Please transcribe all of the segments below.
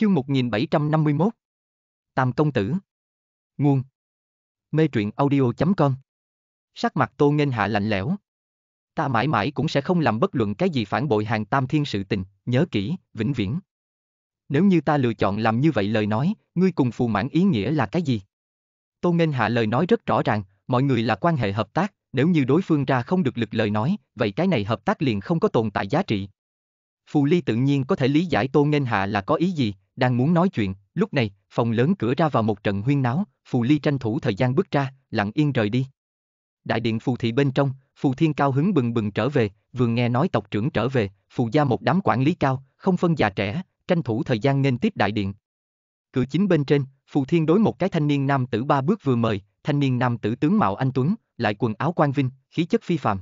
Chương 1751 Tam Công Tử Nguồn Mê truyện audio.com Sắc mặt Tô ngân Hạ lạnh lẽo Ta mãi mãi cũng sẽ không làm bất luận cái gì phản bội hàng tam thiên sự tình, nhớ kỹ, vĩnh viễn. Nếu như ta lựa chọn làm như vậy lời nói, ngươi cùng phù mãn ý nghĩa là cái gì? Tô ngân Hạ lời nói rất rõ ràng, mọi người là quan hệ hợp tác, nếu như đối phương ra không được lực lời nói, vậy cái này hợp tác liền không có tồn tại giá trị. Phù Ly tự nhiên có thể lý giải Tô ngân Hạ là có ý gì, đang muốn nói chuyện, lúc này, phòng lớn cửa ra vào một trận huyên náo, Phù Ly tranh thủ thời gian bước ra, lặng yên rời đi. Đại điện Phù thị bên trong, Phù Thiên cao hứng bừng bừng trở về, vừa nghe nói tộc trưởng trở về, Phù gia một đám quản lý cao, không phân già trẻ, tranh thủ thời gian nên tiếp đại điện. Cửa chính bên trên, Phù Thiên đối một cái thanh niên nam tử ba bước vừa mời, thanh niên nam tử tướng mạo anh tuấn, lại quần áo quan vinh, khí chất phi phàm.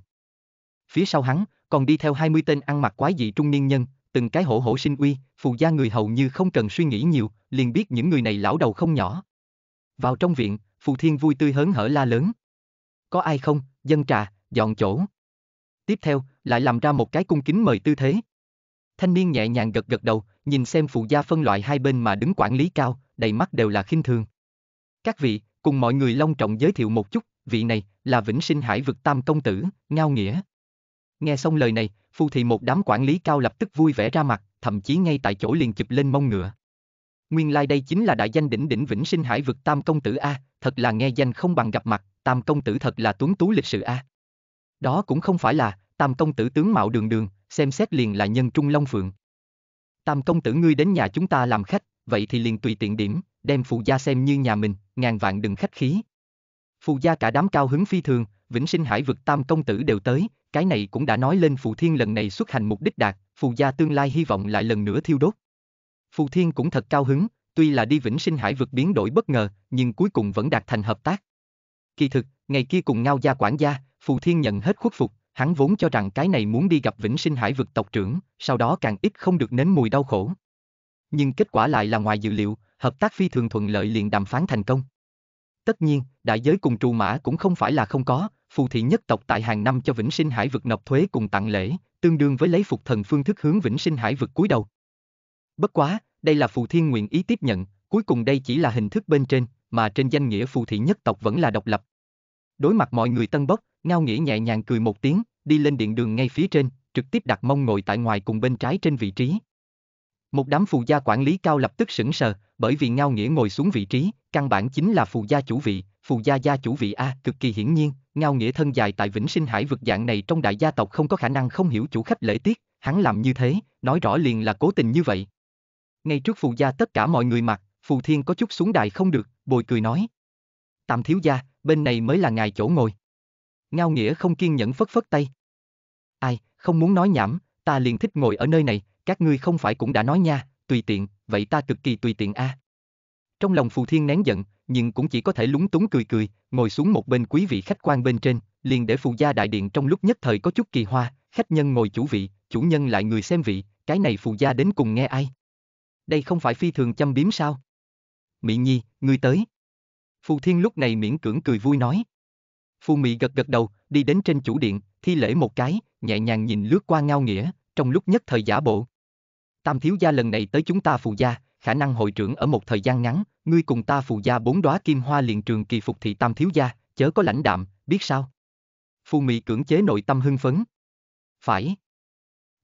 Phía sau hắn, còn đi theo 20 tên ăn mặc quái dị trung niên nhân, từng cái hổ hổ sinh uy, phù gia người hầu như không cần suy nghĩ nhiều, liền biết những người này lão đầu không nhỏ. Vào trong viện, phù thiên vui tươi hớn hở la lớn. Có ai không, dân trà, dọn chỗ. Tiếp theo, lại làm ra một cái cung kính mời tư thế. Thanh niên nhẹ nhàng gật gật đầu, nhìn xem phụ gia phân loại hai bên mà đứng quản lý cao, đầy mắt đều là khinh thường. Các vị, cùng mọi người long trọng giới thiệu một chút, vị này là Vĩnh Sinh Hải vực Tam công tử, Ngao Nghĩa. Nghe xong lời này, phù thị một đám quản lý cao lập tức vui vẻ ra mặt, thậm chí ngay tại chỗ liền chụp lên mông ngựa. Nguyên lai like đây chính là đại danh đỉnh đỉnh Vĩnh Sinh Hải vực Tam Công Tử A, thật là nghe danh không bằng gặp mặt, Tam Công Tử thật là tuấn tú lịch sự A. Đó cũng không phải là, Tam Công Tử tướng mạo đường đường, xem xét liền là nhân trung long phượng. Tam Công Tử ngươi đến nhà chúng ta làm khách, vậy thì liền tùy tiện điểm, đem phụ gia xem như nhà mình, ngàn vạn đừng khách khí. Phụ gia cả đám cao hứng phi thường, Vĩnh Sinh Hải vực Tam Công Tử đều tới, cái này cũng đã nói lên Phụ Thiên lần này xuất hành mục đích đạt, phù gia tương lai hy vọng lại lần nữa thiêu đốt. Phù Thiên cũng thật cao hứng, tuy là đi vĩnh sinh hải vượt biến đổi bất ngờ, nhưng cuối cùng vẫn đạt thành hợp tác. Kỳ thực, ngày kia cùng Ngao gia quản gia, Phù Thiên nhận hết khuất phục, hắn vốn cho rằng cái này muốn đi gặp vĩnh sinh hải vực tộc trưởng, sau đó càng ít không được nếm mùi đau khổ. Nhưng kết quả lại là ngoài dự liệu, hợp tác phi thường thuận lợi liền đàm phán thành công. Tất nhiên, đại giới cùng trù mã cũng không phải là không có, phù thị nhất tộc tại hàng năm cho Vĩnh Sinh Hải vực nộp thuế cùng tặng lễ, tương đương với lấy phục thần phương thức hướng Vĩnh Sinh Hải vực cúi đầu. Bất quá, đây là phù thiên nguyện ý tiếp nhận, cuối cùng đây chỉ là hình thức bên trên, mà trên danh nghĩa phù thị nhất tộc vẫn là độc lập. Đối mặt mọi người tân bốc, Ngao Nghĩa nhẹ nhàng cười một tiếng, đi lên điện đường ngay phía trên, trực tiếp đặt mông ngồi tại ngoài cùng bên trái trên vị trí. Một đám phù gia quản lý cao lập tức sững sờ, bởi vì Ngao Nghĩa ngồi xuống vị trí, căn bản chính là phù gia chủ vị, phù gia gia chủ vị A, cực kỳ hiển nhiên, ngao nghĩa thân dài tại Vĩnh Sinh Hải vực dạng này trong đại gia tộc không có khả năng không hiểu chủ khách lễ tiết, hắn làm như thế, nói rõ liền là cố tình như vậy. Ngay trước phù gia tất cả mọi người mặt, phù thiên có chút xuống đài không được, bồi cười nói. tạm thiếu gia, bên này mới là ngài chỗ ngồi. Ngao nghĩa không kiên nhẫn phất phất tay. Ai, không muốn nói nhảm, ta liền thích ngồi ở nơi này, các ngươi không phải cũng đã nói nha, tùy tiện, vậy ta cực kỳ tùy tiện a. À. Trong lòng phù thiên nén giận, nhưng cũng chỉ có thể lúng túng cười cười, ngồi xuống một bên quý vị khách quan bên trên, liền để phù gia đại điện trong lúc nhất thời có chút kỳ hoa, khách nhân ngồi chủ vị, chủ nhân lại người xem vị, cái này phù gia đến cùng nghe ai? Đây không phải phi thường chăm biếm sao? Mỹ Nhi, ngươi tới. Phù Thiên lúc này miễn cưỡng cười vui nói. Phù Mỹ gật gật đầu, đi đến trên chủ điện, thi lễ một cái, nhẹ nhàng nhìn lướt qua ngao nghĩa, trong lúc nhất thời giả bộ. Tam thiếu gia lần này tới chúng ta phù gia, khả năng hội trưởng ở một thời gian ngắn, ngươi cùng ta phù gia bốn đóa kim hoa liền trường kỳ phục thị tam thiếu gia, chớ có lãnh đạm, biết sao? Phù mị cưỡng chế nội tâm hưng phấn. Phải.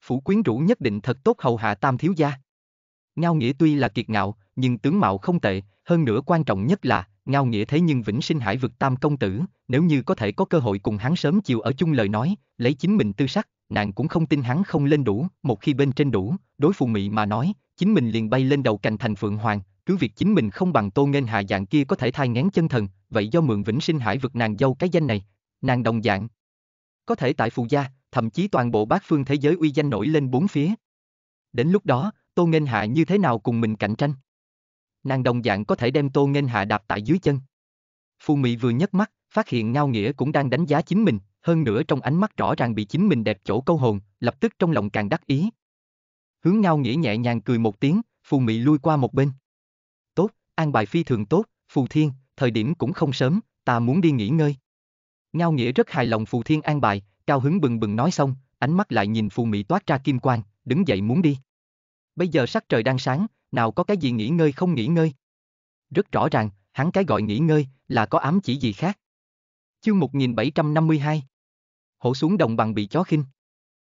Phủ quyến rũ nhất định thật tốt hầu hạ tam thiếu gia. Ngao nghĩa tuy là kiệt ngạo, nhưng tướng mạo không tệ, hơn nữa quan trọng nhất là, ngao nghĩa thế nhưng vĩnh sinh hải vực tam công tử, nếu như có thể có cơ hội cùng hắn sớm chiều ở chung lời nói, lấy chính mình tư sắc, nàng cũng không tin hắn không lên đủ, một khi bên trên đủ, đối phù mị mà nói, chính mình liền bay lên đầu cành thành phượng hoàng, cứ việc chính mình không bằng tô nghênh hạ dạng kia có thể thai ngán chân thần, vậy do mượn vĩnh sinh hải vực nàng dâu cái danh này, nàng đồng dạng. Có thể tại phù gia, thậm chí toàn bộ bát phương thế giới uy danh nổi lên bốn phía. Đến lúc đó, tô nghênh hạ như thế nào cùng mình cạnh tranh? Nàng đồng dạng có thể đem tô nghênh hạ đạp tại dưới chân. Phù mị vừa nhấc mắt, phát hiện ngao nghĩa cũng đang đánh giá chính mình, hơn nữa trong ánh mắt rõ ràng bị chính mình đẹp chỗ câu hồn, lập tức trong lòng càng đắc ý. Hướng ngao nghĩa nhẹ nhàng cười một tiếng, phù mị lui qua một bên. Tốt, an bài phi thường tốt, phù thiên, thời điểm cũng không sớm, ta muốn đi nghỉ ngơi. Ngao nghĩa rất hài lòng phù thiên an bài, cao hứng bừng bừng nói xong, ánh mắt lại nhìn phù mị toát ra kim quang, đứng dậy muốn đi. Bây giờ sắc trời đang sáng, nào có cái gì nghỉ ngơi không nghỉ ngơi. Rất rõ ràng, hắn cái gọi nghỉ ngơi là có ám chỉ gì khác. Chương 1752 Hổ xuống đồng bằng bị chó khinh.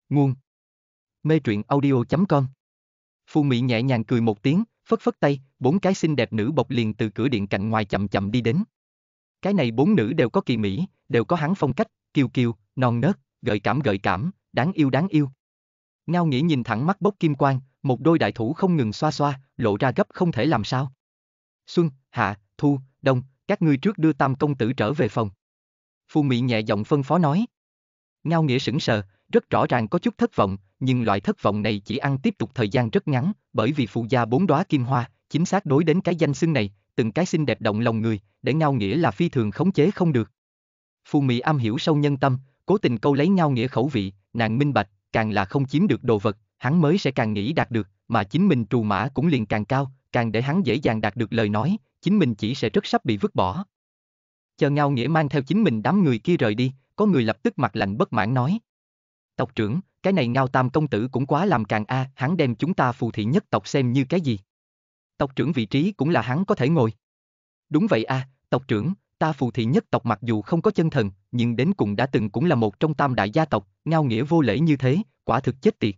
Nguồn mê truyện audio.com. Phu Mỹ nhẹ nhàng cười một tiếng, phất phất tay, bốn cái xinh đẹp nữ bộc liền từ cửa điện cạnh ngoài chậm chậm đi đến. Cái này bốn nữ đều có kỳ mỹ, đều có hắn phong cách, kiều kiều, non nớt, gợi cảm gợi cảm, đáng yêu đáng yêu. Ngao nghĩ nhìn thẳng mắt bốc kim quang, một đôi đại thủ không ngừng xoa xoa, lộ ra gấp không thể làm sao. Xuân, Hạ, Thu, Đông, các ngươi trước đưa tam công tử trở về phòng. Phu Mỹ nhẹ giọng phân phó nói. Ngao nghĩa sững sờ, rất rõ ràng có chút thất vọng, nhưng loại thất vọng này chỉ ăn tiếp tục thời gian rất ngắn, bởi vì phù gia bốn đóa kim hoa, chính xác đối đến cái danh xưng này, từng cái xinh đẹp động lòng người, để ngao nghĩa là phi thường khống chế không được. Phù mị am hiểu sâu nhân tâm, cố tình câu lấy ngao nghĩa khẩu vị, nàng minh bạch, càng là không chiếm được đồ vật, hắn mới sẽ càng nghĩ đạt được, mà chính mình trù mã cũng liền càng cao, càng để hắn dễ dàng đạt được lời nói, chính mình chỉ sẽ rất sắp bị vứt bỏ. Chờ ngao nghĩa mang theo chính mình đám người kia rời đi, có người lập tức mặt lạnh bất mãn nói, Tộc trưởng, cái này ngao tam công tử cũng quá làm càng a, à, hắn đem chúng ta phù thị nhất tộc xem như cái gì. Tộc trưởng vị trí cũng là hắn có thể ngồi. Đúng vậy a, à, tộc trưởng, ta phù thị nhất tộc mặc dù không có chân thần, nhưng đến cùng đã từng cũng là một trong tam đại gia tộc, ngao nghĩa vô lễ như thế, quả thực chết tiệt.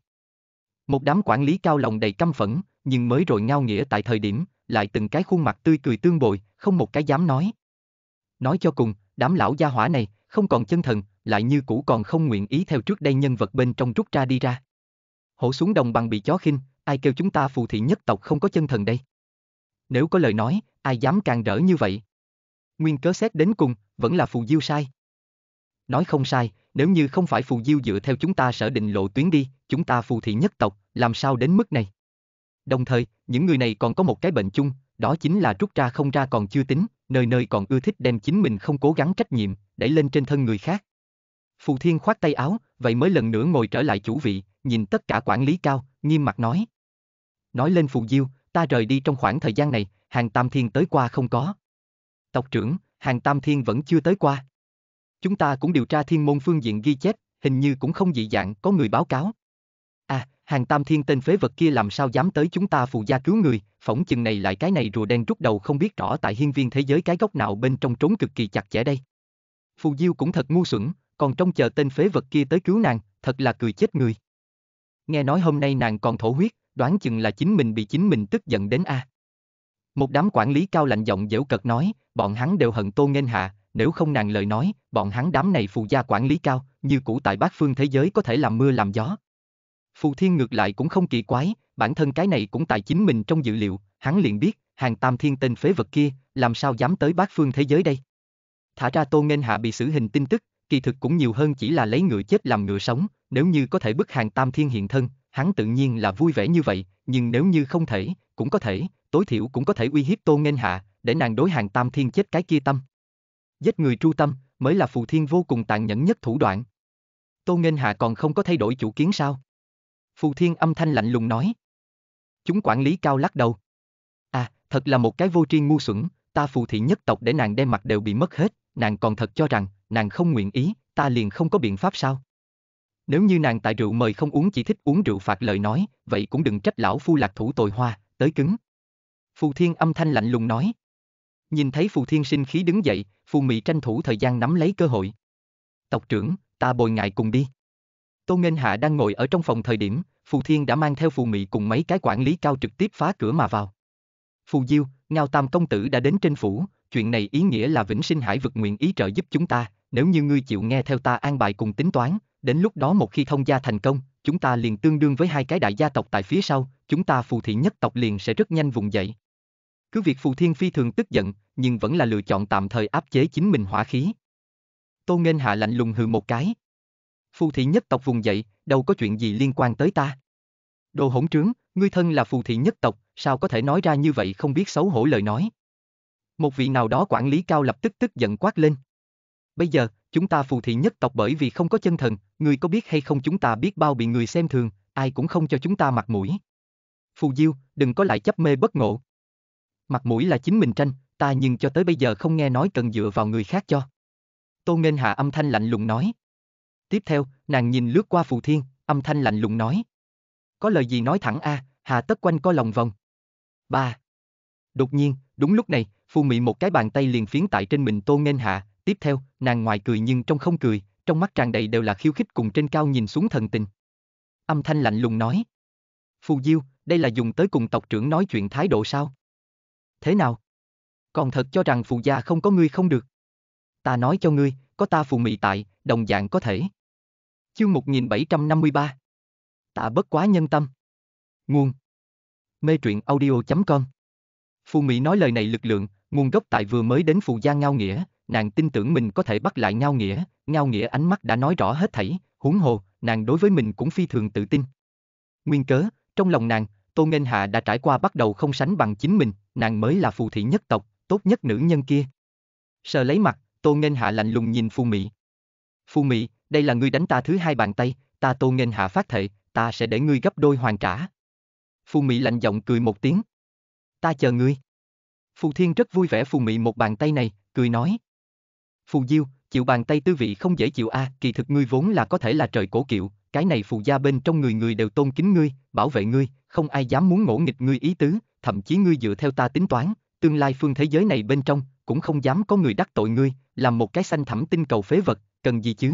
Một đám quản lý cao lòng đầy căm phẫn, nhưng mới rồi ngao nghĩa tại thời điểm, lại từng cái khuôn mặt tươi cười tương bồi, không một cái dám nói. Nói cho cùng, đám lão gia hỏa này, không còn chân thần, lại như cũ còn không nguyện ý theo trước đây nhân vật bên trong rút ra đi ra. Hổ xuống đồng bằng bị chó khinh, ai kêu chúng ta phù thị nhất tộc không có chân thần đây. Nếu có lời nói, ai dám càng rỡ như vậy. Nguyên cớ xét đến cùng, vẫn là phù diêu sai. Nói không sai, nếu như không phải phù diêu dựa theo chúng ta sở định lộ tuyến đi, chúng ta phù thị nhất tộc, làm sao đến mức này. Đồng thời, những người này còn có một cái bệnh chung, đó chính là rút ra không ra còn chưa tính, nơi nơi còn ưa thích đem chính mình không cố gắng trách nhiệm, đẩy lên trên thân người khác. Phù Thiên khoát tay áo, vậy mới lần nữa ngồi trở lại chủ vị, nhìn tất cả quản lý cao, nghiêm mặt nói. Nói lên Phù Diêu, ta rời đi trong khoảng thời gian này, hàng Tam Thiên tới qua không có. Tộc trưởng, hàng Tam Thiên vẫn chưa tới qua. Chúng ta cũng điều tra thiên môn phương diện ghi chép, hình như cũng không dị dạng có người báo cáo. À, hàng Tam Thiên tên phế vật kia làm sao dám tới chúng ta phù gia cứu người, phỏng chừng này lại cái này rùa đen rút đầu không biết rõ tại hiên viên thế giới cái góc nào bên trong trốn cực kỳ chặt chẽ đây. Phù Diêu cũng thật ngu xuẩn, còn trông chờ tên phế vật kia tới cứu nàng, thật là cười chết người. Nghe nói hôm nay nàng còn thổ huyết, đoán chừng là chính mình bị chính mình tức giận đến a. À. Một đám quản lý cao lạnh giọng dễu cợt nói, bọn hắn đều hận Tô Nghênh Hạ, nếu không nàng lời nói, bọn hắn đám này phù gia quản lý cao, như cũ tại bát phương thế giới có thể làm mưa làm gió. Phù Thiên ngược lại cũng không kỳ quái, bản thân cái này cũng tại chính mình trong dự liệu, hắn liền biết, hàng tam thiên tên phế vật kia, làm sao dám tới bát phương thế giới đây. Thả ra Tô Nghênh Hạ bị xử hình tin tức, kỳ thực cũng nhiều hơn chỉ là lấy ngựa chết làm ngựa sống, nếu như có thể bức hàng tam thiên hiện thân, hắn tự nhiên là vui vẻ như vậy, nhưng nếu như không thể, cũng có thể, tối thiểu cũng có thể uy hiếp tô nghênh hạ, để nàng đối hàng tam thiên chết cái kia tâm. Giết người tru tâm, mới là phù thiên vô cùng tàn nhẫn nhất thủ đoạn. Tô nghênh hạ còn không có thay đổi chủ kiến sao? Phù thiên âm thanh lạnh lùng nói. Chúng quản lý cao lắc đầu. À, thật là một cái vô tri ngu xuẩn, ta phù thị nhất tộc để nàng đem mặt đều bị mất hết, nàng còn thật cho rằng, nàng không nguyện ý, ta liền không có biện pháp sao? Nếu như nàng tại rượu mời không uống chỉ thích uống rượu phạt lời nói, vậy cũng đừng trách lão phu lạc thủ tồi hoa, tới cứng. Phù Thiên âm thanh lạnh lùng nói. Nhìn thấy Phù Thiên sinh khí đứng dậy, Phù Mị tranh thủ thời gian nắm lấy cơ hội. Tộc trưởng, ta bồi ngài cùng đi. Tô Nghênh Hạ đang ngồi ở trong phòng thời điểm, Phù Thiên đã mang theo Phù Mị cùng mấy cái quản lý cao trực tiếp phá cửa mà vào. Phù Diêu, Ngao Tam Công Tử đã đến trên phủ, chuyện này ý nghĩa là Vĩnh Sinh Hải vực nguyện ý trợ giúp chúng ta, nếu như ngươi chịu nghe theo ta an bài cùng tính toán, đến lúc đó một khi thông gia thành công, chúng ta liền tương đương với hai cái đại gia tộc tại phía sau, chúng ta phù thị nhất tộc liền sẽ rất nhanh vùng dậy. Cứ việc phù thiên phi thường tức giận, nhưng vẫn là lựa chọn tạm thời áp chế chính mình hỏa khí. Tô Nghênh Hạ lạnh lùng hừ một cái. Phù thị nhất tộc vùng dậy, đâu có chuyện gì liên quan tới ta. Đồ hỗn trướng, ngươi thân là phù thị nhất tộc, sao có thể nói ra như vậy không biết xấu hổ lời nói. Một vị nào đó quản lý cao lập tức tức giận quát lên. Bây giờ, chúng ta phù thị nhất tộc bởi vì không có chân thần, người có biết hay không chúng ta biết bao bị người xem thường, ai cũng không cho chúng ta mặt mũi. Phù Diêu, đừng có lại chấp mê bất ngộ. Mặt mũi là chính mình tranh, ta nhưng cho tới bây giờ không nghe nói cần dựa vào người khác cho. Tô Nghênh Hạ âm thanh lạnh lùng nói. Tiếp theo, nàng nhìn lướt qua Phù Thiên, âm thanh lạnh lùng nói. Có lời gì nói thẳng a, à, Hà tất quanh có lòng vòng. Ba. Đột nhiên, đúng lúc này, Phù Mị một cái bàn tay liền phiến tại trên mình Tô Nghênh Hạ, Tiếp theo, nàng ngoài cười nhưng trong không cười, trong mắt tràn đầy đều là khiêu khích cùng trên cao nhìn xuống thần tình. Âm thanh lạnh lùng nói. Phù Diêu, đây là dùng tới cùng tộc trưởng nói chuyện thái độ sao? Thế nào? Còn thật cho rằng phù gia không có ngươi không được. Ta nói cho ngươi, có ta phù mị tại, đồng dạng có thể. Chương 1753 Tạ bất quá nhân tâm Nguồn Mê truyện audio.com Phù Mỹ nói lời này lực lượng, nguồn gốc tại vừa mới đến Phù Gia Ngao Nghĩa, nàng tin tưởng mình có thể bắt lại Ngao Nghĩa, Ngao Nghĩa ánh mắt đã nói rõ hết thảy, huống hồ, nàng đối với mình cũng phi thường tự tin. Nguyên cớ, trong lòng nàng, Tô ngân Hạ đã trải qua bắt đầu không sánh bằng chính mình, nàng mới là phù thị nhất tộc, tốt nhất nữ nhân kia. Sờ lấy mặt, Tô ngân Hạ lạnh lùng nhìn Phù mỹ. Phù mỹ, đây là ngươi đánh ta thứ hai bàn tay, ta Tô ngân Hạ phát thệ, ta sẽ để ngươi gấp đôi hoàn trả. Phù mỹ lạnh giọng cười một tiếng. Ta chờ ngươi. Phù Thiên rất vui vẻ Phù mỹ một bàn tay này, cười nói. Phù Diêu, chịu bàn tay tư vị không dễ chịu a, à, kỳ thực ngươi vốn là có thể là trời cổ kiệu, cái này phù gia bên trong người người đều tôn kính ngươi, bảo vệ ngươi, không ai dám muốn ngỗ nghịch ngươi ý tứ, thậm chí ngươi dựa theo ta tính toán, tương lai phương thế giới này bên trong, cũng không dám có người đắc tội ngươi, làm một cái xanh thẳm tinh cầu phế vật, cần gì chứ?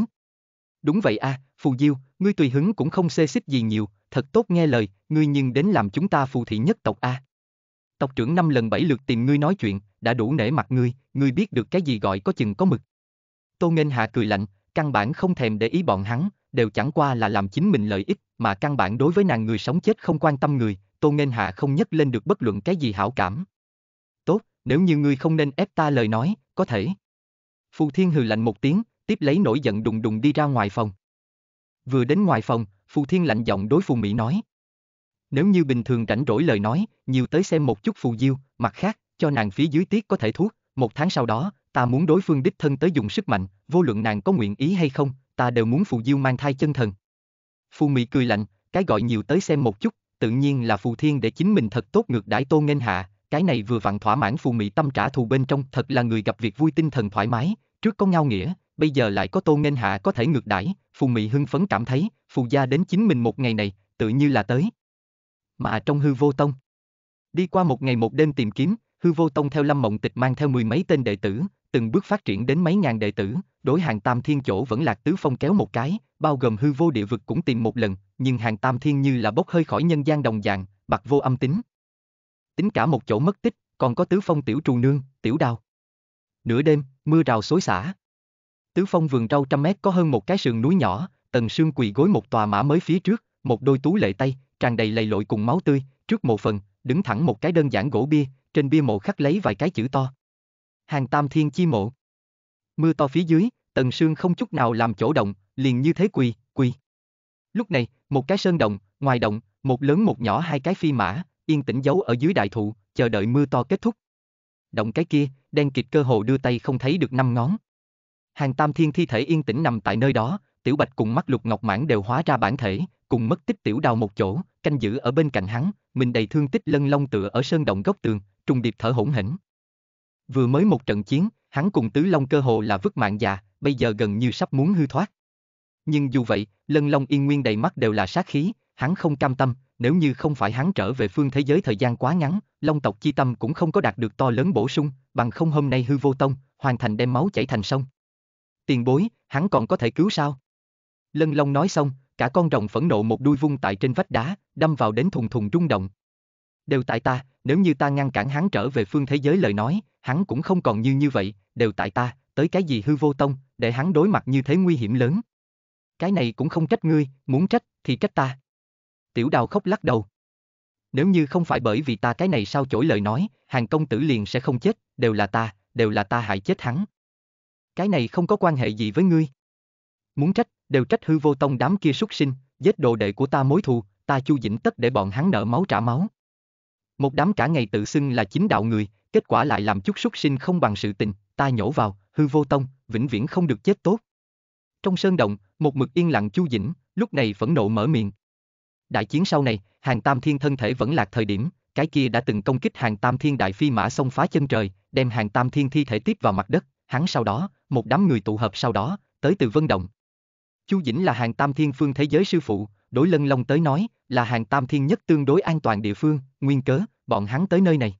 Đúng vậy a, à, Phù Diêu, ngươi tùy hứng cũng không xê xích gì nhiều, thật tốt nghe lời, ngươi nhưng đến làm chúng ta phù thị nhất tộc a. À. Tộc trưởng năm lần bảy lượt tìm ngươi nói chuyện, đã đủ nể mặt ngươi, ngươi biết được cái gì gọi có chừng có mực. Tô Nghênh Hạ cười lạnh, căn bản không thèm để ý bọn hắn, đều chẳng qua là làm chính mình lợi ích, mà căn bản đối với nàng người sống chết không quan tâm người, Tô Nghênh Hạ không nhấc lên được bất luận cái gì hảo cảm. Tốt, nếu như ngươi không nên ép ta lời nói, có thể. Phù Thiên hừ lạnh một tiếng, tiếp lấy nổi giận đùng đùng đi ra ngoài phòng. Vừa đến ngoài phòng, Phù Thiên lạnh giọng đối Phù Mỹ nói. Nếu như bình thường rảnh rỗi lời nói, nhiều tới xem một chút Phù Diêu, mặt khác, cho nàng phía dưới tiết có thể thuốc, một tháng sau đó, ta muốn đối phương đích thân tới dùng sức mạnh, vô luận nàng có nguyện ý hay không, ta đều muốn Phù Diêu mang thai chân thần. Phù Mỹ cười lạnh, cái gọi nhiều tới xem một chút, tự nhiên là Phù Thiên để chính mình thật tốt ngược đãi tôn Nghênh Hạ, cái này vừa vặn thỏa mãn Phù Mỹ tâm trả thù bên trong, thật là người gặp việc vui tinh thần thoải mái, trước có ngao nghĩa, bây giờ lại có tôn Nghênh Hạ có thể ngược đãi, Phù Mỹ hưng phấn cảm thấy, Phù gia đến chính mình một ngày này, tự như là tới. Mà trong hư vô tông, đi qua một ngày một đêm tìm kiếm, Hư Vô Tông theo Lâm Mộng Tịch mang theo mười mấy tên đệ tử, từng bước phát triển đến mấy ngàn đệ tử, đối hàng Tam Thiên chỗ vẫn lạc tứ phong kéo một cái, bao gồm hư vô địa vực cũng tìm một lần, nhưng hàng Tam Thiên như là bốc hơi khỏi nhân gian đồng dạng, bạc vô âm tính. Tính cả một chỗ mất tích, còn có tứ phong tiểu trù nương, tiểu đào. Nửa đêm, mưa rào xối xả. Tứ phong vườn rau trăm mét có hơn một cái sườn núi nhỏ, tầng sương quỳ gối một tòa mã mới phía trước, một đôi tú lệ tay, tràn đầy lầy lội cùng máu tươi, trước một phần, đứng thẳng một cái đơn giản gỗ bia, trên bia mộ khắc lấy vài cái chữ to. Hàng tam thiên chi mộ. Mưa to phía dưới, Tần Sương không chút nào làm chỗ động, liền như thế quỳ, quỳ. Lúc này, một cái sơn động, ngoài động, một lớn một nhỏ hai cái phi mã, yên tĩnh giấu ở dưới đại thụ, chờ đợi mưa to kết thúc. Động cái kia, đen kịt cơ hồ đưa tay không thấy được năm ngón. Hàng tam thiên thi thể yên tĩnh nằm tại nơi đó, tiểu bạch cùng mắt lục ngọc mãn đều hóa ra bản thể, cùng mất tích tiểu đào một chỗ, canh giữ ở bên cạnh hắn, mình đầy thương tích lân long tựa ở sơn động góc tường, Trung Điệp thở hổn hển. Vừa mới một trận chiến, hắn cùng Tứ Long cơ hồ là vứt mạng già, bây giờ gần như sắp muốn hư thoát. Nhưng dù vậy, Lân Long Yên Nguyên đầy mắt đều là sát khí, hắn không cam tâm, nếu như không phải hắn trở về phương thế giới thời gian quá ngắn, Long tộc chi tâm cũng không có đạt được to lớn bổ sung, bằng không hôm nay hư vô tông, hoàn thành đem máu chảy thành sông. Tiền bối, hắn còn có thể cứu sao? Lân Long nói xong, cả con rồng phẫn nộ một đuôi vung tại trên vách đá, đâm vào đến thùng thùng rung động, đều tại ta, nếu như ta ngăn cản hắn trở về phương thế giới lời nói, hắn cũng không còn như như vậy, đều tại ta, tới cái gì hư vô tông, để hắn đối mặt như thế nguy hiểm lớn. Cái này cũng không trách ngươi, muốn trách, thì trách ta. Tiểu đào khóc lắc đầu. Nếu như không phải bởi vì ta cái này sao chổi lời nói, hàng công tử liền sẽ không chết, đều là ta, đều là ta hại chết hắn. Cái này không có quan hệ gì với ngươi. Muốn trách, đều trách hư vô tông đám kia xuất sinh, giết đồ đệ của ta mối thù, ta chu dĩnh tất để bọn hắn nợ máu trả máu. Một đám cả ngày tự xưng là chính đạo người, kết quả lại làm chút xuất sinh không bằng sự tình, ta nhổ vào, hư vô tông, vĩnh viễn không được chết tốt. Trong sơn động, một mực yên lặng Chu Dĩnh, lúc này phẫn nộ mở miệng. Đại chiến sau này, hàng tam thiên thân thể vẫn lạc thời điểm, cái kia đã từng công kích hàng tam thiên đại phi mã xông phá chân trời, đem hàng tam thiên thi thể tiếp vào mặt đất, hắn sau đó, một đám người tụ hợp sau đó, tới từ vân động. Chu Dĩnh là hàng tam thiên phương thế giới sư phụ, đối lân long tới nói, là hàng tam thiên nhất tương đối an toàn địa phương, nguyên cớ, bọn hắn tới nơi này.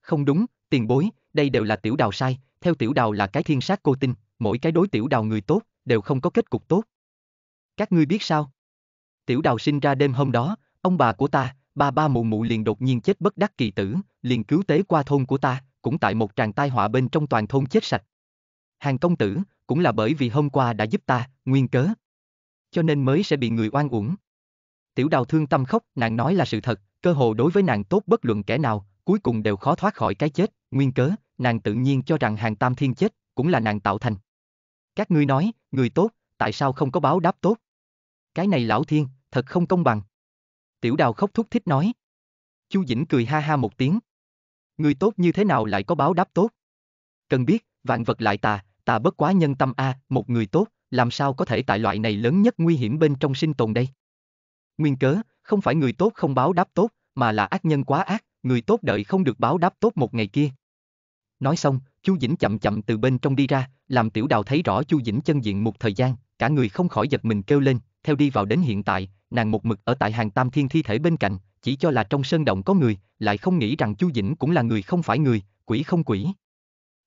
Không đúng, tiền bối, đây đều là tiểu đào sai, theo tiểu đào là cái thiên sát cô tinh, mỗi cái đối tiểu đào người tốt, đều không có kết cục tốt. Các ngươi biết sao? Tiểu đào sinh ra đêm hôm đó, ông bà của ta, ba ba mụ mụ liền đột nhiên chết bất đắc kỳ tử, liền cứu tế qua thôn của ta, cũng tại một tràng tai họa bên trong toàn thôn chết sạch. Hàng công tử, cũng là bởi vì hôm qua đã giúp ta, nguyên cớ, cho nên mới sẽ bị người oan uổng. Tiểu đào thương tâm khóc, nàng nói là sự thật, cơ hồ đối với nàng tốt bất luận kẻ nào, cuối cùng đều khó thoát khỏi cái chết, nguyên cớ, nàng tự nhiên cho rằng hàng tam thiên chết, cũng là nàng tạo thành. Các ngươi nói, người tốt, tại sao không có báo đáp tốt? Cái này lão thiên, thật không công bằng. Tiểu đào khóc thúc thích nói. Chu Dĩnh cười ha ha một tiếng. Người tốt như thế nào lại có báo đáp tốt? Cần biết, vạn vật lại tà, tà bất quá nhân tâm a, à, một người tốt, làm sao có thể tại loại này lớn nhất nguy hiểm bên trong sinh tồn đây? Nguyên cớ, không phải người tốt không báo đáp tốt, mà là ác nhân quá ác, người tốt đợi không được báo đáp tốt một ngày kia. Nói xong, Chu Dĩnh chậm chậm từ bên trong đi ra, làm tiểu đào thấy rõ Chu Dĩnh chân diện một thời gian, cả người không khỏi giật mình kêu lên, theo đi vào đến hiện tại, nàng một mực ở tại hàng tam thiên thi thể bên cạnh, chỉ cho là trong sơn động có người, lại không nghĩ rằng Chu Dĩnh cũng là người không phải người, quỷ không quỷ.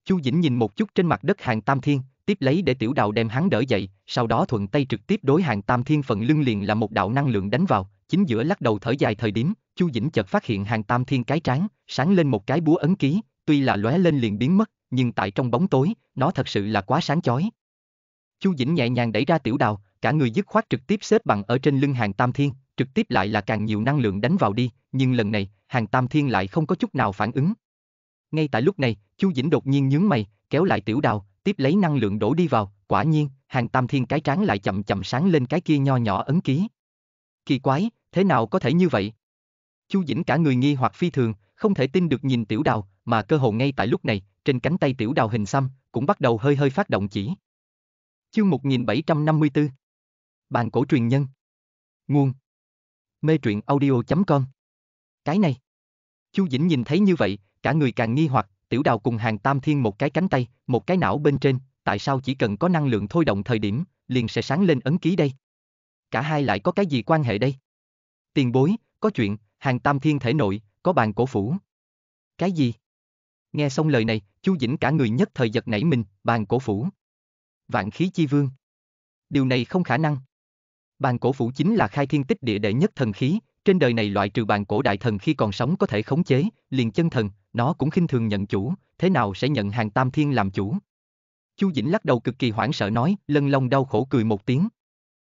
Chu Dĩnh nhìn một chút trên mặt đất hàng tam thiên, tiếp lấy để tiểu đào đem hắn đỡ dậy, sau đó thuận tay trực tiếp đối hàng tam thiên phần lưng liền là một đạo năng lượng đánh vào, chính giữa lắc đầu thở dài thời điểm, Chu Dĩnh chợt phát hiện hàng tam thiên cái tráng sáng lên một cái búa ấn ký, tuy là lóe lên liền biến mất, nhưng tại trong bóng tối, nó thật sự là quá sáng chói. Chu Dĩnh nhẹ nhàng đẩy ra tiểu đào, cả người dứt khoát trực tiếp xếp bằng ở trên lưng hàng tam thiên, trực tiếp lại là càng nhiều năng lượng đánh vào đi, nhưng lần này, hàng tam thiên lại không có chút nào phản ứng. Ngay tại lúc này, Chu Dĩnh đột nhiên nhướng mày, kéo lại tiểu đào, tiếp lấy năng lượng đổ đi vào, quả nhiên, hàng tam thiên cái trán lại chậm chậm sáng lên cái kia nho nhỏ ấn ký. Kỳ quái, thế nào có thể như vậy? Chu Dĩnh cả người nghi hoặc phi thường, không thể tin được nhìn tiểu đào, mà cơ hồ ngay tại lúc này, trên cánh tay tiểu đào hình xăm, cũng bắt đầu hơi hơi phát động chỉ. Chương 1754 Bàn cổ truyền nhân Nguồn Mê truyện audio.com Cái này Chu Dĩnh nhìn thấy như vậy, cả người càng nghi hoặc, Tiểu đào cùng hàng tam thiên một cái cánh tay, một cái não bên trên, tại sao chỉ cần có năng lượng thôi động thời điểm, liền sẽ sáng lên ấn ký đây? Cả hai lại có cái gì quan hệ đây? Tiền bối, có chuyện, hàng tam thiên thể nội, có bàn cổ phủ. Cái gì? Nghe xong lời này, Chu Dĩnh cả người nhất thời giật nảy mình, bàn cổ phủ. Vạn khí chi vương. Điều này không khả năng. Bàn cổ phủ chính là khai thiên tích địa đệ nhất thần khí, trên đời này loại trừ bàn cổ đại thần khi còn sống có thể khống chế, liền chân thần, nó cũng khinh thường nhận chủ, thế nào sẽ nhận hàng tam thiên làm chủ. Chu Dĩnh lắc đầu cực kỳ hoảng sợ nói, lân long đau khổ cười một tiếng.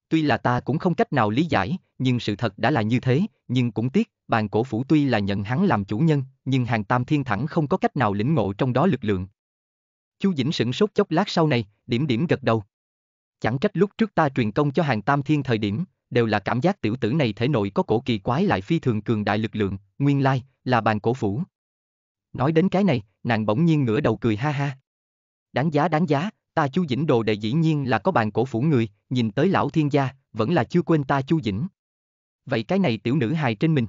Tuy là ta cũng không cách nào lý giải, nhưng sự thật đã là như thế, nhưng cũng tiếc, bàn cổ phủ tuy là nhận hắn làm chủ nhân, nhưng hàng tam thiên thẳng không có cách nào lĩnh ngộ trong đó lực lượng. Chu Dĩnh sửng sốt chốc lát sau này, điểm điểm gật đầu. Chẳng trách lúc trước ta truyền công cho hàng tam thiên thời điểm, đều là cảm giác tiểu tử này thể nội có cổ kỳ quái lại phi thường cường đại lực lượng, nguyên lai, là bàn cổ phủ. Nói đến cái này, nàng bỗng nhiên ngửa đầu cười ha ha. Đáng giá đáng giá, ta chu dĩnh đồ đệ dĩ nhiên là có bàn cổ phủ người, nhìn tới lão thiên gia, vẫn là chưa quên ta chu dĩnh. Vậy cái này tiểu nữ hài trên mình.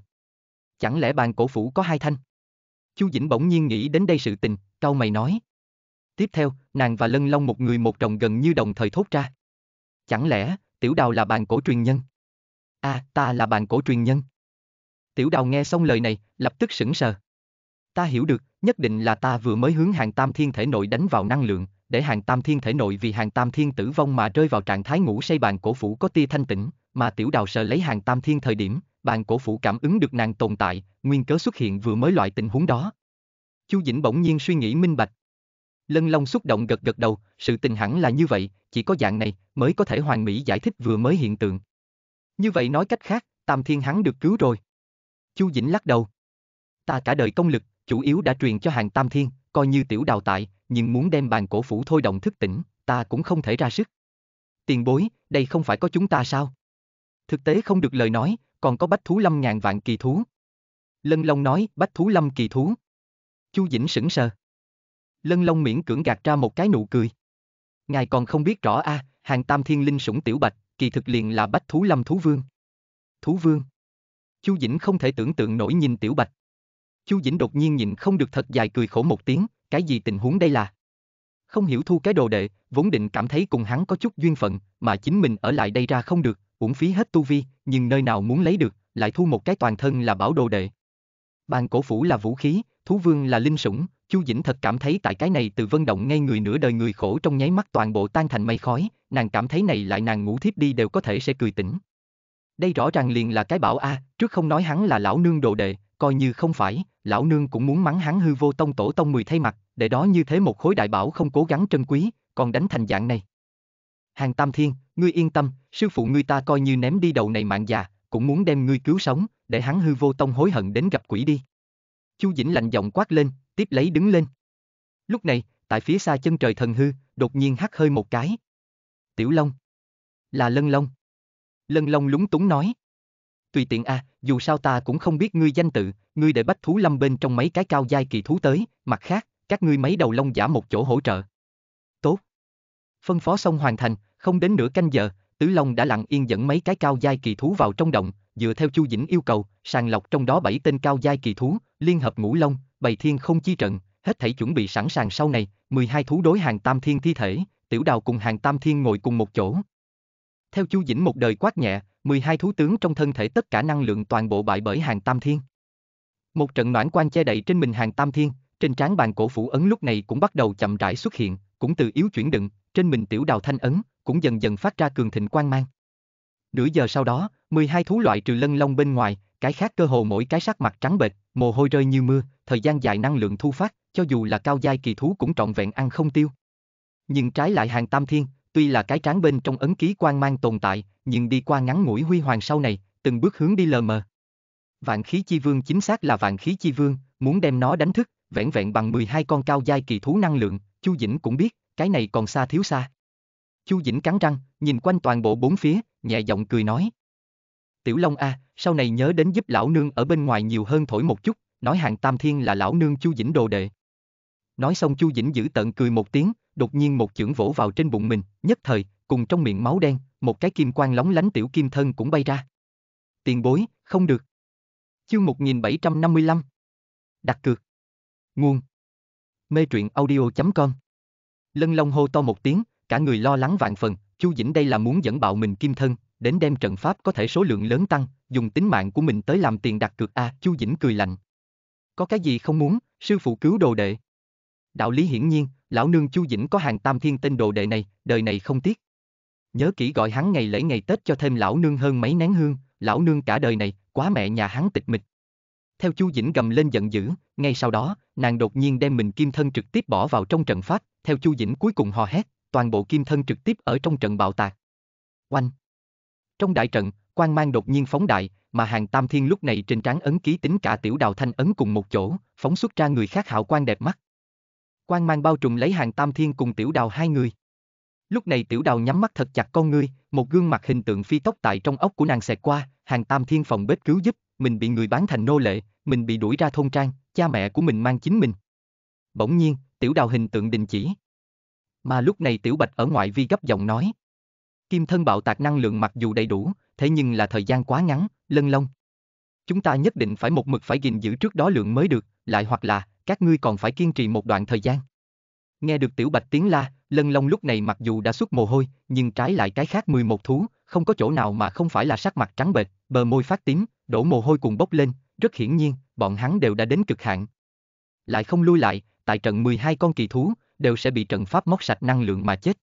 Chẳng lẽ bàn cổ phủ có hai thanh? Chu Dĩnh bỗng nhiên nghĩ đến đây sự tình, cau mày nói. Tiếp theo, nàng và Lân Long một người một chồng gần như đồng thời thốt ra. Chẳng lẽ, tiểu đào là bàn cổ truyền nhân? À, ta là bàn cổ truyền nhân. Tiểu đào nghe xong lời này, lập tức sững sờ. Ta hiểu được, nhất định là ta vừa mới hướng hàng tam thiên thể nội đánh vào năng lượng, để hàng tam thiên thể nội vì hàng tam thiên tử vong mà rơi vào trạng thái ngủ say bàn cổ phủ có tia thanh tĩnh, mà tiểu đào sợ lấy hàng tam thiên thời điểm, bàn cổ phủ cảm ứng được nàng tồn tại, nguyên cớ xuất hiện vừa mới loại tình huống đó. Chu Dĩnh bỗng nhiên suy nghĩ minh bạch. Lân Long xúc động gật gật đầu, sự tình hẳn là như vậy, chỉ có dạng này mới có thể hoàn mỹ giải thích vừa mới hiện tượng. Như vậy nói cách khác, Tam Thiên hắn được cứu rồi. Chu Dĩnh lắc đầu. Ta cả đời công lực, chủ yếu đã truyền cho hàng tam thiên, coi như tiểu đào tại, nhưng muốn đem bàn cổ phủ thôi động thức tỉnh, ta cũng không thể ra sức. Tiền bối, đây không phải có chúng ta sao? Thực tế không được lời nói, còn có bách thú lâm ngàn vạn kỳ thú. Lân Long nói, bách thú lâm kỳ thú. Chu Dĩnh sững sờ. Lân Long miễn cưỡng gạt ra một cái nụ cười. Ngài còn không biết rõ a, à, hàng tam thiên linh sủng tiểu bạch, kỳ thực liền là bách thú lâm thú vương. Thú vương. Chu Dĩnh không thể tưởng tượng nổi nhìn tiểu bạch. Chu Dĩnh đột nhiên nhịn không được thật dài cười khổ một tiếng, cái gì tình huống đây là? Không hiểu thu cái đồ đệ, vốn định cảm thấy cùng hắn có chút duyên phận, mà chính mình ở lại đây ra không được, uổng phí hết tu vi, nhưng nơi nào muốn lấy được, lại thu một cái toàn thân là bảo đồ đệ. Bàn cổ phủ là vũ khí, thú vương là linh sủng, Chu Dĩnh thật cảm thấy tại cái này từ vân động ngay người nửa đời người khổ trong nháy mắt toàn bộ tan thành mây khói, nàng cảm thấy này lại nàng ngủ thiếp đi đều có thể sẽ cười tỉnh. Đây rõ ràng liền là cái bảo A, trước không nói hắn là lão nương đồ đệ, coi như không phải, lão nương cũng muốn mắng hắn hư vô tông tổ tông mười thay mặt, để đó như thế một khối đại bảo không cố gắng trân quý, còn đánh thành dạng này. Hàng Tam Thiên, ngươi yên tâm, sư phụ ngươi ta coi như ném đi đầu này mạng già, cũng muốn đem ngươi cứu sống, để hắn hư vô tông hối hận đến gặp quỷ đi. Chu Dĩnh lạnh giọng quát lên, tiếp lấy đứng lên. Lúc này, tại phía xa chân trời thần hư, đột nhiên hắt hơi một cái. Tiểu Long. Là Lân Long. Lân Long lúng túng nói tùy tiện à, dù sao ta cũng không biết ngươi danh tự, ngươi để bách thú lâm bên trong mấy cái cao giai kỳ thú tới, mặt khác, các ngươi mấy đầu lông giả một chỗ hỗ trợ. Tốt. Phân phó xong hoàn thành, không đến nửa canh giờ, Tứ Long đã lặng yên dẫn mấy cái cao giai kỳ thú vào trong động, dựa theo Chu Dĩnh yêu cầu, sàng lọc trong đó bảy tên cao giai kỳ thú, liên hợp ngũ long, bày thiên không chi trận, hết thảy chuẩn bị sẵn sàng sau này, 12 thú đối hàng Tam Thiên thi thể, Tiểu Đào cùng hàng Tam Thiên ngồi cùng một chỗ, theo Chu Dĩnh một đời quát nhẹ, 12 thú tướng trong thân thể tất cả năng lượng toàn bộ bại bởi hàng Tam Thiên. Một trận noãn quan che đậy trên mình hàng Tam Thiên, trên trán bàn cổ phủ ấn lúc này cũng bắt đầu chậm rãi xuất hiện, cũng từ yếu chuyển đựng, trên mình tiểu đào thanh ấn, cũng dần dần phát ra cường thịnh quang mang. Nửa giờ sau đó, 12 thú loại trừ lân long bên ngoài, cái khác cơ hồ mỗi cái sắc mặt trắng bệch, mồ hôi rơi như mưa, thời gian dài năng lượng thu phát, cho dù là cao giai kỳ thú cũng trọn vẹn ăn không tiêu. Nhưng trái lại hàng tam thiên, Tuy là cái trán bên trong ấn ký quan mang tồn tại, nhưng đi qua ngắn ngủi huy hoàng sau này, từng bước hướng đi lờ mờ. Vạn khí chi vương chính xác là vạn khí chi vương, muốn đem nó đánh thức, vẹn vẹn bằng 12 con cao giai kỳ thú năng lượng, Chu Dĩnh cũng biết, cái này còn xa thiếu xa. Chu Dĩnh cắn răng, nhìn quanh toàn bộ bốn phía, nhẹ giọng cười nói. Tiểu Long A, sau này nhớ đến giúp lão nương ở bên ngoài nhiều hơn thổi một chút, nói hàng tam thiên là lão nương Chu Dĩnh đồ đệ. Nói xong Chu Dĩnh giữ tận cười một tiếng, đột nhiên một chưởng vỗ vào trên bụng mình, nhất thời, cùng trong miệng máu đen, một cái kim quang lóng lánh tiểu kim thân cũng bay ra. Tiền bối, không được. Chương 1755 Đặt cược Nguồn Mê truyện audio.com Lân Long hô to một tiếng, cả người lo lắng vạn phần, Chu Dĩnh đây là muốn dẫn bạo mình kim thân, đến đem trận pháp có thể số lượng lớn tăng, dùng tính mạng của mình tới làm tiền đặt cược a, à, Chu Dĩnh cười lạnh. Có cái gì không muốn, sư phụ cứu đồ đệ đạo lý hiển nhiên, lão nương Chu Dĩnh có hàng tam thiên tên đồ đệ này, đời này không tiếc. Nhớ kỹ gọi hắn ngày lễ ngày Tết cho thêm lão nương hơn mấy nén hương, lão nương cả đời này, quá mẹ nhà hắn tịch mịch. Theo Chu Dĩnh gầm lên giận dữ, ngay sau đó, nàng đột nhiên đem mình kim thân trực tiếp bỏ vào trong trận pháp, theo Chu Dĩnh cuối cùng hò hét, toàn bộ kim thân trực tiếp ở trong trận bạo tạc. Oanh! Trong đại trận, quan mang đột nhiên phóng đại, mà hàng tam thiên lúc này trên trán ấn ký tính cả tiểu đào thanh ấn cùng một chỗ, phóng xuất ra người khác hạo quan đẹp mắt. Quang mang bao trùm lấy hàng tam thiên cùng tiểu đào hai người. Lúc này tiểu đào nhắm mắt thật chặt con ngươi, một gương mặt hình tượng phi tốc tại trong ốc của nàng xẹt qua, hàng tam thiên phòng bếp cứu giúp, mình bị người bán thành nô lệ, mình bị đuổi ra thôn trang, cha mẹ của mình mang chính mình. Bỗng nhiên, tiểu đào hình tượng đình chỉ. Mà lúc này tiểu bạch ở ngoại vi gấp giọng nói. Kim thân bạo tạc năng lượng mặc dù đầy đủ, thế nhưng là thời gian quá ngắn, lân lông. Chúng ta nhất định phải một mực phải gìn giữ trước đó lượng mới được, lại hoặc là, các ngươi còn phải kiên trì một đoạn thời gian. Nghe được Tiểu Bạch tiếng la, Lân Long lúc này mặc dù đã xuất mồ hôi, nhưng trái lại cái khác 11 thú, không có chỗ nào mà không phải là sắc mặt trắng bệch, bờ môi phát tím, đổ mồ hôi cùng bốc lên, rất hiển nhiên, bọn hắn đều đã đến cực hạn. Lại không lui lại, tại trận 12 con kỳ thú, đều sẽ bị trận pháp móc sạch năng lượng mà chết.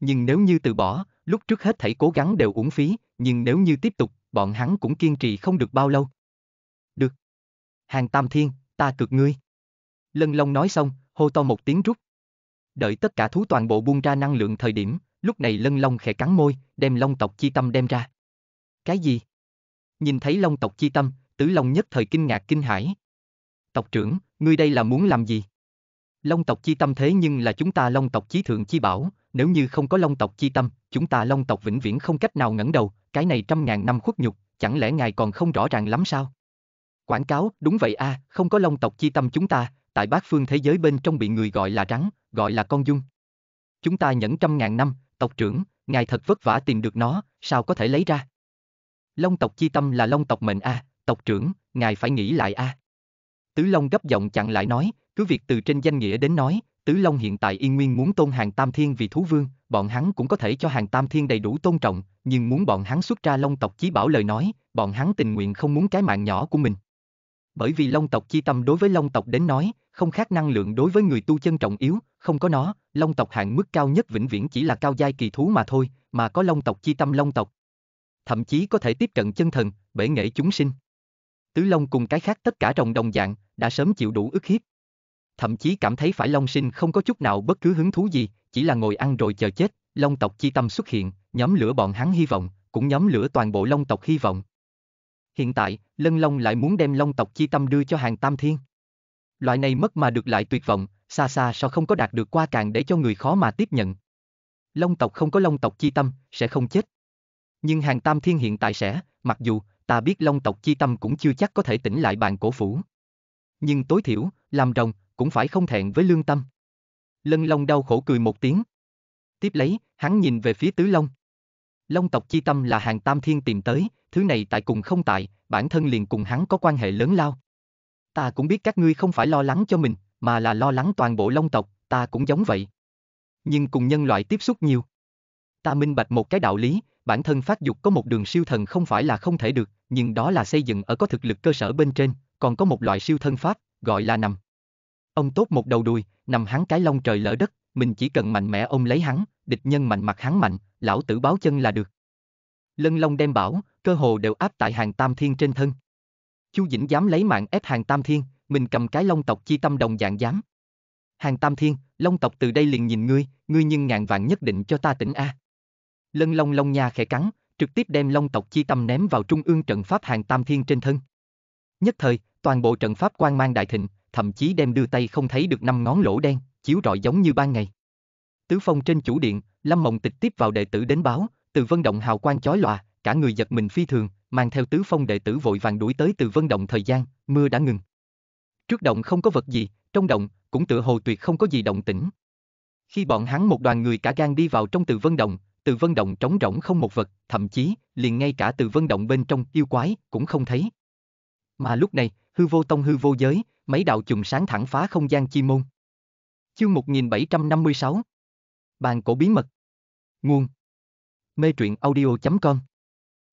Nhưng nếu như từ bỏ, lúc trước hết thảy cố gắng đều uổng phí, nhưng nếu như tiếp tục, bọn hắn cũng kiên trì không được bao lâu. Được. Hàng Tam Thiên, ta cực ngươi. Lân Long nói xong, hô to một tiếng rút. Đợi tất cả thú toàn bộ buông ra năng lượng thời điểm, lúc này Lân Long khẽ cắn môi, đem Long tộc chi tâm đem ra. Cái gì? Nhìn thấy Long tộc chi tâm, Tử Long nhất thời kinh ngạc kinh hãi. Tộc trưởng, ngươi đây là muốn làm gì? Long tộc chi tâm thế nhưng là chúng ta Long tộc chí thượng chi bảo, nếu như không có Long tộc chi tâm, chúng ta Long tộc vĩnh viễn không cách nào ngẩng đầu, cái này trăm ngàn năm khuất nhục, chẳng lẽ ngài còn không rõ ràng lắm sao? Quảng cáo, đúng vậy a, à, không có Long tộc chi tâm chúng ta, tại bát phương thế giới bên trong bị người gọi là rắn, gọi là con dung. Chúng ta nhẫn trăm ngàn năm, tộc trưởng, ngài thật vất vả tìm được nó, sao có thể lấy ra? Long tộc chi tâm là long tộc mệnh a, à, tộc trưởng, ngài phải nghĩ lại a. À. Tứ Long gấp giọng chặn lại nói, cứ việc từ trên danh nghĩa đến nói, Tứ Long hiện tại yên nguyên muốn tôn hàng Tam Thiên vì thú vương, bọn hắn cũng có thể cho hàng Tam Thiên đầy đủ tôn trọng, nhưng muốn bọn hắn xuất ra Long tộc chí bảo lời nói, bọn hắn tình nguyện không muốn cái mạng nhỏ của mình. Bởi vì Long tộc chi tâm đối với Long tộc đến nói, không khác năng lượng đối với người tu chân trọng yếu, không có nó, long tộc hạng mức cao nhất vĩnh viễn chỉ là cao giai kỳ thú mà thôi, mà có long tộc chi tâm long tộc. Thậm chí có thể tiếp cận chân thần, bể nghệ chúng sinh. Tứ Long cùng cái khác tất cả rồng đồng dạng, đã sớm chịu đủ ức hiếp. Thậm chí cảm thấy phải Long sinh không có chút nào bất cứ hứng thú gì, chỉ là ngồi ăn rồi chờ chết, Long tộc chi tâm xuất hiện, nhóm lửa bọn hắn hy vọng, cũng nhóm lửa toàn bộ Long tộc hy vọng. Hiện tại, Lân Long lại muốn đem Long tộc chi tâm đưa cho hàng Tam Thiên loại này mất mà được lại tuyệt vọng, xa xa so không có đạt được qua càng để cho người khó mà tiếp nhận. Long tộc không có long tộc chi tâm, sẽ không chết. Nhưng hàng tam thiên hiện tại sẽ, mặc dù, ta biết long tộc chi tâm cũng chưa chắc có thể tỉnh lại bàn cổ phủ. Nhưng tối thiểu, làm rồng, cũng phải không thẹn với lương tâm. Lân Long đau khổ cười một tiếng. Tiếp lấy, hắn nhìn về phía Tứ Long. Long tộc chi tâm là hàng tam thiên tìm tới, thứ này tại cùng không tại, bản thân liền cùng hắn có quan hệ lớn lao. Ta cũng biết các ngươi không phải lo lắng cho mình, mà là lo lắng toàn bộ long tộc, ta cũng giống vậy. Nhưng cùng nhân loại tiếp xúc nhiều. Ta minh bạch một cái đạo lý, bản thân phát dục có một đường siêu thần không phải là không thể được, nhưng đó là xây dựng ở có thực lực cơ sở bên trên, còn có một loại siêu thân pháp, gọi là nằm. Ông tốt một đầu đùi, nằm hắn cái long trời lỡ đất, mình chỉ cần mạnh mẽ ông lấy hắn, địch nhân mạnh mặt hắn mạnh, lão tử báo chân là được. Lân Long đem bảo, cơ hồ đều áp tại hàng tam thiên trên thân. Chu Dĩnh dám lấy mạng ép hàng Tam Thiên, mình cầm cái long tộc chi tâm đồng dạng dám. Hàng Tam Thiên, long tộc từ đây liền nhìn ngươi, ngươi nhưng ngàn vạn nhất định cho ta tỉnh A. Lân long long nha khẽ cắn, trực tiếp đem long tộc chi tâm ném vào trung ương trận pháp hàng Tam Thiên trên thân. Nhất thời, toàn bộ trận pháp quan mang đại thịnh, thậm chí đem đưa tay không thấy được năm ngón lỗ đen, chiếu rọi giống như ban ngày. Tứ phong trên chủ điện, Lâm Mộng Tịch tiếp vào đệ tử đến báo, từ vân động hào quang chói lòa, cả người giật mình phi thường, mang theo tứ phong đệ tử vội vàng đuổi tới từ vân động thời gian, mưa đã ngừng. Trước động không có vật gì, trong động cũng tựa hồ tuyệt không có gì động tĩnh. Khi bọn hắn một đoàn người cả gan đi vào trong từ vân động, từ vân động trống rỗng không một vật, thậm chí liền ngay cả từ vân động bên trong yêu quái cũng không thấy. Mà lúc này, hư vô tông hư vô giới, mấy đạo chùm sáng thẳng phá không gian chi môn. Chương 1756 Bàn cổ bí mật Nguồn Mê truyện audio.com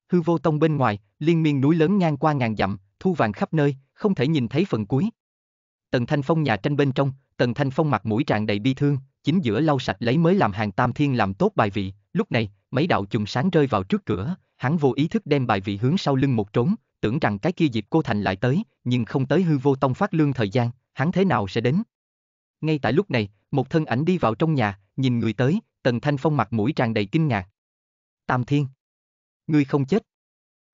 hư vô tông bên ngoài, liên miên núi lớn ngang qua ngàn dặm, thu vàng khắp nơi, không thể nhìn thấy phần cuối. Tần Thanh Phong nhà tranh bên trong, Tần Thanh Phong mặt mũi tràn đầy bi thương, chính giữa lau sạch lấy mới làm hàng tam thiên làm tốt bài vị, lúc này, mấy đạo chùm sáng rơi vào trước cửa, hắn vô ý thức đem bài vị hướng sau lưng một trốn, tưởng rằng cái kia dịp cô thành lại tới, nhưng không tới hư vô tông phát lương thời gian, hắn thế nào sẽ đến. Ngay tại lúc này, một thân ảnh đi vào trong nhà, nhìn người tới, Tần Thanh Phong mặt mũi tràn đầy kinh ngạc. Tam Thiên ngươi không chết.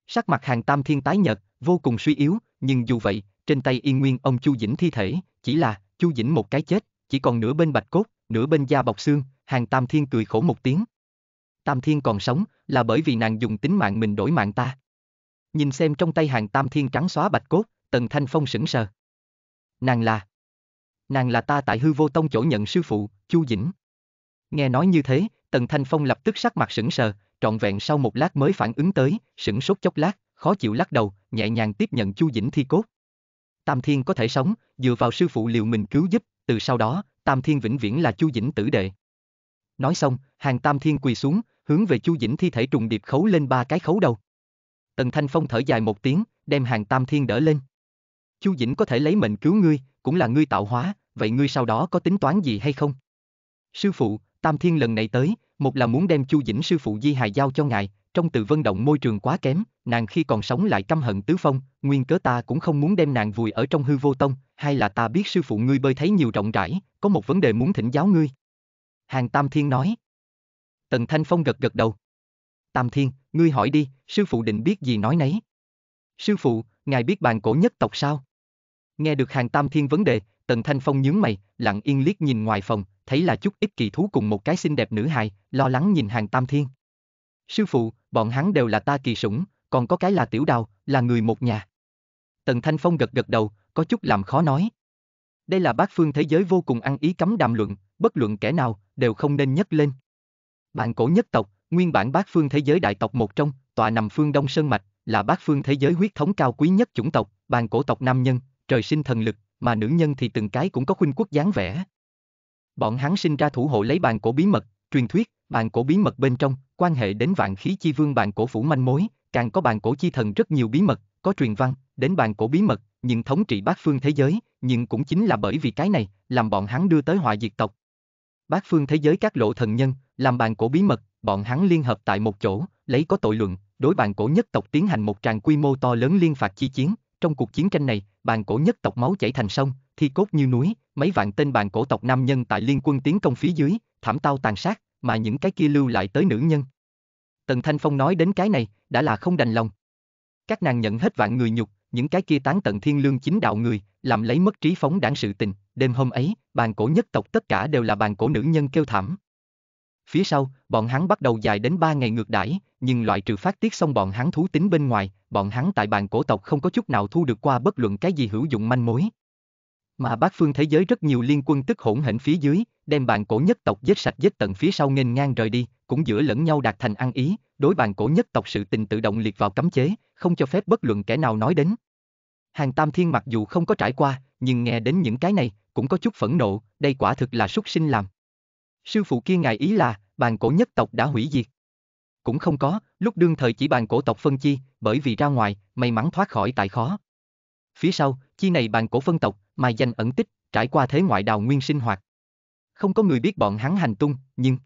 Sắc mặt hàng tam thiên tái nhật, vô cùng suy yếu, nhưng dù vậy, trên tay yên nguyên ông Chu Dĩnh thi thể, chỉ là, Chu Dĩnh một cái chết, chỉ còn nửa bên bạch cốt, nửa bên da bọc xương, hàng tam thiên cười khổ một tiếng. Tam thiên còn sống, là bởi vì nàng dùng tính mạng mình đổi mạng ta. Nhìn xem trong tay hàng tam thiên trắng xóa bạch cốt, tần thanh phong sững sờ. Nàng là... Nàng là ta tại hư vô tông chỗ nhận sư phụ, Chu Dĩnh. Nghe nói như thế, Tần Thanh Phong lập tức sắc mặt sững sờ, trọn vẹn sau một lát mới phản ứng tới, sửng sốt chốc lát, khó chịu lắc đầu, nhẹ nhàng tiếp nhận Chu Dĩnh thi cốt. Tam Thiên có thể sống, dựa vào sư phụ liệu mình cứu giúp, từ sau đó, Tam Thiên vĩnh viễn là Chu Dĩnh tử đệ. Nói xong, hàng Tam Thiên quỳ xuống, hướng về Chu Dĩnh thi thể trùng điệp khấu lên ba cái khấu đầu. Tần Thanh Phong thở dài một tiếng, đem hàng Tam Thiên đỡ lên. Chu Dĩnh có thể lấy mệnh cứu ngươi, cũng là ngươi tạo hóa, vậy ngươi sau đó có tính toán gì hay không? Sư phụ, Tam Thiên lần này tới, một là muốn đem Chu Dĩnh sư phụ Di Hài giao cho ngài, trong từ vân động môi trường quá kém, nàng khi còn sống lại căm hận tứ phong, nguyên cớ ta cũng không muốn đem nàng vùi ở trong hư vô tông, hay là ta biết sư phụ ngươi bơi thấy nhiều rộng rãi, có một vấn đề muốn thỉnh giáo ngươi. Hàng Tam Thiên nói. Tần Thanh Phong gật gật đầu. Tam Thiên, ngươi hỏi đi, sư phụ định biết gì nói nấy. Sư phụ, ngài biết bàn cổ nhất tộc sao? Nghe được hàng Tam Thiên vấn đề, Tần Thanh Phong nhướng mày, lặng yên liếc nhìn ngoài phòng, thấy là chút ít kỳ thú cùng một cái xinh đẹp nữ hài, lo lắng nhìn hàng tam thiên. Sư phụ, bọn hắn đều là ta kỳ sủng, còn có cái là tiểu đào, là người một nhà. Tần Thanh Phong gật gật đầu, có chút làm khó nói. Đây là bác phương thế giới vô cùng ăn ý cấm đàm luận, bất luận kẻ nào, đều không nên nhắc lên. Bạn cổ nhất tộc, nguyên bản bác phương thế giới đại tộc một trong, tọa nằm phương Đông Sơn Mạch, là bác phương thế giới huyết thống cao quý nhất chủng tộc, bàn cổ tộc nam nhân, trời sinh thần lực, mà nữ nhân thì từng cái cũng có khuynh quốc dáng vẻ, Bọn hắn sinh ra thủ hộ lấy bàn cổ bí mật, truyền thuyết, bàn cổ bí mật bên trong, quan hệ đến vạn khí chi vương bàn cổ phủ manh mối, càng có bàn cổ chi thần rất nhiều bí mật, có truyền văn, đến bàn cổ bí mật, nhưng thống trị bát phương thế giới, nhưng cũng chính là bởi vì cái này, làm bọn hắn đưa tới họa diệt tộc. Bát phương thế giới các lộ thần nhân, làm bàn cổ bí mật, bọn hắn liên hợp tại một chỗ, lấy có tội luận, đối bàn cổ nhất tộc tiến hành một tràng quy mô to lớn liên phạt chi chiến, trong cuộc chiến tranh này, bàn cổ nhất tộc máu chảy thành sông, thi cốt như núi, mấy vạn tên bàn cổ tộc nam nhân tại liên quân tiến công phía dưới, thảm tao tàn sát, mà những cái kia lưu lại tới nữ nhân. Tần Thanh Phong nói đến cái này, đã là không đành lòng. Các nàng nhận hết vạn người nhục, những cái kia tán tận thiên lương chính đạo người, làm lấy mất trí phóng đảng sự tình, đêm hôm ấy, bàn cổ nhất tộc tất cả đều là bàn cổ nữ nhân kêu thảm. Phía sau, bọn hắn bắt đầu dài đến 3 ngày ngược đãi, nhưng loại trừ phát tiết xong bọn hắn thú tính bên ngoài, bọn hắn tại bàn cổ tộc không có chút nào thu được qua bất luận cái gì hữu dụng manh mối. Mà bát phương thế giới rất nhiều liên quân tức hỗn hển phía dưới, đem bàn cổ nhất tộc giết sạch giết tận phía sau nghênh ngang rời đi, cũng giữa lẫn nhau đạt thành ăn ý, đối bàn cổ nhất tộc sự tình tự động liệt vào cấm chế, không cho phép bất luận kẻ nào nói đến. Hàng Tam Thiên mặc dù không có trải qua, nhưng nghe đến những cái này, cũng có chút phẫn nộ, đây quả thực là súc sinh làm. Sư phụ kia ngài ý là, bàn cổ nhất tộc đã hủy diệt. Cũng không có, lúc đương thời chỉ bàn cổ tộc phân chi, bởi vì ra ngoài, may mắn thoát khỏi tại khó. Phía sau, chi này bàn cổ phân tộc, mai danh ẩn tích, trải qua thế ngoại đào nguyên sinh hoạt. Không có người biết bọn hắn hành tung, nhưng...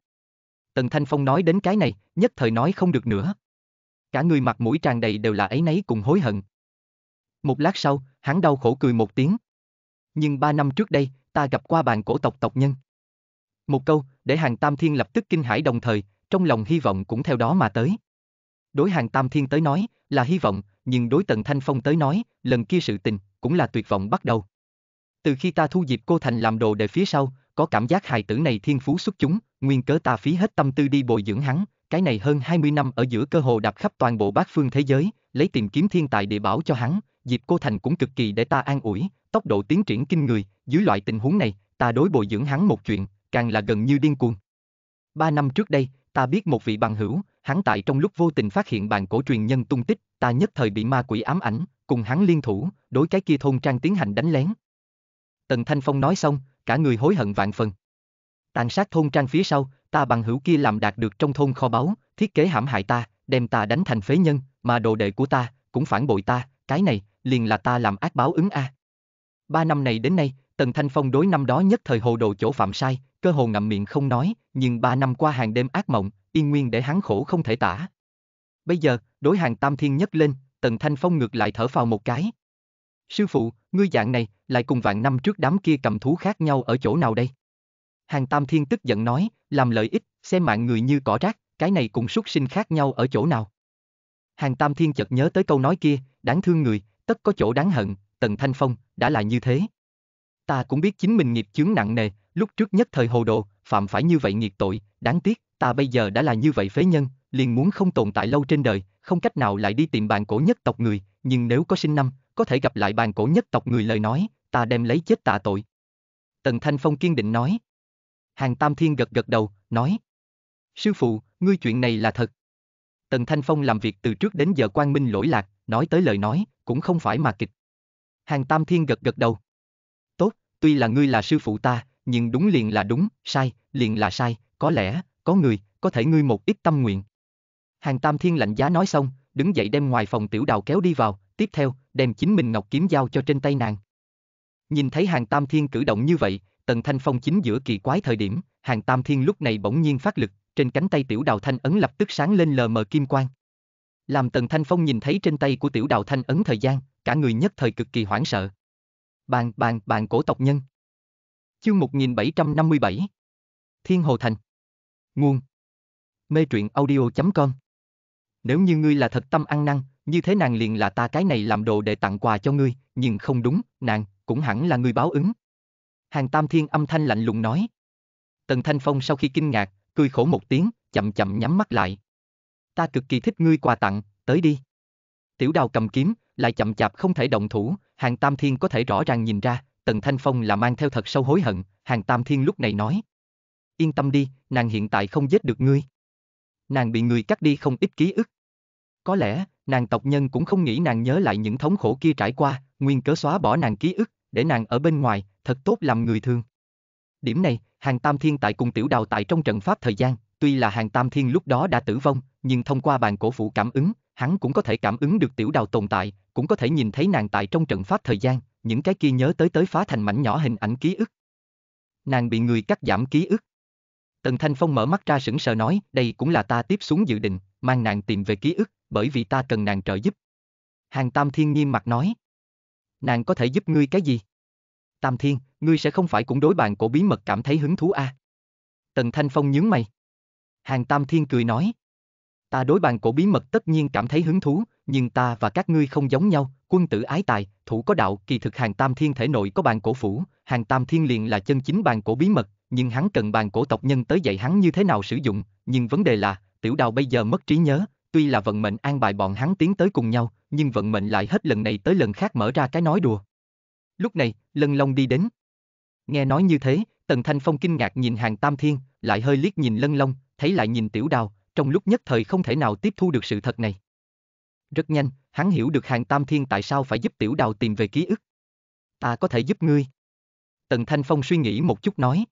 Tần Thanh Phong nói đến cái này, nhất thời nói không được nữa. Cả người mặt mũi tràn đầy đều là ấy nấy cùng hối hận. Một lát sau, hắn đau khổ cười một tiếng. Nhưng ba năm trước đây, ta gặp qua bàn cổ tộc tộc nhân. Một câu, để hàng Tam Thiên lập tức kinh hãi đồng thời, trong lòng hy vọng cũng theo đó mà tới. Đối hàng Tam Thiên tới nói, là hy vọng, nhưng đối Tần Thanh Phong tới nói, lần kia sự tình, cũng là tuyệt vọng bắt đầu. Từ khi ta thu dịp cô thành làm đồ để phía sau, có cảm giác hài tử này thiên phú xuất chúng, nguyên cớ ta phí hết tâm tư đi bồi dưỡng hắn, cái này hơn 20 năm ở giữa cơ hồ đạp khắp toàn bộ bát phương thế giới, lấy tìm kiếm thiên tài địa bảo cho hắn, dịp Cô Thành cũng cực kỳ để ta an ủi, tốc độ tiến triển kinh người, dưới loại tình huống này, ta đối bồi dưỡng hắn một chuyện, càng là gần như điên cuồng. Ba năm trước đây, ta biết một vị bằng hữu, hắn tại trong lúc vô tình phát hiện bàn cổ truyền nhân tung tích, ta nhất thời bị ma quỷ ám ảnh, cùng hắn liên thủ, đối cái kia thôn trang tiến hành đánh lén, Tần Thanh Phong nói xong, cả người hối hận vạn phần. Tàn sát thôn trang phía sau, ta bằng hữu kia làm đạt được trong thôn kho báu, thiết kế hãm hại ta, đem ta đánh thành phế nhân, mà đồ đệ của ta, cũng phản bội ta, cái này, liền là ta làm ác báo ứng a. Ba năm này đến nay, Tần Thanh Phong đối năm đó nhất thời hồ đồ chỗ phạm sai, cơ hồ ngậm miệng không nói, nhưng ba năm qua hàng đêm ác mộng, yên nguyên để hắn khổ không thể tả. Bây giờ, đối hàng tam thiên nhất lên, Tần Thanh Phong ngược lại thở phào một cái. Sư phụ, ngươi dạng này, lại cùng vạn năm trước đám kia cầm thú khác nhau ở chỗ nào đây? Hàng Tam Thiên tức giận nói, làm lợi ích, xem mạng người như cỏ rác, cái này cùng xuất sinh khác nhau ở chỗ nào? Hàng Tam Thiên chợt nhớ tới câu nói kia, đáng thương người, tất có chỗ đáng hận, Tần Thanh Phong, đã là như thế. Ta cũng biết chính mình nghiệp chướng nặng nề, lúc trước nhất thời hồ đồ, phạm phải như vậy nghiệt tội, đáng tiếc, ta bây giờ đã là như vậy phế nhân, liền muốn không tồn tại lâu trên đời, không cách nào lại đi tìm bạn cổ nhất tộc người, nhưng nếu có sinh năm, có thể gặp lại bàn cổ nhất tộc người lời nói, ta đem lấy chết tạ tội. Tần Thanh Phong kiên định nói. Hàng Tam Thiên gật gật đầu, nói. Sư phụ, ngươi chuyện này là thật. Tần Thanh Phong làm việc từ trước đến giờ quang minh lỗi lạc, nói tới lời nói, cũng không phải mà kịch. Hàng Tam Thiên gật gật đầu. Tốt, tuy là ngươi là sư phụ ta, nhưng đúng liền là đúng, sai, liền là sai, có lẽ, có người, có thể ngươi một ít tâm nguyện. Hàng Tam Thiên lạnh giá nói xong, đứng dậy đem ngoài phòng tiểu đào kéo đi vào, tiếp theo, đem chính mình ngọc kiếm giao cho trên tay nàng. Nhìn thấy hàng tam thiên cử động như vậy, tần thanh phong chính giữa kỳ quái thời điểm, hàng tam thiên lúc này bỗng nhiên phát lực, trên cánh tay tiểu đào thanh ấn lập tức sáng lên lờ mờ kim quang. Làm tần thanh phong nhìn thấy trên tay của tiểu đào thanh ấn thời gian, cả người nhất thời cực kỳ hoảng sợ. Bàn, bàn, bàn cổ tộc nhân. Chương 1757 Thiên Hồ Thành Nguồn Mê truyện audio.com Nếu như ngươi là thật tâm ăn năn, như thế nàng liền là ta cái này làm đồ để tặng quà cho ngươi, nhưng không đúng, nàng, cũng hẳn là ngươi báo ứng. Hàng Tam Thiên âm thanh lạnh lùng nói. Tần Thanh Phong sau khi kinh ngạc, cười khổ một tiếng, chậm chậm nhắm mắt lại. Ta cực kỳ thích ngươi quà tặng, tới đi. Tiểu đào cầm kiếm, lại chậm chạp không thể động thủ, hàng Tam Thiên có thể rõ ràng nhìn ra, Tần Thanh Phong là mang theo thật sâu hối hận, hàng Tam Thiên lúc này nói. Yên tâm đi, nàng hiện tại không giết được ngươi. Nàng bị người cắt đi không ít ký ức, có lẽ, nàng tộc nhân cũng không nghĩ nàng nhớ lại những thống khổ kia trải qua, nguyên cớ xóa bỏ nàng ký ức, để nàng ở bên ngoài, thật tốt làm người thương. Điểm này, hàng tam thiên tại cùng tiểu đào tại trong trận pháp thời gian, tuy là hàng tam thiên lúc đó đã tử vong, nhưng thông qua bàn cổ phụ cảm ứng, hắn cũng có thể cảm ứng được tiểu đào tồn tại, cũng có thể nhìn thấy nàng tại trong trận pháp thời gian, những cái kia nhớ tới tới phá thành mảnh nhỏ hình ảnh ký ức. Nàng bị người cắt giảm ký ức. Tần Thanh Phong mở mắt ra sững sờ nói, đây cũng là ta tiếp xuống dự định, mang nàng tìm về ký ức, bởi vì ta cần nàng trợ giúp. Hàng Tam Thiên nghiêm mặt nói. Nàng có thể giúp ngươi cái gì? Tam Thiên, ngươi sẽ không phải cũng đối bàn cổ bí mật cảm thấy hứng thú a? À? Tần Thanh Phong nhướng mày. Hàng Tam Thiên cười nói. Ta đối bàn cổ bí mật tất nhiên cảm thấy hứng thú, nhưng ta và các ngươi không giống nhau, quân tử ái tài, thủ có đạo, kỳ thực hàng tam thiên thể nội có bàn cổ phủ, hàng tam thiên liền là chân chính bàn cổ bí mật, nhưng hắn cần bàn cổ tộc nhân tới dạy hắn như thế nào sử dụng, nhưng vấn đề là, tiểu đào bây giờ mất trí nhớ, Tuy là vận mệnh an bài bọn hắn tiến tới cùng nhau, nhưng vận mệnh lại hết lần này tới lần khác mở ra cái nói đùa. Lúc này, Lân Long đi đến. Nghe nói như thế, Tần Thanh Phong kinh ngạc nhìn hàng Tam Thiên, lại hơi liếc nhìn Lân Long, thấy lại nhìn Tiểu Đào, trong lúc nhất thời không thể nào tiếp thu được sự thật này. Rất nhanh, hắn hiểu được hàng Tam Thiên tại sao phải giúp Tiểu Đào tìm về ký ức. Ta có thể giúp ngươi. Tần Thanh Phong suy nghĩ một chút nói.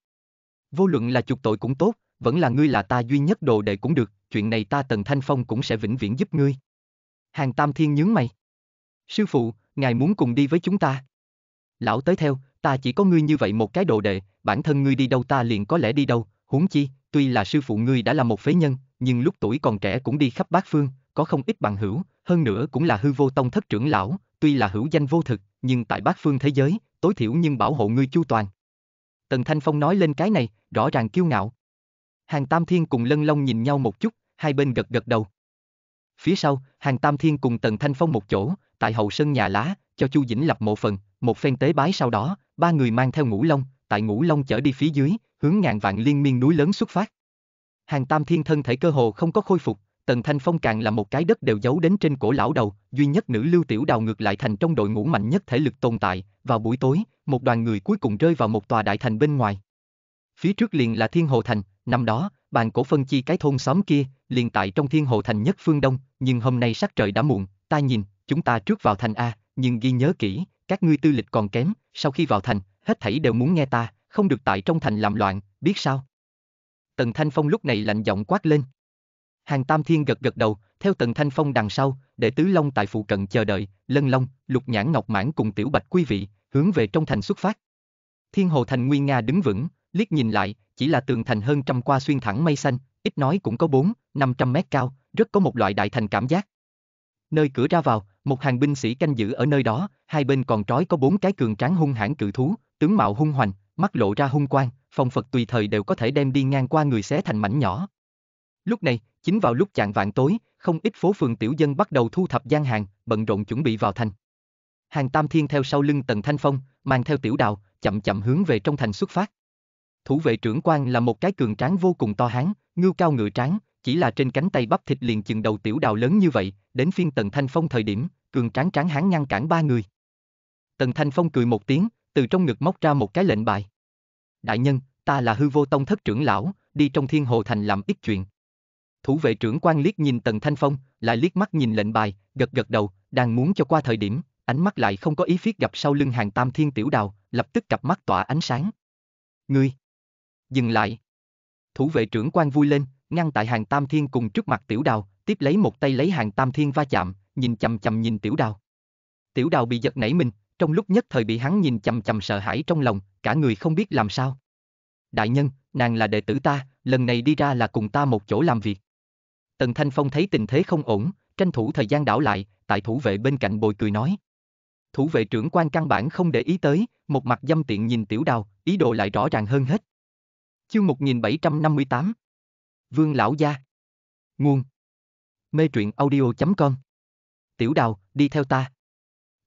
Vô luận là chuộc tội cũng tốt, vẫn là ngươi là ta duy nhất đồ đệ cũng được, chuyện này ta Tần Thanh Phong cũng sẽ vĩnh viễn giúp ngươi. Hàng Tam Thiên nhướng mày. Sư phụ, ngài muốn cùng đi với chúng ta. Lão tới theo, ta chỉ có ngươi như vậy một cái đồ đệ, bản thân ngươi đi đâu ta liền có lẽ đi đâu, huống chi, tuy là sư phụ ngươi đã là một phế nhân, nhưng lúc tuổi còn trẻ cũng đi khắp bát phương, có không ít bằng hữu, hơn nữa cũng là hư vô tông thất trưởng lão, tuy là hữu danh vô thực, nhưng tại bát phương thế giới, tối thiểu nhưng bảo hộ ngươi chu toàn. Tần Thanh Phong nói lên cái này, rõ ràng kiêu ngạo. Hàng Tam Thiên cùng Lân Long nhìn nhau một chút, hai bên gật gật đầu. Phía sau, hàng Tam Thiên cùng Tần Thanh Phong một chỗ, tại hậu sân nhà lá, cho Chu Dĩnh lập mộ phần, một phen tế bái sau đó, ba người mang theo ngũ long, tại ngũ long chở đi phía dưới, hướng ngàn vạn liên miên núi lớn xuất phát. Hàng Tam Thiên thân thể cơ hồ không có khôi phục, Tần Thanh Phong càng là một cái đất đều giấu đến trên cổ lão đầu, duy nhất nữ Lưu Tiểu Đào ngược lại thành trong đội ngũ mạnh nhất thể lực tồn tại, vào buổi tối, một đoàn người cuối cùng rơi vào một tòa đại thành bên ngoài. Phía trước liền là Thiên Hồ Thành, năm đó, bàn cổ phân chi cái thôn xóm kia, liền tại trong thiên hộ thành nhất phương đông, nhưng hôm nay sắc trời đã muộn, ta nhìn, chúng ta trước vào thành A, nhưng ghi nhớ kỹ, các ngươi tư lịch còn kém, sau khi vào thành, hết thảy đều muốn nghe ta, không được tại trong thành làm loạn, biết sao? Tần Thanh Phong lúc này lạnh giọng quát lên. Hàng Tam Thiên gật gật đầu, theo Tần Thanh Phong đằng sau, để Tứ Long tại phụ cận chờ đợi, Lân Long, Lục Nhãn Ngọc Mãn cùng Tiểu Bạch quý vị, hướng về trong thành xuất phát. Thiên Hồ Thành Nguyên Nga đứng vững, liếc nhìn lại, chỉ là tường thành hơn trăm qua xuyên thẳng mây xanh, ít nói cũng có 4, 500 mét cao, rất có một loại đại thành cảm giác. Nơi cửa ra vào, một hàng binh sĩ canh giữ ở nơi đó, hai bên còn trói có bốn cái cường tráng hung hãn cự thú, tướng mạo hung hoành, mắt lộ ra hung quang, phong Phật tùy thời đều có thể đem đi ngang qua người xé thành mảnh nhỏ. Lúc này, chính vào lúc chạng vạn tối, không ít phố phường tiểu dân bắt đầu thu thập gian hàng, bận rộn chuẩn bị vào thành. Hàng Tam Thiên theo sau lưng Tần Thanh Phong, mang theo tiểu đào, chậm chậm hướng về trong thành xuất phát. Thủ vệ trưởng quan là một cái cường tráng vô cùng to hán, ngưu cao ngựa trắng, chỉ là trên cánh tay bắp thịt liền chừng đầu tiểu đào lớn như vậy, đến phiên Tần Thanh Phong thời điểm, cường tráng tráng hắn ngăn cản ba người. Tần Thanh Phong cười một tiếng, từ trong ngực móc ra một cái lệnh bài. Đại nhân, ta là hư vô tông thất trưởng lão, đi trong thiên hồ thành làm ít chuyện. Thủ vệ trưởng quan liếc nhìn Tần Thanh Phong, lại liếc mắt nhìn lệnh bài, gật gật đầu, đang muốn cho qua thời điểm, ánh mắt lại không có ý phiết gặp sau lưng hàng tam thiên tiểu đào, lập tức cặp mắt tỏa ánh sáng. Ngươi! Dừng lại, thủ vệ trưởng quan vui lên, ngăn tại hàng tam thiên cùng trước mặt tiểu đào, tiếp lấy một tay lấy hàng tam thiên va chạm, nhìn chầm chầm nhìn tiểu đào. Tiểu đào bị giật nảy mình, trong lúc nhất thời bị hắn nhìn chầm chầm sợ hãi trong lòng, cả người không biết làm sao. Đại nhân, nàng là đệ tử ta, lần này đi ra là cùng ta một chỗ làm việc. Tần Thanh Phong thấy tình thế không ổn, tranh thủ thời gian đảo lại, tại thủ vệ bên cạnh bồi cười nói. Thủ vệ trưởng quan căn bản không để ý tới, một mặt dâm tiện nhìn tiểu đào, ý đồ lại rõ ràng hơn hết. Chương 1758 Vương Lão Gia Nguồn Mê truyện audio.com Tiểu đào, đi theo ta.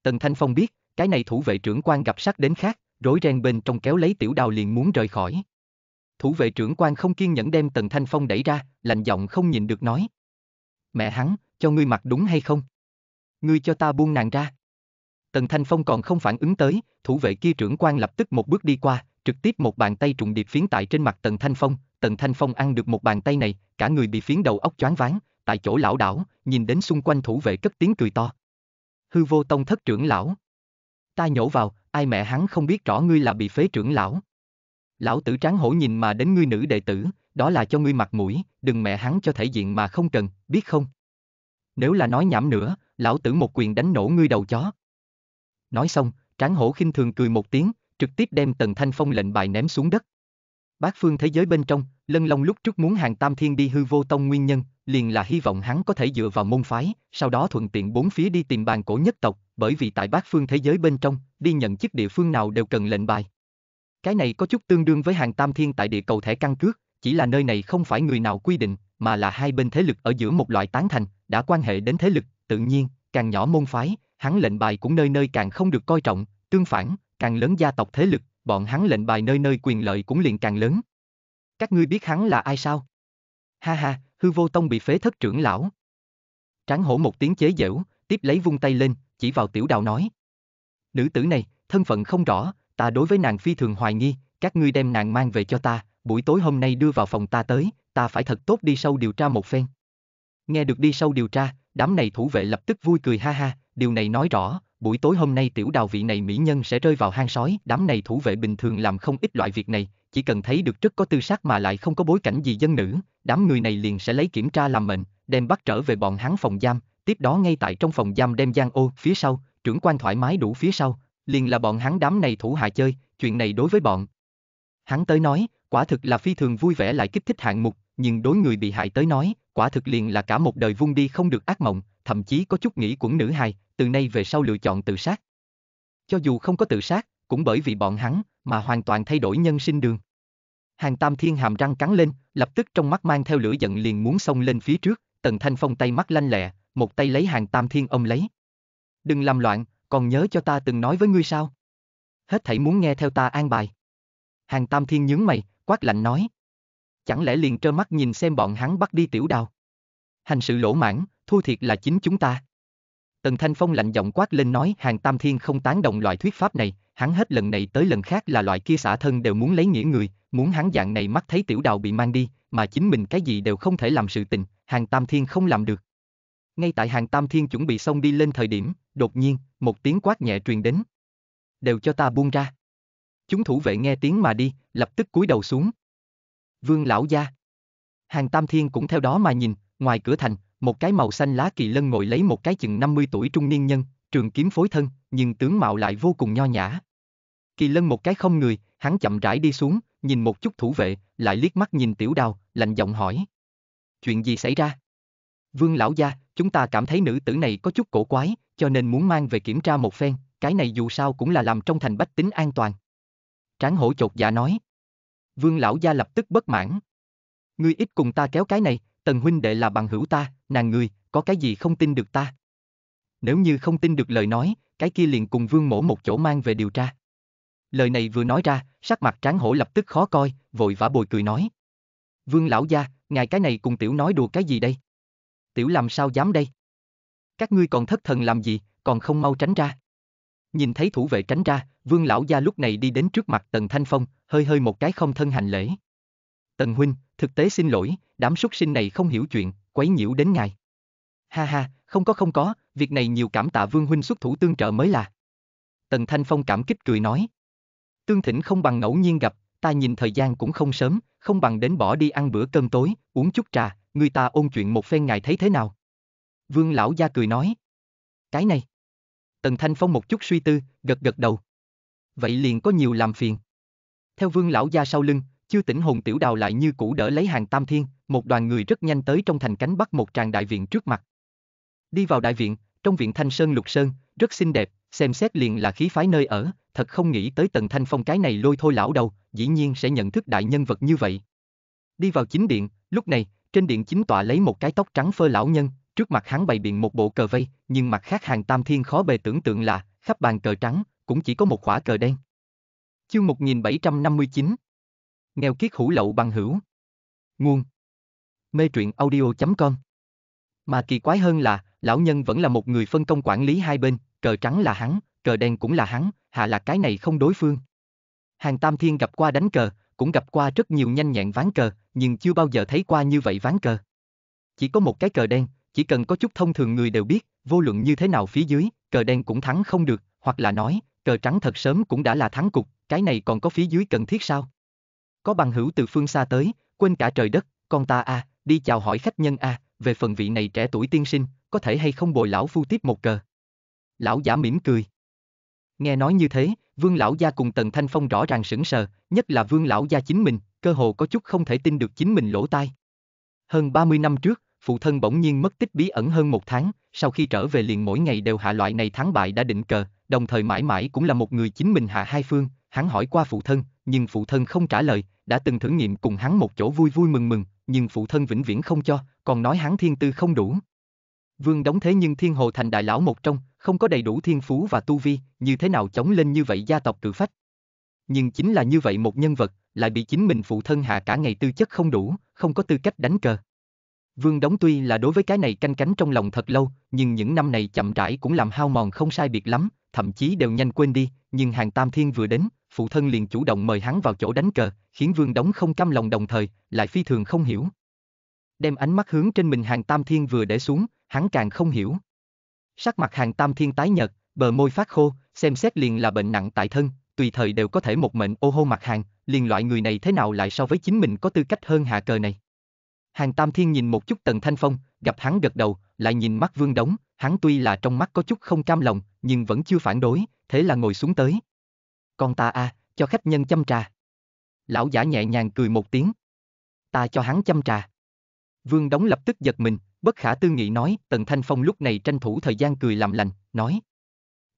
Tần Thanh Phong biết, cái này thủ vệ trưởng quan gặp sắc đến khác, rối ren bên trong kéo lấy tiểu đào liền muốn rời khỏi. Thủ vệ trưởng quan không kiên nhẫn đem Tần Thanh Phong đẩy ra, lạnh giọng không nhìn được nói. Mẹ hắn, cho ngươi mặc đúng hay không? Ngươi cho ta buông nàng ra. Tần Thanh Phong còn không phản ứng tới, thủ vệ kia trưởng quan lập tức một bước đi qua, trực tiếp một bàn tay trùng điệp phiến tại trên mặt Tần Thanh Phong, Tần Thanh Phong ăn được một bàn tay này, cả người bị phiến đầu óc choáng váng, tại chỗ lão đảo, nhìn đến xung quanh thủ vệ cất tiếng cười to. Hư vô tông thất trưởng lão. Ta nhổ vào, ai mẹ hắn không biết rõ ngươi là bị phế trưởng lão. Lão tử tráng hổ nhìn mà đến ngươi nữ đệ tử, đó là cho ngươi mặt mũi, đừng mẹ hắn cho thể diện mà không cần, biết không? Nếu là nói nhảm nữa, lão tử một quyền đánh nổ ngươi đầu chó. Nói xong, tráng hổ khinh thường cười một tiếng, trực tiếp đem Tần Thanh Phong lệnh bài ném xuống đất. Bát phương thế giới bên trong, Lân Long lúc trước muốn hàng Tam Thiên đi hư vô tông nguyên nhân, liền là hy vọng hắn có thể dựa vào môn phái, sau đó thuận tiện bốn phía đi tìm bàn cổ nhất tộc, bởi vì tại bát phương thế giới bên trong, đi nhận chức địa phương nào đều cần lệnh bài. Cái này có chút tương đương với hàng Tam Thiên tại địa cầu thẻ căn cước, chỉ là nơi này không phải người nào quy định, mà là hai bên thế lực ở giữa một loại tán thành, đã quan hệ đến thế lực, tự nhiên, càng nhỏ môn phái, hắn lệnh bài cũng nơi nơi càng không được coi trọng, tương phản, càng lớn gia tộc thế lực, bọn hắn lệnh bài nơi nơi quyền lợi cũng liền càng lớn. Các ngươi biết hắn là ai sao? Ha ha, hư vô tông bị phế thất trưởng lão. Tráng hổ một tiếng chế giễu, tiếp lấy vung tay lên, chỉ vào tiểu đào nói. Nữ tử này, thân phận không rõ, ta đối với nàng phi thường hoài nghi, các ngươi đem nàng mang về cho ta, buổi tối hôm nay đưa vào phòng ta tới, ta phải thật tốt đi sâu điều tra một phen. Nghe được đi sâu điều tra, đám này thủ vệ lập tức vui cười ha ha, điều này nói rõ, buổi tối hôm nay tiểu đào vị này mỹ nhân sẽ rơi vào hang sói, đám này thủ vệ bình thường làm không ít loại việc này, chỉ cần thấy được rất có tư sắc mà lại không có bối cảnh gì dân nữ, đám người này liền sẽ lấy kiểm tra làm mệnh, đem bắt trở về bọn hắn phòng giam, tiếp đó ngay tại trong phòng giam đem giang ô phía sau, trưởng quan thoải mái đủ phía sau, liền là bọn hắn đám này thủ hạ chơi, chuyện này đối với bọn. Hắn tới nói, quả thực là phi thường vui vẻ lại kích thích hạng mục, nhưng đối người bị hại tới nói, quả thực liền là cả một đời vung đi không được ác mộng, thậm chí có chút nghĩ cũng nữ hài, từ nay về sau lựa chọn tự sát. Cho dù không có tự sát, cũng bởi vì bọn hắn mà hoàn toàn thay đổi nhân sinh đường. Hàng Tam Thiên hàm răng cắn lên, lập tức trong mắt mang theo lửa giận liền muốn xông lên phía trước, Tần Thanh Phong tay mắt lanh lẹ, một tay lấy Hàng Tam Thiên ôm lấy. Đừng làm loạn, còn nhớ cho ta từng nói với ngươi sao? Hết thảy muốn nghe theo ta an bài. Hàng Tam Thiên nhướng mày, quát lạnh nói. Chẳng lẽ liền trơ mắt nhìn xem bọn hắn bắt đi tiểu đào? Hành sự lỗ mãn, thu thiệt là chính chúng ta. Tần Thanh Phong lạnh giọng quát lên nói hàng tam thiên không tán đồng loại thuyết pháp này, hắn hết lần này tới lần khác là loại kia xã thân đều muốn lấy nghĩa người, muốn hắn dạng này mắt thấy tiểu đào bị mang đi, mà chính mình cái gì đều không thể làm sự tình, hàng tam thiên không làm được. Ngay tại hàng tam thiên chuẩn bị xong đi lên thời điểm, đột nhiên, một tiếng quát nhẹ truyền đến. Đều cho ta buông ra. Chúng thủ vệ nghe tiếng mà đi, lập tức cúi đầu xuống. Vương lão gia. Hàng tam thiên cũng theo đó mà nhìn, ngoài cửa thành, một cái màu xanh lá kỳ lân ngồi lấy một cái chừng 50 tuổi trung niên nhân, trường kiếm phối thân, nhưng tướng mạo lại vô cùng nho nhã. Kỳ lân một cái không người, hắn chậm rãi đi xuống, nhìn một chút thủ vệ, lại liếc mắt nhìn tiểu đào, lạnh giọng hỏi. Chuyện gì xảy ra? Vương lão gia, chúng ta cảm thấy nữ tử này có chút cổ quái, cho nên muốn mang về kiểm tra một phen, cái này dù sao cũng là làm trong thành bách tính an toàn. Tráng hổ chột dạ nói. Vương lão gia lập tức bất mãn. Ngươi ít cùng ta kéo cái này, tần huynh đệ là bằng hữu ta, nàng ngươi, có cái gì không tin được ta? Nếu như không tin được lời nói, cái kia liền cùng vương mổ một chỗ mang về điều tra. Lời này vừa nói ra, sắc mặt tráng hổ lập tức khó coi, vội vã bồi cười nói. Vương lão gia, ngài cái này cùng tiểu nói đùa cái gì đây? Tiểu làm sao dám đây? Các ngươi còn thất thần làm gì, còn không mau tránh ra. Nhìn thấy thủ vệ tránh ra, vương lão gia lúc này đi đến trước mặt tần thanh phong, hơi hơi một cái không thân hành lễ. Tần huynh, thực tế xin lỗi, đám súc sinh này không hiểu chuyện, quấy nhiễu đến ngài. Ha ha, không có không có, việc này nhiều cảm tạ Vương Huynh xuất thủ tương trợ mới là. Tần Thanh Phong cảm kích cười nói. Tương Thỉnh không bằng ngẫu nhiên gặp, ta nhìn thời gian cũng không sớm, không bằng đến bỏ đi ăn bữa cơm tối, uống chút trà, người ta ôn chuyện một phen ngài thấy thế nào. Vương Lão Gia cười nói. Cái này. Tần Thanh Phong một chút suy tư, gật gật đầu. Vậy liền có nhiều làm phiền. Theo Vương Lão Gia sau lưng, chưa tỉnh hồn tiểu đào lại như cũ đỡ lấy hàng tam thiên, một đoàn người rất nhanh tới trong thành cánh bắc một tràng đại viện trước mặt. Đi vào đại viện, trong viện thanh sơn lục sơn, rất xinh đẹp, xem xét liền là khí phái nơi ở, thật không nghĩ tới tần thanh phong cái này lôi thôi lão đầu, dĩ nhiên sẽ nhận thức đại nhân vật như vậy. Đi vào chính điện, lúc này, trên điện chính tọa lấy một cái tóc trắng phơ lão nhân, trước mặt hắn bày biện một bộ cờ vây, nhưng mặt khác hàng tam thiên khó bề tưởng tượng là, khắp bàn cờ trắng, cũng chỉ có một khỏa cờ đen. Chương 1759 Nghèo kiết hủ lậu bằng hữu. Nguồn. Mê truyện audio.com Mà kỳ quái hơn là, lão nhân vẫn là một người phân công quản lý hai bên, cờ trắng là hắn, cờ đen cũng là hắn, hạ là cái này không đối phương. Hàng Tam Thiên gặp qua đánh cờ, cũng gặp qua rất nhiều nhanh nhẹn ván cờ, nhưng chưa bao giờ thấy qua như vậy ván cờ. Chỉ có một cái cờ đen, chỉ cần có chút thông thường người đều biết, vô luận như thế nào phía dưới, cờ đen cũng thắng không được, hoặc là nói, cờ trắng thật sớm cũng đã là thắng cục, cái này còn có phía dưới cần thiết sao? có bằng hữu từ phương xa tới, quên cả trời đất, con ta a, à, đi chào hỏi khách nhân a, à, về phần vị này trẻ tuổi tiên sinh, có thể hay không bồi lão phu tiếp một cờ. Lão giả mỉm cười. Nghe nói như thế, Vương lão gia cùng Tần Thanh Phong rõ ràng sững sờ, nhất là Vương lão gia chính mình, cơ hồ có chút không thể tin được chính mình lỗ tai. Hơn 30 năm trước, phụ thân bỗng nhiên mất tích bí ẩn hơn một tháng, sau khi trở về liền mỗi ngày đều hạ loại này thắng bại đã định cờ, đồng thời mãi mãi cũng là một người chính mình hạ hai phương, hắn hỏi qua phụ thân, nhưng phụ thân không trả lời, đã từng thử nghiệm cùng hắn một chỗ vui vui mừng mừng, nhưng phụ thân vĩnh viễn không cho, còn nói hắn thiên tư không đủ. Vương đóng thế nhưng thiên hồ thành đại lão một trong, không có đầy đủ thiên phú và tu vi, như thế nào chống lên như vậy gia tộc cử phách. Nhưng chính là như vậy một nhân vật, lại bị chính mình phụ thân hạ cả ngày tư chất không đủ, không có tư cách đánh cờ. Vương đóng tuy là đối với cái này canh cánh trong lòng thật lâu, nhưng những năm này chậm rãi cũng làm hao mòn không sai biệt lắm, thậm chí đều nhanh quên đi, nhưng hàng tam thiên vừa đến, phụ thân liền chủ động mời hắn vào chỗ đánh cờ, khiến Vương Đống không cam lòng đồng thời, lại phi thường không hiểu. Đem ánh mắt hướng trên mình hàng Tam Thiên vừa để xuống, hắn càng không hiểu. Sắc mặt hàng Tam Thiên tái nhợt, bờ môi phát khô, xem xét liền là bệnh nặng tại thân, tùy thời đều có thể một mệnh ô hô mặt hàng, liền loại người này thế nào lại so với chính mình có tư cách hơn hạ cờ này. Hàng Tam Thiên nhìn một chút Tần Thanh Phong, gặp hắn gật đầu, lại nhìn mắt Vương Đống, hắn tuy là trong mắt có chút không cam lòng, nhưng vẫn chưa phản đối, thế là ngồi xuống tới, con ta a, à, cho khách nhân chăm trà. Lão giả nhẹ nhàng cười một tiếng. Ta cho hắn chăm trà. Vương Đống lập tức giật mình, bất khả tư nghị nói, Tần Thanh Phong lúc này tranh thủ thời gian cười làm lành, nói.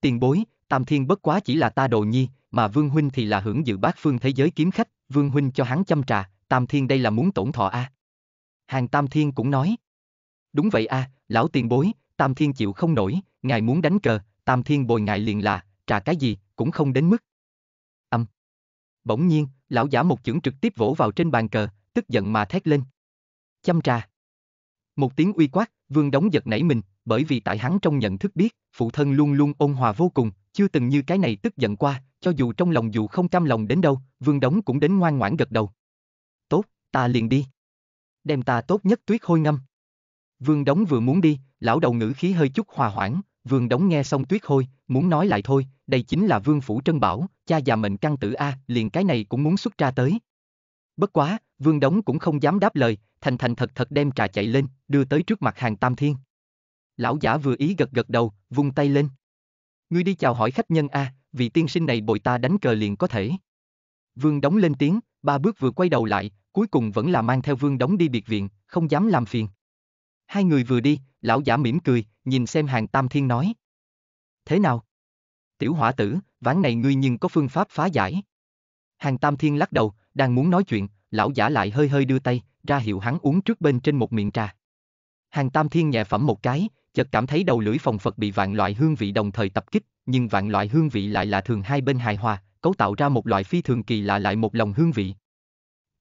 Tiền bối, Tam Thiên bất quá chỉ là ta đồ nhi, mà Vương Huynh thì là hưởng dự bát phương thế giới kiếm khách, Vương Huynh cho hắn chăm trà, Tam Thiên đây là muốn tổn thọ a. À? Hàng Tam Thiên cũng nói. Đúng vậy a, à, lão tiền bối, Tam Thiên chịu không nổi, ngài muốn đánh cờ, Tam Thiên bồi ngài liền là, trà cái gì, cũng không đến mức bỗng nhiên, lão giả một chưởng trực tiếp vỗ vào trên bàn cờ, tức giận mà thét lên. Chăm trà. Một tiếng uy quát, vương đóng giật nảy mình, bởi vì tại hắn trong nhận thức biết, phụ thân luôn luôn ôn hòa vô cùng, chưa từng như cái này tức giận qua, cho dù trong lòng dù không cam lòng đến đâu, vương đóng cũng đến ngoan ngoãn gật đầu. Tốt, ta liền đi. Đem ta tốt nhất tuyết hôi ngâm. Vương đóng vừa muốn đi, lão đầu ngữ khí hơi chút hòa hoãn, vương đóng nghe xong tuyết hôi, muốn nói lại thôi, đây chính là vương phủ trân bảo, cha già mình căn tử A, liền cái này cũng muốn xuất ra tới. Bất quá, vương đống cũng không dám đáp lời, thành thành thật thật đem trà chạy lên, đưa tới trước mặt hàng tam thiên. Lão giả vừa ý gật gật đầu, vung tay lên. Ngươi đi chào hỏi khách nhân A, vị tiên sinh này bồi ta đánh cờ liền có thể. Vương đóng lên tiếng, ba bước vừa quay đầu lại, cuối cùng vẫn là mang theo vương đóng đi biệt viện, không dám làm phiền. Hai người vừa đi, lão giả mỉm cười, nhìn xem hàng tam thiên nói. Thế nào? tiểu hỏa tử, ván này ngươi nhưng có phương pháp phá giải. Hàng Tam Thiên lắc đầu, đang muốn nói chuyện, lão giả lại hơi hơi đưa tay, ra hiệu hắn uống trước bên trên một miệng trà. Hàng Tam Thiên nhẹ phẩm một cái, chợt cảm thấy đầu lưỡi phòng Phật bị vạn loại hương vị đồng thời tập kích, nhưng vạn loại hương vị lại là thường hai bên hài hòa, cấu tạo ra một loại phi thường kỳ lạ lại một lòng hương vị.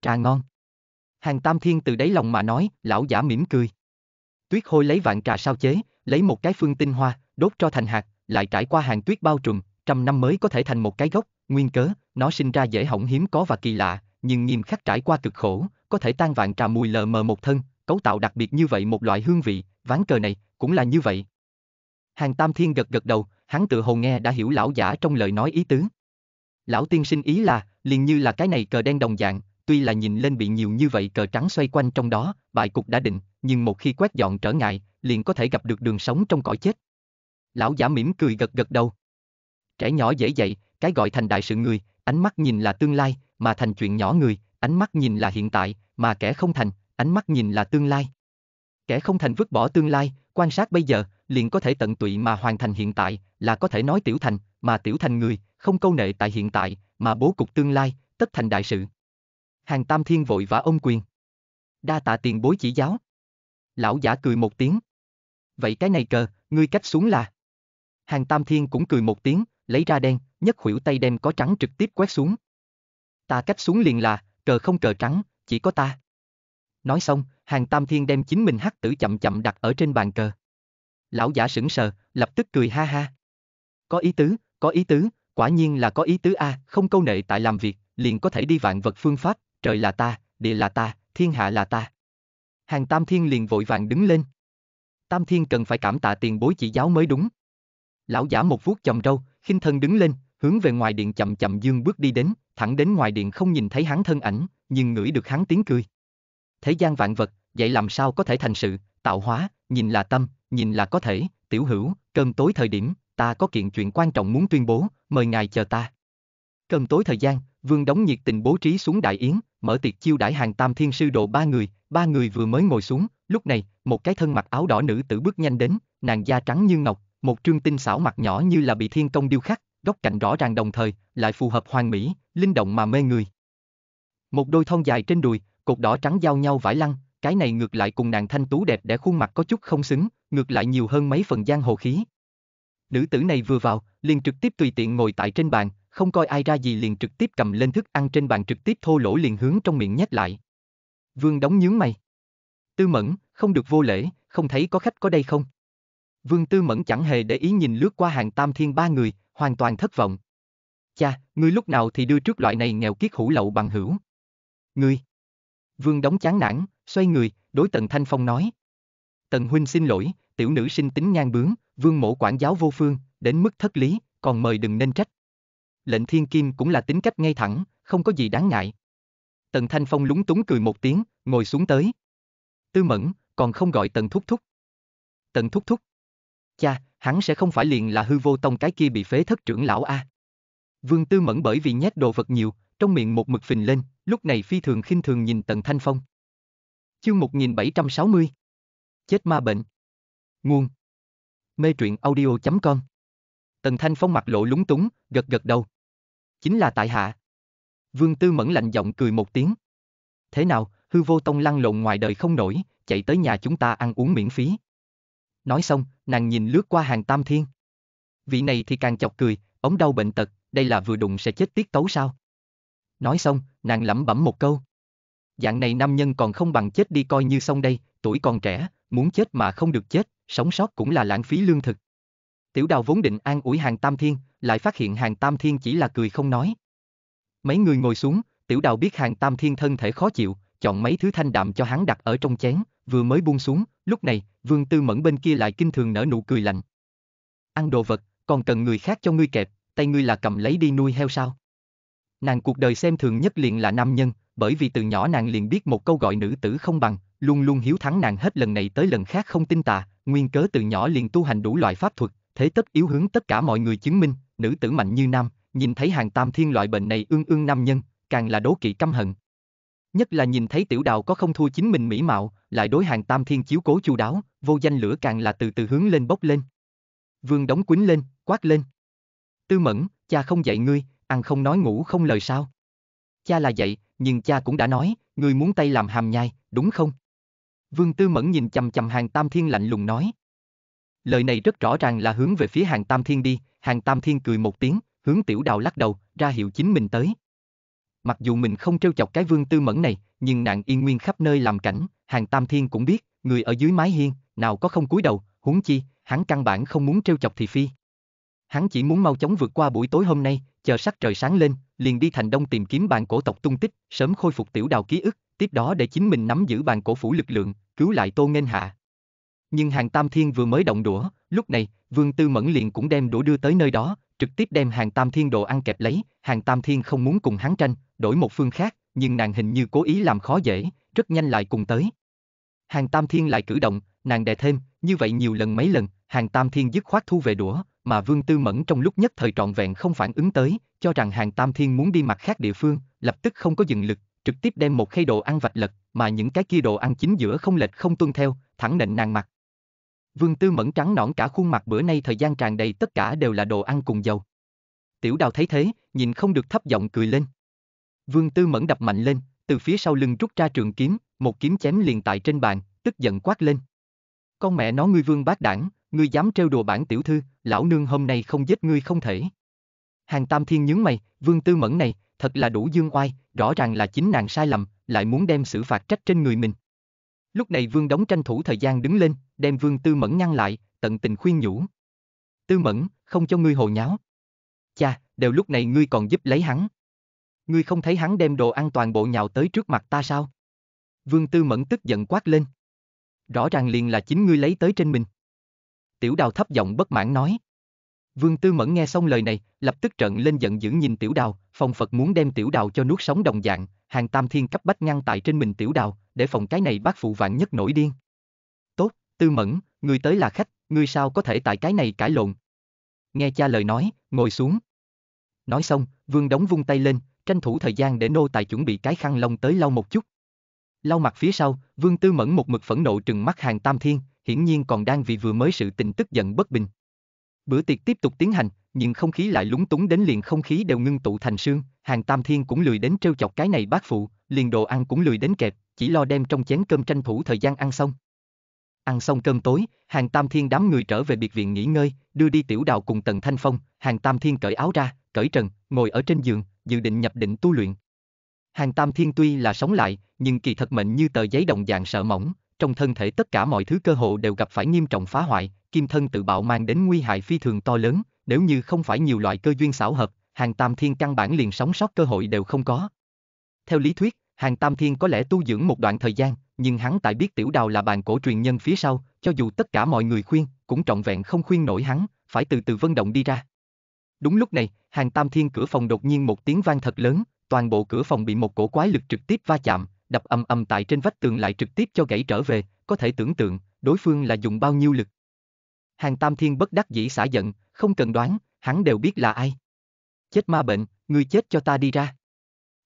Trà ngon. Hàng Tam Thiên từ đáy lòng mà nói, lão giả mỉm cười. Tuyết Hôi lấy vạn trà sao chế, lấy một cái phương tinh hoa, đốt cho thành hạt, lại trải qua hàng tuyết bao trùm, trăm năm mới có thể thành một cái gốc, nguyên cớ, nó sinh ra dễ hỏng hiếm có và kỳ lạ, nhưng nghiêm khắc trải qua cực khổ, có thể tan vạn trà mùi lờ mờ một thân, cấu tạo đặc biệt như vậy một loại hương vị, ván cờ này cũng là như vậy. Hàng Tam Thiên gật gật đầu, hắn tự hồ nghe đã hiểu lão giả trong lời nói ý tứ. Lão tiên sinh ý là, liền như là cái này cờ đen đồng dạng, tuy là nhìn lên bị nhiều như vậy cờ trắng xoay quanh trong đó, bài cục đã định, nhưng một khi quét dọn trở ngại, liền có thể gặp được đường sống trong cõi chết. Lão giả mỉm cười gật gật đầu. Trẻ nhỏ dễ dậy, cái gọi thành đại sự người, ánh mắt nhìn là tương lai, mà thành chuyện nhỏ người, ánh mắt nhìn là hiện tại, mà kẻ không thành, ánh mắt nhìn là tương lai. Kẻ không thành vứt bỏ tương lai, quan sát bây giờ, liền có thể tận tụy mà hoàn thành hiện tại, là có thể nói tiểu thành, mà tiểu thành người, không câu nệ tại hiện tại, mà bố cục tương lai, tất thành đại sự. Hàng Tam Thiên vội vã ông quyền. Đa tạ tiền bối chỉ giáo. Lão giả cười một tiếng. Vậy cái này cờ, ngươi cách xuống là? Hàng Tam Thiên cũng cười một tiếng, lấy ra đen, nhất khuỷu tay đem có trắng trực tiếp quét xuống. Ta cách xuống liền là, cờ không cờ trắng, chỉ có ta. Nói xong, hàng tam thiên đem chính mình hắc tử chậm chậm đặt ở trên bàn cờ. Lão giả sững sờ, lập tức cười ha ha. Có ý tứ, có ý tứ, quả nhiên là có ý tứ a, à, không câu nệ tại làm việc, liền có thể đi vạn vật phương pháp, trời là ta, địa là ta, thiên hạ là ta. Hàng tam thiên liền vội vàng đứng lên. Tam thiên cần phải cảm tạ tiền bối chỉ giáo mới đúng. Lão giả một vuốt chầm râu, khinh thân đứng lên, hướng về ngoài điện chậm chậm dương bước đi đến, thẳng đến ngoài điện không nhìn thấy hắn thân ảnh, nhưng ngửi được hắn tiếng cười. Thế gian vạn vật, vậy làm sao có thể thành sự, tạo hóa, nhìn là tâm, nhìn là có thể, tiểu hữu, cơm tối thời điểm, ta có kiện chuyện quan trọng muốn tuyên bố, mời ngài chờ ta. Cơm tối thời gian, vương đóng nhiệt tình bố trí xuống đại yến, mở tiệc chiêu đãi hàng tam thiên sư độ ba người, ba người vừa mới ngồi xuống, lúc này, một cái thân mặc áo đỏ nữ tử bước nhanh đến, nàng da trắng như ngọc, một trương tinh xảo mặt nhỏ như là bị thiên công điêu khắc, góc cạnh rõ ràng đồng thời, lại phù hợp hoàn mỹ, linh động mà mê người. Một đôi thon dài trên đùi, cột đỏ trắng giao nhau vải lăng, cái này ngược lại cùng nàng thanh tú đẹp để khuôn mặt có chút không xứng, ngược lại nhiều hơn mấy phần giang hồ khí. Nữ tử này vừa vào, liền trực tiếp tùy tiện ngồi tại trên bàn, không coi ai ra gì liền trực tiếp cầm lên thức ăn trên bàn trực tiếp thô lỗ liền hướng trong miệng nhét lại. Vương đóng nhướng mày. Tư mẫn, không được vô lễ, không thấy có khách có đây không? Vương Tư Mẫn chẳng hề để ý nhìn lướt qua hàng tam thiên ba người, hoàn toàn thất vọng. Cha, ngươi lúc nào thì đưa trước loại này nghèo kiết hủ lậu bằng hữu. Ngươi. Vương đóng chán nản, xoay người, đối Tần Thanh Phong nói. Tần huynh xin lỗi, tiểu nữ sinh tính ngang bướng, vương mổ quản giáo vô phương, đến mức thất lý, còn mời đừng nên trách. Lệnh thiên kim cũng là tính cách ngay thẳng, không có gì đáng ngại. Tần Thanh Phong lúng túng cười một tiếng, ngồi xuống tới. Tư mẫn, còn không gọi tần thúc thúc. Tần thúc thúc. Cha, hắn sẽ không phải liền là hư vô tông cái kia bị phế thất trưởng lão a. Vương Tư Mẫn bởi vì nhét đồ vật nhiều, trong miệng một mực phình lên, lúc này phi thường khinh thường nhìn Tần Thanh Phong. Chương 1760 Chết ma bệnh Nguồn Mê truyện audio.com Tần Thanh Phong mặt lộ lúng túng, gật gật đầu. Chính là tại hạ. Vương Tư Mẫn lạnh giọng cười một tiếng. Thế nào, hư vô tông lăn lộn ngoài đời không nổi, chạy tới nhà chúng ta ăn uống miễn phí. Nói xong, nàng nhìn lướt qua hàng tam thiên. Vị này thì càng chọc cười, ống đau bệnh tật, đây là vừa đụng sẽ chết tiết tấu sao? Nói xong, nàng lẩm bẩm một câu. Dạng này nam nhân còn không bằng chết đi coi như xong đây, tuổi còn trẻ, muốn chết mà không được chết, sống sót cũng là lãng phí lương thực. Tiểu đào vốn định an ủi hàng tam thiên, lại phát hiện hàng tam thiên chỉ là cười không nói. Mấy người ngồi xuống, tiểu đào biết hàng tam thiên thân thể khó chịu, chọn mấy thứ thanh đạm cho hắn đặt ở trong chén, vừa mới buông xuống, lúc này, Vương Tư Mẫn bên kia lại kinh thường nở nụ cười lạnh. Ăn đồ vật, còn cần người khác cho ngươi kẹp, tay ngươi là cầm lấy đi nuôi heo sao? Nàng cuộc đời xem thường nhất liền là nam nhân, bởi vì từ nhỏ nàng liền biết một câu gọi nữ tử không bằng, luôn luôn hiếu thắng nàng hết lần này tới lần khác không tin tà, nguyên cớ từ nhỏ liền tu hành đủ loại pháp thuật, thế tất yếu hướng tất cả mọi người chứng minh, nữ tử mạnh như nam, nhìn thấy hàng tam thiên loại bệnh này ương ương nam nhân, càng là đố kỵ căm hận, nhất là nhìn thấy tiểu đào có không thua chính mình mỹ mạo, lại đối hàng tam thiên chiếu cố chu đáo, vô danh lửa càng là từ từ hướng lên bốc lên. Vương đóng quýnh lên, quát lên. Tư mẫn, cha không dạy ngươi, ăn không nói ngủ không lời sao. Cha là dạy, nhưng cha cũng đã nói, ngươi muốn tay làm hàm nhai, đúng không? Vương tư mẫn nhìn chầm chầm hàng tam thiên lạnh lùng nói. Lời này rất rõ ràng là hướng về phía hàng tam thiên đi, hàng tam thiên cười một tiếng, hướng tiểu đào lắc đầu, ra hiệu chính mình tới. Mặc dù mình không trêu chọc cái vương tư mẫn này, nhưng nạn yên nguyên khắp nơi làm cảnh, hàng tam thiên cũng biết, người ở dưới mái hiên, nào có không cúi đầu, huống chi, hắn căn bản không muốn trêu chọc thị phi. Hắn chỉ muốn mau chóng vượt qua buổi tối hôm nay, chờ sắc trời sáng lên, liền đi thành đông tìm kiếm bàn cổ tộc tung tích, sớm khôi phục tiểu đào ký ức, tiếp đó để chính mình nắm giữ bàn cổ phủ lực lượng, cứu lại tô nghênh hạ nhưng hàng tam thiên vừa mới động đũa, lúc này, vương tư mẫn liền cũng đem đũa đưa tới nơi đó, trực tiếp đem hàng tam thiên đồ ăn kẹp lấy, hàng tam thiên không muốn cùng hắn tranh, đổi một phương khác, nhưng nàng hình như cố ý làm khó dễ, rất nhanh lại cùng tới. Hàng tam thiên lại cử động, nàng đè thêm, như vậy nhiều lần mấy lần, hàng tam thiên dứt khoát thu về đũa, mà vương tư mẫn trong lúc nhất thời trọn vẹn không phản ứng tới, cho rằng hàng tam thiên muốn đi mặt khác địa phương, lập tức không có dừng lực, trực tiếp đem một khay đồ ăn vạch lật, mà những cái kia đồ ăn chính giữa không lệch không tuân theo, thẳng nện nàng mặt. Vương Tư Mẫn trắng nõn cả khuôn mặt bữa nay thời gian tràn đầy tất cả đều là đồ ăn cùng dầu. Tiểu đào thấy thế, nhìn không được thấp giọng cười lên. Vương Tư Mẫn đập mạnh lên, từ phía sau lưng rút ra trường kiếm, một kiếm chém liền tại trên bàn, tức giận quát lên. Con mẹ nó ngươi vương bác đảng, ngươi dám trêu đùa bản tiểu thư, lão nương hôm nay không giết ngươi không thể. Hàng Tam Thiên nhướng mày, Vương Tư Mẫn này, thật là đủ dương oai, rõ ràng là chính nàng sai lầm, lại muốn đem xử phạt trách trên người mình. Lúc này Vương Đống tranh thủ thời gian đứng lên, đem Vương Tư Mẫn ngăn lại, tận tình khuyên nhủ. Tư Mẫn, không cho ngươi hồ nháo. Cha, đều lúc này ngươi còn giúp lấy hắn. Ngươi không thấy hắn đem đồ ăn toàn bộ nhào tới trước mặt ta sao? Vương Tư Mẫn tức giận quát lên. Rõ ràng liền là chính ngươi lấy tới trên mình. Tiểu đào thấp giọng bất mãn nói. Vương Tư Mẫn nghe xong lời này, lập tức trận lên giận dữ nhìn tiểu đào, phong Phật muốn đem tiểu đào cho nuốt sống đồng dạng, hàng tam thiên cấp bách ngăn tại trên mình tiểu đào, để phòng cái này bác phụ vạn nhất nổi điên. Tốt, tư mẫn, người tới là khách, người sao có thể tại cái này cãi lộn. Nghe cha lời nói, ngồi xuống. Nói xong, vương đóng vung tay lên, tranh thủ thời gian để nô tài chuẩn bị cái khăn lông tới lau một chút. Lau mặt phía sau, vương tư mẫn một mực phẫn nộ trừng mắt hàng tam thiên, hiển nhiên còn đang vì vừa mới sự tình tức giận bất bình. Bữa tiệc tiếp tục tiến hành, nhưng không khí lại lúng túng đến liền không khí đều ngưng tụ thành sương, hàng tam thiên cũng lười đến trêu chọc cái này bác phụ, liền đồ ăn cũng lười đến kẹp, chỉ lo đem trong chén cơm tranh thủ thời gian ăn xong. Ăn xong cơm tối, hàng tam thiên đám người trở về biệt viện nghỉ ngơi, đưa đi tiểu đào cùng tần thanh phong, hàng tam thiên cởi áo ra, cởi trần, ngồi ở trên giường, dự định nhập định tu luyện. Hàng tam thiên tuy là sống lại, nhưng kỳ thật mệnh như tờ giấy đồng dạng sợ mỏng, trong thân thể tất cả mọi thứ cơ hộ đều gặp phải nghiêm trọng phá hoại, kim thân tự bạo mang đến nguy hại phi thường to lớn, nếu như không phải nhiều loại cơ duyên xảo hợp, hàng tam thiên căn bản liền sống sót cơ hội đều không có. Theo lý thuyết, Hàng Tam Thiên có lẽ tu dưỡng một đoạn thời gian, nhưng hắn tại biết tiểu đào là bàn cổ truyền nhân phía sau, cho dù tất cả mọi người khuyên, cũng trọng vẹn không khuyên nổi hắn, phải từ từ vân động đi ra. Đúng lúc này, hàng tam thiên cửa phòng đột nhiên một tiếng vang thật lớn, toàn bộ cửa phòng bị một cổ quái lực trực tiếp va chạm, đập âm âm tại trên vách tường lại trực tiếp cho gãy trở về, có thể tưởng tượng, đối phương là dùng bao nhiêu lực. Hàng tam thiên bất đắc dĩ xả giận, không cần đoán, hắn đều biết là ai. Chết ma bệnh, người chết cho ta đi ra.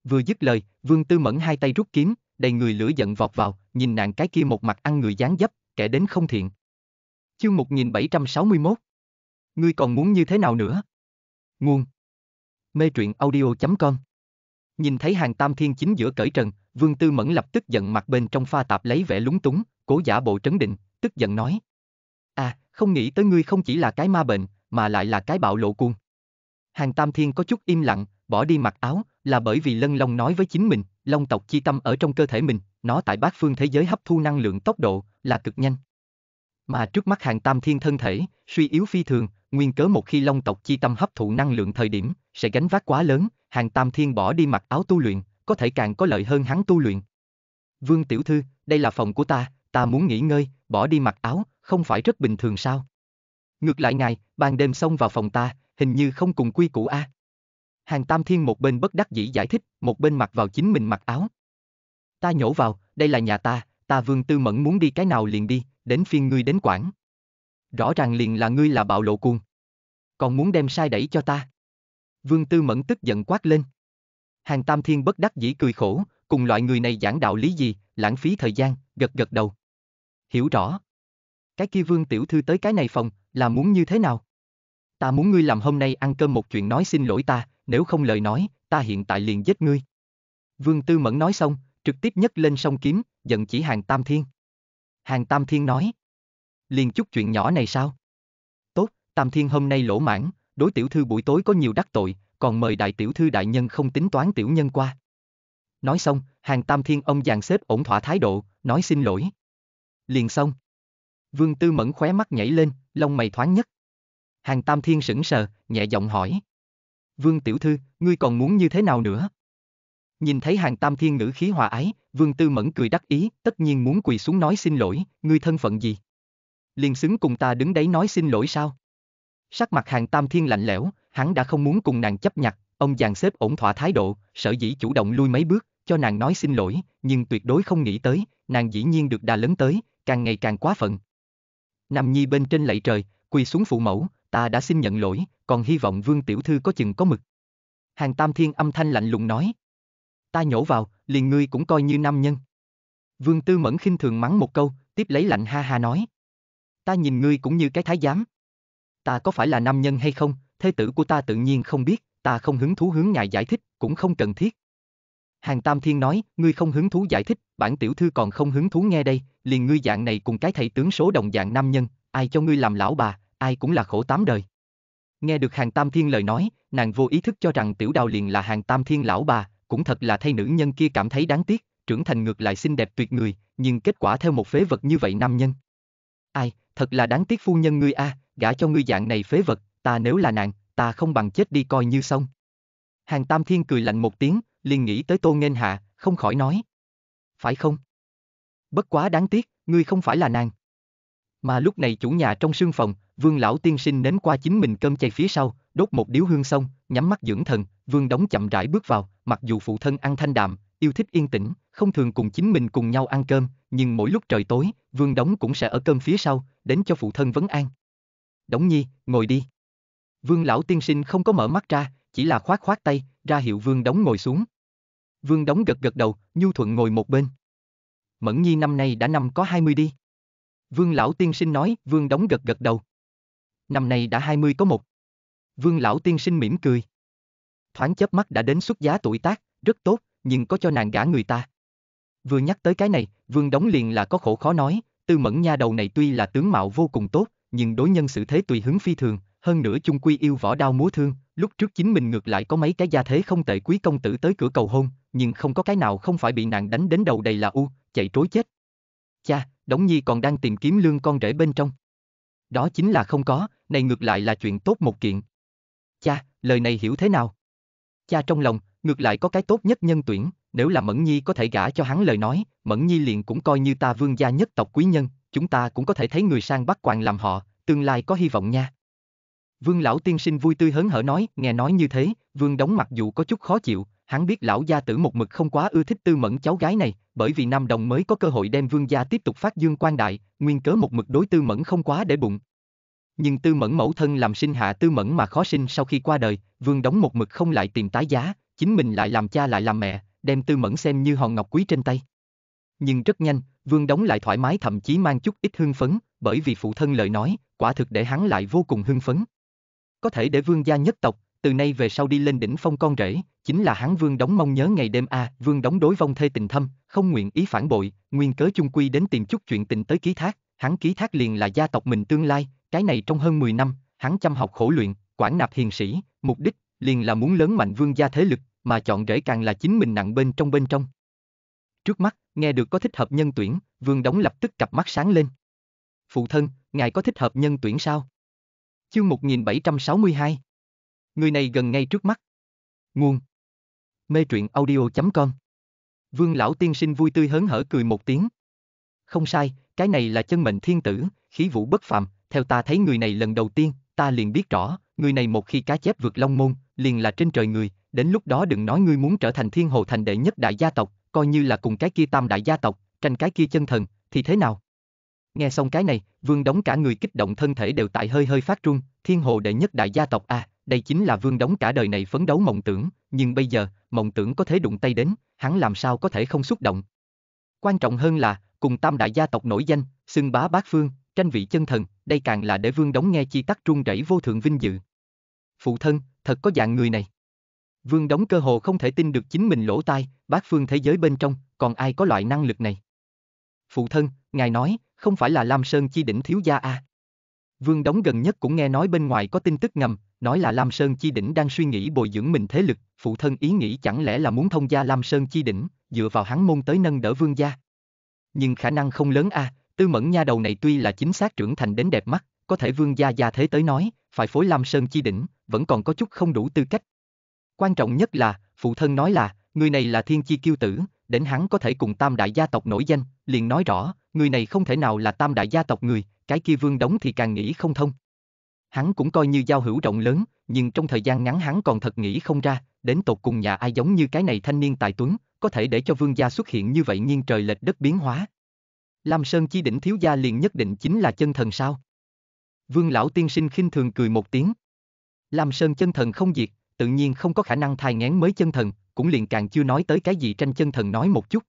Vừa dứt lời, Vương Tư Mẫn hai tay rút kiếm, đầy người lửa giận vọt vào, nhìn nàng cái kia một mặt ăn người dáng dấp, kẻ đến không thiện. Chương 1761 Ngươi còn muốn như thế nào nữa? Nguồn Mê truyện audio.com Nhìn thấy hàng tam thiên chính giữa cởi trần, Vương Tư Mẫn lập tức giận mặt bên trong pha tạp lấy vẻ lúng túng, cố giả bộ trấn định, tức giận nói. À, không nghĩ tới ngươi không chỉ là cái ma bệnh, mà lại là cái bạo lộ cuồng. Hàng tam thiên có chút im lặng, bỏ đi mặc áo, là bởi vì Lân Long nói với chính mình, Long tộc chi tâm ở trong cơ thể mình, nó tại bát phương thế giới hấp thu năng lượng tốc độ, là cực nhanh. Mà trước mắt hàng tam thiên thân thể, suy yếu phi thường, nguyên cớ một khi Long tộc chi tâm hấp thụ năng lượng thời điểm, sẽ gánh vác quá lớn, hàng tam thiên bỏ đi mặc áo tu luyện, có thể càng có lợi hơn hắn tu luyện. Vương Tiểu Thư, đây là phòng của ta, ta muốn nghỉ ngơi, bỏ đi mặc áo, không phải rất bình thường sao? Ngược lại ngài, ban đêm xông vào phòng ta, hình như không cùng quy củ a. À. Hàng Tam Thiên một bên bất đắc dĩ giải thích, một bên mặc vào chính mình mặc áo. Ta nhổ vào, đây là nhà ta, ta vương tư mẫn muốn đi cái nào liền đi, đến phiên ngươi đến quản. Rõ ràng liền là ngươi là bạo lộ cuồng. Còn muốn đem sai đẩy cho ta. Vương tư mẫn tức giận quát lên. Hàng Tam Thiên bất đắc dĩ cười khổ, cùng loại người này giảng đạo lý gì, lãng phí thời gian, gật gật đầu. Hiểu rõ. Cái kia vương tiểu thư tới cái này phòng, là muốn như thế nào? Ta muốn ngươi làm hôm nay ăn cơm một chuyện nói xin lỗi ta, nếu không lời nói, ta hiện tại liền giết ngươi. Vương Tư Mẫn nói xong, trực tiếp nhấc lên song kiếm, giận chỉ hàng Tam Thiên. Hàng Tam Thiên nói, liền chút chuyện nhỏ này sao? Tốt, Tam Thiên hôm nay lỗ mãn, đối tiểu thư buổi tối có nhiều đắc tội, còn mời đại tiểu thư đại nhân không tính toán tiểu nhân qua. Nói xong, hàng Tam Thiên ông dàn xếp ổn thỏa thái độ, nói xin lỗi. Liền xong. Vương Tư Mẫn khóe mắt nhảy lên, lông mày thoáng nhất. Hàng Tam Thiên sững sờ, nhẹ giọng hỏi. Vương Tiểu Thư, ngươi còn muốn như thế nào nữa? Nhìn thấy hàng tam thiên ngữ khí hòa ái, Vương Tư Mẫn cười đắc ý, tất nhiên muốn quỳ xuống nói xin lỗi, ngươi thân phận gì? Liền xứng cùng ta đứng đấy nói xin lỗi sao? Sắc mặt hàng tam thiên lạnh lẽo, hắn đã không muốn cùng nàng chấp nhặt, ông chàng xếp ổn thỏa thái độ, sở dĩ chủ động lui mấy bước, cho nàng nói xin lỗi, nhưng tuyệt đối không nghĩ tới, nàng dĩ nhiên được đà lớn tới, càng ngày càng quá phận. Nằm nhi bên trên lạy trời, quỳ xuống phụ mẫu, ta đã xin nhận lỗi, còn hy vọng vương tiểu thư có chừng có mực. Hàng tam thiên âm thanh lạnh lùng nói. Ta nhổ vào, liền ngươi cũng coi như nam nhân. Vương tư mẫn khinh thường mắng một câu, tiếp lấy lạnh ha ha nói. Ta nhìn ngươi cũng như cái thái giám. Ta có phải là nam nhân hay không, thế tử của ta tự nhiên không biết, ta không hứng thú hướng ngài giải thích, cũng không cần thiết. Hàng Tam Thiên nói, ngươi không hứng thú giải thích, bản tiểu thư còn không hứng thú nghe đây, liền ngươi dạng này cùng cái thầy tướng số đồng dạng nam nhân, ai cho ngươi làm lão bà, ai cũng là khổ tám đời. Nghe được hàng tam thiên lời nói, nàng vô ý thức cho rằng tiểu đào liền là hàng tam thiên lão bà, cũng thật là thay nữ nhân kia cảm thấy đáng tiếc, trưởng thành ngược lại xinh đẹp tuyệt người, nhưng kết quả theo một phế vật như vậy nam nhân. Ai, thật là đáng tiếc phu nhân ngươi a, à, gả cho ngươi dạng này phế vật, ta nếu là nàng, ta không bằng chết đi coi như xong. Hàng Tam Thiên cười lạnh một tiếng, liền nghĩ tới Tô Nghênh Hạ, không khỏi nói. Phải không? Bất quá đáng tiếc, ngươi không phải là nàng. Mà lúc này chủ nhà trong sương phòng, vương lão tiên sinh nếm qua chính mình cơm chay phía sau, đốt một điếu hương xong, nhắm mắt dưỡng thần, vương đóng chậm rãi bước vào, mặc dù phụ thân ăn thanh đạm, yêu thích yên tĩnh, không thường cùng chính mình cùng nhau ăn cơm, nhưng mỗi lúc trời tối, vương đóng cũng sẽ ở cơm phía sau, đến cho phụ thân vấn an. Đóng nhi, ngồi đi. Vương lão tiên sinh không có mở mắt ra, chỉ là khoát khoát tay, ra hiệu vương đóng ngồi xuống. Vương đóng gật gật đầu, nhu thuận ngồi một bên. Mẫn nhi năm nay đã năm có 20 đi. Vương lão tiên sinh nói, vương đóng gật gật đầu. Năm nay đã 20 có một. Vương lão tiên sinh mỉm cười. Thoáng chớp mắt đã đến xuất giá tuổi tác, rất tốt, nhưng có cho nàng gả người ta. Vừa nhắc tới cái này, vương đóng liền là có khổ khó nói, tư mẫn nha đầu này tuy là tướng mạo vô cùng tốt, nhưng đối nhân xử thế tùy hứng phi thường, hơn nữa chung quy yêu võ đao múa thương, lúc trước chính mình ngược lại có mấy cái gia thế không tệ quý công tử tới cửa cầu hôn, nhưng không có cái nào không phải bị nàng đánh đến đầu đầy là u, chạy trối chết. Cha, Đống Nhi còn đang tìm kiếm lương con rể bên trong. Đó chính là không có, này ngược lại là chuyện tốt một kiện. Cha, lời này hiểu thế nào? Cha trong lòng, ngược lại có cái tốt nhất nhân tuyển, nếu là Mẫn Nhi có thể gả cho hắn lời nói, Mẫn Nhi liền cũng coi như ta vương gia nhất tộc quý nhân, chúng ta cũng có thể thấy người sang bắt quàng làm họ, tương lai có hy vọng nha. Vương lão tiên sinh vui tươi hớn hở nói, nghe nói như thế, vương đóng mặc dù có chút khó chịu, Hắn biết lão gia tử một mực không quá ưa thích tư mẫn cháu gái này, bởi vì Nam Đồng mới có cơ hội đem vương gia tiếp tục phát dương quan đại, nguyên cớ một mực đối tư mẫn không quá để bụng. Nhưng tư mẫn mẫu thân làm sinh hạ tư mẫn mà khó sinh sau khi qua đời, vương đóng một mực không lại tìm tái giá, chính mình lại làm cha lại làm mẹ, đem tư mẫn xem như hòn ngọc quý trên tay. Nhưng rất nhanh, vương đóng lại thoải mái thậm chí mang chút ít hương phấn, bởi vì phụ thân lời nói, quả thực để hắn lại vô cùng hưng phấn. Có thể để vương gia nhất tộc, từ nay về sau đi lên đỉnh phong con rể, chính là hắn vương đóng mong nhớ ngày đêm a à, vương đóng đối vong thê tình thâm, không nguyện ý phản bội, nguyên cớ chung quy đến tìm chút chuyện tình tới ký thác, hắn ký thác liền là gia tộc mình tương lai, cái này trong hơn 10 năm, hắn chăm học khổ luyện, quản nạp hiền sĩ, mục đích liền là muốn lớn mạnh vương gia thế lực, mà chọn rể càng là chính mình nặng bên trong bên trong. Trước mắt, nghe được có thích hợp nhân tuyển, vương đóng lập tức cặp mắt sáng lên. Phụ thân, ngài có thích hợp nhân tuyển sao? Chương 1762 Người này gần ngay trước mắt. Nguồn. Mê truyện audio.com Vương lão tiên sinh vui tươi hớn hở cười một tiếng. Không sai, cái này là chân mệnh thiên tử, khí vũ bất phàm, theo ta thấy người này lần đầu tiên, ta liền biết rõ, người này một khi cá chép vượt long môn, liền là trên trời người, đến lúc đó đừng nói ngươi muốn trở thành thiên hồ thành đệ nhất đại gia tộc, coi như là cùng cái kia tam đại gia tộc, tranh cái kia chân thần, thì thế nào? Nghe xong cái này, vương đóng cả người kích động thân thể đều tại hơi hơi phát trung, thiên hồ đệ nhất đại gia tộc a, à, đây chính là vương đóng cả đời này phấn đấu mộng tưởng, nhưng bây giờ, mộng tưởng có thể đụng tay đến, hắn làm sao có thể không xúc động. Quan trọng hơn là, cùng tam đại gia tộc nổi danh, xưng bá bát phương, tranh vị chân thần, đây càng là để vương đóng nghe chi tắc trung rẩy vô thượng vinh dự. Phụ thân, thật có dạng người này. Vương đóng cơ hồ không thể tin được chính mình lỗ tai, bát phương thế giới bên trong, còn ai có loại năng lực này. Phụ thân, ngài nói, không phải là Lam Sơn chi đỉnh thiếu gia a. À. Vương Đóng gần nhất cũng nghe nói bên ngoài có tin tức ngầm, nói là Lam Sơn Chi Đỉnh đang suy nghĩ bồi dưỡng mình thế lực, phụ thân ý nghĩ chẳng lẽ là muốn thông gia Lam Sơn Chi Đỉnh, dựa vào hắn môn tới nâng đỡ vương gia. Nhưng khả năng không lớn a, à, tư mẫn nha đầu này tuy là chính xác trưởng thành đến đẹp mắt, có thể vương gia gia thế tới nói, phải phối Lam Sơn Chi Đỉnh, vẫn còn có chút không đủ tư cách. Quan trọng nhất là, phụ thân nói là, người này là thiên chi kiêu tử, đến hắn có thể cùng tam đại gia tộc nổi danh, liền nói rõ, người này không thể nào là tam đại gia tộc người, cái kia vương đóng thì càng nghĩ không thông. Hắn cũng coi như giao hữu rộng lớn, nhưng trong thời gian ngắn hắn còn thật nghĩ không ra, đến tột cùng nhà ai giống như cái này thanh niên tài tuấn, có thể để cho vương gia xuất hiện như vậy nhiên trời lệch đất biến hóa. Lam Sơn chi đỉnh thiếu gia liền nhất định chính là chân thần sao? Vương lão tiên sinh khinh thường cười một tiếng. Lam Sơn chân thần không diệt, tự nhiên không có khả năng thai ngén mới chân thần, cũng liền càng chưa nói tới cái gì tranh chân thần nói một chút.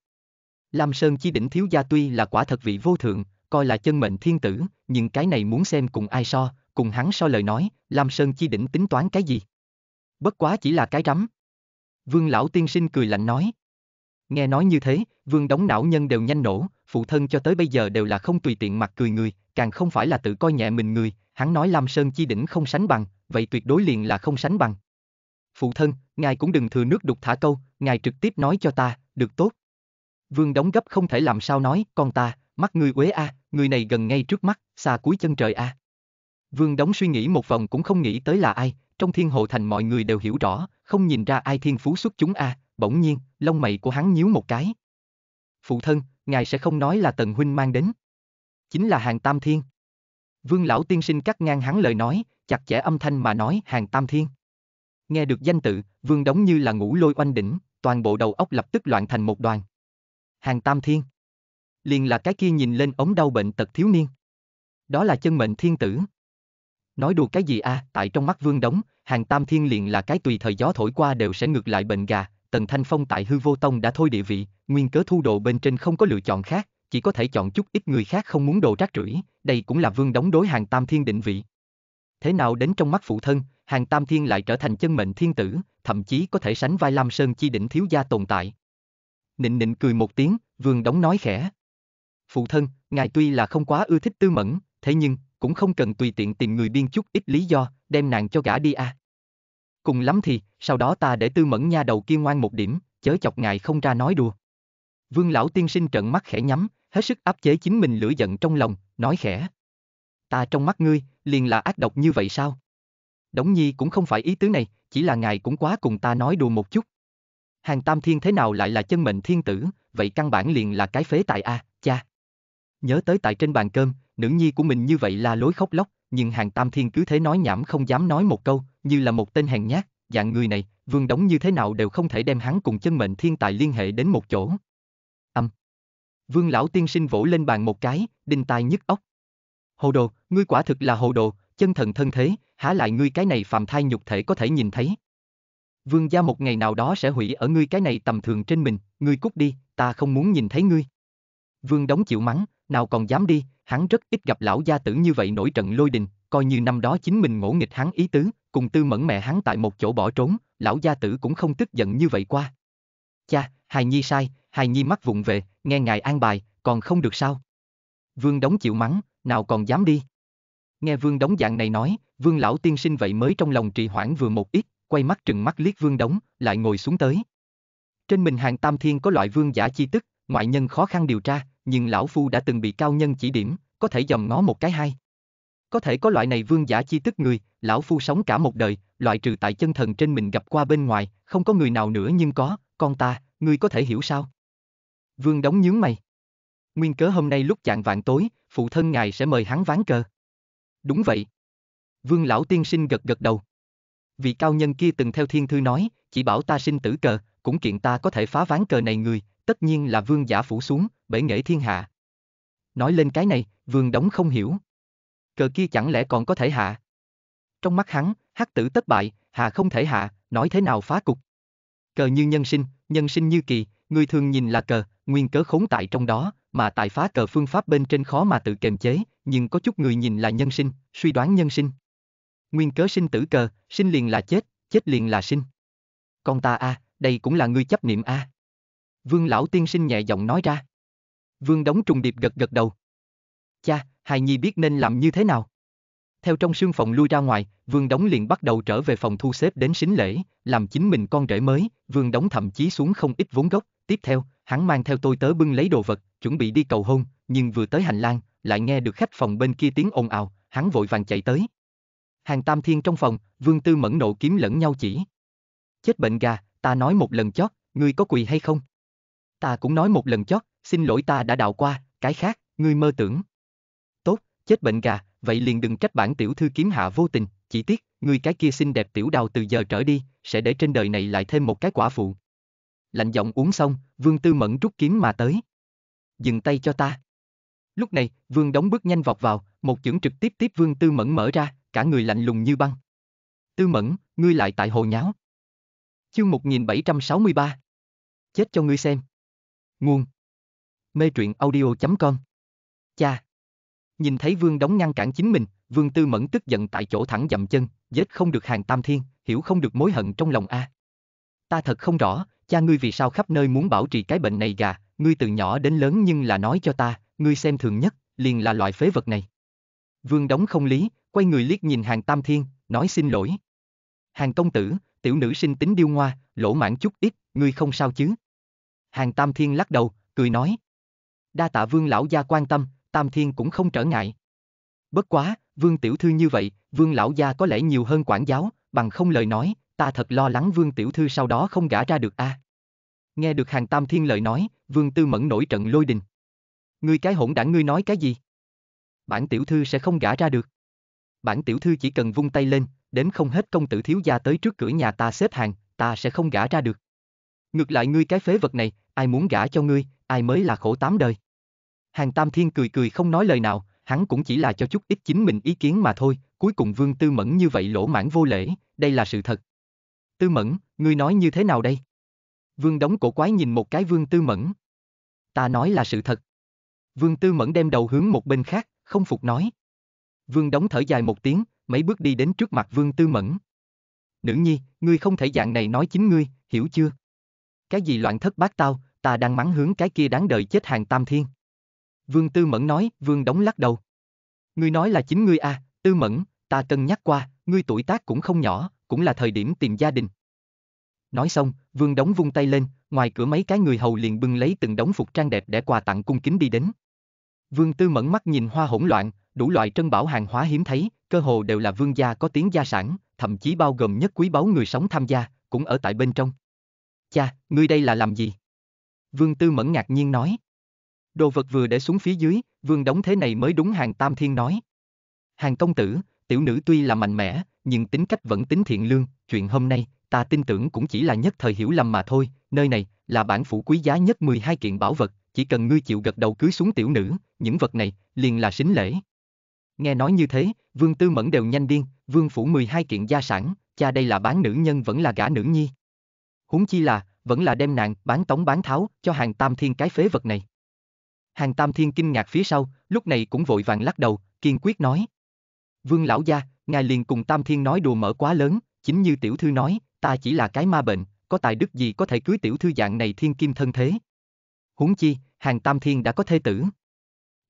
Lam Sơn Chi Đỉnh Thiếu Gia tuy là quả thật vị vô thượng, coi là chân mệnh thiên tử, nhưng cái này muốn xem cùng ai so, cùng hắn so lời nói, Lam Sơn Chi Đỉnh tính toán cái gì? Bất quá chỉ là cái rắm. Vương Lão Tiên Sinh cười lạnh nói. Nghe nói như thế, vương đóng não nhân đều nhanh nổ, phụ thân cho tới bây giờ đều là không tùy tiện mặt cười người, càng không phải là tự coi nhẹ mình người, hắn nói Lam Sơn Chi Đỉnh không sánh bằng, vậy tuyệt đối liền là không sánh bằng phụ thân, ngài cũng đừng thừa nước đục thả câu, ngài trực tiếp nói cho ta, được tốt. Vương đóng gấp không thể làm sao nói, con ta, mắt ngươi quế a, người này gần ngay trước mắt, xa cuối chân trời a. Vương đóng suy nghĩ một vòng cũng không nghĩ tới là ai, trong thiên hộ thành mọi người đều hiểu rõ, không nhìn ra ai thiên phú xuất chúng a, bỗng nhiên, lông mày của hắn nhíu một cái. Phụ thân, ngài sẽ không nói là tần huynh mang đến. Chính là hàng tam thiên. Vương lão tiên sinh cắt ngang hắn lời nói, chặt chẽ âm thanh mà nói hàng tam thiên. Nghe được danh tự, vương đóng như là ngủ lôi oanh đỉnh, toàn bộ đầu óc lập tức loạn thành một đoàn. Hàng Tam Thiên. Liền là cái kia nhìn lên ống đau bệnh tật thiếu niên. Đó là chân mệnh thiên tử. Nói đùa cái gì a? À, tại trong mắt vương đóng, hàng Tam Thiên liền là cái tùy thời gió thổi qua đều sẽ ngược lại bệnh gà. Tần Thanh Phong tại hư vô tông đã thôi địa vị, nguyên cớ thu đồ bên trên không có lựa chọn khác, chỉ có thể chọn chút ít người khác không muốn đồ rác rưởi, đây cũng là vương đóng đối hàng Tam Thiên định vị. Thế nào đến trong mắt phụ thân, hàng tam thiên lại trở thành chân mệnh thiên tử, thậm chí có thể sánh vai Lam Sơn chi đỉnh thiếu gia tồn tại. Nịnh nịnh cười một tiếng, vương đóng nói khẽ. Phụ thân, ngài tuy là không quá ưa thích tư mẫn, thế nhưng, cũng không cần tùy tiện tìm người biên chút ít lý do, đem nàng cho gã đi à. Cùng lắm thì, sau đó ta để tư mẫn nha đầu kia ngoan một điểm, chớ chọc ngài không ra nói đùa. Vương lão tiên sinh trợn mắt khẽ nhắm, hết sức áp chế chính mình lửa giận trong lòng, nói khẽ. Ta trong mắt ngươi, liền là ác độc như vậy sao? Đống Nhi cũng không phải ý tứ này, chỉ là ngài cũng quá cùng ta nói đùa một chút. Hàng Tam Thiên thế nào lại là chân mệnh thiên tử, vậy căn bản liền là cái phế tại a, cha. Nhớ tới tại trên bàn cơm, nữ nhi của mình như vậy là lối khóc lóc, nhưng Hàng Tam Thiên cứ thế nói nhảm không dám nói một câu, như là một tên hèn nhát, dạng người này, vương Đống như thế nào đều không thể đem hắn cùng chân mệnh thiên tài liên hệ đến một chỗ. Âm. Vương lão tiên sinh vỗ lên bàn một cái, đinh tai nhức óc. Hồ đồ, ngươi quả thực là hồ đồ, chân thần thân thế, há lại ngươi cái này phàm thai nhục thể có thể nhìn thấy. Vương gia một ngày nào đó sẽ hủy ở ngươi cái này tầm thường trên mình, ngươi cút đi, ta không muốn nhìn thấy ngươi. Vương đóng chịu mắng, nào còn dám đi, hắn rất ít gặp lão gia tử như vậy nổi trận lôi đình, coi như năm đó chính mình ngỗ nghịch hắn ý tứ, cùng tư mẫn mẹ hắn tại một chỗ bỏ trốn, lão gia tử cũng không tức giận như vậy qua. Cha, hài nhi sai, hài nhi mắc vụng về, nghe ngài an bài, còn không được sao. Vương đóng chịu mắng, nào còn dám đi. Nghe vương đóng dạng này nói, vương lão tiên sinh vậy mới trong lòng trì hoãn vừa một ít, quay mắt trừng mắt liếc vương đóng, lại ngồi xuống tới. Trên mình hàng tam thiên có loại vương giả chi tức, ngoại nhân khó khăn điều tra, nhưng lão phu đã từng bị cao nhân chỉ điểm, có thể dòm ngó một cái hai. Có thể có loại này vương giả chi tức người, lão phu sống cả một đời, loại trừ tại chân thần trên mình gặp qua bên ngoài, không có người nào nữa nhưng có, con ta, ngươi có thể hiểu sao? Vương đóng nhướng mày. Nguyên cớ hôm nay lúc chạng vạn tối, phụ thân ngài sẽ mời hắn ván cờ đúng vậy. Vương lão tiên sinh gật gật đầu. Vị cao nhân kia từng theo thiên thư nói, chỉ bảo ta sinh tử cờ, cũng kiện ta có thể phá ván cờ này người, tất nhiên là vương giả phủ xuống, bể nghệ thiên hạ. Nói lên cái này, vương đóng không hiểu. Cờ kia chẳng lẽ còn có thể hạ? Trong mắt hắn, hắc tử tất bại, hạ không thể hạ, nói thế nào phá cục? Cờ như nhân sinh, nhân sinh như kỳ, người thường nhìn là cờ, nguyên cớ khốn tại trong đó, mà tài phá cờ phương pháp bên trên khó mà tự kềm chế, nhưng có chút người nhìn là nhân sinh, suy đoán nhân sinh. Nguyên cớ sinh tử cờ, sinh liền là chết, chết liền là sinh. Con ta a, à, đây cũng là ngươi chấp niệm a. À. Vương lão tiên sinh nhẹ giọng nói ra. Vương đóng trùng điệp gật gật đầu. Cha, hài nhi biết nên làm như thế nào? Theo trong sương phòng lui ra ngoài, Vương đóng liền bắt đầu trở về phòng thu xếp đến xính lễ, làm chính mình con rể mới, Vương đóng thậm chí xuống không ít vốn gốc, tiếp theo, hắn mang theo tôi tớ bưng lấy đồ vật, chuẩn bị đi cầu hôn, nhưng vừa tới hành lang, lại nghe được khách phòng bên kia tiếng ồn ào, hắn vội vàng chạy tới. Hàng tam thiên trong phòng, vương tư mẫn nộ kiếm lẫn nhau chỉ. Chết bệnh gà, ta nói một lần chót, ngươi có quỳ hay không? Ta cũng nói một lần chót, xin lỗi ta đã đạo qua, cái khác, ngươi mơ tưởng. Tốt, chết bệnh gà, vậy liền đừng trách bản tiểu thư kiếm hạ vô tình, chỉ tiếc, ngươi cái kia xinh đẹp tiểu đào từ giờ trở đi, sẽ để trên đời này lại thêm một cái quả phụ. Lạnh giọng uống xong, vương tư mẫn rút kiếm mà tới dừng tay cho ta. Lúc này, vương đóng bước nhanh vọt vào, một chưởng trực tiếp tiếp vương tư mẫn mở ra, cả người lạnh lùng như băng. Tư mẫn, ngươi lại tại hồ nháo. Chương 1763 Chết cho ngươi xem. Nguồn Mê truyện audio.com Cha Nhìn thấy vương đóng ngăn cản chính mình, vương tư mẫn tức giận tại chỗ thẳng dậm chân, giết không được hàng tam thiên, hiểu không được mối hận trong lòng a. Ta thật không rõ, cha ngươi vì sao khắp nơi muốn bảo trì cái bệnh này gà, ngươi từ nhỏ đến lớn nhưng là nói cho ta, ngươi xem thường nhất, liền là loại phế vật này. Vương đóng không lý, quay người liếc nhìn hàng tam thiên, nói xin lỗi. Hàng công tử, tiểu nữ sinh tính điêu ngoa, lỗ mãn chút ít, ngươi không sao chứ. Hàng tam thiên lắc đầu, cười nói. Đa tạ vương lão gia quan tâm, tam thiên cũng không trở ngại. Bất quá, vương tiểu thư như vậy, vương lão gia có lẽ nhiều hơn quản giáo, bằng không lời nói, ta thật lo lắng vương tiểu thư sau đó không gả ra được a. À. Nghe được hàng tam thiên lợi nói, vương tư mẫn nổi trận lôi đình. Ngươi cái hỗn đảng ngươi nói cái gì? Bản tiểu thư sẽ không gả ra được. Bản tiểu thư chỉ cần vung tay lên, đến không hết công tử thiếu gia tới trước cửa nhà ta xếp hàng, ta sẽ không gả ra được. Ngược lại ngươi cái phế vật này, ai muốn gả cho ngươi, ai mới là khổ tám đời. Hàng Tam Thiên cười cười không nói lời nào, hắn cũng chỉ là cho chút ít chính mình ý kiến mà thôi, cuối cùng Vương Tư Mẫn như vậy lỗ mãn vô lễ, đây là sự thật. Tư Mẫn, ngươi nói như thế nào đây? Vương đóng cổ quái nhìn một cái vương tư mẫn. Ta nói là sự thật. Vương tư mẫn đem đầu hướng một bên khác, không phục nói. Vương đóng thở dài một tiếng, mấy bước đi đến trước mặt vương tư mẫn. Nữ nhi, ngươi không thể dạng này nói chính ngươi, hiểu chưa? Cái gì loạn thất bát tao, ta đang mắng hướng cái kia đáng đợi chết hàng tam thiên. Vương tư mẫn nói, vương đóng lắc đầu. Ngươi nói là chính ngươi à, tư mẫn, ta cân nhắc qua, ngươi tuổi tác cũng không nhỏ, cũng là thời điểm tìm gia đình. Nói xong, vương đóng vung tay lên, ngoài cửa mấy cái người hầu liền bưng lấy từng đống phục trang đẹp để quà tặng cung kính đi đến. Vương Tư mẫn mắt nhìn hoa hỗn loạn, đủ loại trân bảo hàng hóa hiếm thấy, cơ hồ đều là vương gia có tiếng gia sản, thậm chí bao gồm nhất quý báu người sống tham gia, cũng ở tại bên trong. Cha, ngươi đây là làm gì? Vương Tư mẫn ngạc nhiên nói. Đồ vật vừa để xuống phía dưới, vương đóng thế này mới đúng hàng tam thiên nói. Hàng công tử, tiểu nữ tuy là mạnh mẽ, nhưng tính cách vẫn tính thiện lương, chuyện hôm nay, ta tin tưởng cũng chỉ là nhất thời hiểu lầm mà thôi, nơi này, là bản phủ quý giá nhất 12 kiện bảo vật, chỉ cần ngươi chịu gật đầu cưới xuống tiểu nữ, những vật này, liền là xính lễ. Nghe nói như thế, vương tư mẫn đều nhanh điên, vương phủ 12 kiện gia sản, cha đây là bán nữ nhân vẫn là gã nữ nhi. Huống chi là, vẫn là đem nạn bán tống bán tháo cho hàng tam thiên cái phế vật này. Hàng tam thiên kinh ngạc phía sau, lúc này cũng vội vàng lắc đầu, kiên quyết nói. Vương lão gia, ngài liền cùng tam thiên nói đùa mở quá lớn, chính như tiểu thư nói, ta chỉ là cái ma bệnh, có tài đức gì có thể cưới tiểu thư dạng này thiên kim thân thế. Huống chi, hàng tam thiên đã có thê tử.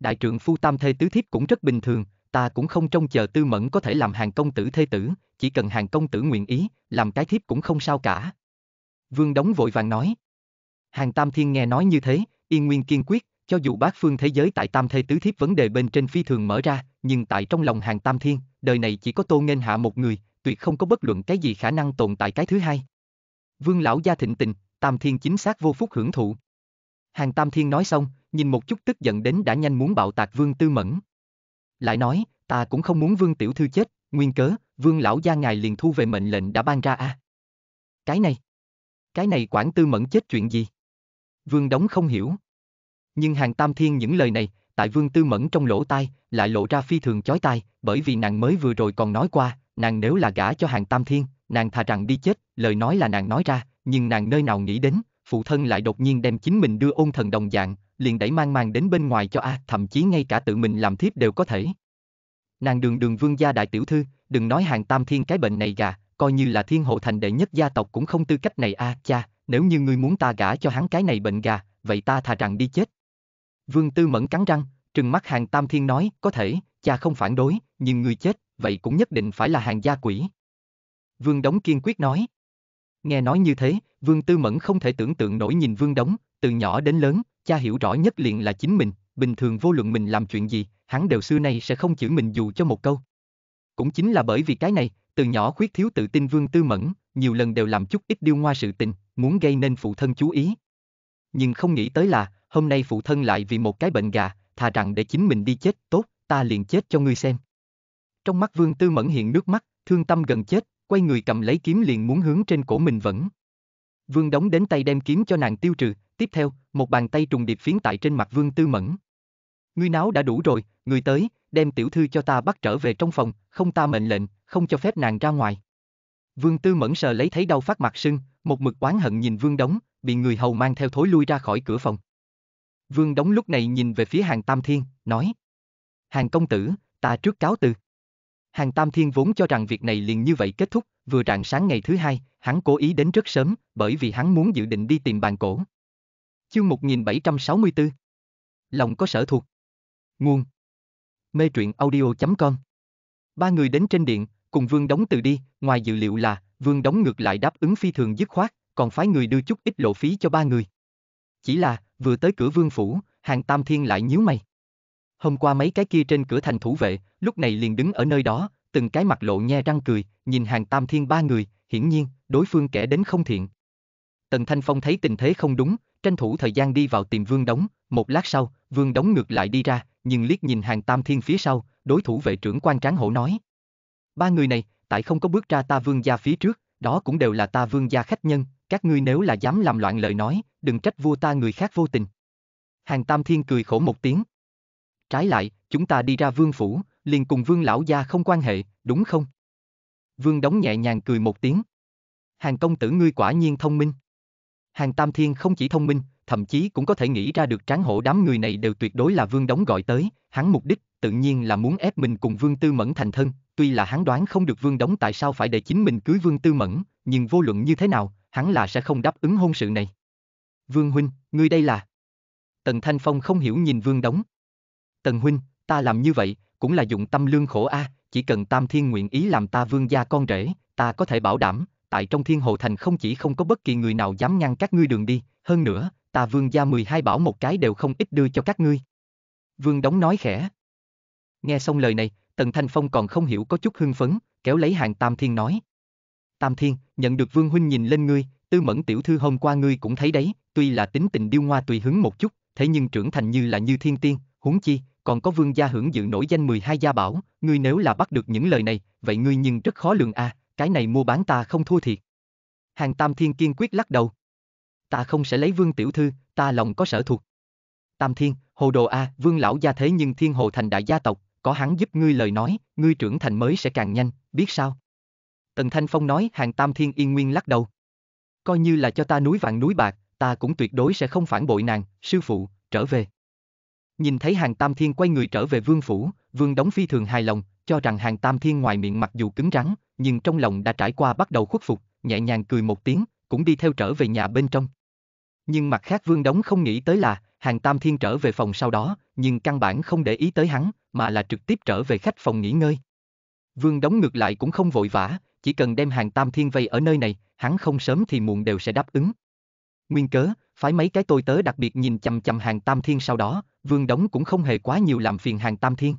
Đại trưởng phu tam thê tứ thiếp cũng rất bình thường, ta cũng không trông chờ tư mẫn có thể làm hàng công tử thê tử, chỉ cần hàng công tử nguyện ý, làm cái thiếp cũng không sao cả. Vương Đống vội vàng nói. Hàng tam thiên nghe nói như thế, yên nguyên kiên quyết, cho dù bác phương thế giới tại tam thê tứ thiếp vấn đề bên trên phi thường mở ra, nhưng tại trong lòng hàng tam thiên, đời này chỉ có tô nghênh hạ một người, tuyệt không có bất luận cái gì khả năng tồn tại cái thứ hai. Vương lão gia thịnh tình, Tam Thiên chính xác vô phúc hưởng thụ. Hàng Tam Thiên nói xong, nhìn một chút tức giận đến đã nhanh muốn bạo tạc Vương Tư Mẫn. Lại nói, ta cũng không muốn Vương Tiểu Thư chết, nguyên cớ, Vương lão gia ngài liền thu về mệnh lệnh đã ban ra a. À. Cái này, cái này quản Tư Mẫn chết chuyện gì? Vương đóng không hiểu. Nhưng Hàng Tam Thiên những lời này, tại Vương Tư Mẫn trong lỗ tai, lại lộ ra phi thường chói tai, bởi vì nàng mới vừa rồi còn nói qua, nàng nếu là gả cho hàng tam thiên, nàng thà rằng đi chết, lời nói là nàng nói ra, nhưng nàng nơi nào nghĩ đến, phụ thân lại đột nhiên đem chính mình đưa ôn thần đồng dạng, liền đẩy mang mang đến bên ngoài cho A, thậm chí ngay cả tự mình làm thiếp đều có thể. Nàng đường đường vương gia đại tiểu thư, đừng nói hàng tam thiên cái bệnh này gà, coi như là thiên hộ thành đệ nhất gia tộc cũng không tư cách này a cha, nếu như ngươi muốn ta gả cho hắn cái này bệnh gà, vậy ta thà rằng đi chết. Vương Tư Mẫn cắn răng, trừng mắt hàng tam thiên nói, có thể, cha không phản đối, nhưng ngươi chết, vậy cũng nhất định phải là hàng gia quỷ. Vương Đống kiên quyết nói. Nghe nói như thế, Vương Tư Mẫn không thể tưởng tượng nổi nhìn Vương Đống, từ nhỏ đến lớn, cha hiểu rõ nhất liền là chính mình, bình thường vô luận mình làm chuyện gì, hắn đều xưa nay sẽ không chửi mình dù cho một câu. Cũng chính là bởi vì cái này, từ nhỏ khuyết thiếu tự tin Vương Tư Mẫn, nhiều lần đều làm chút ít điêu ngoa sự tình, muốn gây nên phụ thân chú ý. Nhưng không nghĩ tới là, hôm nay phụ thân lại vì một cái bệnh gà, thà rằng để chính mình đi chết, tốt, ta liền chết cho ngươi xem. Trong mắt Vương Tư Mẫn hiện nước mắt, thương tâm gần chết, quay người cầm lấy kiếm liền muốn hướng trên cổ mình vẫn. Vương đóng đến tay đem kiếm cho nàng tiêu trừ, tiếp theo, một bàn tay trùng điệp phiến tại trên mặt Vương Tư Mẫn. Ngươi náo đã đủ rồi, người tới, đem tiểu thư cho ta bắt trở về trong phòng, không ta mệnh lệnh, không cho phép nàng ra ngoài. Vương Tư Mẫn sờ lấy thấy đau phát mặt sưng, một mực oán hận nhìn Vương đóng bị người hầu mang theo thối lui ra khỏi cửa phòng. Vương đóng lúc này nhìn về phía hàng Tam Thiên, nói. Hàng công tử, ta trước cáo từ. Hàng Tam Thiên vốn cho rằng việc này liền như vậy kết thúc, vừa rạng sáng ngày thứ hai, hắn cố ý đến rất sớm, bởi vì hắn muốn dự định đi tìm bàn cổ. Chương 1764 Lòng có sở thuộc Nguồn Mê truyện audio.com Ba người đến trên điện, cùng Vương đóng từ đi, ngoài dự liệu là, Vương đóng ngược lại đáp ứng phi thường dứt khoát, còn phái người đưa chút ít lộ phí cho ba người. Chỉ là, vừa tới cửa Vương Phủ, hàng Tam Thiên lại nhíu mày. Hôm qua mấy cái kia trên cửa thành thủ vệ, lúc này liền đứng ở nơi đó, từng cái mặt lộ nhe răng cười, nhìn hàng tam thiên ba người, hiển nhiên, đối phương kẻ đến không thiện. Tần Thanh Phong thấy tình thế không đúng, tranh thủ thời gian đi vào tìm vương đóng, một lát sau, vương đóng ngược lại đi ra, nhưng liếc nhìn hàng tam thiên phía sau, đối thủ vệ trưởng quan tráng hổ nói. Ba người này, tại không có bước ra ta vương gia phía trước, đó cũng đều là ta vương gia khách nhân, các ngươi nếu là dám làm loạn lời nói, đừng trách vua ta người khác vô tình. Hàng Tam Thiên cười khổ một tiếng, Trái lại, chúng ta đi ra vương phủ, liền cùng vương lão gia không quan hệ, đúng không? Vương đóng nhẹ nhàng cười một tiếng. Hàng công tử ngươi quả nhiên thông minh. Hàng Tam Thiên không chỉ thông minh, thậm chí cũng có thể nghĩ ra được tráng hổ đám người này đều tuyệt đối là vương đóng gọi tới, hắn mục đích tự nhiên là muốn ép mình cùng vương tư mẫn thành thân, tuy là hắn đoán không được vương đóng tại sao phải để chính mình cưới vương tư mẫn, nhưng vô luận như thế nào, hắn là sẽ không đáp ứng hôn sự này. Vương huynh, ngươi đây là... Tần Thanh Phong không hiểu nhìn vương đóng. Tần huynh, ta làm như vậy, cũng là dụng tâm lương khổ a, à, chỉ cần Tam Thiên nguyện ý làm ta vương gia con rể, ta có thể bảo đảm, tại trong Thiên Hồ Thành không chỉ không có bất kỳ người nào dám ngăn các ngươi đường đi, hơn nữa, ta vương gia 12 bảo một cái đều không ít đưa cho các ngươi. Vương Đống nói khẽ. Nghe xong lời này, Tần Thanh Phong còn không hiểu có chút hưng phấn, kéo lấy hàng Tam Thiên nói. Tam Thiên, nhận được Vương Huynh nhìn lên ngươi, tư mẫn tiểu thư hôm qua ngươi cũng thấy đấy, tuy là tính tình điêu ngoa tùy hứng một chút, thế nhưng trưởng thành như là như thiên tiên, huống chi, còn có vương gia hưởng dự nổi danh 12 gia bảo, ngươi nếu là bắt được những lời này, vậy ngươi nhưng rất khó lường a, à, cái này mua bán ta không thua thiệt. Hàng Tam Thiên kiên quyết lắc đầu. Ta không sẽ lấy vương tiểu thư, ta lòng có sở thuộc. Tam Thiên, hồ đồ a, à, vương lão gia thế nhưng thiên hồ thành đại gia tộc, có hắn giúp ngươi lời nói, ngươi trưởng thành mới sẽ càng nhanh, biết sao? Tần Thanh Phong nói hàng Tam Thiên yên nguyên lắc đầu. Coi như là cho ta núi vạn núi bạc, ta cũng tuyệt đối sẽ không phản bội nàng, sư phụ, trở về. Nhìn thấy hàng tam thiên quay người trở về vương phủ, vương đóng phi thường hài lòng, cho rằng hàng tam thiên ngoài miệng mặc dù cứng rắn, nhưng trong lòng đã trải qua bắt đầu khuất phục, nhẹ nhàng cười một tiếng, cũng đi theo trở về nhà bên trong. Nhưng mặt khác vương đóng không nghĩ tới là, hàng tam thiên trở về phòng sau đó, nhưng căn bản không để ý tới hắn, mà là trực tiếp trở về khách phòng nghỉ ngơi. Vương đóng ngược lại cũng không vội vã, chỉ cần đem hàng tam thiên vây ở nơi này, hắn không sớm thì muộn đều sẽ đáp ứng. Nguyên cớ, phái mấy cái tôi tớ đặc biệt nhìn chằm chằm hàng Tam Thiên sau đó, Vương Đống cũng không hề quá nhiều làm phiền hàng Tam Thiên.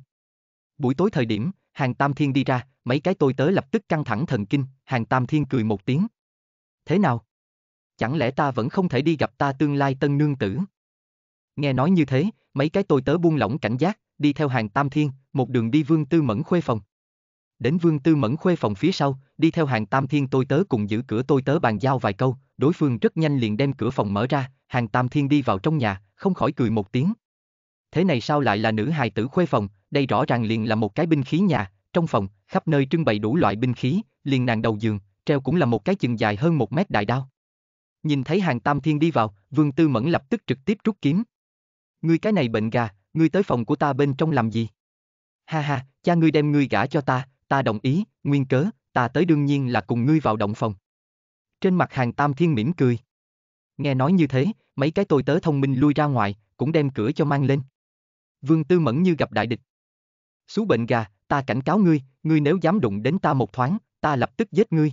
Buổi tối thời điểm, hàng Tam Thiên đi ra, mấy cái tôi tớ lập tức căng thẳng thần kinh, hàng Tam Thiên cười một tiếng. Thế nào? Chẳng lẽ ta vẫn không thể đi gặp ta tương lai tân nương tử? Nghe nói như thế, mấy cái tôi tớ buông lỏng cảnh giác, đi theo hàng Tam Thiên, một đường đi Vương Tư Mẫn khuê phòng. Đến Vương Tư Mẫn khuê phòng phía sau, đi theo hàng Tam Thiên tôi tớ cùng giữ cửa tôi tớ bàn giao vài câu, đối phương rất nhanh liền đem cửa phòng mở ra, hàng tam thiên đi vào trong nhà, không khỏi cười một tiếng. Thế này sao lại là nữ hài tử khuê phòng, đây rõ ràng liền là một cái binh khí nhà, trong phòng, khắp nơi trưng bày đủ loại binh khí, liền nàng đầu giường, treo cũng là một cái chừng dài hơn một mét đại đao. Nhìn thấy hàng tam thiên đi vào, vương tư mẫn lập tức trực tiếp rút kiếm. Ngươi cái này bệnh gà, ngươi tới phòng của ta bên trong làm gì? Ha ha, cha ngươi đem ngươi gả cho ta, ta đồng ý, nguyên cớ, ta tới đương nhiên là cùng ngươi vào động phòng. Trên mặt hàng Tam Thiên mỉm cười. Nghe nói như thế, mấy cái tôi tớ thông minh lui ra ngoài, cũng đem cửa cho mang lên. Vương Tư Mẫn như gặp đại địch. Xú bệnh gà, ta cảnh cáo ngươi, ngươi nếu dám đụng đến ta một thoáng, ta lập tức giết ngươi.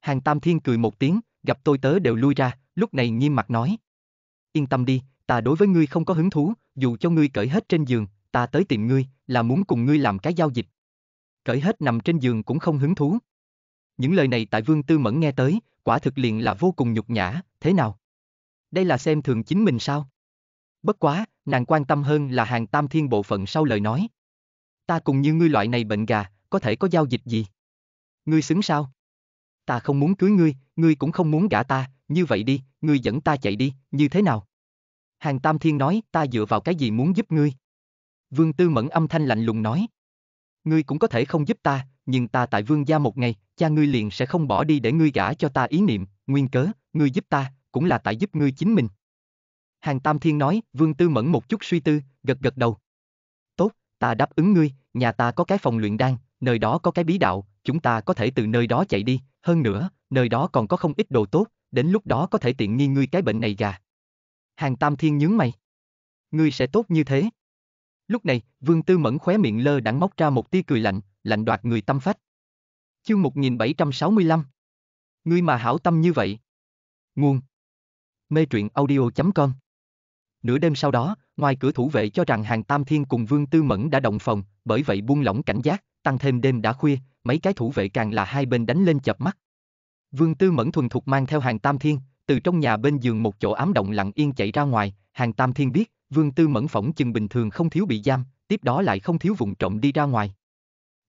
Hàng Tam Thiên cười một tiếng, gặp tôi tớ đều lui ra, lúc này nghiêm mặt nói. Yên tâm đi, ta đối với ngươi không có hứng thú, dù cho ngươi cởi hết trên giường, ta tới tìm ngươi, là muốn cùng ngươi làm cái giao dịch. Cởi hết nằm trên giường cũng không hứng thú. Những lời này tại Vương Tư Mẫn nghe tới, quả thực liền là vô cùng nhục nhã, thế nào? Đây là xem thường chính mình sao? Bất quá, nàng quan tâm hơn là hàng tam thiên bộ phận sau lời nói. Ta cùng như ngươi loại này bệnh gà, có thể có giao dịch gì? Ngươi xứng sao? Ta không muốn cưới ngươi, ngươi cũng không muốn gả ta, như vậy đi, ngươi dẫn ta chạy đi, như thế nào? Hàng tam thiên nói, ta dựa vào cái gì muốn giúp ngươi? Vương Tư Mẫn âm thanh lạnh lùng nói. Ngươi cũng có thể không giúp ta, nhưng ta tại vương gia một ngày, cha ngươi liền sẽ không bỏ đi để ngươi gả cho ta ý niệm, nguyên cớ, ngươi giúp ta, cũng là tại giúp ngươi chính mình. Hàng Tam Thiên nói, Vương Tư Mẫn một chút suy tư, gật gật đầu. Tốt, ta đáp ứng ngươi, nhà ta có cái phòng luyện đan, nơi đó có cái bí đạo, chúng ta có thể từ nơi đó chạy đi, hơn nữa, nơi đó còn có không ít đồ tốt, đến lúc đó có thể tiện nghi ngươi cái bệnh này gà. Hàng Tam Thiên nhướng mày. Ngươi sẽ tốt như thế. Lúc này, Vương Tư Mẫn khóe miệng lơ đãng móc ra một tia cười lạnh, lạnh đoạt người tâm phách. Chương 1765 Ngươi mà hảo tâm như vậy. Nguồn Mê truyện audio.com Nửa đêm sau đó, ngoài cửa thủ vệ cho rằng hàng Tam Thiên cùng Vương Tư Mẫn đã động phòng, bởi vậy buông lỏng cảnh giác, tăng thêm đêm đã khuya, mấy cái thủ vệ càng là hai bên đánh lên chập mắt. Vương Tư Mẫn thuần thục mang theo hàng Tam Thiên, từ trong nhà bên giường một chỗ ám động lặng yên chạy ra ngoài, hàng Tam Thiên biết, Vương Tư Mẫn phỏng chừng bình thường không thiếu bị giam, tiếp đó lại không thiếu vùng trộm đi ra ngoài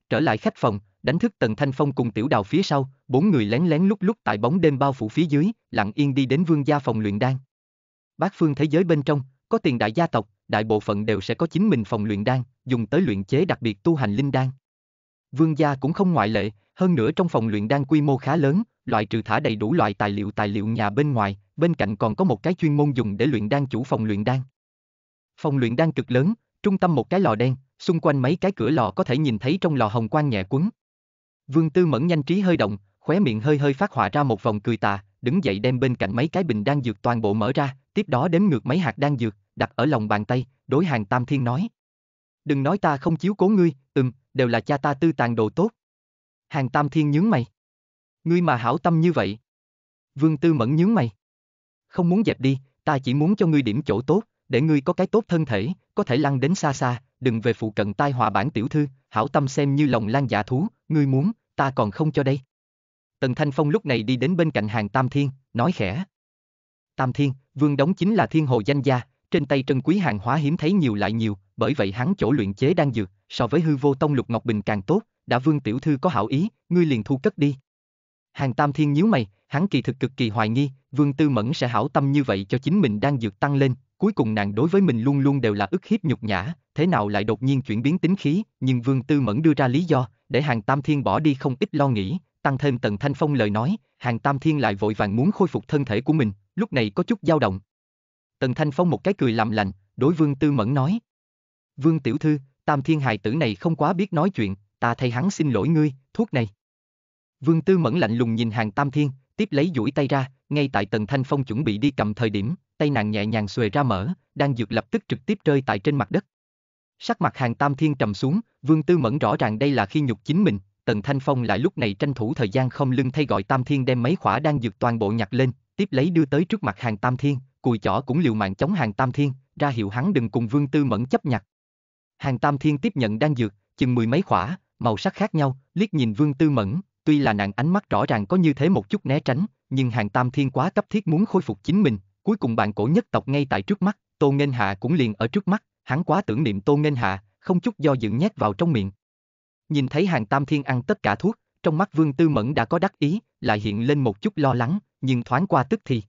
trở lại khách phòng, đánh thức Tần Thanh Phong cùng Tiểu Đào phía sau, bốn người lén lén lúc lúc tại bóng đêm bao phủ phía dưới, lặng yên đi đến vương gia phòng luyện đan. bác phương thế giới bên trong, có tiền đại gia tộc, đại bộ phận đều sẽ có chính mình phòng luyện đan, dùng tới luyện chế đặc biệt tu hành linh đan. Vương gia cũng không ngoại lệ, hơn nữa trong phòng luyện đan quy mô khá lớn, loại trừ thả đầy đủ loại tài liệu tài liệu nhà bên ngoài, bên cạnh còn có một cái chuyên môn dùng để luyện đan chủ phòng luyện đan. Phòng luyện đan cực lớn, trung tâm một cái lò đen, xung quanh mấy cái cửa lò có thể nhìn thấy trong lò hồng quang nhẹ quấn. Vương Tư Mẫn nhanh trí hơi động, khóe miệng hơi hơi phát họa ra một vòng cười tà, đứng dậy đem bên cạnh mấy cái bình đang dược toàn bộ mở ra, tiếp đó đếm ngược mấy hạt đang dược, đặt ở lòng bàn tay, đối hàng Tam Thiên nói. Đừng nói ta không chiếu cố ngươi, ừm, đều là cha ta tư tàn đồ tốt. Hàng Tam Thiên nhướng mày. Ngươi mà hảo tâm như vậy. Vương Tư Mẫn nhướng mày. Không muốn dẹp đi, ta chỉ muốn cho ngươi điểm chỗ tốt, để ngươi có cái tốt thân thể, có thể lăn đến xa xa, đừng về phụ cận tai họa bản tiểu thư, hảo tâm xem như lòng lan dạ thú, ngươi muốn, ta còn không cho đây. Tần Thanh Phong lúc này đi đến bên cạnh hàng Tam Thiên, nói khẽ. Tam Thiên, vương đóng chính là thiên hồ danh gia, trên tay trân quý hàng hóa hiếm thấy nhiều lại nhiều, bởi vậy hắn chỗ luyện chế đang dược, so với hư vô tông lục ngọc bình càng tốt, đã vương tiểu thư có hảo ý, ngươi liền thu cất đi. Hàng Tam Thiên nhíu mày, hắn kỳ thực cực kỳ hoài nghi, Vương Tư Mẫn sẽ hảo tâm như vậy cho chính mình đang dược tăng lên, Cuối cùng nàng đối với mình luôn luôn đều là ức hiếp nhục nhã, thế nào lại đột nhiên chuyển biến tính khí, nhưng Vương Tư Mẫn đưa ra lý do, để Hàng Tam Thiên bỏ đi không ít lo nghĩ, tăng thêm Tần Thanh Phong lời nói, Hàng Tam Thiên lại vội vàng muốn khôi phục thân thể của mình, lúc này có chút dao động. Tần Thanh Phong một cái cười làm lành, đối Vương Tư Mẫn nói. Vương Tiểu Thư, Tam Thiên hài tử này không quá biết nói chuyện, ta thay hắn xin lỗi ngươi, thuốc này. Vương Tư Mẫn lạnh lùng nhìn Hàng Tam Thiên, tiếp lấy duỗi tay ra, ngay tại Tần Thanh Phong chuẩn bị đi cầm thời điểm, tay nàng nhẹ nhàng xuề ra mở, đang dược lập tức trực tiếp rơi tại trên mặt đất. Sắc mặt hàng tam thiên trầm xuống, vương tư mẫn rõ ràng đây là khi nhục chính mình, tần thanh phong lại lúc này tranh thủ thời gian không lưng thay gọi tam thiên đem mấy khỏa đang dược toàn bộ nhặt lên, tiếp lấy đưa tới trước mặt hàng tam thiên, cùi chỏ cũng liều mạng chống hàng tam thiên, ra hiệu hắn đừng cùng vương tư mẫn chấp nhặt. Hàng tam thiên tiếp nhận đang dược, chừng mười mấy khỏa, màu sắc khác nhau, liếc nhìn vương tư mẫn, tuy là nàng ánh mắt rõ ràng có như thế một chút né tránh, nhưng hàng tam thiên quá cấp thiết muốn khôi phục chính mình, Cuối cùng bạn cổ nhất tộc ngay tại trước mắt, Tô ngân Hạ cũng liền ở trước mắt, hắn quá tưởng niệm Tô ngân Hạ, không chút do dự nhét vào trong miệng. Nhìn thấy hàng tam thiên ăn tất cả thuốc, trong mắt Vương Tư Mẫn đã có đắc ý, lại hiện lên một chút lo lắng, nhưng thoáng qua tức thì.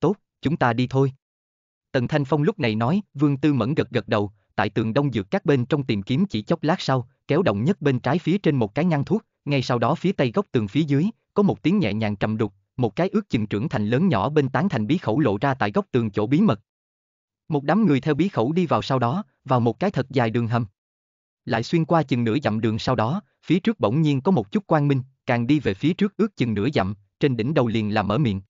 Tốt, chúng ta đi thôi. Tần Thanh Phong lúc này nói, Vương Tư Mẫn gật gật đầu, tại tường đông dược các bên trong tìm kiếm chỉ chốc lát sau, kéo động nhất bên trái phía trên một cái ngăn thuốc, ngay sau đó phía tây góc tường phía dưới, có một tiếng nhẹ nhàng trầm đục, một cái ước chừng trưởng thành lớn nhỏ bên tán thành bí khẩu lộ ra tại góc tường chỗ bí mật. Một đám người theo bí khẩu đi vào sau đó, vào một cái thật dài đường hầm. Lại xuyên qua chừng nửa dặm đường sau đó, phía trước bỗng nhiên có một chút quang minh, càng đi về phía trước ước chừng nửa dặm, trên đỉnh đầu liền là mở miệng.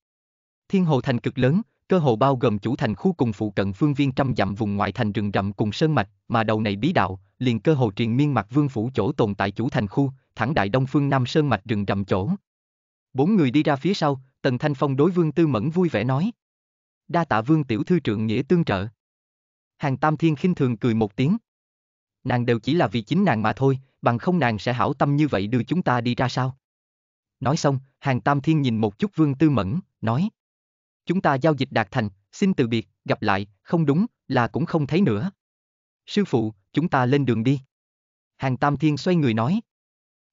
Thiên hồ thành cực lớn, cơ hồ bao gồm chủ thành khu cùng phụ cận phương viên trăm dặm vùng ngoại thành rừng rậm cùng sơn mạch, mà đầu này bí đạo, liền cơ hồ truyền miên mặt vương phủ chỗ tồn tại chủ thành khu, thẳng đại đông phương nam sơn mạch rừng rậm chỗ. Bốn người đi ra phía sau, Tần Thanh Phong đối Vương Tư Mẫn vui vẻ nói. Đa tạ Vương Tiểu Thư trượng nghĩa tương trợ. Hàng Tam Thiên khinh thường cười một tiếng. Nàng đều chỉ là vì chính nàng mà thôi, bằng không nàng sẽ hảo tâm như vậy đưa chúng ta đi ra sao? Nói xong, Hàng Tam Thiên nhìn một chút Vương Tư Mẫn, nói. Chúng ta giao dịch đạt thành, xin từ biệt, gặp lại, không đúng, là cũng không thấy nữa. Sư phụ, chúng ta lên đường đi. Hàng Tam Thiên xoay người nói.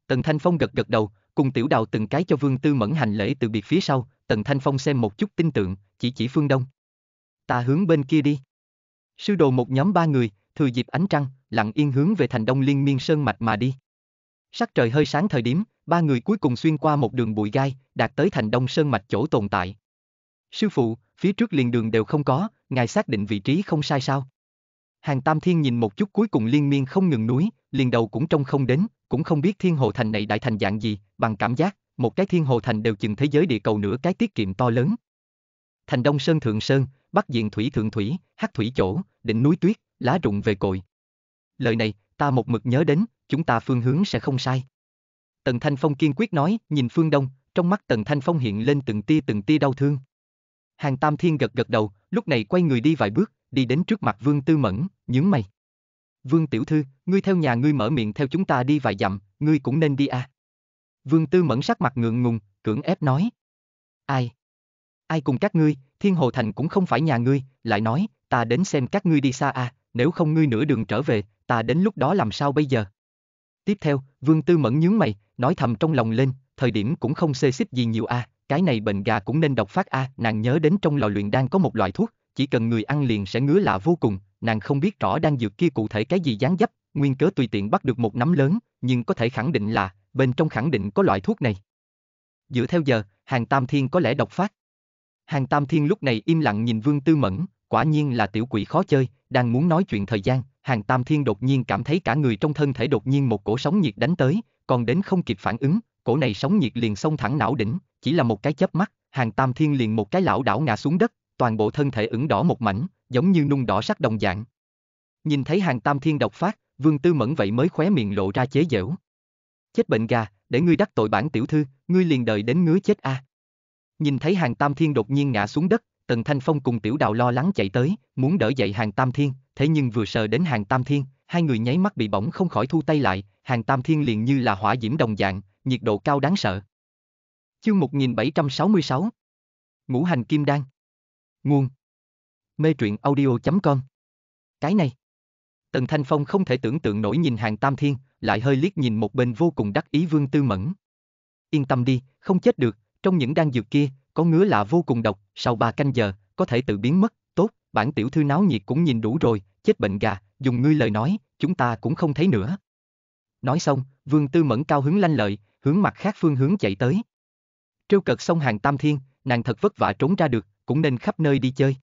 Tần Thanh Phong gật gật đầu, cùng tiểu đào từng cái cho Vương Tư Mẫn hành lễ từ biệt phía sau, Tần Thanh Phong xem một chút tin tưởng chỉ chỉ phương đông. Ta hướng bên kia đi. Sư đồ một nhóm ba người, thừa dịp ánh trăng, lặng yên hướng về thành đông liên miên sơn mạch mà đi. Sắc trời hơi sáng thời điểm, ba người cuối cùng xuyên qua một đường bụi gai, đạt tới thành đông sơn mạch chỗ tồn tại. Sư phụ, phía trước liền đường đều không có, ngài xác định vị trí không sai sao. Hàng Tam Thiên nhìn một chút cuối cùng liên miên không ngừng núi, liền đầu cũng trông không đến, cũng không biết thiên hồ thành này đại thành dạng gì, bằng cảm giác, một cái thiên hồ thành đều chừng thế giới địa cầu nửa cái tiết kiệm to lớn. Thành Đông Sơn Thượng Sơn, Bắc Diện Thủy Thượng Thủy, Hắc Thủy Chỗ, đỉnh núi tuyết, lá rụng về cội. Lời này, ta một mực nhớ đến, chúng ta phương hướng sẽ không sai. Tần Thanh Phong kiên quyết nói, nhìn phương đông, trong mắt Tần Thanh Phong hiện lên từng tia từng tia đau thương. Hàng Tam Thiên gật gật đầu, lúc này quay người đi vài bước, đi đến trước mặt Vương Tư Mẫn, nhướng mày. Vương Tiểu Thư, ngươi theo nhà ngươi mở miệng theo chúng ta đi vài dặm, ngươi cũng nên đi à. Vương Tư Mẫn sắc mặt ngượng ngùng, cưỡng ép nói. Ai? Ai cùng các ngươi, Thiên Hồ Thành cũng không phải nhà ngươi, lại nói, ta đến xem các ngươi đi xa à, nếu không ngươi nửa đường trở về, ta đến lúc đó làm sao bây giờ? Tiếp theo, Vương Tư Mẫn nhướng mày, nói thầm trong lòng lên, thời điểm cũng không xê xích gì nhiều a, à, cái này bệnh gà cũng nên độc phát a, à, nàng nhớ đến trong lò luyện đang có một loại thuốc, chỉ cần người ăn liền sẽ ngứa lạ vô cùng, nàng không biết rõ đan dược kia cụ thể cái gì dáng dấp, nguyên cớ tùy tiện bắt được một nắm lớn, nhưng có thể khẳng định là, bên trong khẳng định có loại thuốc này. Dựa theo giờ, hàng tam thiên có lẽ độc phát. Hàng tam thiên lúc này im lặng nhìn vương tư mẫn, quả nhiên là tiểu quỷ khó chơi, đang muốn nói chuyện thời gian, hàng tam thiên đột nhiên cảm thấy cả người trong thân thể đột nhiên một cổ sóng nhiệt đánh tới, còn đến không kịp phản ứng, cổ này sóng nhiệt liền xông thẳng não đỉnh, chỉ là một cái chớp mắt, hàng tam thiên liền một cái lão đảo ngã xuống đất, toàn bộ thân thể ửng đỏ một mảnh, giống như nung đỏ sắc đồng dạng. Nhìn thấy hàng tam thiên độc phát, vương tư mẫn vậy mới khóe miệng lộ ra chế giễu. Chết bệnh gà, để ngươi đắc tội bản tiểu thư, ngươi liền đợi đến ngứa chết a. À. Nhìn thấy hàng tam thiên đột nhiên ngã xuống đất, tần thanh phong cùng tiểu đào lo lắng chạy tới, muốn đỡ dậy hàng tam thiên, thế nhưng vừa sờ đến hàng tam thiên, hai người nháy mắt bị bỏng không khỏi thu tay lại, hàng tam thiên liền như là hỏa diễm đồng dạng, nhiệt độ cao đáng sợ. Chương 1766 Ngũ hành kim đan Nguồn Mê truyện audio.com Cái này Tần Thanh Phong không thể tưởng tượng nổi nhìn hàng tam thiên, lại hơi liếc nhìn một bên vô cùng đắc ý vương tư mẫn. Yên tâm đi, không chết được, trong những đan dược kia, có ngứa lạ vô cùng độc, sau ba canh giờ, có thể tự biến mất, tốt, bản tiểu thư náo nhiệt cũng nhìn đủ rồi, chết bệnh gà, dùng ngươi lời nói, chúng ta cũng không thấy nữa. Nói xong, vương tư mẫn cao hứng lanh lợi, hướng mặt khác phương hướng chạy tới. Trêu cợt xong hàng tam thiên, nàng thật vất vả trốn ra được, cũng nên khắp nơi đi chơi.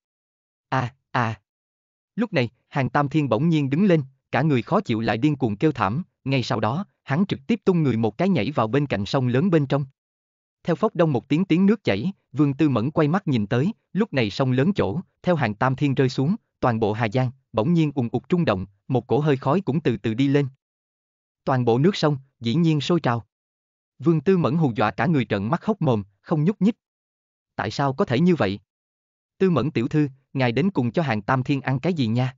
À, à. Lúc này, hàng tam thiên bỗng nhiên đứng lên, cả người khó chịu lại điên cuồng kêu thảm, ngay sau đó, hắn trực tiếp tung người một cái nhảy vào bên cạnh sông lớn bên trong. Theo phốc đông một tiếng tiếng nước chảy, Vương Tư Mẫn quay mắt nhìn tới, lúc này sông lớn chỗ, theo hàng tam thiên rơi xuống, toàn bộ Hà Giang, bỗng nhiên ùng ục trung động, một cổ hơi khói cũng từ từ đi lên. Toàn bộ nước sông, dĩ nhiên sôi trào. Vương Tư Mẫn hù dọa cả người trợn mắt hốc mồm, không nhúc nhích. Tại sao có thể như vậy? Tư mẫn tiểu thư, ngài đến cùng cho hàng Tam Thiên ăn cái gì nha?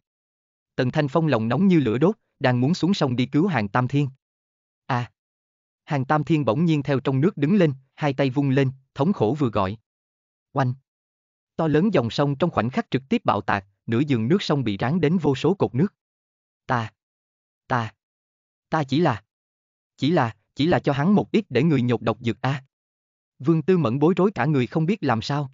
Tần Thanh Phong lòng nóng như lửa đốt, đang muốn xuống sông đi cứu hàng Tam Thiên. À! Hàng Tam Thiên bỗng nhiên theo trong nước đứng lên, hai tay vung lên, thống khổ vừa gọi. Oanh! To lớn dòng sông trong khoảnh khắc trực tiếp bạo tạc, nửa giường nước sông bị ráng đến vô số cột nước. Ta! Ta! Ta chỉ là... Chỉ là, chỉ là cho hắn một ít để người nhột độc dược a. À. Vương Tư Mẫn bối rối cả người không biết làm sao.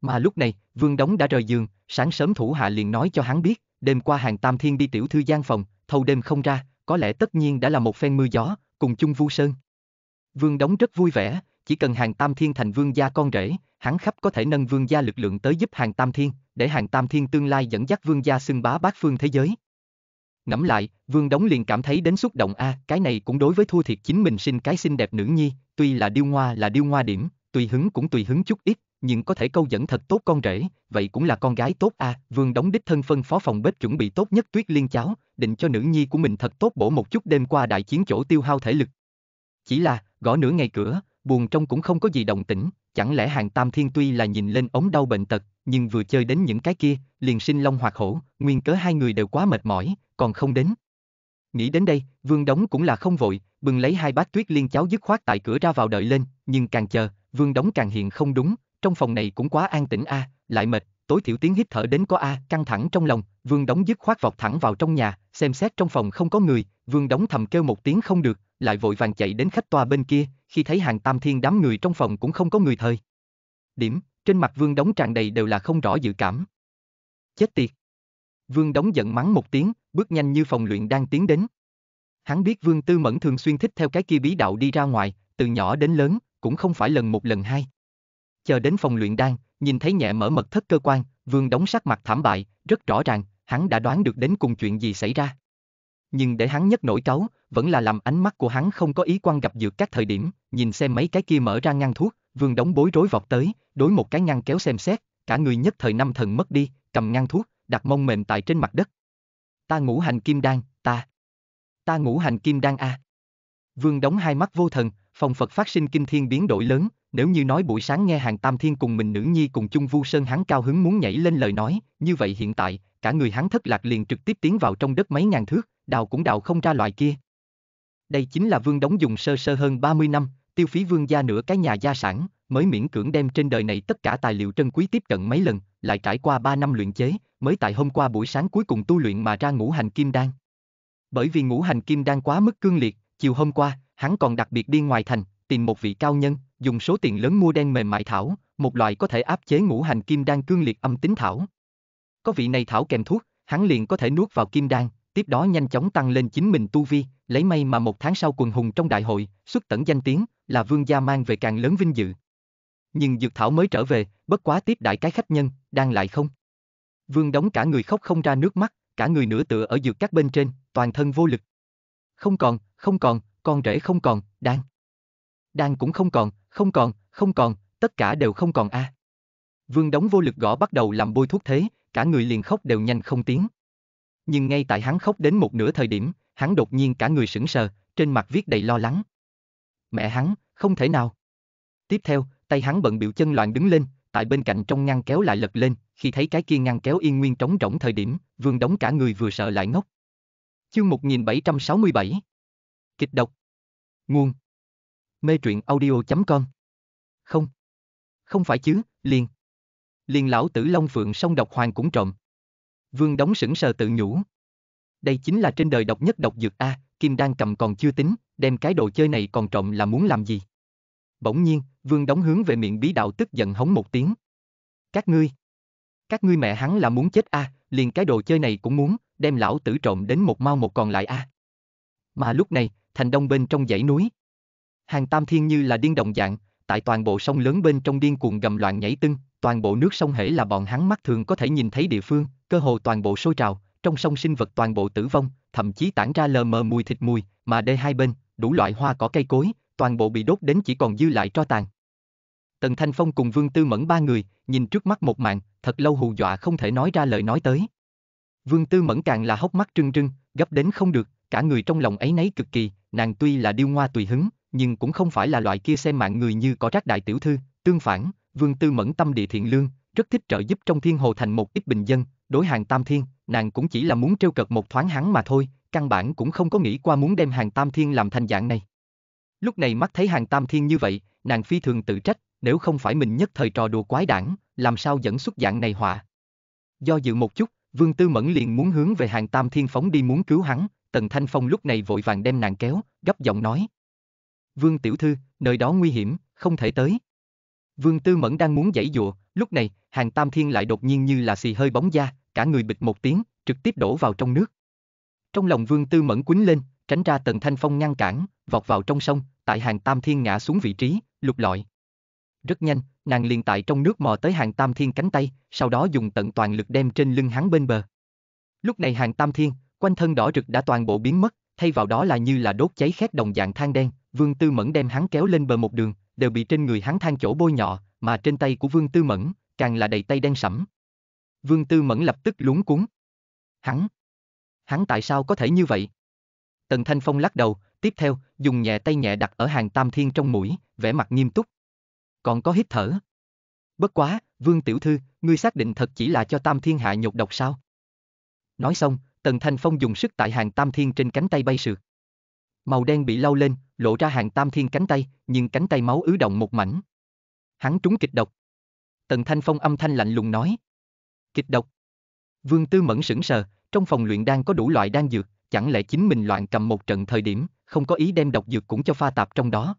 Mà lúc này, Vương Đống đã rời giường, sáng sớm thủ hạ liền nói cho hắn biết, đêm qua hàng Tam Thiên đi tiểu thư gian phòng, thâu đêm không ra, có lẽ tất nhiên đã là một phen mưa gió, cùng chung vu sơn. Vương Đống rất vui vẻ, chỉ cần hàng Tam Thiên thành vương gia con rể, hắn khắp có thể nâng vương gia lực lượng tới giúp hàng Tam Thiên, để hàng Tam Thiên tương lai dẫn dắt vương gia xưng bá bát phương thế giới. Ngẫm lại, Vương Đống liền cảm thấy đến xúc động a, à, cái này cũng đối với thua thiệt chính mình sinh cái xinh đẹp nữ nhi, tuy là điêu hoa là điêu hoa điểm, tùy hứng cũng tùy hứng chút ít, nhưng có thể câu dẫn thật tốt con rể, vậy cũng là con gái tốt à, vương đóng đích thân phân phó phòng bếp chuẩn bị tốt nhất tuyết liên cháo, định cho nữ nhi của mình thật tốt bổ một chút đêm qua đại chiến chỗ tiêu hao thể lực. Chỉ là, gõ nửa ngày cửa, buồn trong cũng không có gì đồng tĩnh, chẳng lẽ hàng tam thiên tuy là nhìn lên ống đau bệnh tật, nhưng vừa chơi đến những cái kia, liền sinh long hoạt hổ, nguyên cớ hai người đều quá mệt mỏi, còn không đến. Nghĩ đến đây, vương đóng cũng là không vội, bừng lấy hai bát tuyết liên cháo dứt khoát tại cửa ra vào đợi lên, nhưng càng chờ, vương đóng càng hiện không đúng, trong phòng này cũng quá an tĩnh a, à, lại mệt, tối thiểu tiếng hít thở đến có a, à, căng thẳng trong lòng, Vương đóng dứt khoát vọt thẳng vào trong nhà, xem xét trong phòng không có người, Vương đóng thầm kêu một tiếng không được, lại vội vàng chạy đến khách toa bên kia, khi thấy hàng tam thiên đám người trong phòng cũng không có người thời. Điểm, trên mặt Vương đóng tràn đầy đều là không rõ dự cảm. Chết tiệt. Vương đóng giận mắng một tiếng, bước nhanh như phòng luyện đang tiến đến. Hắn biết Vương Tư Mẫn thường xuyên thích theo cái kia bí đạo đi ra ngoài, từ nhỏ đến lớn, cũng không phải lần một lần hai, chờ đến phòng luyện đan, nhìn thấy nhẹ mở mật thất cơ quan, vương đóng sắc mặt thảm bại, rất rõ ràng, hắn đã đoán được đến cùng chuyện gì xảy ra. Nhưng để hắn nhất nổi cáu, vẫn là làm ánh mắt của hắn không có ý quan gặp dược các thời điểm, nhìn xem mấy cái kia mở ra ngăn thuốc, vương đóng bối rối vọt tới, đối một cái ngăn kéo xem xét, cả người nhất thời năm thần mất đi, cầm ngăn thuốc, đặt mông mềm tại trên mặt đất. Ta ngũ hành kim đan, ta. Ta ngũ hành kim đan a. À. Vương đóng hai mắt vô thần, phòng Phật phát sinh kinh thiên biến đổi lớn, nếu như nói buổi sáng nghe hàng Tam Thiên cùng mình nữ nhi cùng chung vu sơn hắn cao hứng muốn nhảy lên lời nói, như vậy hiện tại, cả người hắn thất lạc liền trực tiếp tiến vào trong đất mấy ngàn thước, đào cũng đào không ra loại kia. Đây chính là vương đóng dùng sơ sơ hơn 30 năm, tiêu phí vương gia nửa cái nhà gia sản, mới miễn cưỡng đem trên đời này tất cả tài liệu trân quý tiếp cận mấy lần, lại trải qua 3 năm luyện chế, mới tại hôm qua buổi sáng cuối cùng tu luyện mà ra ngũ hành kim đan. Bởi vì ngũ hành kim đan quá mức cương liệt, chiều hôm qua, hắn còn đặc biệt đi ngoài thành, tìm một vị cao nhân, dùng số tiền lớn mua đen mềm mại thảo, một loại có thể áp chế ngũ hành kim đan cương liệt âm tính thảo. Có vị này thảo kèm thuốc, hắn liền có thể nuốt vào kim đan, tiếp đó nhanh chóng tăng lên chính mình tu vi, lấy may mà một tháng sau quần hùng trong đại hội, xuất tẩn danh tiếng, là vương gia mang về càng lớn vinh dự. Nhưng dược thảo mới trở về, bất quá tiếp đại cái khách nhân, đang lại không. Vương đóng cả người khóc không ra nước mắt, cả người nửa tựa ở dược các bên trên, toàn thân vô lực. Không còn, không còn, con rể không còn, đang. Đang cũng không còn, không còn, không còn, tất cả đều không còn a. À. Vương đóng vô lực gõ bắt đầu làm bôi thuốc thế, cả người liền khóc đều nhanh không tiếng. Nhưng ngay tại hắn khóc đến một nửa thời điểm, hắn đột nhiên cả người sững sờ, trên mặt viết đầy lo lắng. Mẹ hắn, không thể nào. Tiếp theo, tay hắn bận biểu chân loạn đứng lên, tại bên cạnh trong ngăn kéo lại lật lên, khi thấy cái kia ngăn kéo yên nguyên trống rỗng thời điểm, vương đóng cả người vừa sợ lại ngốc. Chương 1767 Kịch độc Nguồn Mê truyện audio.com Không. Không phải chứ, liền. Liền lão tử Long Phượng song độc hoàng cũng trộm. Vương đóng sững sờ tự nhủ. Đây chính là trên đời độc nhất độc dược A, Kim đang cầm còn chưa tính, đem cái đồ chơi này còn trộm là muốn làm gì? Bỗng nhiên, vương đóng hướng về miệng bí đạo tức giận hống một tiếng. Các ngươi. Các ngươi mẹ hắn là muốn chết A, liền cái đồ chơi này cũng muốn, đem lão tử trộm đến một mau một còn lại A. Mà lúc này, thành đông bên trong dãy núi, hàng tam thiên như là điên động dạng, tại toàn bộ sông lớn bên trong điên cuồng gầm loạn nhảy tưng, toàn bộ nước sông hễ là bọn hắn mắt thường có thể nhìn thấy địa phương, cơ hồ toàn bộ sôi trào, trong sông sinh vật toàn bộ tử vong, thậm chí tản ra lờ mờ mùi thịt mùi, mà đê hai bên, đủ loại hoa cỏ cây cối, toàn bộ bị đốt đến chỉ còn dư lại tro tàn. Tần Thanh Phong cùng Vương Tư Mẫn ba người, nhìn trước mắt một màn, thật lâu hù dọa không thể nói ra lời nói tới. Vương Tư Mẫn càng là hốc mắt trưng trưng, gấp đến không được, cả người trong lòng ấy nấy cực kỳ, nàng tuy là điêu ngoa tùy hứng, nhưng cũng không phải là loại kia xem mạng người như có rác đại tiểu thư, tương phản, Vương Tư Mẫn tâm địa thiện lương, rất thích trợ giúp trong thiên hồ thành một ít bình dân, đối hàng Tam Thiên, nàng cũng chỉ là muốn trêu cợt một thoáng hắn mà thôi, căn bản cũng không có nghĩ qua muốn đem hàng Tam Thiên làm thành dạng này. Lúc này mắt thấy hàng Tam Thiên như vậy, nàng phi thường tự trách, nếu không phải mình nhất thời trò đùa quái đản, làm sao dẫn xuất dạng này họa. Do dự một chút, Vương Tư Mẫn liền muốn hướng về hàng Tam Thiên phóng đi muốn cứu hắn, Tần Thanh Phong lúc này vội vàng đem nàng kéo, gấp giọng nói, Vương Tiểu Thư, nơi đó nguy hiểm, không thể tới. Vương Tư Mẫn đang muốn giãy dụa, lúc này, hàng tam thiên lại đột nhiên như là xì hơi bóng da, cả người bịch một tiếng, trực tiếp đổ vào trong nước. Trong lòng Vương Tư Mẫn quýnh lên, tránh ra tần thanh phong ngăn cản, vọt vào trong sông, tại hàng tam thiên ngã xuống vị trí, lục lọi. Rất nhanh, nàng liền tại trong nước mò tới hàng tam thiên cánh tay, sau đó dùng tận toàn lực đem trên lưng hắn bên bờ. Lúc này hàng tam thiên, quanh thân đỏ rực đã toàn bộ biến mất, thay vào đó là như là đốt cháy khét đồng dạng than đen, Vương Tư Mẫn đem hắn kéo lên bờ một đường, đều bị trên người hắn than chỗ bôi nhọ, mà trên tay của Vương Tư Mẫn, càng là đầy tay đen sẫm. Vương Tư Mẫn lập tức lúng cuốn. Hắn, hắn tại sao có thể như vậy? Tần Thanh Phong lắc đầu, tiếp theo, dùng nhẹ tay nhẹ đặt ở hàng tam thiên trong mũi, vẻ mặt nghiêm túc. Còn có hít thở. Bất quá, Vương Tiểu Thư, ngươi xác định thật chỉ là cho tam thiên hạ nhột độc sao? Nói xong, Tần Thanh Phong dùng sức tại hàng tam thiên trên cánh tay bay sượt màu đen bị lau lên, lộ ra hàng tam thiên cánh tay, nhưng cánh tay máu ứ động một mảnh. Hắn trúng kịch độc. Tần Thanh Phong âm thanh lạnh lùng nói. Kịch độc. Vương Tư Mẫn sững sờ, trong phòng luyện đan có đủ loại đan dược, chẳng lẽ chính mình loạn cầm một trận thời điểm, không có ý đem độc dược cũng cho pha tạp trong đó.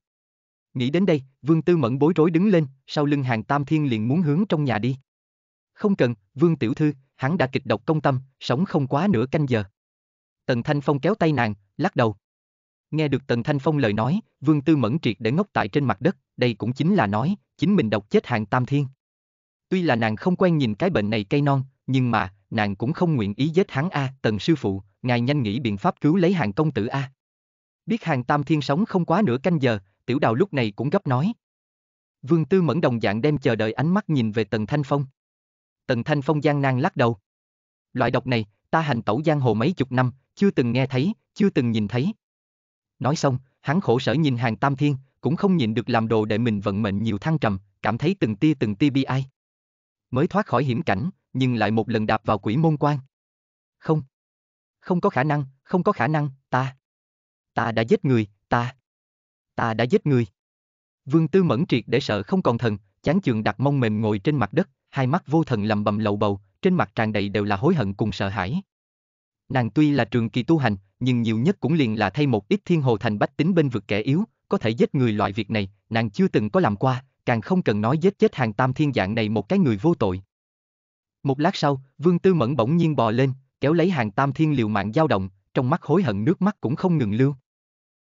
Nghĩ đến đây, Vương Tư Mẫn bối rối đứng lên, sau lưng hàng tam thiên liền muốn hướng trong nhà đi. Không cần, Vương Tiểu Thư, hắn đã kịch độc công tâm, sống không quá nửa canh giờ. Tần Thanh Phong kéo tay nàng, lắc đầu. Nghe được Tần Thanh Phong lời nói, Vương Tư Mẫn triệt để ngốc tại trên mặt đất, đây cũng chính là nói, chính mình độc chết hàng tam thiên. Tuy là nàng không quen nhìn cái bệnh này cây non, nhưng mà, nàng cũng không nguyện ý giết hắn A, Tần Sư Phụ, ngài nhanh nghĩ biện pháp cứu lấy hàng công tử A. Biết hàng tam thiên sống không quá nửa canh giờ, tiểu đào lúc này cũng gấp nói. Vương Tư Mẫn đồng dạng đem chờ đợi ánh mắt nhìn về Tần Thanh Phong. Tần Thanh Phong gian nan lắc đầu. Loại độc này, ta hành tẩu giang hồ mấy chục năm, chưa từng nghe thấy, chưa từng nhìn thấy, Nói xong, hắn khổ sở nhìn hàng tam thiên, cũng không nhìn được làm đồ để mình vận mệnh nhiều thăng trầm, cảm thấy từng tia từng tia bi ai. Mới thoát khỏi hiểm cảnh, nhưng lại một lần đạp vào quỷ môn quan. Không. Không có khả năng, không có khả năng, ta. Ta đã giết người, ta. Ta đã giết người. Vương Tư Mẫn triệt để sợ không còn thần, chán chường đặt mông mềm ngồi trên mặt đất, hai mắt vô thần lầm bầm lầu bầu, trên mặt tràn đầy đều là hối hận cùng sợ hãi. Nàng tuy là trường kỳ tu hành, nhưng nhiều nhất cũng liền là thay một ít thiên hồ thành bách tính bên vực kẻ yếu, có thể giết người loại việc này, nàng chưa từng có làm qua, càng không cần nói giết chết hàng tam thiên dạng này một cái người vô tội. Một lát sau, Vương Tư Mẫn bỗng nhiên bò lên, kéo lấy hàng tam thiên liều mạng dao động, trong mắt hối hận nước mắt cũng không ngừng lưu.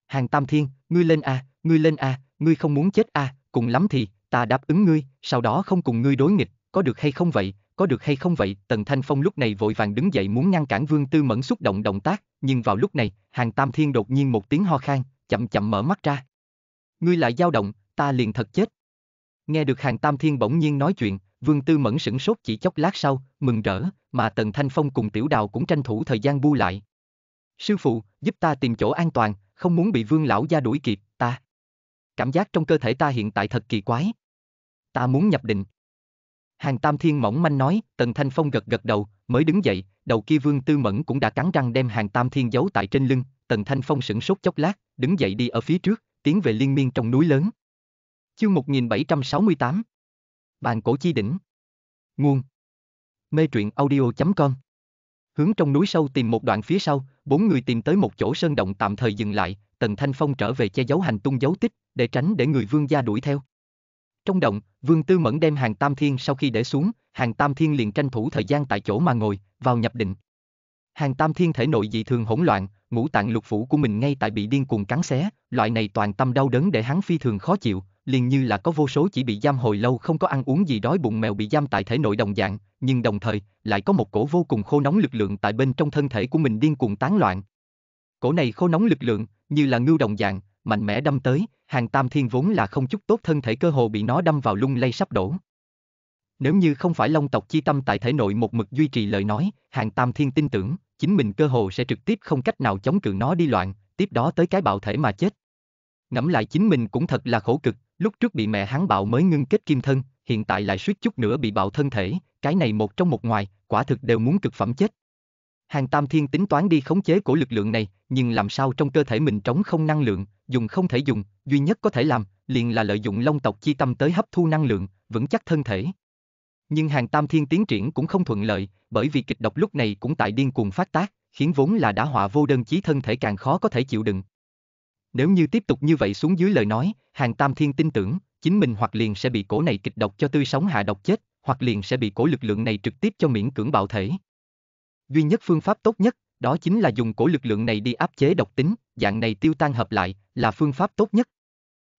Hàng tam thiên, ngươi lên a, à, ngươi lên a, à, ngươi không muốn chết a, à, cùng lắm thì, ta đáp ứng ngươi, sau đó không cùng ngươi đối nghịch, có được hay không vậy, có được hay không vậy? Tần Thanh Phong lúc này vội vàng đứng dậy muốn ngăn cản Vương Tư Mẫn xúc động động tác, nhưng vào lúc này, hàng Tam Thiên đột nhiên một tiếng ho khan, chậm chậm mở mắt ra. Ngươi lại dao động, ta liền thật chết. Nghe được hàng Tam Thiên bỗng nhiên nói chuyện, Vương Tư Mẫn sửng sốt chỉ chốc lát sau, mừng rỡ, mà Tần Thanh Phong cùng Tiểu Đào cũng tranh thủ thời gian bu lại. Sư phụ, giúp ta tìm chỗ an toàn, không muốn bị Vương Lão gia đuổi kịp, ta. Cảm giác trong cơ thể ta hiện tại thật kỳ quái. Ta muốn nhập định. Hàng Tam Thiên mỏng manh nói, Tần Thanh Phong gật gật đầu, mới đứng dậy, đầu kia Vương Tư Mẫn cũng đã cắn răng đem Hàng Tam Thiên giấu tại trên lưng, Tần Thanh Phong sửng sốt chốc lát, đứng dậy đi ở phía trước, tiến về liên miên trong núi lớn. Chương 1768 Bàn cổ chi đỉnh Nguồn Mê truyện audio.com Hướng trong núi sâu tìm một đoạn phía sau, bốn người tìm tới một chỗ sơn động tạm thời dừng lại, Tần Thanh Phong trở về che giấu hành tung dấu tích, để tránh để người vương gia đuổi theo. Trong động, Vương Tư Mẫn đem hàng Tam Thiên sau khi để xuống, hàng Tam Thiên liền tranh thủ thời gian tại chỗ mà ngồi, vào nhập định. Hàng Tam Thiên thể nội dị thường hỗn loạn, ngũ tạng lục phủ của mình ngay tại bị điên cuồng cắn xé, loại này toàn tâm đau đớn để hắn phi thường khó chịu, liền như là có vô số chỉ bị giam hồi lâu không có ăn uống gì đói bụng mèo bị giam tại thể nội đồng dạng, nhưng đồng thời, lại có một cổ vô cùng khô nóng lực lượng tại bên trong thân thể của mình điên cuồng tán loạn. Cổ này khô nóng lực lượng, như là ngưu đồng dạng, mạnh mẽ đâm tới, hàng tam thiên vốn là không chút tốt thân thể cơ hồ bị nó đâm vào lung lay sắp đổ. Nếu như không phải long tộc chi tâm tại thể nội một mực duy trì lời nói, hàng tam thiên tin tưởng, chính mình cơ hồ sẽ trực tiếp không cách nào chống cự nó đi loạn, tiếp đó tới cái bạo thể mà chết. Ngẫm lại chính mình cũng thật là khổ cực, lúc trước bị mẹ hắn bạo mới ngưng kết kim thân, hiện tại lại suýt chút nữa bị bạo thân thể, cái này một trong một ngoài, quả thực đều muốn cực phẩm chết hàng tam thiên tính toán đi khống chế của lực lượng này, nhưng làm sao trong cơ thể mình trống không năng lượng, dùng không thể dùng, duy nhất có thể làm, liền là lợi dụng long tộc chi tâm tới hấp thu năng lượng, vững chắc thân thể. Nhưng hàng tam thiên tiến triển cũng không thuận lợi, bởi vì kịch độc lúc này cũng tại điên cuồng phát tác, khiến vốn là đã họa vô đơn chí thân thể càng khó có thể chịu đựng. Nếu như tiếp tục như vậy xuống dưới lời nói, hàng tam thiên tin tưởng, chính mình hoặc liền sẽ bị cổ này kịch độc cho tươi sống hạ độc chết, hoặc liền sẽ bị cổ lực lượng này trực tiếp cho miễn cưỡng bạo thể duy nhất phương pháp tốt nhất, đó chính là dùng cổ lực lượng này đi áp chế độc tính, dạng này tiêu tan hợp lại, là phương pháp tốt nhất.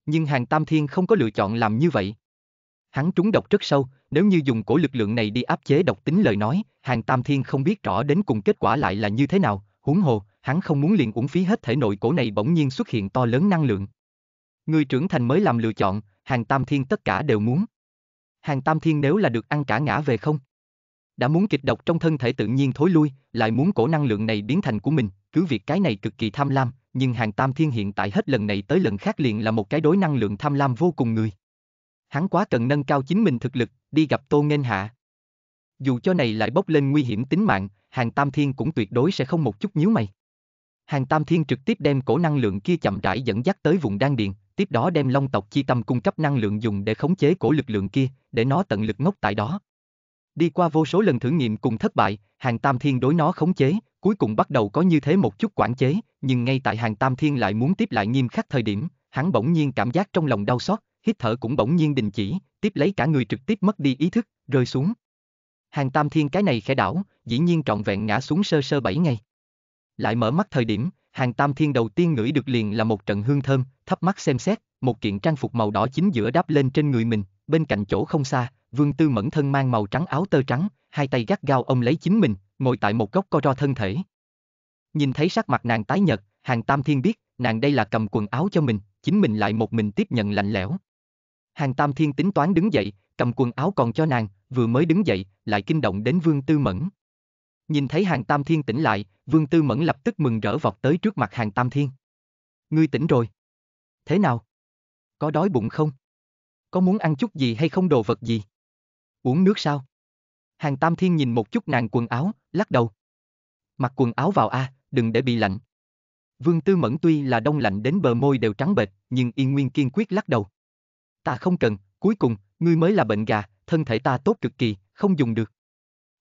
Nhưng hàng tam thiên không có lựa chọn làm như vậy. Hắn trúng độc rất sâu, nếu như dùng cổ lực lượng này đi áp chế độc tính lời nói, hàng tam thiên không biết rõ đến cùng kết quả lại là như thế nào, huống hồ, hắn không muốn liền uổng phí hết thể nội cổ này bỗng nhiên xuất hiện to lớn năng lượng. Người trưởng thành mới làm lựa chọn, hàng tam thiên tất cả đều muốn. Hàng tam thiên nếu là được ăn cả ngã về không, đã muốn kịch độc trong thân thể tự nhiên thối lui, lại muốn cổ năng lượng này biến thành của mình, cứ việc cái này cực kỳ tham lam, nhưng hàng tam thiên hiện tại hết lần này tới lần khác liền là một cái đối năng lượng tham lam vô cùng người. Hắn quá cần nâng cao chính mình thực lực, đi gặp tô Ngân hạ. Dù cho này lại bốc lên nguy hiểm tính mạng, hàng tam thiên cũng tuyệt đối sẽ không một chút nhíu mày. Hàng tam thiên trực tiếp đem cổ năng lượng kia chậm rãi dẫn dắt tới vùng đan điền, tiếp đó đem long tộc chi tâm cung cấp năng lượng dùng để khống chế cổ lực lượng kia, để nó tận lực ngốc tại đó. Đi qua vô số lần thử nghiệm cùng thất bại, hàng tam thiên đối nó khống chế, cuối cùng bắt đầu có như thế một chút quản chế, nhưng ngay tại hàng tam thiên lại muốn tiếp lại nghiêm khắc thời điểm, hắn bỗng nhiên cảm giác trong lòng đau xót, hít thở cũng bỗng nhiên đình chỉ, tiếp lấy cả người trực tiếp mất đi ý thức, rơi xuống. Hàng tam thiên cái này khẽ đảo, dĩ nhiên trọn vẹn ngã xuống sơ sơ bảy ngày. Lại mở mắt thời điểm, hàng tam thiên đầu tiên ngửi được liền là một trận hương thơm, thấp mắt xem xét, một kiện trang phục màu đỏ chính giữa đáp lên trên người mình, bên cạnh chỗ không xa, Vương Tư Mẫn thân mang màu trắng áo tơ trắng, hai tay gắt gao ông lấy chính mình, ngồi tại một góc co ro thân thể. Nhìn thấy sắc mặt nàng tái nhợt, Hàng Tam Thiên biết, nàng đây là cầm quần áo cho mình, chính mình lại một mình tiếp nhận lạnh lẽo. Hàng Tam Thiên tính toán đứng dậy, cầm quần áo còn cho nàng, vừa mới đứng dậy, lại kinh động đến Vương Tư Mẫn. Nhìn thấy Hàng Tam Thiên tỉnh lại, Vương Tư Mẫn lập tức mừng rỡ vọt tới trước mặt Hàng Tam Thiên. Ngươi tỉnh rồi. Thế nào? Có đói bụng không? Có muốn ăn chút gì hay không đồ vật gì? Uống nước sao? Hàng Tam Thiên nhìn một chút nàng quần áo, lắc đầu. Mặc quần áo vào a, à, đừng để bị lạnh. Vương Tư Mẫn tuy là đông lạnh đến bờ môi đều trắng bệch, nhưng Yên Nguyên kiên quyết lắc đầu. Ta không cần, cuối cùng, ngươi mới là bệnh gà, thân thể ta tốt cực kỳ, không dùng được.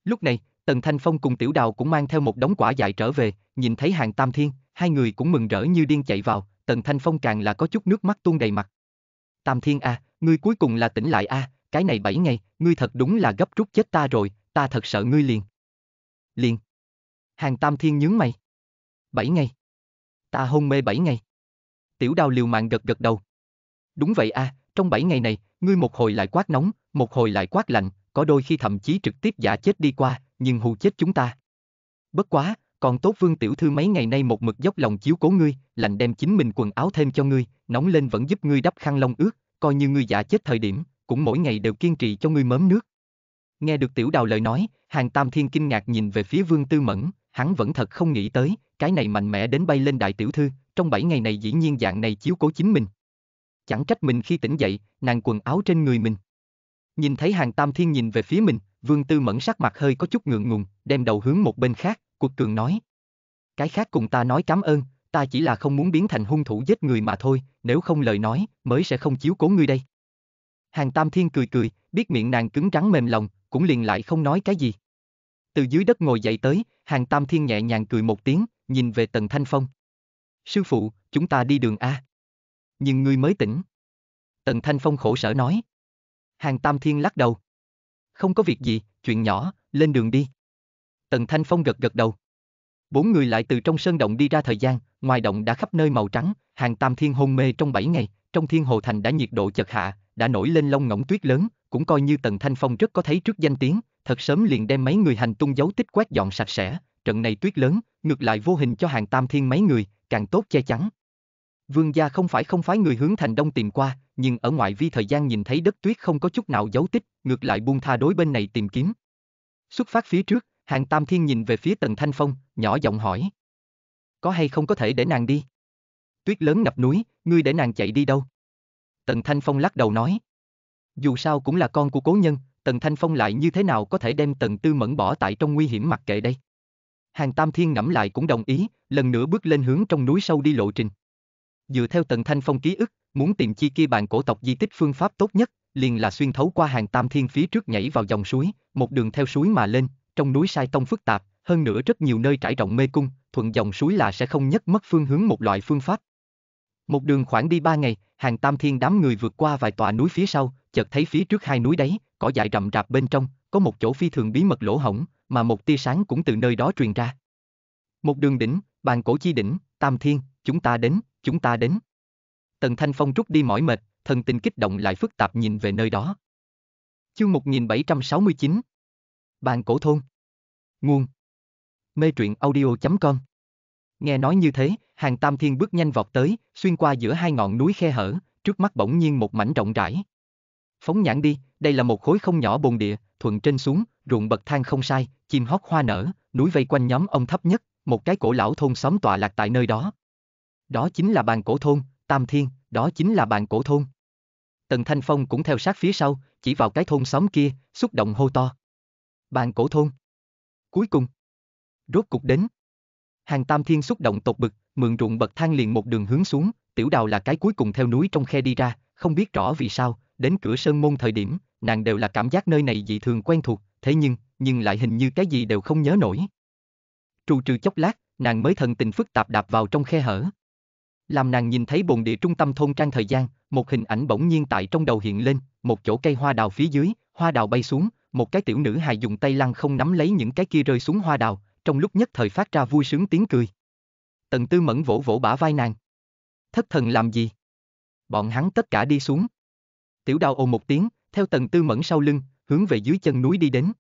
Lúc này, Tần Thanh Phong cùng Tiểu Đào cũng mang theo một đống quả dại trở về, nhìn thấy hàng Tam Thiên, hai người cũng mừng rỡ như điên chạy vào, Tần Thanh Phong càng là có chút nước mắt tuôn đầy mặt. Tam Thiên a, à, ngươi cuối cùng là tỉnh lại a, à, cái này bảy ngày, ngươi thật đúng là gấp rút chết ta rồi, ta thật sợ ngươi liền. Liền. Hàng Tam Thiên nhướng mày. Bảy ngày. Ta hôn mê bảy ngày. Tiểu đào liều mạng gật gật đầu. Đúng vậy a, à, trong bảy ngày này, ngươi một hồi lại quát nóng, một hồi lại quát lạnh, có đôi khi thậm chí trực tiếp giả chết đi qua, nhưng hù chết chúng ta. Bất quá, còn tốt vương tiểu thư mấy ngày nay một mực dốc lòng chiếu cố ngươi, lạnh đem chính mình quần áo thêm cho ngươi, nóng lên vẫn giúp ngươi đắp khăn lông ướt, coi như ngươi giả chết thời điểm, cũng mỗi ngày đều kiên trì cho ngươi mớm nước. Nghe được tiểu đào lời nói, hàng tam thiên kinh ngạc nhìn về phía vương tư mẫn, hắn vẫn thật không nghĩ tới, cái này mạnh mẽ đến bay lên đại tiểu thư, trong bảy ngày này dĩ nhiên dạng này chiếu cố chính mình. Chẳng trách mình khi tỉnh dậy, nàng quần áo trên người mình. Nhìn thấy hàng tam thiên nhìn về phía mình, vương tư mẫn sắc mặt hơi có chút ngượng ngùng, đem đầu hướng một bên khác, cuộc cường nói. Cái khác cùng ta nói cảm ơn, ta chỉ là không muốn biến thành hung thủ giết người mà thôi, nếu không lời nói, mới sẽ không chiếu cố ngươi đây. Hàng Tam Thiên cười cười, biết miệng nàng cứng rắn mềm lòng, cũng liền lại không nói cái gì. Từ dưới đất ngồi dậy tới, Hàng Tam Thiên nhẹ nhàng cười một tiếng, nhìn về Tần Thanh Phong. Sư phụ, chúng ta đi đường A. Nhưng ngươi mới tỉnh. Tần Thanh Phong khổ sở nói. Hàng Tam Thiên lắc đầu. Không có việc gì, chuyện nhỏ, lên đường đi. Tần Thanh Phong gật gật đầu. Bốn người lại từ trong sơn động đi ra thời gian, ngoài động đã khắp nơi màu trắng, hàng tam thiên hôn mê trong bảy ngày, trong thiên hồ thành đã nhiệt độ chật hạ, đã nổi lên lông ngỗng tuyết lớn, cũng coi như Tần Thanh Phong rất có thấy trước danh tiếng, thật sớm liền đem mấy người hành tung dấu tích quét dọn sạch sẽ, trận này tuyết lớn, ngược lại vô hình cho hàng tam thiên mấy người, càng tốt che chắn. Vương gia không phải không phái người hướng thành đông tìm qua, nhưng ở ngoại vi thời gian nhìn thấy đất tuyết không có chút nào dấu tích, ngược lại buông tha đối bên này tìm kiếm. Xuất phát phía trước, hàng tam thiên nhìn về phía Tần Thanh Phong, nhỏ giọng hỏi. Có hay không có thể để nàng đi? Tuyết lớn ngập núi, ngươi để nàng chạy đi đâu? Tần Thanh Phong lắc đầu nói. Dù sao cũng là con của cố nhân, Tần Thanh Phong lại như thế nào có thể đem Tần Tư Mẫn bỏ tại trong nguy hiểm mặc kệ đây. Hàng Tam Thiên ngẫm lại cũng đồng ý, lần nữa bước lên hướng trong núi sâu đi lộ trình. Dựa theo Tần Thanh Phong ký ức, muốn tìm chi kia bàn cổ tộc di tích phương pháp tốt nhất, liền là xuyên thấu qua hàng Tam Thiên phía trước nhảy vào dòng suối, một đường theo suối mà lên, trong núi sai tông phức tạp, hơn nữa rất nhiều nơi trải rộng mê cung, thuận dòng suối là sẽ không nhất mất phương hướng một loại phương pháp. Một đường khoảng đi ba ngày, hàng tam thiên đám người vượt qua vài tòa núi phía sau, chợt thấy phía trước hai núi đấy, cỏ dại rậm rạp bên trong, có một chỗ phi thường bí mật lỗ hổng, mà một tia sáng cũng từ nơi đó truyền ra. Một đường đỉnh, bàn cổ chi đỉnh, tam thiên, chúng ta đến, chúng ta đến. Tần Thanh Phong rút đi mỏi mệt, thần tình kích động lại phức tạp nhìn về nơi đó. Chương 1769 Bàn cổ thôn Nguồn Mê truyện audio.com Nghe nói như thế, hàng tam thiên bước nhanh vọt tới, xuyên qua giữa hai ngọn núi khe hở, trước mắt bỗng nhiên một mảnh rộng rãi. Phóng nhãn đi, đây là một khối không nhỏ bồn địa, thuận trên xuống, ruộng bậc thang không sai, chim hót hoa nở, núi vây quanh nhóm ông thấp nhất, một cái cổ lão thôn xóm tọa lạc tại nơi đó. Đó chính là bàn cổ thôn, Tam Thiên, đó chính là bàn cổ thôn. Tần Thanh Phong cũng theo sát phía sau, chỉ vào cái thôn xóm kia, xúc động hô to. Bàn cổ thôn. Cuối cùng. Rốt cục đến hàng tam thiên xúc động tột bực, mượn ruộng bậc thang liền một đường hướng xuống, tiểu đào là cái cuối cùng theo núi trong khe đi ra, không biết rõ vì sao, đến cửa sơn môn thời điểm, nàng đều là cảm giác nơi này dị thường quen thuộc, thế nhưng, nhưng lại hình như cái gì đều không nhớ nổi. Trù trừ chốc lát, nàng mới thần tình phức tạp đạp vào trong khe hở. Làm nàng nhìn thấy bồn địa trung tâm thôn trang thời gian, một hình ảnh bỗng nhiên tại trong đầu hiện lên, một chỗ cây hoa đào phía dưới, hoa đào bay xuống, một cái tiểu nữ hài dùng tay lăn không nắm lấy những cái kia rơi xuống hoa đào, trong lúc nhất thời phát ra vui sướng tiếng cười. Tần tư mẫn vỗ vỗ bả vai nàng. Thất thần làm gì? Bọn hắn tất cả đi xuống. Tiểu đào ồ một tiếng, theo tần tư mẫn sau lưng, hướng về dưới chân núi đi đến.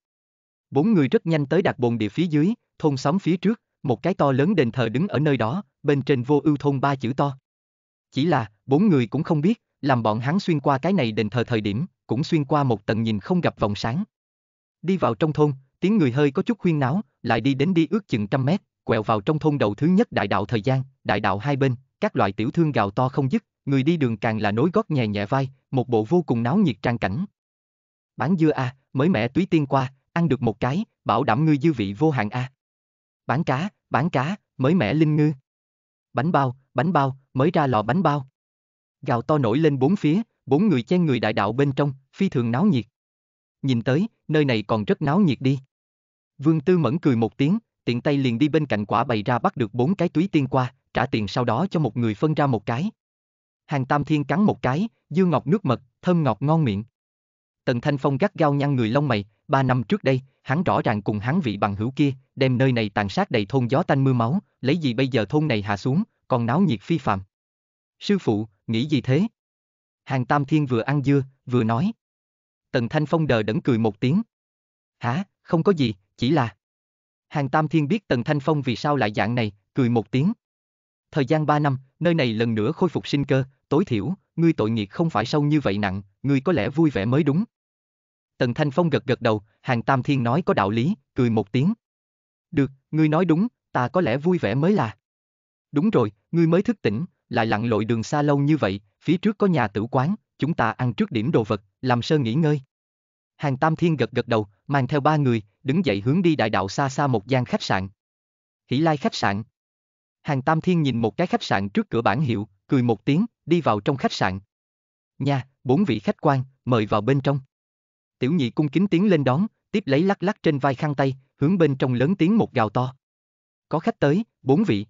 Bốn người rất nhanh tới đặt bồn địa phía dưới, thôn xóm phía trước, một cái to lớn đền thờ đứng ở nơi đó, bên trên vô ưu thôn ba chữ to. Chỉ là, bốn người cũng không biết, làm bọn hắn xuyên qua cái này đền thờ thời điểm, cũng xuyên qua một tầng nhìn không gặp vòng sáng. Đi vào trong thôn, tiếng người hơi có chút khuyên náo, lại đi đến đi ước chừng trăm mét, quẹo vào trong thôn đầu thứ nhất đại đạo thời gian, đại đạo hai bên, các loại tiểu thương gào to không dứt, người đi đường càng là nối gót nhẹ nhẹ vai, một bộ vô cùng náo nhiệt trang cảnh. Bán dưa a, à, mới mẹ túy tiên qua, ăn được một cái, bảo đảm ngươi dư vị vô hạn a. À. Bán cá, bán cá, mới mẹ linh ngư. Bánh bao, bánh bao, mới ra lò bánh bao. Gào to nổi lên bốn phía, bốn người chen người đại đạo bên trong, phi thường náo nhiệt. Nhìn tới, nơi này còn rất náo nhiệt đi. Vương Tư Mẫn cười một tiếng, tiện tay liền đi bên cạnh quả bày ra bắt được bốn cái túi tiên qua, trả tiền sau đó cho một người phân ra một cái. Hàng Tam Thiên cắn một cái, dưa ngọt nước mật, thơm ngọt ngon miệng. Tần Thanh Phong gắt gao nhăn người lông mày, ba năm trước đây, hắn rõ ràng cùng hắn vị bằng hữu kia, đem nơi này tàn sát đầy thôn gió tanh mưa máu, lấy gì bây giờ thôn này hạ xuống, còn náo nhiệt phi phạm. Sư phụ, nghĩ gì thế? Hàng Tam Thiên vừa ăn dưa, vừa nói. Tần Thanh Phong đờ đẫn cười một tiếng. Hả, không có gì, chỉ là... Hàng Tam Thiên biết Tần Thanh Phong vì sao lại dạng này, cười một tiếng. Thời gian ba năm, nơi này lần nữa khôi phục sinh cơ, tối thiểu, ngươi tội nghiệp không phải sâu như vậy nặng, ngươi có lẽ vui vẻ mới đúng. Tần Thanh Phong gật gật đầu, Hàng Tam Thiên nói có đạo lý, cười một tiếng. Được, ngươi nói đúng, ta có lẽ vui vẻ mới là. Đúng rồi, ngươi mới thức tỉnh, lại lặn lội đường xa lâu như vậy, phía trước có nhà tử quán, chúng ta ăn trước điểm đồ vật, làm sơ nghỉ ngơi. Hàng Tam Thiên gật gật đầu, mang theo ba người, đứng dậy hướng đi đại đạo xa xa một gian khách sạn. Hỷ Lai khách sạn. Hàng Tam Thiên nhìn một cái khách sạn trước cửa bản hiệu, cười một tiếng, đi vào trong khách sạn. Nha, bốn vị khách quan, mời vào bên trong. Tiểu nhị cung kính tiếng lên đón, tiếp lấy lắc lắc trên vai khăn tay, hướng bên trong lớn tiếng một gào to. Có khách tới, bốn vị.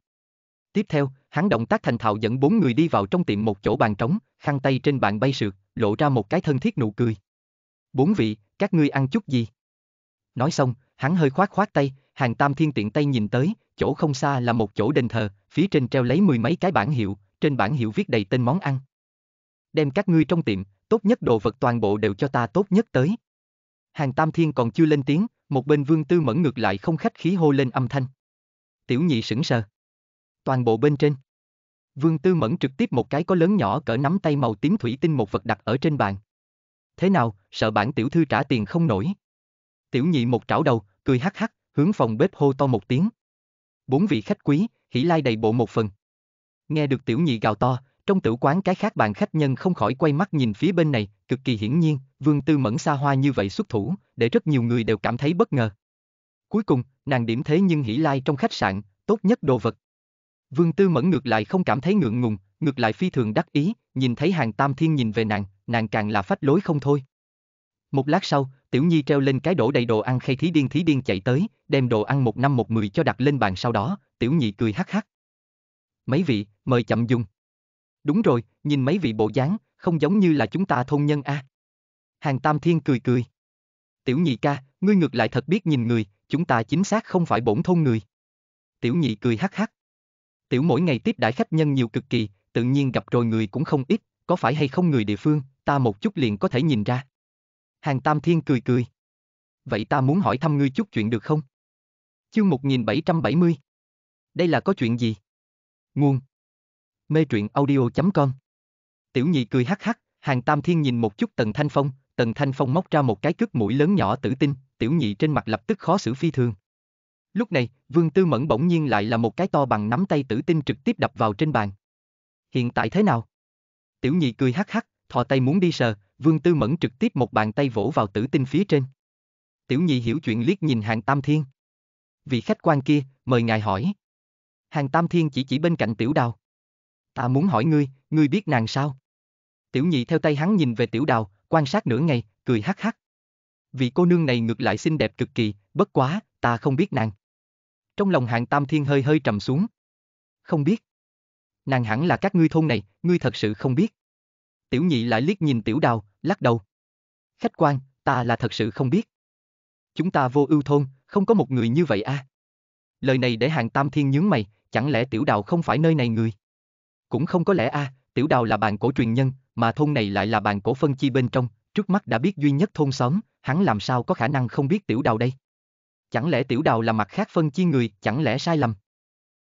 Tiếp theo, hắn động tác thành thạo dẫn bốn người đi vào trong tiệm một chỗ bàn trống, khăn tay trên bàn bay sượt, lộ ra một cái thân thiết nụ cười. Bốn vị, các ngươi ăn chút gì? Nói xong, hắn hơi khoát khoát tay, hàng tam thiên tiện tay nhìn tới, chỗ không xa là một chỗ đền thờ, phía trên treo lấy mười mấy cái bản hiệu, trên bản hiệu viết đầy tên món ăn. Đem các ngươi trong tiệm, tốt nhất đồ vật toàn bộ đều cho ta tốt nhất tới. Hàng tam thiên còn chưa lên tiếng, một bên vương tư mẫn ngược lại không khách khí hô lên âm thanh. Tiểu nhị sững sờ. Toàn bộ bên trên. Vương Tư Mẫn trực tiếp một cái có lớn nhỏ cỡ nắm tay màu tím thủy tinh một vật đặt ở trên bàn, thế nào, sợ bản tiểu thư trả tiền không nổi. Tiểu nhị một trảo đầu, cười hắc hắc, hướng phòng bếp hô to một tiếng. Bốn vị khách quý, hỉ lai đầy bộ một phần. Nghe được tiểu nhị gào to, trong tử quán cái khác bàn khách nhân không khỏi quay mắt nhìn phía bên này, cực kỳ hiển nhiên, vương tư mẫn xa hoa như vậy xuất thủ, để rất nhiều người đều cảm thấy bất ngờ. Cuối cùng, nàng điểm thế nhưng hỉ lai trong khách sạn, tốt nhất đồ vật. Vương tư mẫn ngược lại không cảm thấy ngượng ngùng, ngược lại phi thường đắc ý, nhìn thấy hàng tam thiên nhìn về nàng, nàng càng là phách lối không thôi. Một lát sau, Tiểu Nhi treo lên cái đổ đầy đồ ăn khay thí điên thí điên chạy tới, đem đồ ăn một năm một mười cho đặt lên bàn sau đó, Tiểu Nhi cười hắc hắc. Mấy vị, mời chậm dùng. Đúng rồi, nhìn mấy vị bộ dáng, không giống như là chúng ta thôn nhân a. À. Hàng Tam Thiên cười cười. Tiểu nhi ca, ngươi ngược lại thật biết nhìn người, chúng ta chính xác không phải bổn thôn người. Tiểu nhi cười hắc hắc. Tiểu mỗi ngày tiếp đãi khách nhân nhiều cực kỳ, tự nhiên gặp rồi người cũng không ít, có phải hay không người địa phương, ta một chút liền có thể nhìn ra. Hàng Tam Thiên cười cười. Vậy ta muốn hỏi thăm ngươi chút chuyện được không? Chương 1770 Đây là có chuyện gì? Nguồn Mê truyện audio.com Tiểu nhị cười hắc hắc, hàng Tam Thiên nhìn một chút Tần Thanh Phong, Tần Thanh Phong móc ra một cái cước mũi lớn nhỏ tử tinh, tiểu nhị trên mặt lập tức khó xử phi thường. Lúc này, Vương Tư Mẫn bỗng nhiên lại là một cái to bằng nắm tay tử tinh trực tiếp đập vào trên bàn. Hiện tại thế nào? Tiểu nhị cười hắc hắc, thò tay muốn đi sờ, Vương Tư Mẫn trực tiếp một bàn tay vỗ vào tử tinh phía trên. Tiểu nhị hiểu chuyện liếc nhìn hàng tam thiên. Vị khách quan kia, mời ngài hỏi. Hàng tam thiên chỉ chỉ bên cạnh tiểu đào. Ta muốn hỏi ngươi, ngươi biết nàng sao? Tiểu nhị theo tay hắn nhìn về tiểu đào, quan sát nửa ngày, cười hắc hắc. Vị cô nương này ngược lại xinh đẹp cực kỳ, bất quá, ta không biết nàng. Trong lòng hạng tam thiên hơi hơi trầm xuống. Không biết. Nàng hẳn là các ngươi thôn này, ngươi thật sự không biết. Tiểu nhị lại liếc nhìn tiểu đào, lắc đầu. Khách quan, ta là thật sự không biết. Chúng ta vô ưu thôn, không có một người như vậy a. À? Lời này để hàng tam thiên nhướng mày, chẳng lẽ tiểu đào không phải nơi này người? Cũng không có lẽ a, à, tiểu đào là bàn cổ truyền nhân, mà thôn này lại là bàn cổ phân chi bên trong, trước mắt đã biết duy nhất thôn xóm, hắn làm sao có khả năng không biết tiểu đào đây? Chẳng lẽ tiểu đào là mặt khác phân chi người, chẳng lẽ sai lầm?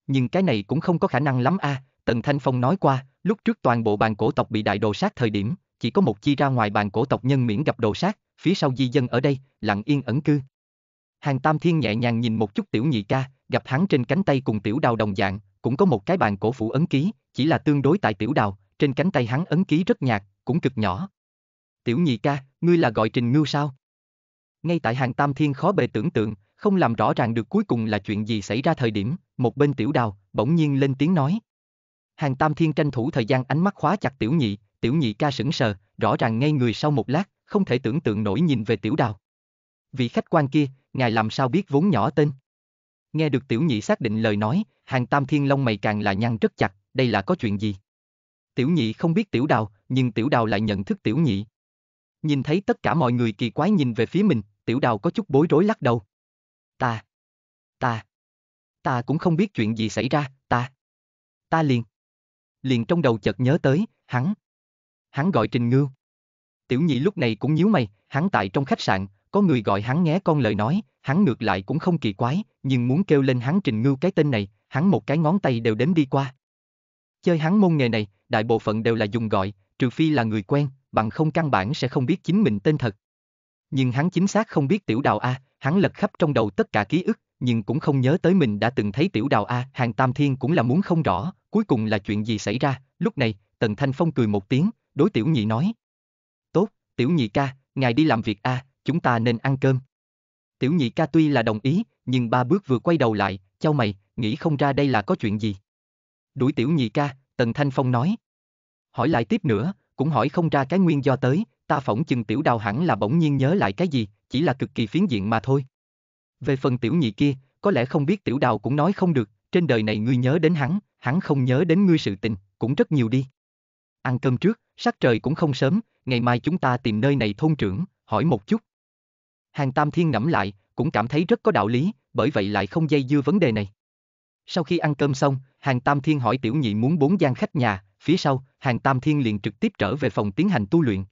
Nhưng cái này cũng không có khả năng lắm a, à? Tần Thanh Phong nói qua, Lúc trước toàn bộ bàn cổ tộc bị đại đồ sát thời điểm, chỉ có một chi ra ngoài bàn cổ tộc nhân miễn gặp đồ sát, phía sau di dân ở đây, lặng yên ẩn cư. Hàng Tam Thiên nhẹ nhàng nhìn một chút tiểu nhị ca, gặp hắn trên cánh tay cùng tiểu đào đồng dạng, cũng có một cái bàn cổ phủ ấn ký, chỉ là tương đối tại tiểu đào, trên cánh tay hắn ấn ký rất nhạt, cũng cực nhỏ. Tiểu nhị ca, ngươi là gọi trình ngưu sao? Ngay tại hàng Tam Thiên khó bề tưởng tượng, không làm rõ ràng được cuối cùng là chuyện gì xảy ra thời điểm, một bên tiểu đào, bỗng nhiên lên tiếng nói. Hàng Tam Thiên tranh thủ thời gian ánh mắt khóa chặt tiểu nhị, tiểu nhị ca sững sờ, rõ ràng ngay người sau một lát, không thể tưởng tượng nổi nhìn về tiểu đào. Vị khách quan kia, ngài làm sao biết vốn nhỏ tên? Nghe được tiểu nhị xác định lời nói, hàng tam thiên long mày càng là nhăn rất chặt, đây là có chuyện gì? Tiểu nhị không biết tiểu đào, nhưng tiểu đào lại nhận thức tiểu nhị. Nhìn thấy tất cả mọi người kỳ quái nhìn về phía mình, tiểu đào có chút bối rối lắc đầu. Ta, ta, ta cũng không biết chuyện gì xảy ra, ta, ta liền liền trong đầu chợt nhớ tới, hắn. Hắn gọi Trình Ngưu. Tiểu nhị lúc này cũng nhíu mày, hắn tại trong khách sạn, có người gọi hắn nghe con lời nói, hắn ngược lại cũng không kỳ quái, nhưng muốn kêu lên hắn Trình Ngưu cái tên này, hắn một cái ngón tay đều đếm đi qua. Chơi hắn môn nghề này, đại bộ phận đều là dùng gọi, trừ phi là người quen, bằng không căn bản sẽ không biết chính mình tên thật. Nhưng hắn chính xác không biết tiểu đào A, hắn lật khắp trong đầu tất cả ký ức, nhưng cũng không nhớ tới mình đã từng thấy tiểu đào A, hàng tam thiên cũng là muốn không rõ, cuối cùng là chuyện gì xảy ra, lúc này, Tần Thanh Phong cười một tiếng, đối tiểu nhị nói. Tốt, tiểu nhị ca, ngài đi làm việc a, à, chúng ta nên ăn cơm. Tiểu nhị ca tuy là đồng ý, nhưng ba bước vừa quay đầu lại, chau mày, nghĩ không ra đây là có chuyện gì. Đuổi tiểu nhị ca, Tần Thanh Phong nói. Hỏi lại tiếp nữa, cũng hỏi không ra cái nguyên do tới, ta phỏng chừng tiểu đào hẳn là bỗng nhiên nhớ lại cái gì, chỉ là cực kỳ phiến diện mà thôi. Về phần tiểu nhị kia, có lẽ không biết tiểu đào cũng nói không được, trên đời này ngươi nhớ đến hắn, hắn không nhớ đến ngươi sự tình, cũng rất nhiều đi. Ăn cơm trước, sắc trời cũng không sớm, ngày mai chúng ta tìm nơi này thôn trưởng, hỏi một chút. Hàng Tam Thiên ngẫm lại, cũng cảm thấy rất có đạo lý, bởi vậy lại không dây dưa vấn đề này. Sau khi ăn cơm xong, Hàng Tam Thiên hỏi tiểu nhị muốn bốn gian khách nhà, phía sau, Hàng Tam Thiên liền trực tiếp trở về phòng tiến hành tu luyện.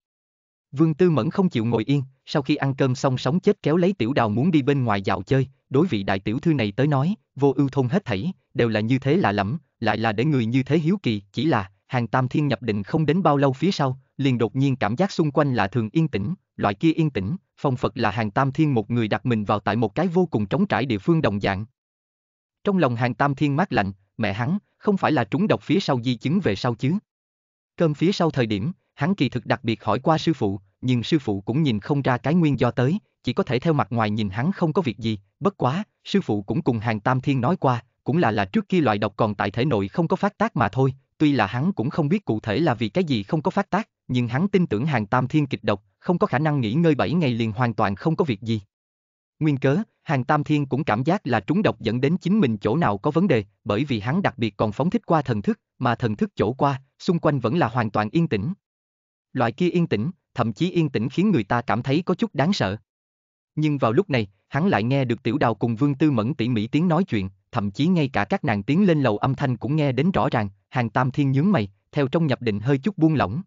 Vương Tư Mẫn không chịu ngồi yên, sau khi ăn cơm xong sống chết kéo lấy tiểu đào muốn đi bên ngoài dạo chơi, đối vị đại tiểu thư này tới nói, vô ưu thôn hết thảy, đều là như thế là lẫm, lại là để người như thế hiếu kỳ, chỉ là, hàng tam thiên nhập định không đến bao lâu phía sau, liền đột nhiên cảm giác xung quanh là thường yên tĩnh, loại kia yên tĩnh, phong Phật là hàng tam thiên một người đặt mình vào tại một cái vô cùng trống trải địa phương đồng dạng. Trong lòng hàng tam thiên mát lạnh, mẹ hắn, không phải là trúng độc phía sau di chứng về sau chứ. Cơm phía sau thời điểm, hắn kỳ thực đặc biệt hỏi qua sư phụ, nhưng sư phụ cũng nhìn không ra cái nguyên do tới, chỉ có thể theo mặt ngoài nhìn hắn không có việc gì, bất quá, sư phụ cũng cùng hàng tam thiên nói qua, cũng là là trước kia loại độc còn tại thể nội không có phát tác mà thôi, tuy là hắn cũng không biết cụ thể là vì cái gì không có phát tác, nhưng hắn tin tưởng hàng tam thiên kịch độc, không có khả năng nghỉ ngơi 7 ngày liền hoàn toàn không có việc gì. Nguyên cớ, hàng tam thiên cũng cảm giác là trúng độc dẫn đến chính mình chỗ nào có vấn đề, bởi vì hắn đặc biệt còn phóng thích qua thần thức, mà thần thức chỗ qua, xung quanh vẫn là hoàn toàn yên tĩnh. Loại kia yên tĩnh, thậm chí yên tĩnh khiến người ta cảm thấy có chút đáng sợ. Nhưng vào lúc này, hắn lại nghe được tiểu đào cùng vương tư mẫn tỉ mỉ tiếng nói chuyện, thậm chí ngay cả các nàng tiếng lên lầu âm thanh cũng nghe đến rõ ràng, hàng tam thiên nhướng mày, theo trong nhập định hơi chút buông lỏng.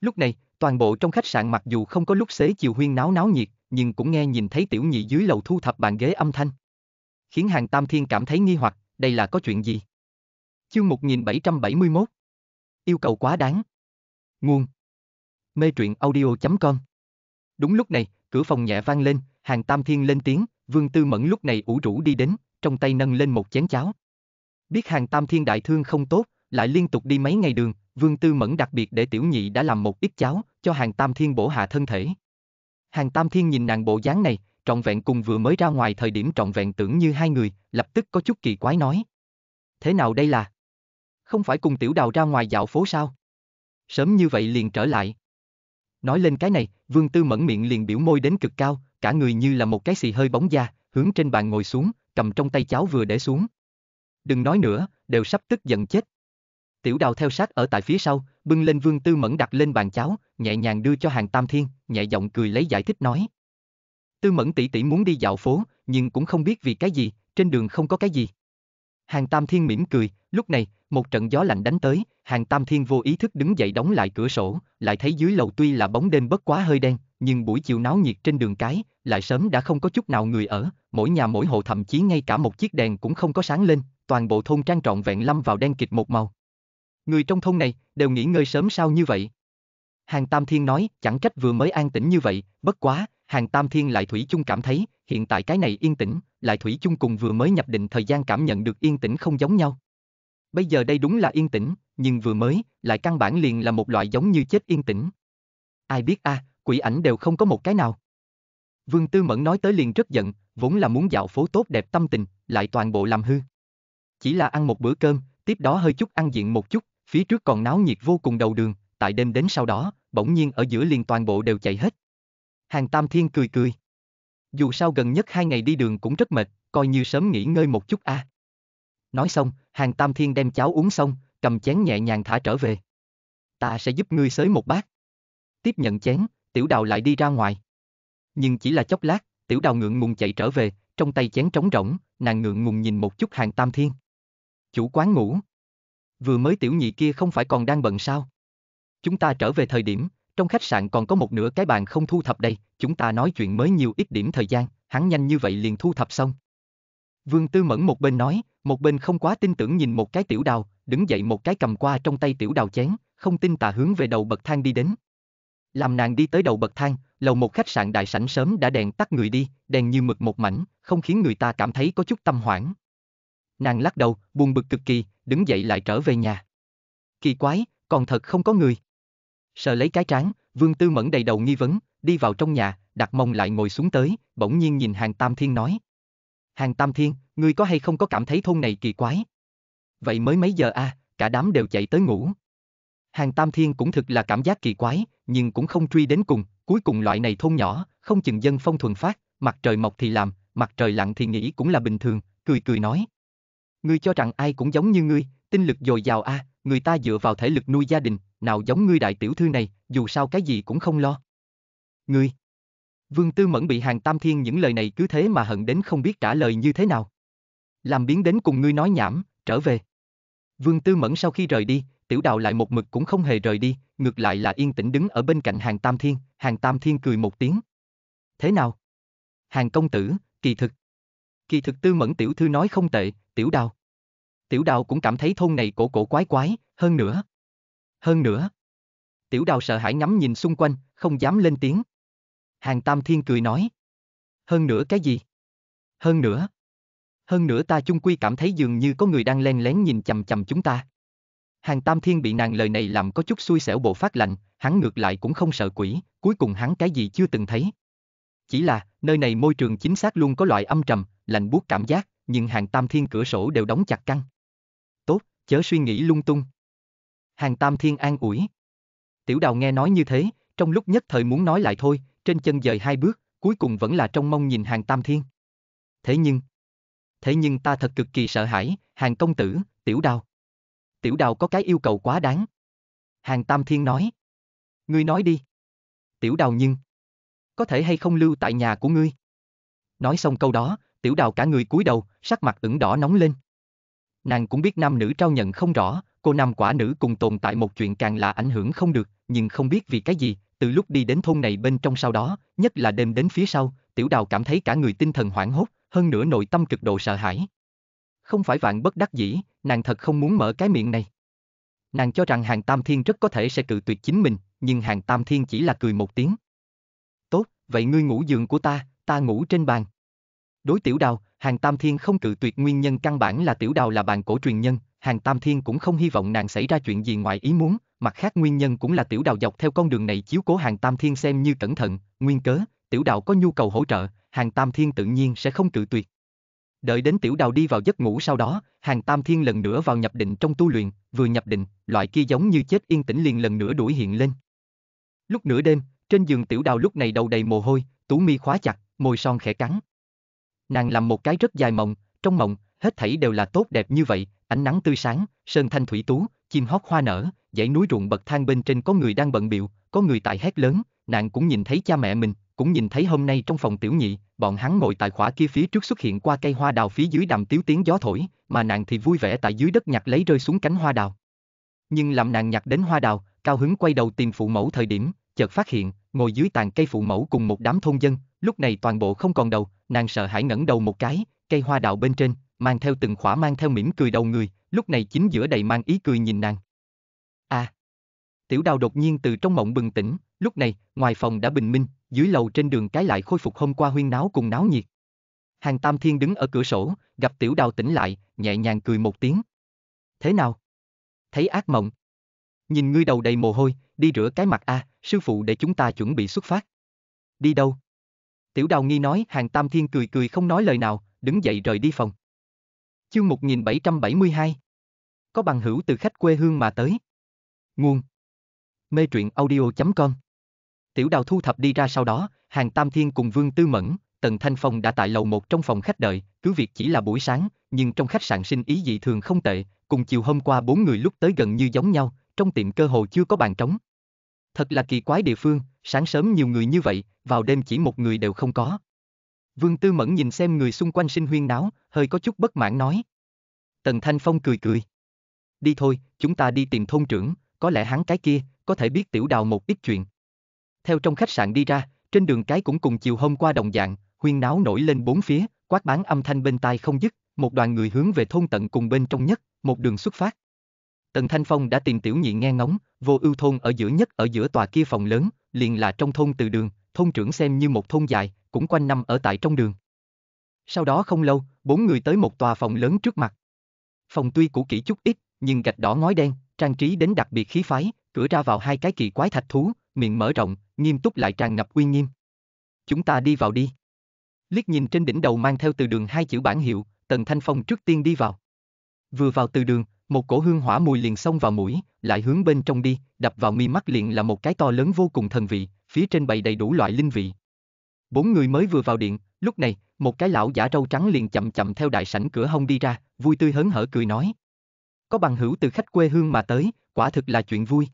Lúc này, toàn bộ trong khách sạn mặc dù không có lúc xế chiều huyên náo náo nhiệt, nhưng cũng nghe nhìn thấy tiểu nhị dưới lầu thu thập bàn ghế âm thanh. Khiến hàng tam thiên cảm thấy nghi hoặc, đây là có chuyện gì? Chương 1771 Yêu cầu quá đáng Nguồn Mê truyện audio.com Đúng lúc này, cửa phòng nhẹ vang lên, hàng tam thiên lên tiếng, vương tư mẫn lúc này ủ rũ đi đến, trong tay nâng lên một chén cháo. Biết hàng tam thiên đại thương không tốt, lại liên tục đi mấy ngày đường, Vương Tư Mẫn đặc biệt để tiểu nhị đã làm một ít cháo, cho hàng tam thiên bổ hạ thân thể. Hàng tam thiên nhìn nàng bộ dáng này, trọn vẹn cùng vừa mới ra ngoài thời điểm trọn vẹn tưởng như hai người, lập tức có chút kỳ quái nói. Thế nào đây là? Không phải cùng tiểu đào ra ngoài dạo phố sao? Sớm như vậy liền trở lại. Nói lên cái này, vương tư mẫn miệng liền biểu môi đến cực cao, cả người như là một cái xì hơi bóng da, hướng trên bàn ngồi xuống, cầm trong tay cháu vừa để xuống. Đừng nói nữa, đều sắp tức giận chết. Tiểu đào theo sát ở tại phía sau, bưng lên vương tư mẫn đặt lên bàn cháu, nhẹ nhàng đưa cho hàng tam thiên, nhẹ giọng cười lấy giải thích nói. Tư mẫn tỷ tỷ muốn đi dạo phố, nhưng cũng không biết vì cái gì, trên đường không có cái gì. Hàng tam thiên mỉm cười, lúc này, một trận gió lạnh đánh tới, hàng tam thiên vô ý thức đứng dậy đóng lại cửa sổ, lại thấy dưới lầu tuy là bóng đêm bất quá hơi đen, nhưng buổi chiều náo nhiệt trên đường cái, lại sớm đã không có chút nào người ở, mỗi nhà mỗi hộ thậm chí ngay cả một chiếc đèn cũng không có sáng lên, toàn bộ thôn trang trọn vẹn lâm vào đen kịt một màu. Người trong thôn này đều nghỉ ngơi sớm sao như vậy? Hàng Tam Thiên nói, chẳng trách vừa mới an tĩnh như vậy, bất quá, Hàng Tam Thiên lại thủy chung cảm thấy, hiện tại cái này yên tĩnh, lại thủy chung cùng vừa mới nhập định thời gian cảm nhận được yên tĩnh không giống nhau. Bây giờ đây đúng là yên tĩnh, nhưng vừa mới, lại căn bản liền là một loại giống như chết yên tĩnh. Ai biết a, à, quỷ ảnh đều không có một cái nào. Vương Tư Mẫn nói tới liền rất giận, vốn là muốn dạo phố tốt đẹp tâm tình, lại toàn bộ làm hư. Chỉ là ăn một bữa cơm, tiếp đó hơi chút ăn diện một chút, phía trước còn náo nhiệt vô cùng đầu đường, tại đêm đến sau đó, bỗng nhiên ở giữa liền toàn bộ đều chạy hết. Hàng Tam Thiên cười cười. Dù sao gần nhất hai ngày đi đường cũng rất mệt, coi như sớm nghỉ ngơi một chút a. À. Nói xong, Hàng Tam Thiên đem cháo uống xong, cầm chén nhẹ nhàng thả trở về. Ta sẽ giúp ngươi xới một bát. Tiếp nhận chén, tiểu đào lại đi ra ngoài. Nhưng chỉ là chốc lát, tiểu đào ngượng ngùng chạy trở về, trong tay chén trống rỗng, nàng ngượng ngùng nhìn một chút hàng tam thiên. Chủ quán ngủ. Vừa mới tiểu nhị kia không phải còn đang bận sao? Chúng ta trở về thời điểm, trong khách sạn còn có một nửa cái bàn không thu thập đây, chúng ta nói chuyện mới nhiều ít điểm thời gian, hắn nhanh như vậy liền thu thập xong. Vương Tư Mẫn một bên nói, một bên không quá tin tưởng nhìn một cái tiểu đào, đứng dậy một cái cầm qua trong tay tiểu đào chén, không tin tà hướng về đầu bậc thang đi đến. Làm nàng đi tới đầu bậc thang, lầu một khách sạn đại sảnh sớm đã đèn tắt người đi, đèn như mực một mảnh, không khiến người ta cảm thấy có chút tâm hoảng. Nàng lắc đầu, buồn bực cực kỳ, đứng dậy lại trở về nhà. Kỳ quái, còn thật không có người. Sợ lấy cái trán, Vương Tư Mẫn đầy đầu nghi vấn, đi vào trong nhà, đặt mông lại ngồi xuống tới, bỗng nhiên nhìn Hàng Tam Thiên nói. Hàng Tam Thiên, ngươi có hay không có cảm thấy thôn này kỳ quái? Vậy mới mấy giờ a, à, cả đám đều chạy tới ngủ. Hàng Tam Thiên cũng thực là cảm giác kỳ quái, nhưng cũng không truy đến cùng, cuối cùng loại này thôn nhỏ, không chừng dân phong thuần phát, mặt trời mọc thì làm, mặt trời lặn thì nghĩ cũng là bình thường, cười cười nói. Ngươi cho rằng ai cũng giống như ngươi, tinh lực dồi dào a, à, người ta dựa vào thể lực nuôi gia đình, nào giống ngươi đại tiểu thư này, dù sao cái gì cũng không lo. Ngươi. Vương Tư Mẫn bị Hàng Tam Thiên những lời này cứ thế mà hận đến không biết trả lời như thế nào. Làm biến đến cùng ngươi nói nhảm, trở về. Vương Tư Mẫn sau khi rời đi, tiểu Đào lại một mực cũng không hề rời đi, ngược lại là yên tĩnh đứng ở bên cạnh hàng tam thiên, hàng tam thiên cười một tiếng. Thế nào? Hàng công tử, kỳ thực. Kỳ thực tư mẫn tiểu thư nói không tệ, tiểu đào. Tiểu đào cũng cảm thấy thôn này cổ cổ quái quái, hơn nữa. Hơn nữa. Tiểu đào sợ hãi ngắm nhìn xung quanh, không dám lên tiếng. Hàng tam thiên cười nói. Hơn nữa cái gì? Hơn nữa. Hơn nữa ta chung quy cảm thấy dường như có người đang len lén nhìn chầm chầm chúng ta. Hàng Tam Thiên bị nàng lời này làm có chút xui xẻo bộ phát lạnh, hắn ngược lại cũng không sợ quỷ, cuối cùng hắn cái gì chưa từng thấy. Chỉ là, nơi này môi trường chính xác luôn có loại âm trầm, lạnh buốt cảm giác, nhưng hàng Tam Thiên cửa sổ đều đóng chặt căng. Tốt, chớ suy nghĩ lung tung. Hàng Tam Thiên an ủi. Tiểu đào nghe nói như thế, trong lúc nhất thời muốn nói lại thôi, trên chân dời hai bước, cuối cùng vẫn là trong mong nhìn hàng Tam Thiên. Thế nhưng, thế nhưng ta thật cực kỳ sợ hãi, hàng công tử, tiểu đào tiểu đào có cái yêu cầu quá đáng. Hàng Tam Thiên nói. Ngươi nói đi. Tiểu đào nhưng. Có thể hay không lưu tại nhà của ngươi? Nói xong câu đó, tiểu đào cả người cúi đầu, sắc mặt ửng đỏ nóng lên. Nàng cũng biết nam nữ trao nhận không rõ, cô nam quả nữ cùng tồn tại một chuyện càng là ảnh hưởng không được, nhưng không biết vì cái gì, từ lúc đi đến thôn này bên trong sau đó, nhất là đêm đến phía sau, tiểu đào cảm thấy cả người tinh thần hoảng hốt, hơn nữa nội tâm cực độ sợ hãi. Không phải vạn bất đắc dĩ, nàng thật không muốn mở cái miệng này. Nàng cho rằng hàng Tam Thiên rất có thể sẽ cự tuyệt chính mình, nhưng hàng Tam Thiên chỉ là cười một tiếng. Tốt, vậy ngươi ngủ giường của ta, ta ngủ trên bàn. Đối tiểu đào, hàng Tam Thiên không cự tuyệt nguyên nhân căn bản là tiểu đào là bàn cổ truyền nhân, hàng Tam Thiên cũng không hy vọng nàng xảy ra chuyện gì ngoài ý muốn, mặt khác nguyên nhân cũng là tiểu đào dọc theo con đường này chiếu cố hàng Tam Thiên xem như cẩn thận, nguyên cớ, tiểu đào có nhu cầu hỗ trợ, hàng Tam Thiên tự nhiên sẽ không cự tuyệt. Đợi đến tiểu đào đi vào giấc ngủ sau đó, hàng tam thiên lần nữa vào nhập định trong tu luyện, vừa nhập định, loại kia giống như chết yên tĩnh liền lần nữa đuổi hiện lên. Lúc nửa đêm, trên giường tiểu đào lúc này đầu đầy mồ hôi, tú mi khóa chặt, môi son khẽ cắn. Nàng làm một cái rất dài mộng, trong mộng, hết thảy đều là tốt đẹp như vậy, ánh nắng tươi sáng, sơn thanh thủy tú, chim hót hoa nở, dãy núi ruộng bậc thang bên trên có người đang bận biệu, có người tại hét lớn, nàng cũng nhìn thấy cha mẹ mình, cũng nhìn thấy hôm nay trong phòng tiểu nhị, bọn hắn ngồi tại khỏa kia phía trước xuất hiện qua cây hoa đào phía dưới đàm tiếu tiếng gió thổi, mà nàng thì vui vẻ tại dưới đất nhặt lấy rơi xuống cánh hoa đào. Nhưng làm nàng nhặt đến hoa đào, cao hứng quay đầu tìm phụ mẫu thời điểm, chợt phát hiện, ngồi dưới tàn cây phụ mẫu cùng một đám thôn dân, lúc này toàn bộ không còn đầu, nàng sợ hãi ngẩng đầu một cái, cây hoa đào bên trên, mang theo từng khỏa mang theo mỉm cười đầu người, lúc này chính giữa đầy mang ý cười nhìn nàng. À! Tiểu đào đột nhiên từ trong mộng bừng tỉnh, lúc này, ngoài phòng đã bình minh, dưới lầu trên đường cái lại khôi phục hôm qua huyên náo cùng náo nhiệt. Hàng Tam Thiên đứng ở cửa sổ, gặp tiểu đào tỉnh lại, nhẹ nhàng cười một tiếng. Thế nào? Thấy ác mộng. Nhìn ngươi đầu đầy mồ hôi, đi rửa cái mặt a, à, sư phụ để chúng ta chuẩn bị xuất phát. Đi đâu? Tiểu đào nghi nói hàng Tam Thiên cười cười không nói lời nào, đứng dậy rời đi phòng. Chương 1772 Có bằng hữu từ khách quê hương mà tới. Nguồn Mê truyện audio.com Tiểu đào thu thập đi ra sau đó, hàng Tam Thiên cùng Vương Tư Mẫn, Tần Thanh Phong đã tại lầu một trong phòng khách đợi, cứ việc chỉ là buổi sáng, nhưng trong khách sạn sinh ý dị thường không tệ, cùng chiều hôm qua bốn người lúc tới gần như giống nhau, trong tiệm cơ hồ chưa có bàn trống. Thật là kỳ quái địa phương, sáng sớm nhiều người như vậy, vào đêm chỉ một người đều không có. Vương Tư Mẫn nhìn xem người xung quanh sinh huyên náo, hơi có chút bất mãn nói. Tần Thanh Phong cười cười. Đi thôi, chúng ta đi tìm thôn trưởng, có lẽ hắn cái kia, có thể biết tiểu đào một ít chuyện, theo trong khách sạn đi ra, trên đường cái cũng cùng chiều hôm qua đồng dạng, huyên náo nổi lên bốn phía, quát bán âm thanh bên tai không dứt, một đoàn người hướng về thôn tận cùng bên trong nhất, một đường xuất phát. Tần Thanh Phong đã tìm tiểu nhị nghe ngóng, vô ưu thôn ở giữa nhất ở giữa tòa kia phòng lớn, liền là trong thôn từ đường, thôn trưởng xem như một thôn dài, cũng quanh năm ở tại trong đường. Sau đó không lâu, bốn người tới một tòa phòng lớn trước mặt. Phòng tuy cũ kỹ chút ít, nhưng gạch đỏ ngói đen, trang trí đến đặc biệt khí phái, cửa ra vào hai cái kỳ quái thạch thú, miệng mở rộng, nghiêm túc lại tràn ngập uy nghiêm. Chúng ta đi vào đi. Liếc nhìn trên đỉnh đầu mang theo từ đường hai chữ bản hiệu, Tần Thanh Phong trước tiên đi vào. Vừa vào từ đường, một cổ hương hỏa mùi liền xông vào mũi, lại hướng bên trong đi, đập vào mi mắt liền là một cái to lớn vô cùng thần vị, phía trên bày đầy đủ loại linh vị. Bốn người mới vừa vào điện, lúc này, một cái lão giả râu trắng liền chậm chậm theo đại sảnh cửa hông đi ra, vui tươi hớn hở cười nói. Có bằng hữu từ khách quê hương mà tới, quả thực là chuyện vui.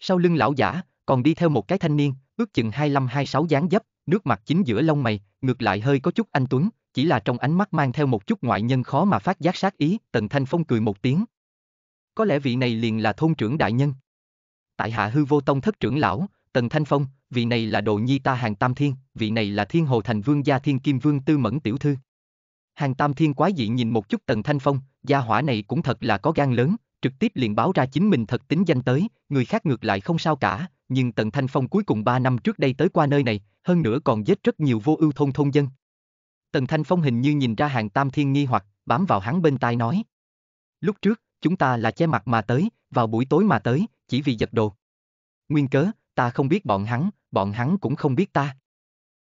Sau lưng lão giả, còn đi theo một cái thanh niên, ước chừng 25-26 dáng dấp, nước mặt chính giữa lông mày, ngược lại hơi có chút anh tuấn, chỉ là trong ánh mắt mang theo một chút ngoại nhân khó mà phát giác sát ý, Tần Thanh Phong cười một tiếng. Có lẽ vị này liền là thôn trưởng đại nhân. Tại hạ hư vô tông thất trưởng lão, Tần Thanh Phong, vị này là đồ nhi ta hàng tam thiên, vị này là thiên hồ thành vương gia thiên kim vương tư mẫn tiểu thư. Hàng tam thiên quái dị nhìn một chút Tần Thanh Phong, gia hỏa này cũng thật là có gan lớn, trực tiếp liền báo ra chính mình thật tính danh tới, người khác ngược lại không sao cả, nhưng Tần Thanh Phong cuối cùng 3 năm trước đây tới qua nơi này, hơn nữa còn giết rất nhiều vô ưu thôn thôn dân. Tần Thanh Phong hình như nhìn ra hàng tam thiên nghi hoặc, bám vào hắn bên tai nói. Lúc trước, chúng ta là che mặt mà tới, vào buổi tối mà tới, chỉ vì giật đồ. Nguyên cớ, ta không biết bọn hắn, bọn hắn cũng không biết ta.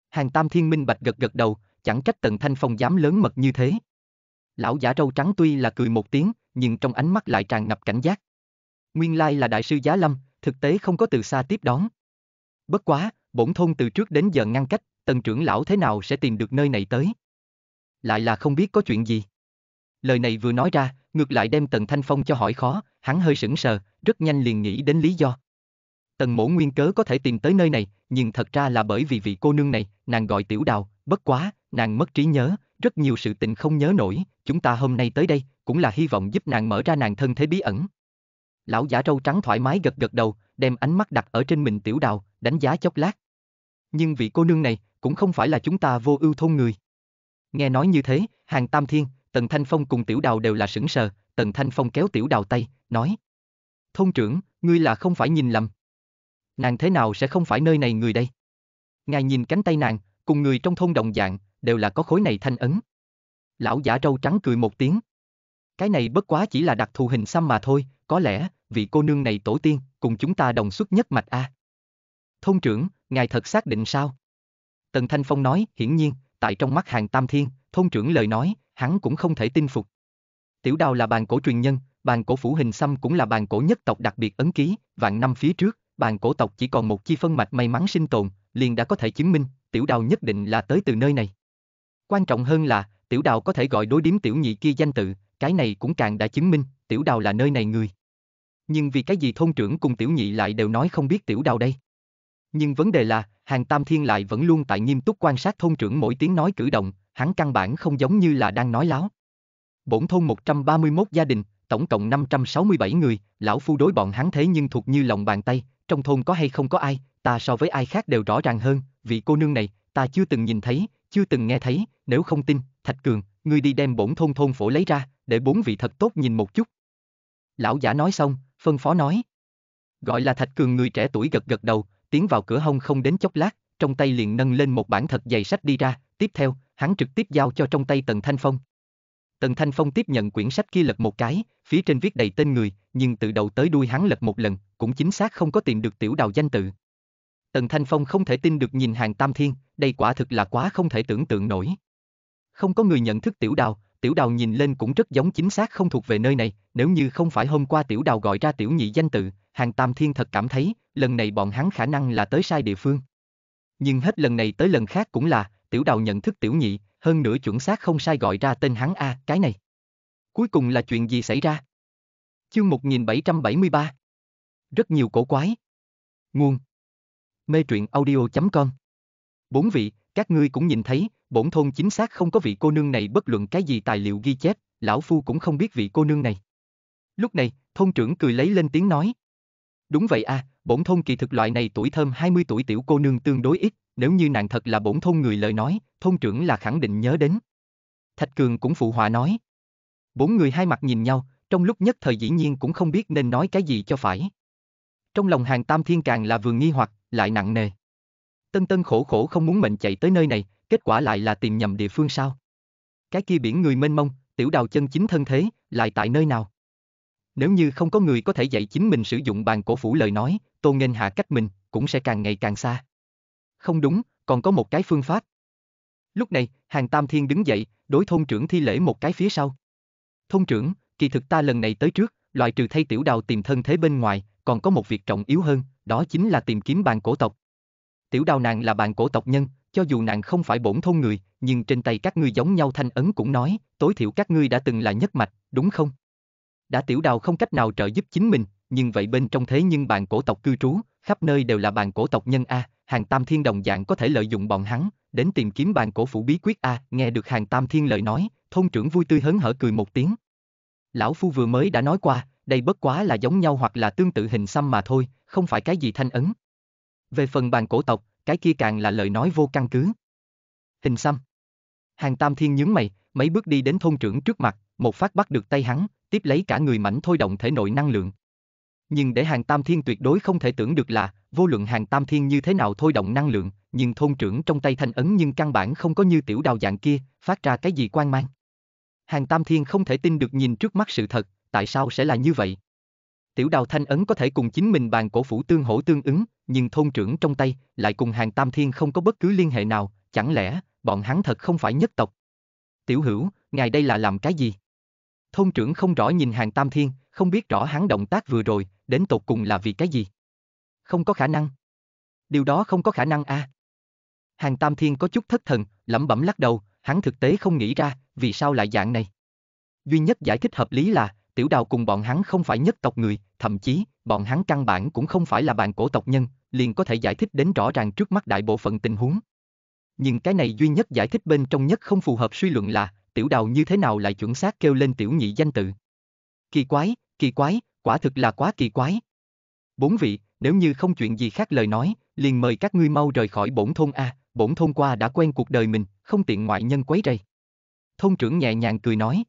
Hàng tam thiên minh bạch gật gật đầu, chẳng trách Tần Thanh Phong dám lớn mật như thế. Lão giả râu trắng tuy là cười một tiếng, nhưng trong ánh mắt lại tràn ngập cảnh giác. Nguyên lai là đại sư Giá Lâm, thực tế không có từ xa tiếp đón. Bất quá, bổn thôn từ trước đến giờ ngăn cách, tần trưởng lão thế nào sẽ tìm được nơi này tới? Lại là không biết có chuyện gì. Lời này vừa nói ra, ngược lại đem tần thanh phong cho hỏi khó, hắn hơi sững sờ, rất nhanh liền nghĩ đến lý do. Tần mổ nguyên cớ có thể tìm tới nơi này, nhưng thật ra là bởi vì vị cô nương này, nàng gọi tiểu đào, bất quá, nàng mất trí nhớ, rất nhiều sự tình không nhớ nổi, chúng ta hôm nay tới đây, cũng là hy vọng giúp nàng mở ra nàng thân thế bí ẩn. Lão giả râu trắng thoải mái gật gật đầu, đem ánh mắt đặt ở trên mình tiểu đào, đánh giá chốc lát. Nhưng vị cô nương này, cũng không phải là chúng ta vô ưu thôn người. Nghe nói như thế, hàng tam thiên, tần thanh phong cùng tiểu đào đều là sững sờ, tần thanh phong kéo tiểu đào tay, nói. Thôn trưởng, ngươi là không phải nhìn lầm. Nàng thế nào sẽ không phải nơi này người đây? Ngài nhìn cánh tay nàng, cùng người trong thôn đồng dạng, đều là có khối này thanh ấn. Lão giả râu trắng cười một tiếng. Cái này bất quá chỉ là đặc thù hình xăm mà thôi, có lẽ, vị cô nương này tổ tiên, cùng chúng ta đồng xuất nhất mạch a. Thôn trưởng, ngài thật xác định sao? Tần Thanh Phong nói, hiển nhiên, tại trong mắt hàng Tam Thiên, thôn trưởng lời nói, hắn cũng không thể tin phục. Tiểu đào là bàn cổ truyền nhân, bàn cổ phủ hình xăm cũng là bàn cổ nhất tộc đặc biệt ấn ký, vạn năm phía trước, bàn cổ tộc chỉ còn một chi phân mạch may mắn sinh tồn, liền đã có thể chứng minh, tiểu đào nhất định là tới từ nơi này. Quan trọng hơn là, tiểu đào có thể gọi đối điếm tiểu nhị kia danh tự, cái này cũng càng đã chứng minh, tiểu đào là nơi này người nhưng vì cái gì thôn trưởng cùng tiểu nhị lại đều nói không biết tiểu đào đây. Nhưng vấn đề là, hàng tam thiên lại vẫn luôn tại nghiêm túc quan sát thôn trưởng mỗi tiếng nói cử động, hắn căn bản không giống như là đang nói láo. Bổn thôn 131 gia đình, tổng cộng 567 người, lão phu đối bọn hắn thế nhưng thuộc như lòng bàn tay, trong thôn có hay không có ai, ta so với ai khác đều rõ ràng hơn, vị cô nương này, ta chưa từng nhìn thấy, chưa từng nghe thấy, nếu không tin, Thạch Cường, ngươi đi đem bổn thôn thôn phổ lấy ra, để bốn vị thật tốt nhìn một chút. Lão giả nói xong, phân phó nói. Gọi là Thạch Cường người trẻ tuổi gật gật đầu, tiến vào cửa hông không đến chốc lát, trong tay liền nâng lên một bản thật dày sách đi ra, tiếp theo, hắn trực tiếp giao cho trong tay Tần Thanh Phong. Tần Thanh Phong tiếp nhận quyển sách kia lật một cái, phía trên viết đầy tên người, nhưng từ đầu tới đuôi hắn lật một lần, cũng chính xác không có tìm được tiểu đào danh tự. Tần Thanh Phong không thể tin được nhìn hàng Tam Thiên, đây quả thực là quá không thể tưởng tượng nổi. Không có người nhận thức tiểu đào, tiểu đào nhìn lên cũng rất giống chính xác không thuộc về nơi này, nếu như không phải hôm qua tiểu đào gọi ra tiểu nhị danh tự, hàng tam thiên thật cảm thấy, lần này bọn hắn khả năng là tới sai địa phương. Nhưng hết lần này tới lần khác cũng là, tiểu đào nhận thức tiểu nhị, hơn nữa chuẩn xác không sai gọi ra tên hắn a cái này. Cuối cùng là chuyện gì xảy ra? Chương 1773 Rất nhiều cổ quái Nguồn Mê truyện audio.com Bốn vị, các ngươi cũng nhìn thấy, bổn thôn chính xác không có vị cô nương này bất luận cái gì tài liệu ghi chép, lão phu cũng không biết vị cô nương này. Lúc này, thôn trưởng cười lấy lên tiếng nói. Đúng vậy à, bổn thôn kỳ thực loại này tuổi thơm 20 tuổi tiểu cô nương tương đối ít, nếu như nàng thật là bổn thôn người lời nói, thôn trưởng là khẳng định nhớ đến. Thạch Cường cũng phụ họa nói. Bốn người hai mặt nhìn nhau, trong lúc nhất thời dĩ nhiên cũng không biết nên nói cái gì cho phải. Trong lòng hàng tam thiên càng là vừa nghi hoặc, lại nặng nề. Tân tân khổ khổ không muốn mệnh chạy tới nơi này, kết quả lại là tìm nhầm địa phương sao? Cái kia biển người mênh mông, tiểu đào chân chính thân thế, lại tại nơi nào? Nếu như không có người có thể dạy chính mình sử dụng bàn cổ phủ lời nói, Tô Nghênh hạ cách mình, cũng sẽ càng ngày càng xa. Không đúng, còn có một cái phương pháp. Lúc này, hàng tam thiên đứng dậy, đối thôn trưởng thi lễ một cái phía sau. Thôn trưởng, kỳ thực ta lần này tới trước, loại trừ thay tiểu đào tìm thân thế bên ngoài, còn có một việc trọng yếu hơn, đó chính là tìm kiếm bàn cổ tộc. Tiểu đào nàng là bàn cổ tộc nhân, cho dù nàng không phải bổn thôn người, nhưng trên tay các ngươi giống nhau thanh ấn cũng nói, tối thiểu các ngươi đã từng là nhất mạch, đúng không? Đã tiểu đào không cách nào trợ giúp chính mình, nhưng vậy bên trong thế nhưng bàn cổ tộc cư trú, khắp nơi đều là bàn cổ tộc nhân A, hàng tam thiên đồng dạng có thể lợi dụng bọn hắn, đến tìm kiếm bàn cổ phủ bí quyết A, nghe được hàng tam thiên lời nói, thôn trưởng vui tươi hớn hở cười một tiếng. Lão Phu vừa mới đã nói qua, đây bất quá là giống nhau hoặc là tương tự hình xăm mà thôi, không phải cái gì thanh ấn. Về phần bàn cổ tộc, cái kia càng là lời nói vô căn cứ. Hình xăm. Hàng Tam Thiên nhướng mày, mấy bước đi đến thôn trưởng trước mặt, một phát bắt được tay hắn, tiếp lấy cả người mảnh thôi động thể nội năng lượng. Nhưng để hàng Tam Thiên tuyệt đối không thể tưởng được là, vô luận hàng Tam Thiên như thế nào thôi động năng lượng, nhưng thôn trưởng trong tay thanh ấn nhưng căn bản không có như tiểu đào dạng kia, phát ra cái gì quan mang. Hàng Tam Thiên không thể tin được nhìn trước mắt sự thật, tại sao sẽ là như vậy? tiểu đào thanh ấn có thể cùng chính mình bàn cổ phủ tương hỗ tương ứng, nhưng thôn trưởng trong tay lại cùng hàng tam thiên không có bất cứ liên hệ nào, chẳng lẽ bọn hắn thật không phải nhất tộc? Tiểu hữu, ngài đây là làm cái gì? Thôn trưởng không rõ nhìn hàng tam thiên, không biết rõ hắn động tác vừa rồi, đến tột cùng là vì cái gì? Không có khả năng. Điều đó không có khả năng a. À. Hàng tam thiên có chút thất thần, lẩm bẩm lắc đầu, hắn thực tế không nghĩ ra, vì sao lại dạng này. Duy nhất giải thích hợp lý là, tiểu đào cùng bọn hắn không phải nhất tộc người, thậm chí, bọn hắn căn bản cũng không phải là bạn cổ tộc nhân, liền có thể giải thích đến rõ ràng trước mắt đại bộ phận tình huống. Nhưng cái này duy nhất giải thích bên trong nhất không phù hợp suy luận là, tiểu đào như thế nào lại chuẩn xác kêu lên tiểu nhị danh tự. Kỳ quái, kỳ quái, quả thực là quá kỳ quái. Bốn vị, nếu như không chuyện gì khác lời nói, liền mời các ngươi mau rời khỏi bổn thôn A, bổn thôn qua đã quen cuộc đời mình, không tiện ngoại nhân quấy rầy. Thôn trưởng nhẹ nhàng cười nói.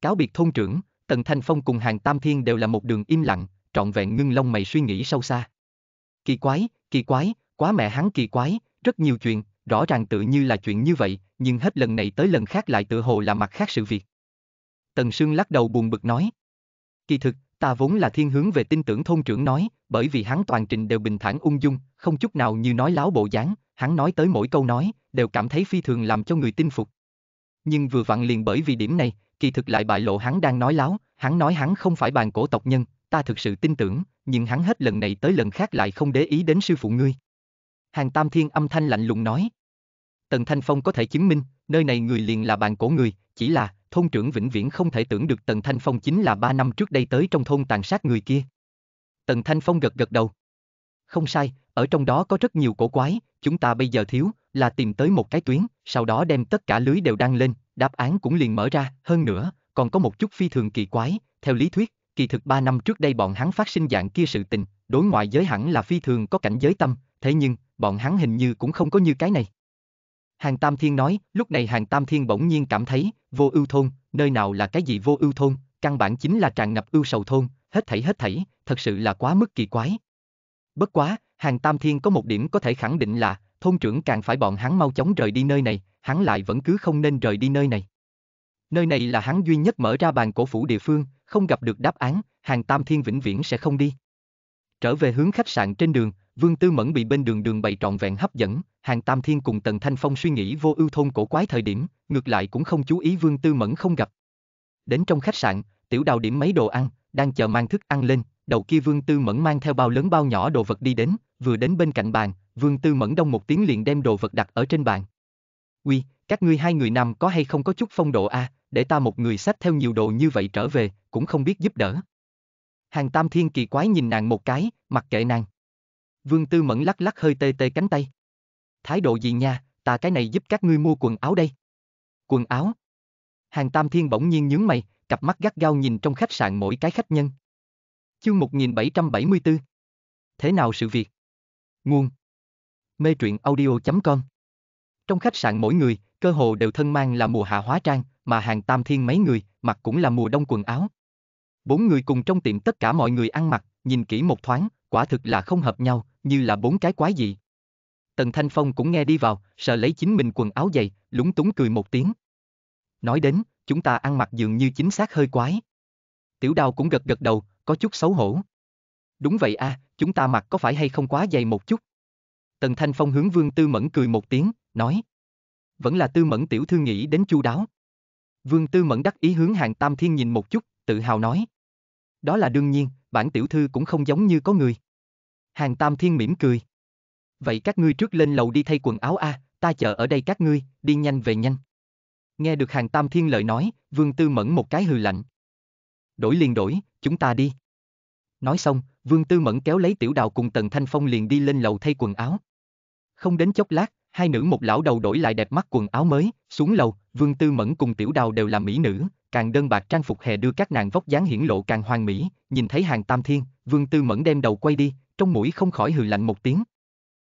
Cáo biệt thôn trưởng, Tần Thanh Phong cùng hàng Tam Thiên đều là một đường im lặng, trọn vẹn ngưng lông mày suy nghĩ sâu xa. Kỳ quái, kỳ quái, quá mẹ hắn kỳ quái, rất nhiều chuyện, rõ ràng tự như là chuyện như vậy, nhưng hết lần này tới lần khác lại tự hồ là mặt khác sự việc. Tần Sương lắc đầu buồn bực nói. Kỳ thực, ta vốn là thiên hướng về tin tưởng thôn trưởng nói, bởi vì hắn toàn trình đều bình thản ung dung, không chút nào như nói láo bộ dáng, hắn nói tới mỗi câu nói, đều cảm thấy phi thường làm cho người tin phục. Nhưng vừa vặn liền bởi vì điểm này, kỳ thực lại bại lộ hắn đang nói láo, hắn nói hắn không phải bàn cổ tộc nhân, ta thực sự tin tưởng, nhưng hắn hết lần này tới lần khác lại không để ý đến sư phụ ngươi. Hàng Tam Thiên âm thanh lạnh lùng nói. Tần Thanh Phong có thể chứng minh, nơi này người liền là bàn cổ người, chỉ là, thôn trưởng vĩnh viễn không thể tưởng được Tần Thanh Phong chính là ba năm trước đây tới trong thôn tàn sát người kia. Tần Thanh Phong gật gật đầu. Không sai, ở trong đó có rất nhiều cổ quái, chúng ta bây giờ thiếu, là tìm tới một cái tuyến, sau đó đem tất cả lưới đều đăng lên, đáp án cũng liền mở ra, hơn nữa, còn có một chút phi thường kỳ quái, theo lý thuyết, kỳ thực 3 năm trước đây bọn hắn phát sinh dạng kia sự tình, đối ngoại giới hẳn là phi thường có cảnh giới tâm, thế nhưng, bọn hắn hình như cũng không có như cái này. Hàng Tam Thiên nói, lúc này Hàng Tam Thiên bỗng nhiên cảm thấy, vô ưu thôn, nơi nào là cái gì vô ưu thôn, căn bản chính là tràn ngập ưu sầu thôn, hết thảy hết thảy, thật sự là quá mức kỳ quái. Bất quá, Hàng Tam Thiên có một điểm có thể khẳng định là, thôn trưởng càng phải bọn hắn mau chóng rời đi nơi này, hắn lại vẫn cứ không nên rời đi nơi này. Nơi này là hắn duy nhất mở ra bàn cổ phủ địa phương, không gặp được đáp án, hàng tam thiên vĩnh viễn sẽ không đi. Trở về hướng khách sạn trên đường, Vương Tư Mẫn bị bên đường đường bày trọn vẹn hấp dẫn, hàng tam thiên cùng Tần Thanh Phong suy nghĩ vô ưu thôn cổ quái thời điểm, ngược lại cũng không chú ý Vương Tư Mẫn không gặp. Đến trong khách sạn, tiểu đào điểm mấy đồ ăn, đang chờ mang thức ăn lên, đầu kia Vương Tư Mẫn mang theo bao lớn bao nhỏ đồ vật đi đến, vừa đến bên cạnh bàn, Vương Tư Mẫn đông một tiếng liền đem đồ vật đặt ở trên bàn. Uy, các ngươi hai người nam có hay không có chút phong độ a, à, để ta một người xách theo nhiều đồ như vậy trở về, cũng không biết giúp đỡ. Hàng Tam Thiên kỳ quái nhìn nàng một cái, mặc kệ nàng. Vương Tư Mẫn lắc lắc hơi tê tê cánh tay. Thái độ gì nha, ta cái này giúp các ngươi mua quần áo đây. Quần áo? Hàng Tam Thiên bỗng nhiên nhướng mày, cặp mắt gắt gao nhìn trong khách sạn mỗi cái khách nhân. Chương 1774 Thế nào sự việc? Nguồn Mê truyện audio.com trong khách sạn mỗi người, cơ hồ đều thân mang là mùa hạ hóa trang, mà hàng tam thiên mấy người, mặc cũng là mùa đông quần áo. Bốn người cùng trong tiệm tất cả mọi người ăn mặc, nhìn kỹ một thoáng, quả thực là không hợp nhau, như là bốn cái quái gì. Tần Thanh Phong cũng nghe đi vào, sợ lấy chính mình quần áo dày, lúng túng cười một tiếng. Nói đến, chúng ta ăn mặc dường như chính xác hơi quái. Tiểu đào cũng gật gật đầu, có chút xấu hổ. Đúng vậy a, à, chúng ta mặc có phải hay không quá dày một chút. Tần Thanh Phong hướng Vương Tư Mẫn cười một tiếng, nói. Vẫn là tư mẫn tiểu thư nghĩ đến chu đáo. Vương tư mẫn đắc ý hướng hàng tam thiên nhìn một chút, tự hào nói. Đó là đương nhiên, bản tiểu thư cũng không giống như có người. Hàng tam thiên mỉm cười. Vậy các ngươi trước lên lầu đi thay quần áo a, ta chờ ở đây các ngươi, đi nhanh về nhanh. Nghe được hàng tam thiên lời nói, vương tư mẫn một cái hừ lạnh. Đổi liền đổi, chúng ta đi. Nói xong, Vương Tư Mẫn kéo lấy Tiểu Đào cùng Tần Thanh Phong liền đi lên lầu thay quần áo. Không đến chốc lát, hai nữ một lão đầu đổi lại đẹp mắt quần áo mới, xuống lầu, Vương Tư Mẫn cùng Tiểu Đào đều là mỹ nữ, càng đơn bạc trang phục hè đưa các nàng vóc dáng hiển lộ càng hoàn mỹ, nhìn thấy Hàng Tam Thiên, Vương Tư Mẫn đem đầu quay đi, trong mũi không khỏi hừ lạnh một tiếng.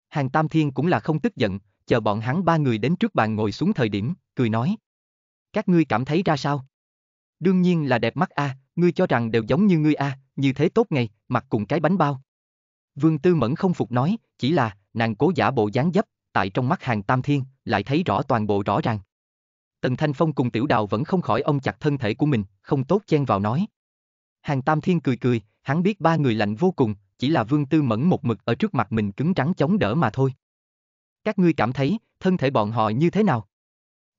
Hàng Tam Thiên cũng là không tức giận, chờ bọn hắn ba người đến trước bàn ngồi xuống thời điểm, cười nói. Các ngươi cảm thấy ra sao? Đương nhiên là đẹp mắt a, à, ngươi cho rằng đều giống như ngươi a, à, như thế tốt ngày, mặc cùng cái bánh bao. Vương Tư Mẫn không phục nói, chỉ là, nàng cố giả bộ dáng dấp, tại trong mắt hàng tam thiên, lại thấy rõ toàn bộ rõ ràng. Tần Thanh Phong cùng tiểu đào vẫn không khỏi ông chặt thân thể của mình, không tốt chen vào nói. Hàng tam thiên cười cười, hắn biết ba người lạnh vô cùng, chỉ là vương tư mẫn một mực ở trước mặt mình cứng trắng chống đỡ mà thôi. Các ngươi cảm thấy, thân thể bọn họ như thế nào?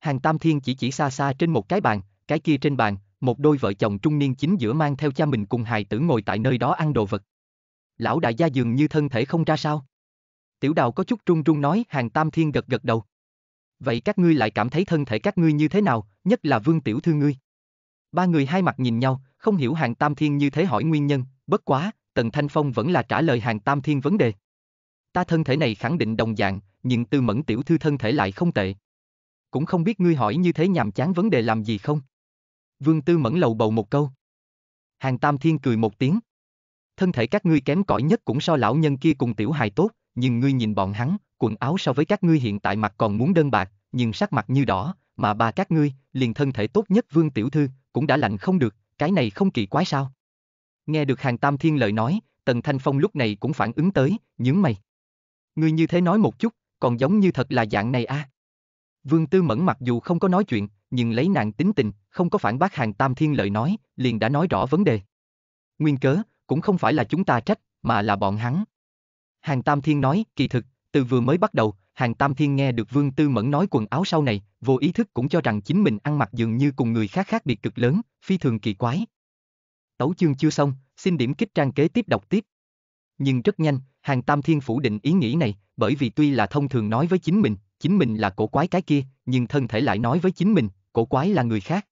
Hàng tam thiên chỉ chỉ xa xa trên một cái bàn, cái kia trên bàn, một đôi vợ chồng trung niên chính giữa mang theo cha mình cùng hài tử ngồi tại nơi đó ăn đồ vật. Lão đại gia dường như thân thể không ra sao. Tiểu đào có chút trung trung nói, hàng tam thiên gật gật đầu. Vậy các ngươi lại cảm thấy thân thể các ngươi như thế nào, nhất là vương tiểu thư ngươi. Ba người hai mặt nhìn nhau, không hiểu hàng tam thiên như thế hỏi nguyên nhân, bất quá, tần thanh phong vẫn là trả lời hàng tam thiên vấn đề. Ta thân thể này khẳng định đồng dạng, nhưng tư mẫn tiểu thư thân thể lại không tệ. Cũng không biết ngươi hỏi như thế nhàm chán vấn đề làm gì không? Vương tư mẫn lầu bầu một câu. Hàng tam thiên cười một tiếng. Thân thể các ngươi kém cỏi nhất cũng so lão nhân kia cùng tiểu hài tốt, nhưng ngươi nhìn bọn hắn, quần áo so với các ngươi hiện tại mặt còn muốn đơn bạc, nhưng sắc mặt như đỏ, mà ba các ngươi, liền thân thể tốt nhất vương tiểu thư, cũng đã lạnh không được, cái này không kỳ quái sao. Nghe được hàng tam thiên lời nói, tần thanh phong lúc này cũng phản ứng tới, nhướng mày. Ngươi như thế nói một chút, còn giống như thật là dạng này a. À? Vương Tư Mẫn mặc dù không có nói chuyện, nhưng lấy nàng tính tình, không có phản bác hàng tam thiên lời nói, liền đã nói rõ vấn đề. Nguyên cớ, cũng không phải là chúng ta trách, mà là bọn hắn. Hàng Tam Thiên nói, kỳ thực, từ vừa mới bắt đầu, Hàng Tam Thiên nghe được Vương Tư Mẫn nói quần áo sau này, vô ý thức cũng cho rằng chính mình ăn mặc dường như cùng người khác khác biệt cực lớn, phi thường kỳ quái. Tấu chương chưa xong, xin điểm kích trang kế tiếp đọc tiếp. Nhưng rất nhanh, Hàng Tam Thiên phủ định ý nghĩ này, bởi vì tuy là thông thường nói với chính mình, chính mình là cổ quái cái kia, nhưng thân thể lại nói với chính mình, cổ quái là người khác.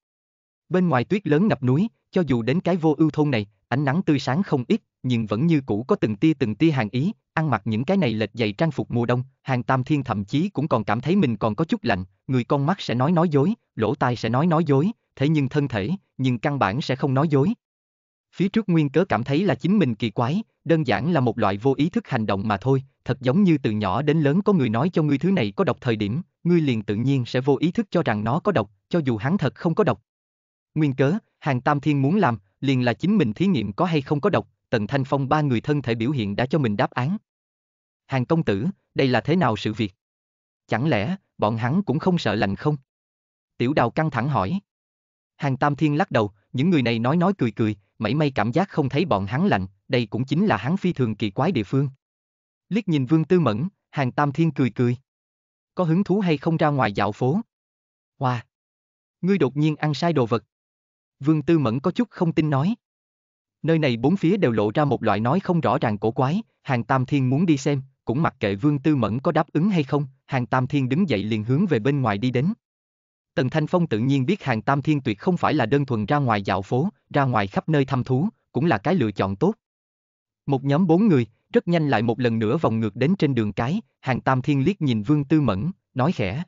Bên ngoài tuyết lớn ngập núi, cho dù đến cái vô ưu thôn này, ánh nắng tươi sáng không ít, nhưng vẫn như cũ có từng tia từng tia hàng ý, ăn mặc những cái này lệch dày trang phục mùa đông, hàng tam thiên thậm chí cũng còn cảm thấy mình còn có chút lạnh, người con mắt sẽ nói nói dối, lỗ tai sẽ nói nói dối, thế nhưng thân thể, nhưng căn bản sẽ không nói dối. Phía trước nguyên cớ cảm thấy là chính mình kỳ quái, đơn giản là một loại vô ý thức hành động mà thôi, thật giống như từ nhỏ đến lớn có người nói cho ngươi thứ này có độc thời điểm, ngươi liền tự nhiên sẽ vô ý thức cho rằng nó có độc, cho dù hắn thật không có độc. Nguyên cớ, hàng tam thiên muốn làm, liền là chính mình thí nghiệm có hay không có độc, Tần Thanh Phong ba người thân thể biểu hiện đã cho mình đáp án. Hàng công tử, đây là thế nào sự việc? Chẳng lẽ, bọn hắn cũng không sợ lạnh không? Tiểu đào căng thẳng hỏi. Hàng Tam Thiên lắc đầu, những người này nói nói cười cười, mảy may cảm giác không thấy bọn hắn lạnh, đây cũng chính là hắn phi thường kỳ quái địa phương. Liếc nhìn Vương Tư Mẫn, Hàng Tam Thiên cười cười. Có hứng thú hay không ra ngoài dạo phố? Hoa! Wow. Ngươi đột nhiên ăn sai đồ vật. Vương Tư Mẫn có chút không tin nói. Nơi này bốn phía đều lộ ra một loại nói không rõ ràng cổ quái, hàng tam thiên muốn đi xem, cũng mặc kệ Vương Tư Mẫn có đáp ứng hay không, hàng tam thiên đứng dậy liền hướng về bên ngoài đi đến. Tần Thanh Phong tự nhiên biết hàng tam thiên tuyệt không phải là đơn thuần ra ngoài dạo phố, ra ngoài khắp nơi thăm thú, cũng là cái lựa chọn tốt. Một nhóm bốn người, rất nhanh lại một lần nữa vòng ngược đến trên đường cái, hàng tam thiên liếc nhìn Vương Tư Mẫn, nói khẽ.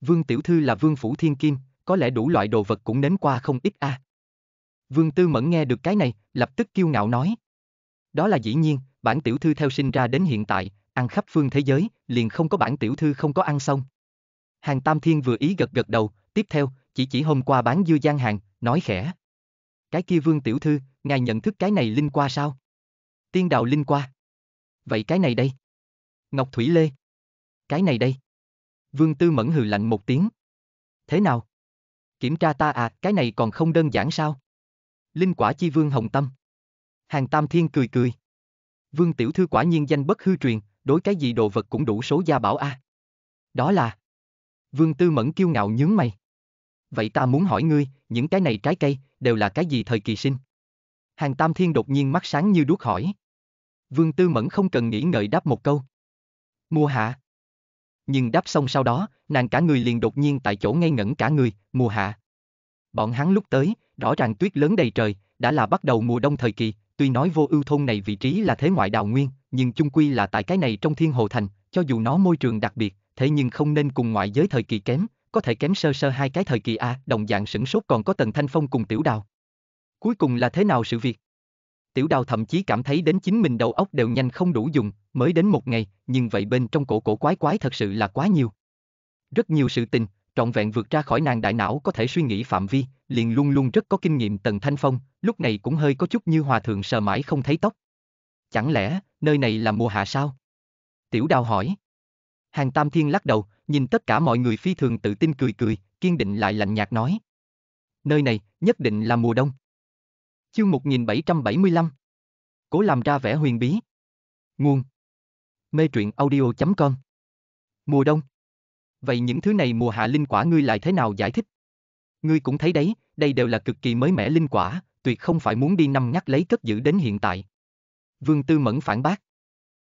Vương Tiểu Thư là Vương Phủ Thiên Kim, có lẽ đủ loại đồ vật cũng nến qua không ít a. À. Vương Tư Mẫn nghe được cái này, lập tức kiêu ngạo nói. Đó là dĩ nhiên, bản tiểu thư theo sinh ra đến hiện tại, ăn khắp phương thế giới, liền không có bản tiểu thư không có ăn xong. Hàng Tam Thiên vừa ý gật gật đầu, tiếp theo, chỉ chỉ hôm qua bán dưa gian hàng, nói khẽ. Cái kia vương tiểu thư, ngài nhận thức cái này linh qua sao? Tiên đạo linh qua. Vậy cái này đây. Ngọc Thủy Lê. Cái này đây. Vương Tư Mẫn hừ lạnh một tiếng. Thế nào? Kiểm tra ta à, cái này còn không đơn giản sao? Linh quả chi vương hồng tâm. Hàng Tam Thiên cười cười. Vương tiểu thư quả nhiên danh bất hư truyền, đối cái gì đồ vật cũng đủ số gia bảo a. À. Đó là. Vương Tư Mẫn kiêu ngạo nhướng mày. Vậy ta muốn hỏi ngươi, những cái này trái cây, đều là cái gì thời kỳ sinh? Hàng Tam Thiên đột nhiên mắt sáng như đuốc hỏi. Vương Tư Mẫn không cần nghĩ ngợi đáp một câu. Mùa hạ. Nhưng đáp xong sau đó, nàng cả người liền đột nhiên tại chỗ ngây ngẩn cả người, mùa hạ. Bọn hắn lúc tới, rõ ràng tuyết lớn đầy trời, đã là bắt đầu mùa đông thời kỳ, tuy nói vô ưu thôn này vị trí là thế ngoại đào nguyên, nhưng chung quy là tại cái này trong thiên hồ thành, cho dù nó môi trường đặc biệt, thế nhưng không nên cùng ngoại giới thời kỳ kém, có thể kém sơ sơ hai cái thời kỳ A, đồng dạng sửng sốt còn có tần thanh phong cùng tiểu đào. Cuối cùng là thế nào sự việc? Tiểu đào thậm chí cảm thấy đến chính mình đầu óc đều nhanh không đủ dùng, mới đến một ngày, nhưng vậy bên trong cổ cổ quái quái thật sự là quá nhiều. Rất nhiều sự tình, trọn vẹn vượt ra khỏi nàng đại não có thể suy nghĩ phạm vi, liền luôn luôn rất có kinh nghiệm Tần Thanh Phong, lúc này cũng hơi có chút như hòa thượng sờ mãi không thấy tóc. Chẳng lẽ, nơi này là mùa hạ sao? Tiểu đào hỏi. Hàng Tam Thiên lắc đầu, nhìn tất cả mọi người phi thường tự tin cười cười, kiên định lại lạnh nhạt nói. Nơi này, nhất định là mùa đông. Chương 1775 Cố làm ra vẻ huyền bí. Nguồn Mê truyện audio.com Mùa đông Vậy những thứ này mùa hạ linh quả ngươi lại thế nào giải thích? Ngươi cũng thấy đấy, đây đều là cực kỳ mới mẻ linh quả, tuyệt không phải muốn đi năm nhắc lấy cất giữ đến hiện tại. Vương Tư Mẫn phản bác.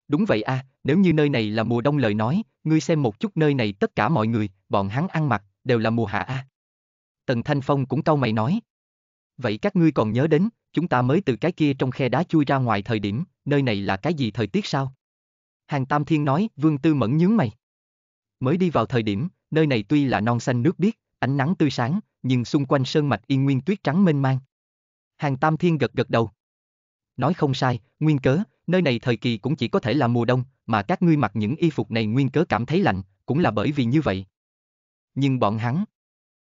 Đúng vậy a, à, nếu như nơi này là mùa đông lời nói, ngươi xem một chút nơi này tất cả mọi người, bọn hắn ăn mặc, đều là mùa hạ a. À. Tần Thanh Phong cũng cau mày nói. Vậy các ngươi còn nhớ đến, chúng ta mới từ cái kia trong khe đá chui ra ngoài thời điểm, nơi này là cái gì thời tiết sao? Hàng Tam Thiên nói, Vương Tư Mẫn nhướng mày. Mới đi vào thời điểm, nơi này tuy là non xanh nước biếc, ánh nắng tươi sáng, nhưng xung quanh sơn mạch yên nguyên tuyết trắng mênh mang. Hàng Tam Thiên gật gật đầu. Nói không sai, nguyên cớ, nơi này thời kỳ cũng chỉ có thể là mùa đông, mà các ngươi mặc những y phục này nguyên cớ cảm thấy lạnh, cũng là bởi vì như vậy. Nhưng bọn hắn...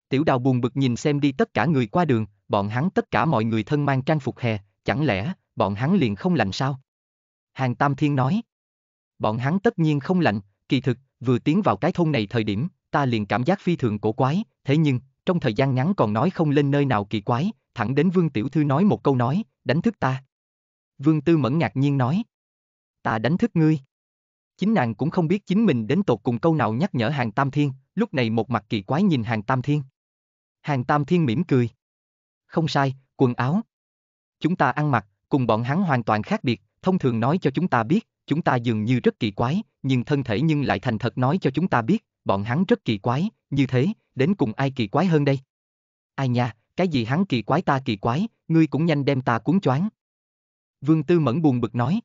Tiểu đào buồn bực nhìn xem đi tất cả người qua đường, bọn hắn tất cả mọi người thân mang trang phục hè, chẳng lẽ bọn hắn liền không lạnh sao? Hàng Tam Thiên nói. Bọn hắn tất nhiên không lạnh, kỳ thực, Vừa tiến vào cái thôn này thời điểm, ta liền cảm giác phi thường cổ quái, thế nhưng, trong thời gian ngắn còn nói không lên nơi nào kỳ quái, thẳng đến Vương Tiểu Thư nói một câu nói, đánh thức ta. Vương Tư Mẫn ngạc nhiên nói. Ta đánh thức ngươi. Chính nàng cũng không biết chính mình đến tột cùng câu nào nhắc nhở hàng Tam Thiên, lúc này một mặt kỳ quái nhìn hàng Tam Thiên. Hàng Tam Thiên mỉm cười. Không sai, quần áo. Chúng ta ăn mặc, cùng bọn hắn hoàn toàn khác biệt, thông thường nói cho chúng ta biết, chúng ta dường như rất kỳ quái, nhưng thân thể nhưng lại thành thật nói cho chúng ta biết, bọn hắn rất kỳ quái, như thế, đến cùng ai kỳ quái hơn đây? Ai nha, cái gì hắn kỳ quái ta kỳ quái, ngươi cũng nhanh đem ta cuốn choáng. Vương Tư Mẫn buồn bực nói.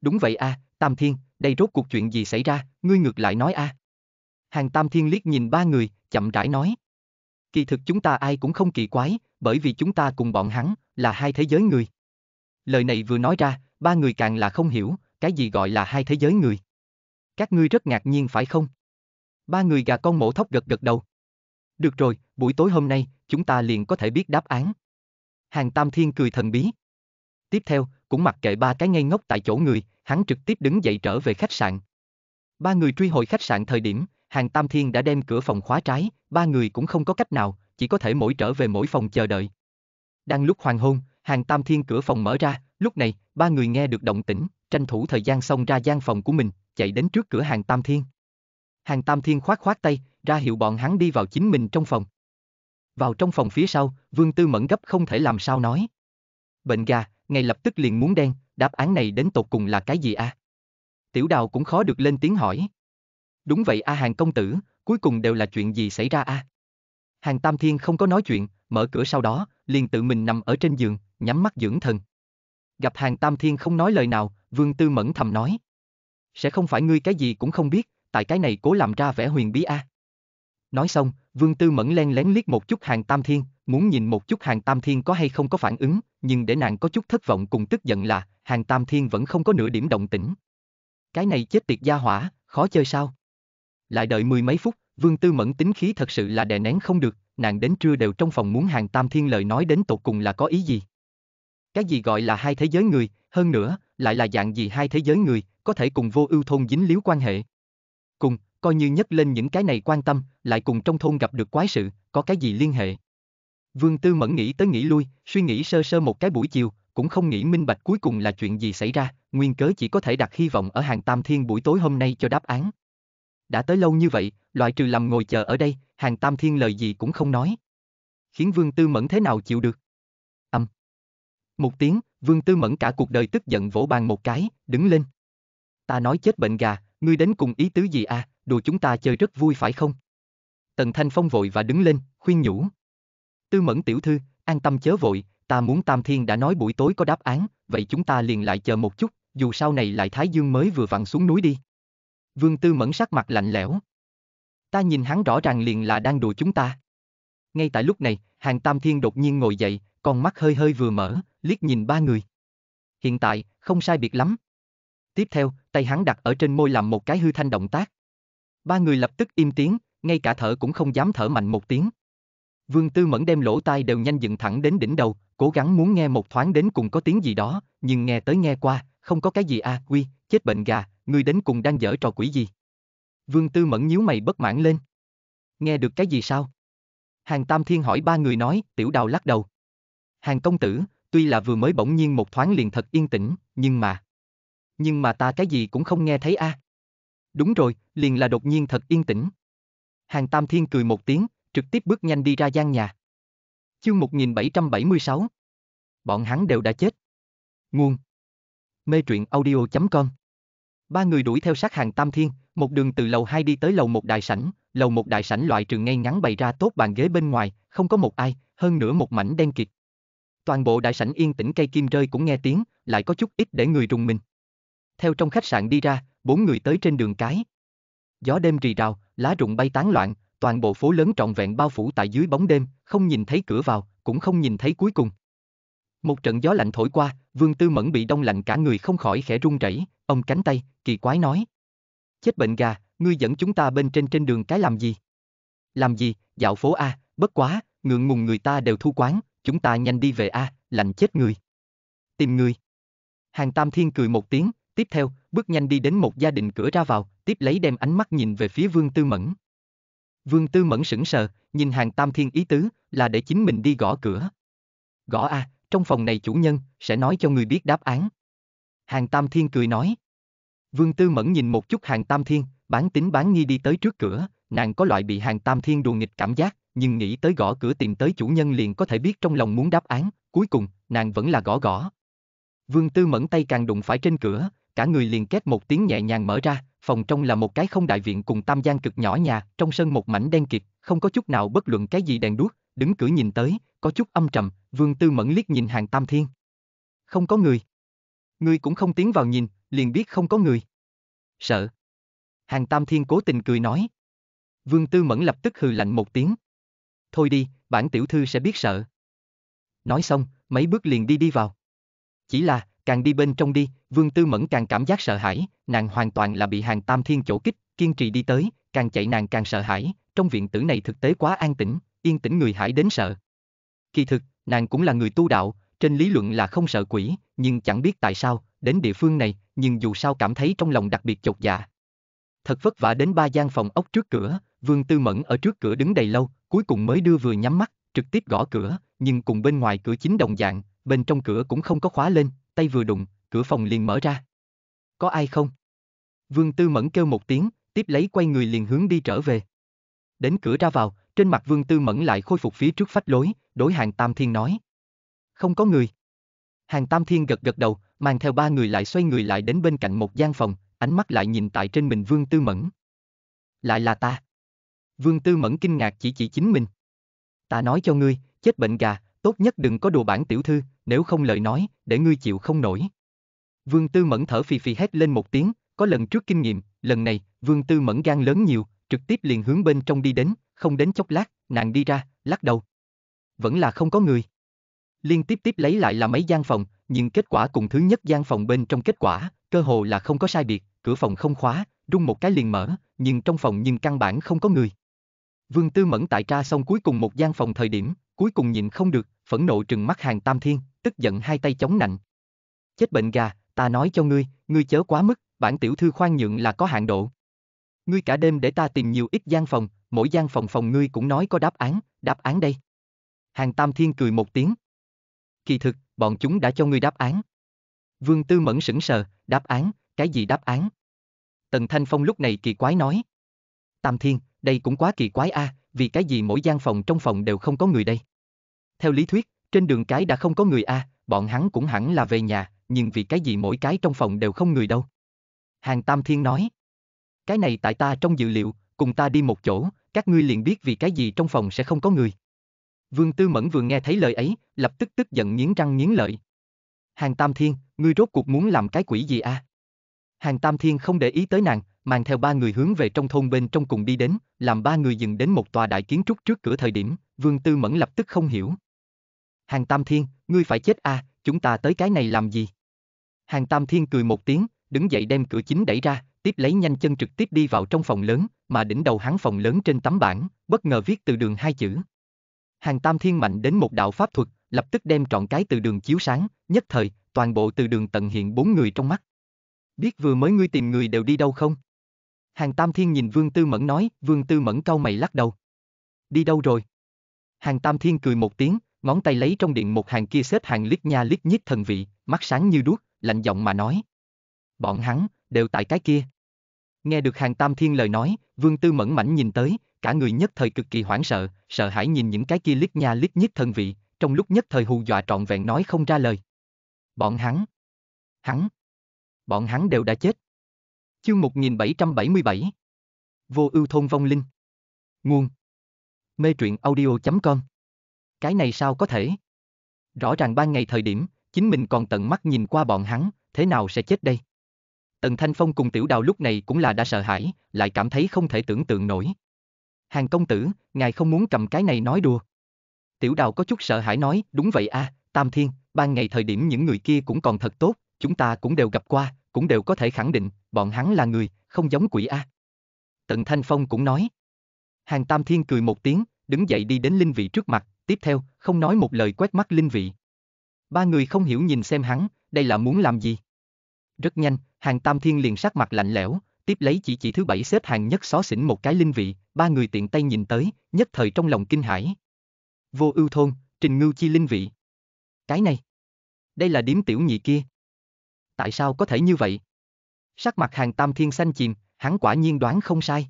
Đúng vậy a, à, Tam Thiên, đây rốt cuộc chuyện gì xảy ra, ngươi ngược lại nói a. À. Hàng Tam Thiên liếc nhìn ba người, chậm rãi nói. Kỳ thực chúng ta ai cũng không kỳ quái, bởi vì chúng ta cùng bọn hắn, là hai thế giới người. Lời này vừa nói ra, ba người càng là không hiểu, cái gì gọi là hai thế giới người? Các ngươi rất ngạc nhiên phải không? Ba người gà con mổ thóc gật gật đầu. Được rồi, buổi tối hôm nay, chúng ta liền có thể biết đáp án. Hàng Tam Thiên cười thần bí. Tiếp theo, cũng mặc kệ ba cái ngây ngốc tại chỗ người, hắn trực tiếp đứng dậy trở về khách sạn. Ba người truy hồi khách sạn thời điểm, Hàng Tam Thiên đã đem cửa phòng khóa trái, ba người cũng không có cách nào, chỉ có thể mỗi trở về mỗi phòng chờ đợi. Đang lúc hoàng hôn, Hàng Tam Thiên cửa phòng mở ra, lúc này, ba người nghe được động tĩnh, tranh thủ thời gian xông ra gian phòng của mình, chạy đến trước cửa hàng Tam Thiên. Hàng Tam Thiên khoát khoát tay, ra hiệu bọn hắn đi vào chính mình trong phòng. Vào trong phòng phía sau, Vương Tư Mẫn gấp không thể làm sao nói. Bệnh gà, ngay lập tức liền muốn đen, đáp án này đến tột cùng là cái gì a? À? Tiểu đào cũng khó được lên tiếng hỏi. Đúng vậy a à hàng công tử, cuối cùng đều là chuyện gì xảy ra a? À? Hàng Tam Thiên không có nói chuyện, mở cửa sau đó, liền tự mình nằm ở trên giường, nhắm mắt dưỡng thần. Gặp hàng Tam Thiên không nói lời nào, Vương Tư Mẫn thầm nói. Sẽ không phải ngươi cái gì cũng không biết, tại cái này cố làm ra vẻ huyền bí a. À. Nói xong, Vương Tư Mẫn len lén liếc một chút hàng Tam Thiên, muốn nhìn một chút hàng Tam Thiên có hay không có phản ứng, nhưng để nàng có chút thất vọng cùng tức giận là, hàng Tam Thiên vẫn không có nửa điểm động tĩnh. Cái này chết tiệt gia hỏa, khó chơi sao? Lại đợi mười mấy phút, Vương Tư Mẫn tính khí thật sự là đè nén không được, nàng đến trưa đều trong phòng muốn hàng Tam Thiên lời nói đến tột cùng là có ý gì? Cái gì gọi là hai thế giới người, hơn nữa, lại là dạng gì hai thế giới người, có thể cùng vô ưu thôn dính líu quan hệ. Cùng, coi như nhấc lên những cái này quan tâm, lại cùng trong thôn gặp được quái sự, có cái gì liên hệ. Vương Tư Mẫn nghĩ tới nghĩ lui, suy nghĩ sơ sơ một cái buổi chiều, cũng không nghĩ minh bạch cuối cùng là chuyện gì xảy ra, nguyên cớ chỉ có thể đặt hy vọng ở hàng Tam Thiên buổi tối hôm nay cho đáp án. Đã tới lâu như vậy, loại trừ làm ngồi chờ ở đây, hàng Tam Thiên lời gì cũng không nói. Khiến Vương Tư Mẫn thế nào chịu được? Âm. Một tiếng, Vương Tư Mẫn cả cuộc đời tức giận vỗ bàn một cái, đứng lên. Ta nói chết bệnh gà, ngươi đến cùng ý tứ gì à, đùa chúng ta chơi rất vui phải không? Tần Thanh Phong vội và đứng lên, khuyên nhủ. Tư Mẫn tiểu thư, an tâm chớ vội, ta muốn Tam Thiên đã nói buổi tối có đáp án, vậy chúng ta liền lại chờ một chút, dù sau này lại Thái Dương mới vừa vặn xuống núi đi. Vương Tư Mẫn sắc mặt lạnh lẽo. Ta nhìn hắn rõ ràng liền là đang đùa chúng ta. Ngay tại lúc này, hàng Tam Thiên đột nhiên ngồi dậy, con mắt hơi hơi vừa mở, liếc nhìn ba người. Hiện tại, không sai biệt lắm. Tiếp theo, tay hắn đặt ở trên môi làm một cái hư thanh động tác. Ba người lập tức im tiếng, ngay cả thở cũng không dám thở mạnh một tiếng. Vương Tư Mẫn đem lỗ tai đều nhanh dựng thẳng đến đỉnh đầu, cố gắng muốn nghe một thoáng đến cùng có tiếng gì đó, nhưng nghe tới nghe qua, không có cái gì a, à, quy, chết bệnh gà, người đến cùng đang dở trò quỷ gì? Vương Tư Mẫn nhíu mày bất mãn lên. Nghe được cái gì sao? Hàng Tam Thiên hỏi ba người nói, tiểu đào lắc đầu hàng công tử, tuy là vừa mới bỗng nhiên một thoáng liền thật yên tĩnh, nhưng mà... Nhưng mà ta cái gì cũng không nghe thấy a. À. Đúng rồi, liền là đột nhiên thật yên tĩnh. Hàng Tam Thiên cười một tiếng, trực tiếp bước nhanh đi ra gian nhà. Chương 1776 Bọn hắn đều đã chết. Nguồn Mê truyện audio.com Ba người đuổi theo sát hàng Tam Thiên, một đường từ lầu 2 đi tới lầu một đại sảnh, lầu một đại sảnh loại trường ngay ngắn bày ra tốt bàn ghế bên ngoài, không có một ai, hơn nữa một mảnh đen kịt. Toàn bộ đại sảnh yên tĩnh cây kim rơi cũng nghe tiếng, lại có chút ít để người rùng mình. Theo trong khách sạn đi ra, bốn người tới trên đường cái. Gió đêm rì rào, lá rụng bay tán loạn, toàn bộ phố lớn trọn vẹn bao phủ tại dưới bóng đêm, không nhìn thấy cửa vào, cũng không nhìn thấy cuối cùng. Một trận gió lạnh thổi qua, Vương Tư Mẫn bị đông lạnh cả người không khỏi khẽ run rẩy, ông cánh tay, kỳ quái nói: "Chết bệnh gà, ngươi dẫn chúng ta bên trên trên đường cái làm gì?" "Làm gì, dạo phố a, bất quá, ngượng ngùng người ta đều thu quán, chúng ta nhanh đi về a, à, lành chết người. Tìm người. Hàng Tam Thiên cười một tiếng, tiếp theo, bước nhanh đi đến một gia đình cửa ra vào, tiếp lấy đem ánh mắt nhìn về phía Vương Tư Mẫn. Vương Tư Mẫn sững sờ, nhìn hàng Tam Thiên ý tứ, là để chính mình đi gõ cửa. Gõ a, à, trong phòng này chủ nhân, sẽ nói cho người biết đáp án. Hàng Tam Thiên cười nói. Vương Tư Mẫn nhìn một chút hàng Tam Thiên, bán tính bán nghi đi tới trước cửa, nàng có loại bị hàng Tam Thiên đùa nghịch cảm giác, nhưng nghĩ tới gõ cửa tìm tới chủ nhân liền có thể biết trong lòng muốn đáp án, cuối cùng, nàng vẫn là gõ gõ. Vương Tư Mẫn tay càng đụng phải trên cửa, cả người liền két một tiếng nhẹ nhàng mở ra, phòng trong là một cái không đại viện cùng tam gian cực nhỏ nhà, trong sân một mảnh đen kịt, không có chút nào bất luận cái gì đèn đuốc, đứng cửa nhìn tới, có chút âm trầm, Vương Tư Mẫn liếc nhìn hàng tam thiên. Không có người. Người cũng không tiến vào nhìn, liền biết không có người. Sợ. Hàng tam thiên cố tình cười nói. Vương Tư Mẫn lập tức hừ lạnh một tiếng, thôi đi, bản tiểu thư sẽ biết sợ. Nói xong, mấy bước liền đi đi vào. Chỉ là, càng đi bên trong đi, Vương Tư Mẫn càng cảm giác sợ hãi, nàng hoàn toàn là bị hàng tam thiên chỗ kích, kiên trì đi tới, càng chạy nàng càng sợ hãi, trong viện tử này thực tế quá an tĩnh, yên tĩnh người hải đến sợ. Kỳ thực, nàng cũng là người tu đạo, trên lý luận là không sợ quỷ, nhưng chẳng biết tại sao, đến địa phương này, nhưng dù sao cảm thấy trong lòng đặc biệt chột dạ. Thật vất vả đến ba gian phòng ốc trước cửa, Vương Tư Mẫn ở trước cửa đứng đầy lâu, cuối cùng mới đưa vừa nhắm mắt, trực tiếp gõ cửa, nhưng cùng bên ngoài cửa chính đồng dạng, bên trong cửa cũng không có khóa lên, tay vừa đụng, cửa phòng liền mở ra. Có ai không? Vương Tư Mẫn kêu một tiếng, tiếp lấy quay người liền hướng đi trở về. Đến cửa ra vào, trên mặt Vương Tư Mẫn lại khôi phục phía trước phách lối, đối hàng Tam Thiên nói. Không có người. Hàng Tam Thiên gật gật đầu, mang theo ba người lại xoay người lại đến bên cạnh một gian phòng, ánh mắt lại nhìn tại trên mình Vương Tư Mẫn. Lại là ta. Vương Tư Mẫn kinh ngạc chỉ chỉ chính mình. Ta nói cho ngươi, chết bệnh gà, tốt nhất đừng có đùa bản tiểu thư, nếu không lời nói, để ngươi chịu không nổi. Vương Tư Mẫn thở phì phì hét lên một tiếng, có lần trước kinh nghiệm, lần này, Vương Tư Mẫn gan lớn nhiều, trực tiếp liền hướng bên trong đi đến, không đến chốc lát, nàng đi ra, lắc đầu. Vẫn là không có người. Liên tiếp tiếp lấy lại là mấy gian phòng, nhưng kết quả cùng thứ nhất gian phòng bên trong kết quả, cơ hồ là không có sai biệt, cửa phòng không khóa, rung một cái liền mở, nhưng trong phòng nhưng căn bản không có người. Vương Tư Mẫn tại tra xong cuối cùng một gian phòng thời điểm, cuối cùng nhịn không được, phẫn nộ trừng mắt hàng Tam Thiên, tức giận hai tay chống nạnh. Chết bệnh gà, ta nói cho ngươi, ngươi chớ quá mức, bản tiểu thư khoan nhượng là có hạn độ. Ngươi cả đêm để ta tìm nhiều ít gian phòng, mỗi gian phòng phòng ngươi cũng nói có đáp án, đáp án đây. Hàng Tam Thiên cười một tiếng. Kỳ thực, bọn chúng đã cho ngươi đáp án. Vương Tư Mẫn sững sờ, đáp án, cái gì đáp án? Tần Thanh Phong lúc này kỳ quái nói. Tam Thiên, đây cũng quá kỳ quái a, à, vì cái gì mỗi gian phòng trong phòng đều không có người đây? Theo lý thuyết, trên đường cái đã không có người a, à, bọn hắn cũng hẳn là về nhà, nhưng vì cái gì mỗi cái trong phòng đều không người đâu? Hàng Tam Thiên nói. Cái này tại ta trong dự liệu, cùng ta đi một chỗ, các ngươi liền biết vì cái gì trong phòng sẽ không có người. Vương Tư Mẫn vừa nghe thấy lời ấy, lập tức tức giận nghiến răng nghiến lợi. Hàng Tam Thiên, ngươi rốt cuộc muốn làm cái quỷ gì a? À? Hàng Tam Thiên không để ý tới nàng, mang theo ba người hướng về trong thôn bên trong cùng đi đến, làm ba người dừng đến một tòa đại kiến trúc trước cửa thời điểm, Vương Tư Mẫn lập tức không hiểu. Hàng Tam Thiên, ngươi phải chết à, chúng ta tới cái này làm gì? Hàng Tam Thiên cười một tiếng, đứng dậy đem cửa chính đẩy ra, tiếp lấy nhanh chân trực tiếp đi vào trong phòng lớn, mà đỉnh đầu hắn phòng lớn trên tấm bảng, bất ngờ viết từ đường hai chữ. Hàng Tam Thiên mạnh đến một đạo pháp thuật, lập tức đem trọn cái từ đường chiếu sáng, nhất thời, toàn bộ từ đường tận hiện bốn người trong mắt. Biết vừa mới ngươi tìm người đều đi đâu không? Hàng Tam Thiên nhìn Vương Tư Mẫn nói, Vương Tư Mẫn cau mày lắc đầu. Đi đâu rồi? Hàng Tam Thiên cười một tiếng, ngón tay lấy trong điện một hàng kia xếp hàng lít nha lít nhít thần vị, mắt sáng như đuốc, lạnh giọng mà nói. Bọn hắn, đều tại cái kia. Nghe được hàng tam thiên lời nói, vương tư mẫn mảnh nhìn tới, cả người nhất thời cực kỳ hoảng sợ, sợ hãi nhìn những cái kia lít nha lít nhít thần vị, trong lúc nhất thời hù dọa trọn vẹn nói không ra lời. Bọn hắn, hắn, bọn hắn đều đã chết. Chương 1777 Vô ưu thôn vong linh Nguồn Mê truyện audio.com Cái này sao có thể? Rõ ràng ban ngày thời điểm, chính mình còn tận mắt nhìn qua bọn hắn, thế nào sẽ chết đây? Tần Thanh Phong cùng tiểu đào lúc này cũng là đã sợ hãi, lại cảm thấy không thể tưởng tượng nổi. Hàng công tử, ngài không muốn cầm cái này nói đùa. Tiểu đào có chút sợ hãi nói, đúng vậy a, à, Tam Thiên, ban ngày thời điểm những người kia cũng còn thật tốt, chúng ta cũng đều gặp qua, cũng đều có thể khẳng định, bọn hắn là người, không giống quỷ A. Tận Thanh Phong cũng nói. Hàng Tam Thiên cười một tiếng, đứng dậy đi đến Linh Vị trước mặt, tiếp theo, không nói một lời quét mắt Linh Vị. Ba người không hiểu nhìn xem hắn, đây là muốn làm gì? Rất nhanh, Hàng Tam Thiên liền sắc mặt lạnh lẽo, tiếp lấy chỉ chỉ thứ bảy xếp hàng nhất xó xỉnh một cái Linh Vị, ba người tiện tay nhìn tới, nhất thời trong lòng kinh hãi. Vô ưu thôn, Trình Ngưu Chi Linh Vị. Cái này, đây là điếm tiểu nhị kia tại sao có thể như vậy? Sắc mặt hàng Tam Thiên xanh chìm, hắn quả nhiên đoán không sai.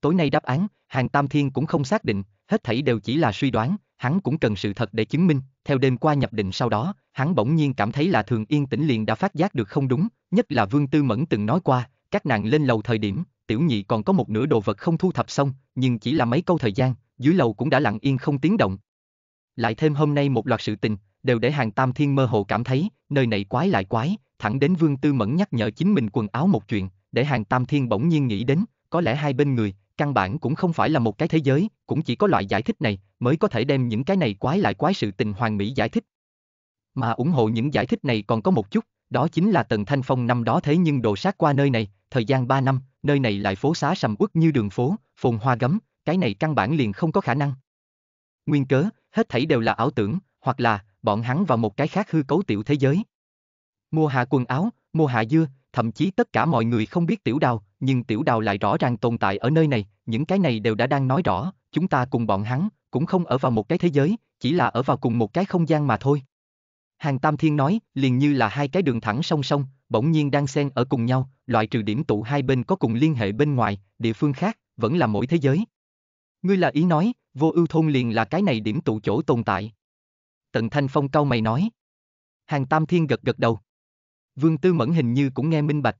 Tối nay đáp án, hàng Tam Thiên cũng không xác định, hết thảy đều chỉ là suy đoán, hắn cũng cần sự thật để chứng minh, theo đêm qua nhập định sau đó, hắn bỗng nhiên cảm thấy là thường yên tĩnh liền đã phát giác được không đúng, nhất là Vương Tư Mẫn từng nói qua, các nàng lên lầu thời điểm, tiểu nhị còn có một nửa đồ vật không thu thập xong, nhưng chỉ là mấy câu thời gian, dưới lầu cũng đã lặng yên không tiếng động. Lại thêm hôm nay một loạt sự tình, đều để hàng Tam Thiên mơ hồ cảm thấy, nơi này quái lại quái, thẳng đến Vương Tư Mẫn nhắc nhở chính mình quần áo một chuyện, để Hàng Tam Thiên bỗng nhiên nghĩ đến, có lẽ hai bên người, căn bản cũng không phải là một cái thế giới, cũng chỉ có loại giải thích này mới có thể đem những cái này quái lại quái sự tình hoàng mỹ giải thích. Mà ủng hộ những giải thích này còn có một chút, đó chính là Tần Thanh Phong năm đó thế nhưng đồ sát qua nơi này, thời gian 3 năm, nơi này lại phố xá sầm uất như đường phố, phồn hoa gấm, cái này căn bản liền không có khả năng. Nguyên cớ, hết thảy đều là ảo tưởng, hoặc là bọn hắn vào một cái khác hư cấu tiểu thế giới. Mua hạ quần áo, mua hạ dưa, thậm chí tất cả mọi người không biết tiểu đào, nhưng tiểu đào lại rõ ràng tồn tại ở nơi này, những cái này đều đã đang nói rõ, chúng ta cùng bọn hắn, cũng không ở vào một cái thế giới, chỉ là ở vào cùng một cái không gian mà thôi. Hàng Tam Thiên nói, liền như là hai cái đường thẳng song song, bỗng nhiên đang xen ở cùng nhau, loại trừ điểm tụ hai bên có cùng liên hệ bên ngoài, địa phương khác, vẫn là mỗi thế giới. Ngươi là ý nói, vô ưu thôn liền là cái này điểm tụ chỗ tồn tại. Tần Thanh Phong cau mày nói. Hàng Tam Thiên gật gật đầu. Vương Tư Mẫn hình như cũng nghe minh bạch.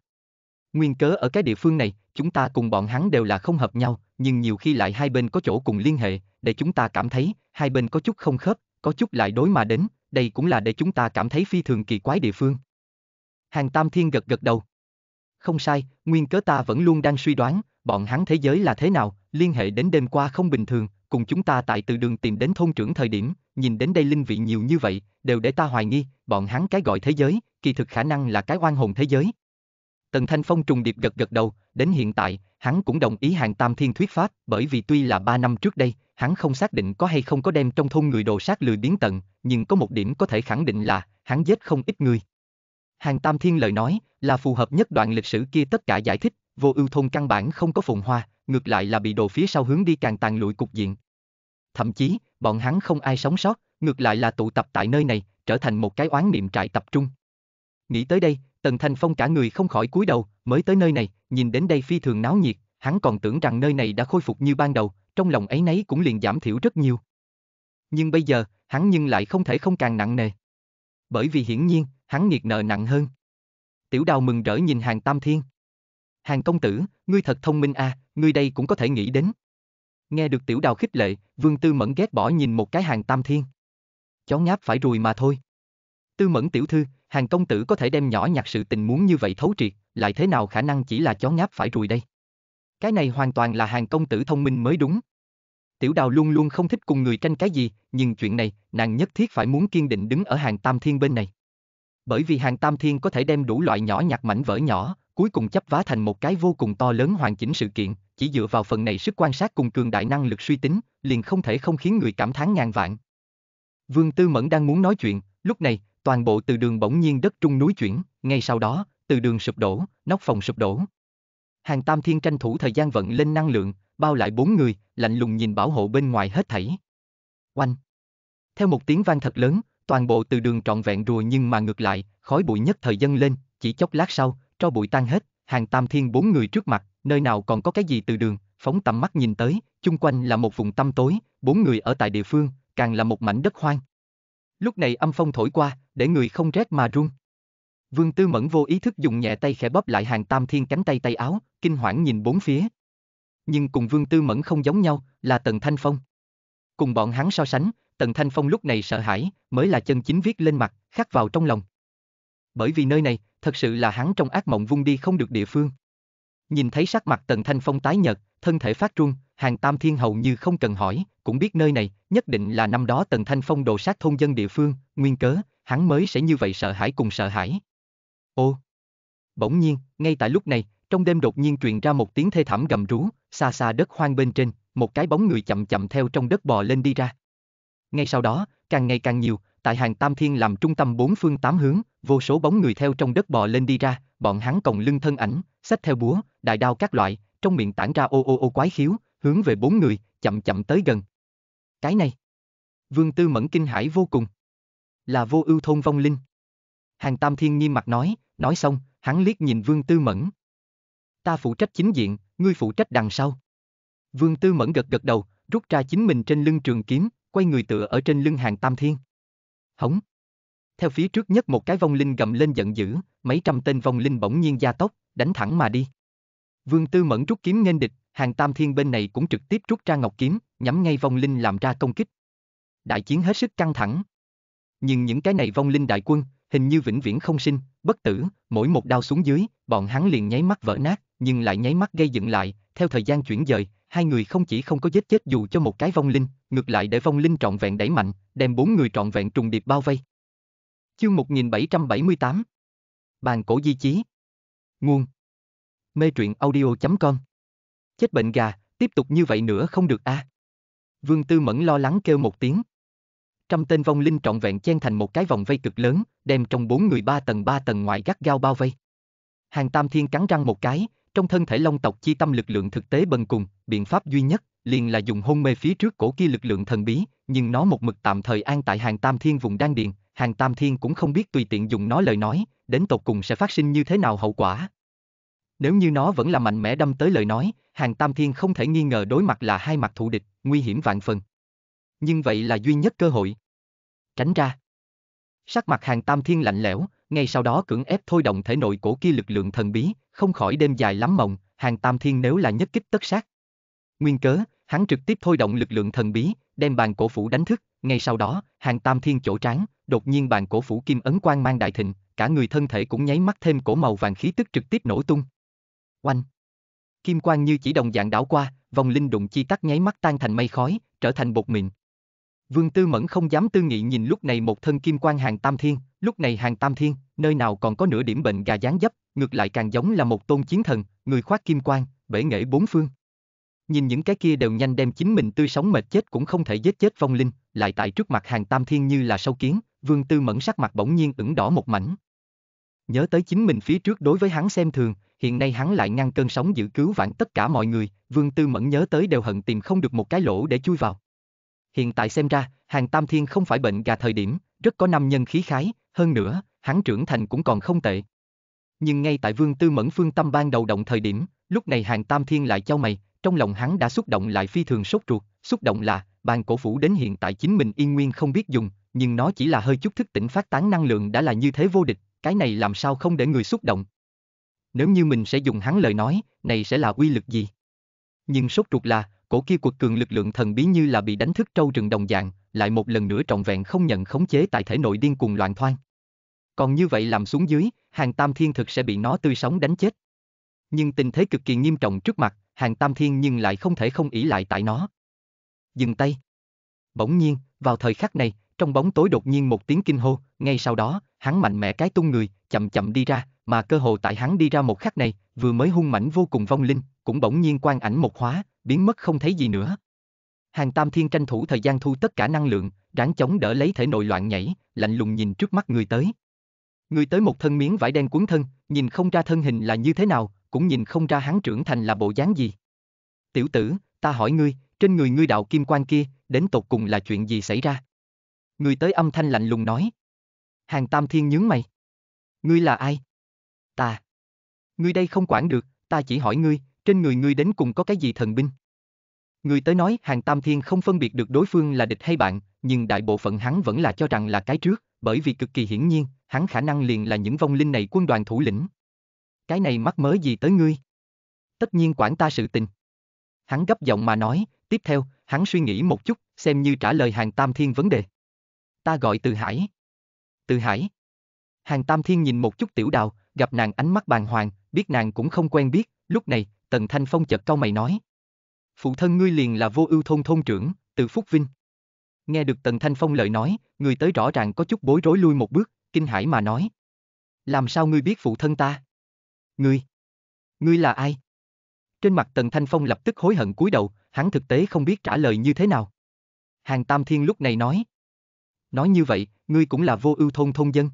Nguyên cớ ở cái địa phương này, chúng ta cùng bọn hắn đều là không hợp nhau, nhưng nhiều khi lại hai bên có chỗ cùng liên hệ, để chúng ta cảm thấy, hai bên có chút không khớp, có chút lại đối mà đến, đây cũng là để chúng ta cảm thấy phi thường kỳ quái địa phương. Hàng Tam Thiên gật gật đầu. Không sai, nguyên cớ ta vẫn luôn đang suy đoán, bọn hắn thế giới là thế nào, liên hệ đến đêm qua không bình thường, cùng chúng ta tại từ đường tìm đến thôn trưởng thời điểm, nhìn đến đây linh vị nhiều như vậy, đều để ta hoài nghi, bọn hắn cái gọi thế giới, kỳ thực khả năng là cái oan hồn thế giới. Tần Thanh Phong trùng điệp gật gật đầu, đến hiện tại, hắn cũng đồng ý hàng tam thiên thuyết pháp, bởi vì tuy là ba năm trước đây, hắn không xác định có hay không có đem trong thôn người đồ sát lười biến tận, nhưng có một điểm có thể khẳng định là, hắn giết không ít người. Hàng tam thiên lời nói, là phù hợp nhất đoạn lịch sử kia tất cả giải thích, vô ưu thôn căn bản không có phồn hoa, ngược lại là bị đồ phía sau hướng đi càng tàn lụi cục diện. Thậm chí, bọn hắn không ai sống sót, ngược lại là tụ tập tại nơi này, trở thành một cái oán niệm trại tập trung. Nghĩ tới đây, Tần Thanh Phong cả người không khỏi cúi đầu, mới tới nơi này, nhìn đến đây phi thường náo nhiệt, hắn còn tưởng rằng nơi này đã khôi phục như ban đầu, trong lòng ấy nấy cũng liền giảm thiểu rất nhiều. Nhưng bây giờ, hắn nhưng lại không thể không càng nặng nề. Bởi vì hiển nhiên, hắn nghiệt nợ nặng hơn. Tiểu đào mừng rỡ nhìn hàng tam thiên hàng công tử, ngươi thật thông minh à, ngươi đây cũng có thể nghĩ đến. Nghe được tiểu đào khích lệ, vương tư mẫn ghét bỏ nhìn một cái hàng tam thiên. Chó ngáp phải rùi mà thôi. Tư mẫn tiểu thư, hàng công tử có thể đem nhỏ nhặt sự tình muốn như vậy thấu triệt, lại thế nào khả năng chỉ là chó ngáp phải rùi đây. Cái này hoàn toàn là hàng công tử thông minh mới đúng. Tiểu đào luôn luôn không thích cùng người tranh cái gì, nhưng chuyện này, nàng nhất thiết phải muốn kiên định đứng ở hàng tam thiên bên này. Bởi vì hàng tam thiên có thể đem đủ loại nhỏ nhặt mảnh vỡ nhỏ, cuối cùng chấp vá thành một cái vô cùng to lớn hoàn chỉnh sự kiện, chỉ dựa vào phần này sức quan sát cùng cường đại năng lực suy tính, liền không thể không khiến người cảm thán ngàn vạn. Vương Tư Mẫn đang muốn nói chuyện, lúc này, toàn bộ từ đường bỗng nhiên đất trung núi chuyển, ngay sau đó, từ đường sụp đổ, nóc phòng sụp đổ. Hàng Tam Thiên tranh thủ thời gian vận lên năng lượng, bao lại bốn người, lạnh lùng nhìn bảo hộ bên ngoài hết thảy. Oanh! Theo một tiếng vang thật lớn, toàn bộ từ đường trọn vẹn rùa nhưng mà ngược lại, khói bụi nhất thời dâng lên, chỉ chốc lát sau, cho bụi tan hết, hàng tam thiên bốn người trước mặt, nơi nào còn có cái gì từ đường, phóng tầm mắt nhìn tới, chung quanh là một vùng tăm tối, bốn người ở tại địa phương, càng là một mảnh đất hoang. Lúc này âm phong thổi qua, để người không rét mà run. Vương Tư Mẫn vô ý thức dùng nhẹ tay khẽ bóp lại hàng tam thiên cánh tay tay áo, kinh hoảng nhìn bốn phía. Nhưng cùng Vương Tư Mẫn không giống nhau, là Tần Thanh Phong. Cùng bọn hắn so sánh, Tần Thanh Phong lúc này sợ hãi, mới là chân chính viết lên mặt, khắc vào trong lòng. Bởi vì nơi này, thật sự là hắn trong ác mộng vung đi không được địa phương. Nhìn thấy sắc mặt Tần Thanh Phong tái nhợt, thân thể phát run, hàng tam thiên hầu như không cần hỏi, cũng biết nơi này, nhất định là năm đó Tần Thanh Phong đồ sát thôn dân địa phương, nguyên cớ, hắn mới sẽ như vậy sợ hãi cùng sợ hãi. Ô! Bỗng nhiên, ngay tại lúc này, trong đêm đột nhiên truyền ra một tiếng thê thảm gầm rú, xa xa đất hoang bên trên, một cái bóng người chậm chậm theo trong đất bò lên đi ra. Ngay sau đó, càng ngày càng nhiều, tại hàng Tam Thiên làm trung tâm bốn phương tám hướng, vô số bóng người theo trong đất bò lên đi ra, bọn hắn còng lưng thân ảnh, xách theo búa, đại đao các loại, trong miệng tản ra ô ô ô quái khiếu, hướng về bốn người, chậm chậm tới gần. Cái này, Vương Tư Mẫn kinh hãi vô cùng. Là vô ưu thôn vong linh. Hàng Tam Thiên nghiêm mặt nói, nói xong, hắn liếc nhìn Vương Tư Mẫn. Ta phụ trách chính diện, ngươi phụ trách đằng sau. Vương Tư Mẫn gật gật đầu, rút ra chính mình trên lưng trường kiếm, quay người tựa ở trên lưng hàng Tam Thiên. Hống. Theo phía trước nhất một cái vong linh gầm lên giận dữ, mấy trăm tên vong linh bỗng nhiên gia tốc, đánh thẳng mà đi. Vương Tư Mẫn rút kiếm nghênh địch, hàng tam thiên bên này cũng trực tiếp rút ra ngọc kiếm, nhắm ngay vong linh làm ra công kích. Đại chiến hết sức căng thẳng. Nhưng những cái này vong linh đại quân, hình như vĩnh viễn không sinh, bất tử, mỗi một đao xuống dưới, bọn hắn liền nháy mắt vỡ nát, nhưng lại nháy mắt gây dựng lại, theo thời gian chuyển dời, hai người không chỉ không có giết chết dù cho một cái vong linh, ngược lại để vong linh trọn vẹn đẩy mạnh, đem bốn người trọn vẹn trùng điệp bao vây. Chương 1778 Bàn cổ di chí Nguồn Mê truyện audio.com Chết bệnh gà, tiếp tục như vậy nữa không được a à. Vương Tư Mẫn lo lắng kêu một tiếng. Trăm tên vong linh trọn vẹn chen thành một cái vòng vây cực lớn, đem trong bốn người ba tầng ba tầng ngoại gắt gao bao vây. Hàng Tam Thiên cắn răng một cái, trong thân thể long tộc chi tâm lực lượng thực tế bần cùng, biện pháp duy nhất, liền là dùng hôn mê phía trước cổ kia lực lượng thần bí, nhưng nó một mực tạm thời an tại hàng tam thiên vùng đan điền, hàng tam thiên cũng không biết tùy tiện dùng nó lời nói, đến tột cùng sẽ phát sinh như thế nào hậu quả. Nếu như nó vẫn là mạnh mẽ đâm tới lời nói, hàng tam thiên không thể nghi ngờ đối mặt là hai mặt thù địch, nguy hiểm vạn phần. Nhưng vậy là duy nhất cơ hội. Tránh ra. Sắc mặt hàng tam thiên lạnh lẽo, ngay sau đó cưỡng ép thôi động thể nội cổ kia lực lượng thần bí, không khỏi đêm dài lắm mộng, hàng tam thiên nếu là nhất kích tất sát. Nguyên cớ, hắn trực tiếp thôi động lực lượng thần bí, đem bàn cổ phủ đánh thức, ngay sau đó, hàng tam thiên chỗ tráng, đột nhiên bàn cổ phủ kim ấn quang mang đại thịnh, cả người thân thể cũng nháy mắt thêm cổ màu vàng khí tức trực tiếp nổ tung. Oanh! Kim quang như chỉ đồng dạng đảo qua, vòng linh đụng chi tắc nháy mắt tan thành mây khói, trở thành bột mịn. Vương Tư Mẫn không dám tư nghị nhìn lúc này một thân kim quan hàng tam thiên, lúc này hàng tam thiên, nơi nào còn có nửa điểm bệnh gà dáng dấp, ngược lại càng giống là một tôn chiến thần, người khoác kim quan, bể nghệ bốn phương. Nhìn những cái kia đều nhanh đem chính mình tươi sống mệt chết cũng không thể giết chết vong linh, lại tại trước mặt hàng tam thiên như là sâu kiến, vương tư mẫn sắc mặt bỗng nhiên ửng đỏ một mảnh. Nhớ tới chính mình phía trước đối với hắn xem thường, hiện nay hắn lại ngăn cơn sóng giữ cứu vạn tất cả mọi người, vương tư mẫn nhớ tới đều hận tìm không được một cái lỗ để chui vào hiện tại xem ra, hàng tam thiên không phải bệnh gà thời điểm, rất có năm nhân khí khái, hơn nữa, hắn trưởng thành cũng còn không tệ. Nhưng ngay tại vương tư mẫn phương tâm ban đầu động thời điểm, lúc này hàng tam thiên lại trao mày, trong lòng hắn đã xúc động lại phi thường sốt ruột, xúc động là, bàn cổ phủ đến hiện tại chính mình yên nguyên không biết dùng, nhưng nó chỉ là hơi chút thức tỉnh phát tán năng lượng đã là như thế vô địch, cái này làm sao không để người xúc động. Nếu như mình sẽ dùng hắn lời nói, này sẽ là uy lực gì? Nhưng sốt ruột là, cổ kia quật cường lực lượng thần bí như là bị đánh thức trâu rừng đồng dạng, lại một lần nữa trọn vẹn không nhận khống chế tại thể nội điên cuồng loạn thoang. Còn như vậy làm xuống dưới, hàng tam thiên thực sẽ bị nó tươi sống đánh chết. Nhưng tình thế cực kỳ nghiêm trọng trước mặt, hàng tam thiên nhưng lại không thể không ỷ lại tại nó. Dừng tay. Bỗng nhiên, vào thời khắc này, trong bóng tối đột nhiên một tiếng kinh hô, ngay sau đó, hắn mạnh mẽ cái tung người, chậm chậm đi ra, mà cơ hồ tại hắn đi ra một khắc này, vừa mới hung mãnh vô cùng vong linh, cũng bỗng nhiên quan ảnh một hóa, biến mất không thấy gì nữa. Hàng Tam Thiên tranh thủ thời gian thu tất cả năng lượng, ráng chống đỡ lấy thể nội loạn nhảy, lạnh lùng nhìn trước mắt người tới. Người tới một thân miếng vải đen cuốn thân, nhìn không ra thân hình là như thế nào, cũng nhìn không ra hắn trưởng thành là bộ dáng gì. Tiểu tử, ta hỏi ngươi, trên người ngươi đạo kim quan kia, đến tột cùng là chuyện gì xảy ra? Người tới âm thanh lạnh lùng nói. Hàng Tam Thiên nhướng mày. Ngươi là ai? Ta. Ngươi đây không quản được, ta chỉ hỏi ngươi, trên người ngươi đến cùng có cái gì thần binh? Người tới nói hàng tam thiên không phân biệt được đối phương là địch hay bạn, nhưng đại bộ phận hắn vẫn là cho rằng là cái trước, bởi vì cực kỳ hiển nhiên, hắn khả năng liền là những vong linh này quân đoàn thủ lĩnh. Cái này mắc mớ gì tới ngươi? Tất nhiên quản ta sự tình. Hắn gấp giọng mà nói, tiếp theo, hắn suy nghĩ một chút, xem như trả lời hàng tam thiên vấn đề. Ta gọi từ hải. Từ hải. Hàng tam thiên nhìn một chút tiểu đào, gặp nàng ánh mắt bàng hoàng, biết nàng cũng không quen biết, lúc này, Tần Thanh Phong chợt cau mày nói. Phụ thân ngươi liền là vô ưu thôn thôn trưởng, từ Phúc Vinh. Nghe được Tần Thanh Phong lời nói, người tới rõ ràng có chút bối rối lui một bước, kinh hãi mà nói. Làm sao ngươi biết phụ thân ta? Ngươi? Ngươi là ai? Trên mặt Tần Thanh Phong lập tức hối hận cúi đầu, hắn thực tế không biết trả lời như thế nào. Hàng Tam Thiên lúc này nói. Nói như vậy, ngươi cũng là vô ưu thôn thôn dân.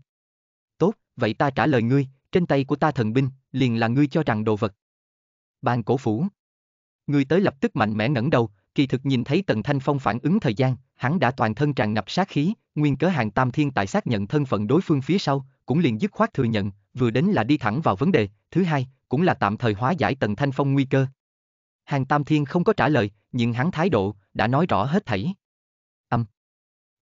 Tốt, vậy ta trả lời ngươi, trên tay của ta thần binh, liền là ngươi cho rằng đồ vật ban cổ phủ. Người tới lập tức mạnh mẽ ngẩng đầu, kỳ thực nhìn thấy Tần Thanh Phong phản ứng thời gian, hắn đã toàn thân tràn ngập sát khí, nguyên cớ hàng tam thiên tại xác nhận thân phận đối phương phía sau, cũng liền dứt khoát thừa nhận, vừa đến là đi thẳng vào vấn đề, thứ hai, cũng là tạm thời hóa giải Tần Thanh Phong nguy cơ. Hàng tam thiên không có trả lời, nhưng hắn thái độ, đã nói rõ hết thảy. Âm.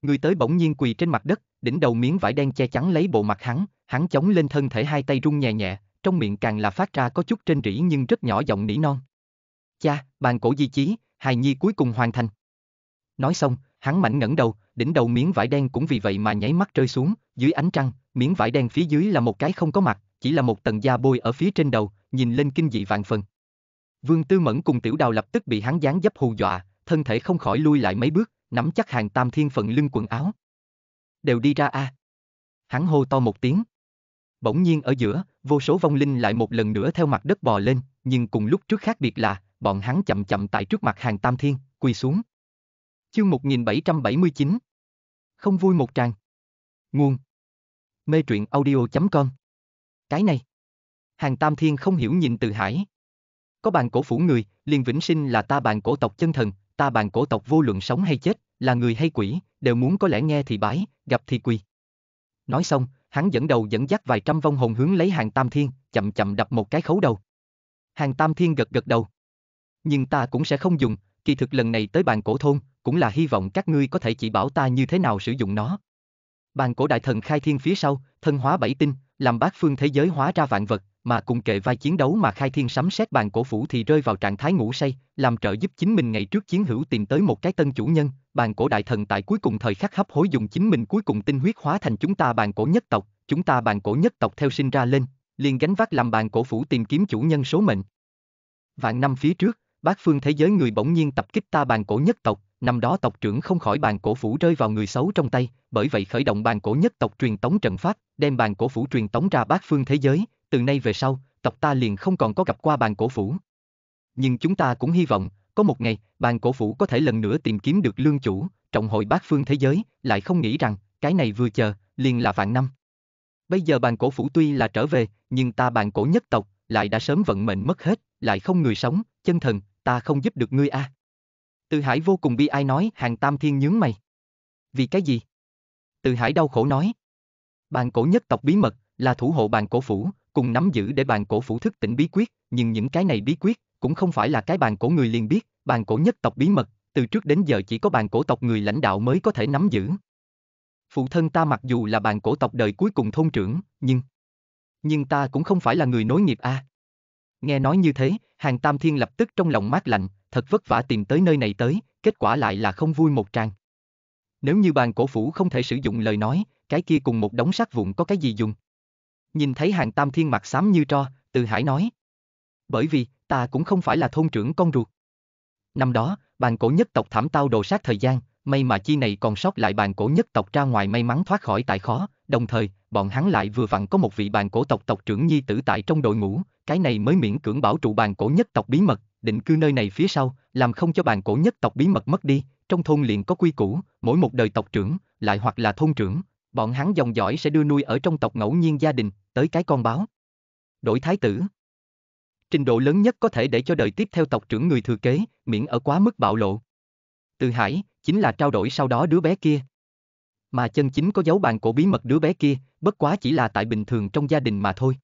Người tới bỗng nhiên quỳ trên mặt đất, đỉnh đầu miếng vải đen che chắn lấy bộ mặt hắn, hắn chống lên thân thể hai tay rung nhẹ nhẹ, trong miệng càng là phát ra có chút trên rỉ nhưng rất nhỏ giọng nỉ non. Cha, bàn cổ di chí, hài nhi cuối cùng hoàn thành. Nói xong, hắn mạnh ngẩng đầu, đỉnh đầu miếng vải đen cũng vì vậy mà nháy mắt rơi xuống, dưới ánh trăng, miếng vải đen phía dưới là một cái không có mặt, chỉ là một tầng da bôi ở phía trên đầu, nhìn lên kinh dị vạn phần. Vương Tư Mẫn cùng Tiểu Đào lập tức bị hắn dáng dấp hù dọa, thân thể không khỏi lui lại mấy bước, nắm chắc hàng tam thiên phận lưng quần áo. Đều đi ra a. À. Hắn hô to một tiếng. Bỗng nhiên ở giữa, vô số vong linh lại một lần nữa theo mặt đất bò lên, nhưng cùng lúc trước khác biệt là, bọn hắn chậm chậm tại trước mặt hàng tam thiên, quỳ xuống. Chương 1779 Không vui một tràng Nguồn Mê truyện audio.com Cái này Hàng tam thiên không hiểu nhìn từ hải Có bàn cổ phủ người, liền vĩnh sinh là ta bàn cổ tộc chân thần, ta bàn cổ tộc vô luận sống hay chết, là người hay quỷ, đều muốn có lẽ nghe thì bái, gặp thì quỳ. Nói xong, hắn dẫn đầu dẫn dắt vài trăm vong hồn hướng lấy hàng tam thiên, chậm chậm đập một cái khấu đầu. Hàng tam thiên gật gật đầu. Nhưng ta cũng sẽ không dùng, kỳ thực lần này tới bàn cổ thôn, cũng là hy vọng các ngươi có thể chỉ bảo ta như thế nào sử dụng nó. Bàn cổ đại thần khai thiên phía sau, thân hóa bảy tinh, làm bát phương thế giới hóa ra vạn vật, mà cùng kệ vai chiến đấu mà khai thiên sắm xét bàn cổ phủ thì rơi vào trạng thái ngủ say, làm trợ giúp chính mình ngày trước chiến hữu tìm tới một cái tân chủ nhân, bàn cổ đại thần tại cuối cùng thời khắc hấp hối dùng chính mình cuối cùng tinh huyết hóa thành chúng ta bàn cổ nhất tộc, chúng ta bàn cổ nhất tộc theo sinh ra lên, liền gánh vác làm bàn cổ phủ tìm kiếm chủ nhân số mệnh. Vạn năm phía trước, bác phương thế giới người bỗng nhiên tập kích ta bàn cổ nhất tộc, năm đó tộc trưởng không khỏi bàn cổ phủ rơi vào người xấu trong tay, bởi vậy khởi động bàn cổ nhất tộc truyền tống trận pháp, đem bàn cổ phủ truyền tống ra bát phương thế giới, từ nay về sau, tộc ta liền không còn có gặp qua bàn cổ phủ. Nhưng chúng ta cũng hy vọng, có một ngày, bàn cổ phủ có thể lần nữa tìm kiếm được lương chủ, trọng hội bát phương thế giới, lại không nghĩ rằng, cái này vừa chờ, liền là vạn năm. Bây giờ bàn cổ phủ tuy là trở về, nhưng ta bàn cổ nhất tộc, lại đã sớm vận mệnh mất hết, lại không người sống, chân thần, ta không giúp được ngươi a. À. Từ Hải vô cùng bi ai nói, hàng tam thiên nhướng mày. Vì cái gì? Từ Hải đau khổ nói. Bàn cổ nhất tộc bí mật, là thủ hộ bàn cổ phủ, cùng nắm giữ để bàn cổ phủ thức tỉnh bí quyết, nhưng những cái này bí quyết cũng không phải là cái bàn cổ người liền biết, bàn cổ nhất tộc bí mật, từ trước đến giờ chỉ có bàn cổ tộc người lãnh đạo mới có thể nắm giữ. Phụ thân ta mặc dù là bàn cổ tộc đời cuối cùng thôn trưởng, nhưng nhưng ta cũng không phải là người nối nghiệp a. À. Nghe nói như thế, Hàng Tam Thiên lập tức trong lòng mát lạnh, thật vất vả tìm tới nơi này tới, kết quả lại là không vui một tràng. Nếu như bàn cổ phủ không thể sử dụng lời nói, cái kia cùng một đống sắt vụn có cái gì dùng? Nhìn thấy hàng tam thiên mặt xám như tro, Từ Hải nói. Bởi vì, ta cũng không phải là thôn trưởng con ruột. Năm đó, bàn cổ nhất tộc thảm tao đồ sát thời gian, may mà chi này còn sót lại bàn cổ nhất tộc ra ngoài may mắn thoát khỏi tại khó, đồng thời, bọn hắn lại vừa vặn có một vị bàn cổ tộc tộc trưởng nhi tử tại trong đội ngũ, cái này mới miễn cưỡng bảo trụ bàn cổ nhất tộc bí mật, định cư nơi này phía sau, làm không cho bàn cổ nhất tộc bí mật mất đi, trong thôn liền có quy củ, mỗi một đời tộc trưởng, lại hoặc là thôn trưởng, bọn hắn dòng dõi sẽ đưa nuôi ở trong tộc ngẫu nhiên gia đình, tới cái con báo. Đổi thái tử. Trình độ lớn nhất có thể để cho đời tiếp theo tộc trưởng người thừa kế, miễn ở quá mức bạo lộ. Từ Hải, chính là trao đổi sau đó đứa bé kia. Mà chân chính có dấu bàn cổ bí mật đứa bé kia, bất quá chỉ là tại bình thường trong gia đình mà thôi.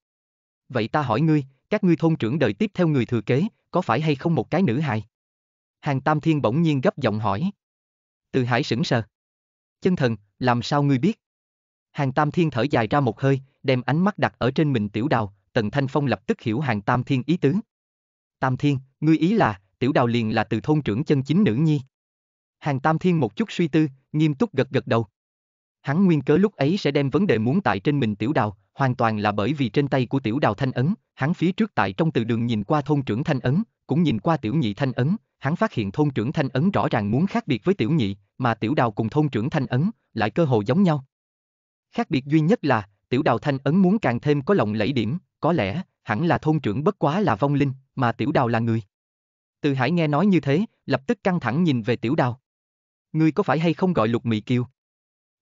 Vậy ta hỏi ngươi, các ngươi thôn trưởng đời tiếp theo người thừa kế, có phải hay không một cái nữ hài? Hàng Tam Thiên bỗng nhiên gấp giọng hỏi. Từ Hải sững sờ. Chân thần, làm sao ngươi biết? Hàng Tam Thiên thở dài ra một hơi, đem ánh mắt đặt ở trên mình tiểu đào, Tần Thanh Phong lập tức hiểu Hàng Tam Thiên ý tứ. Tam Thiên, ngươi ý là, tiểu đào liền là từ thôn trưởng chân chính nữ nhi. Hàng Tam Thiên một chút suy tư, nghiêm túc gật gật đầu. Hắn nguyên cớ lúc ấy sẽ đem vấn đề muốn tại trên mình tiểu đào, hoàn toàn là bởi vì trên tay của tiểu đào thanh ấn, hắn phía trước tại trong từ đường nhìn qua thôn trưởng thanh ấn, cũng nhìn qua tiểu nhị thanh ấn, hắn phát hiện thôn trưởng thanh ấn rõ ràng muốn khác biệt với tiểu nhị, mà tiểu đào cùng thôn trưởng thanh ấn lại cơ hồ giống nhau. Khác biệt duy nhất là, tiểu đào thanh ấn muốn càng thêm có lòng lẫy điểm, có lẽ, hẳn là thôn trưởng bất quá là vong linh, mà tiểu đào là người. Từ Hải nghe nói như thế, lập tức căng thẳng nhìn về tiểu đào. Ngươi có phải hay không gọi lục mị kiều?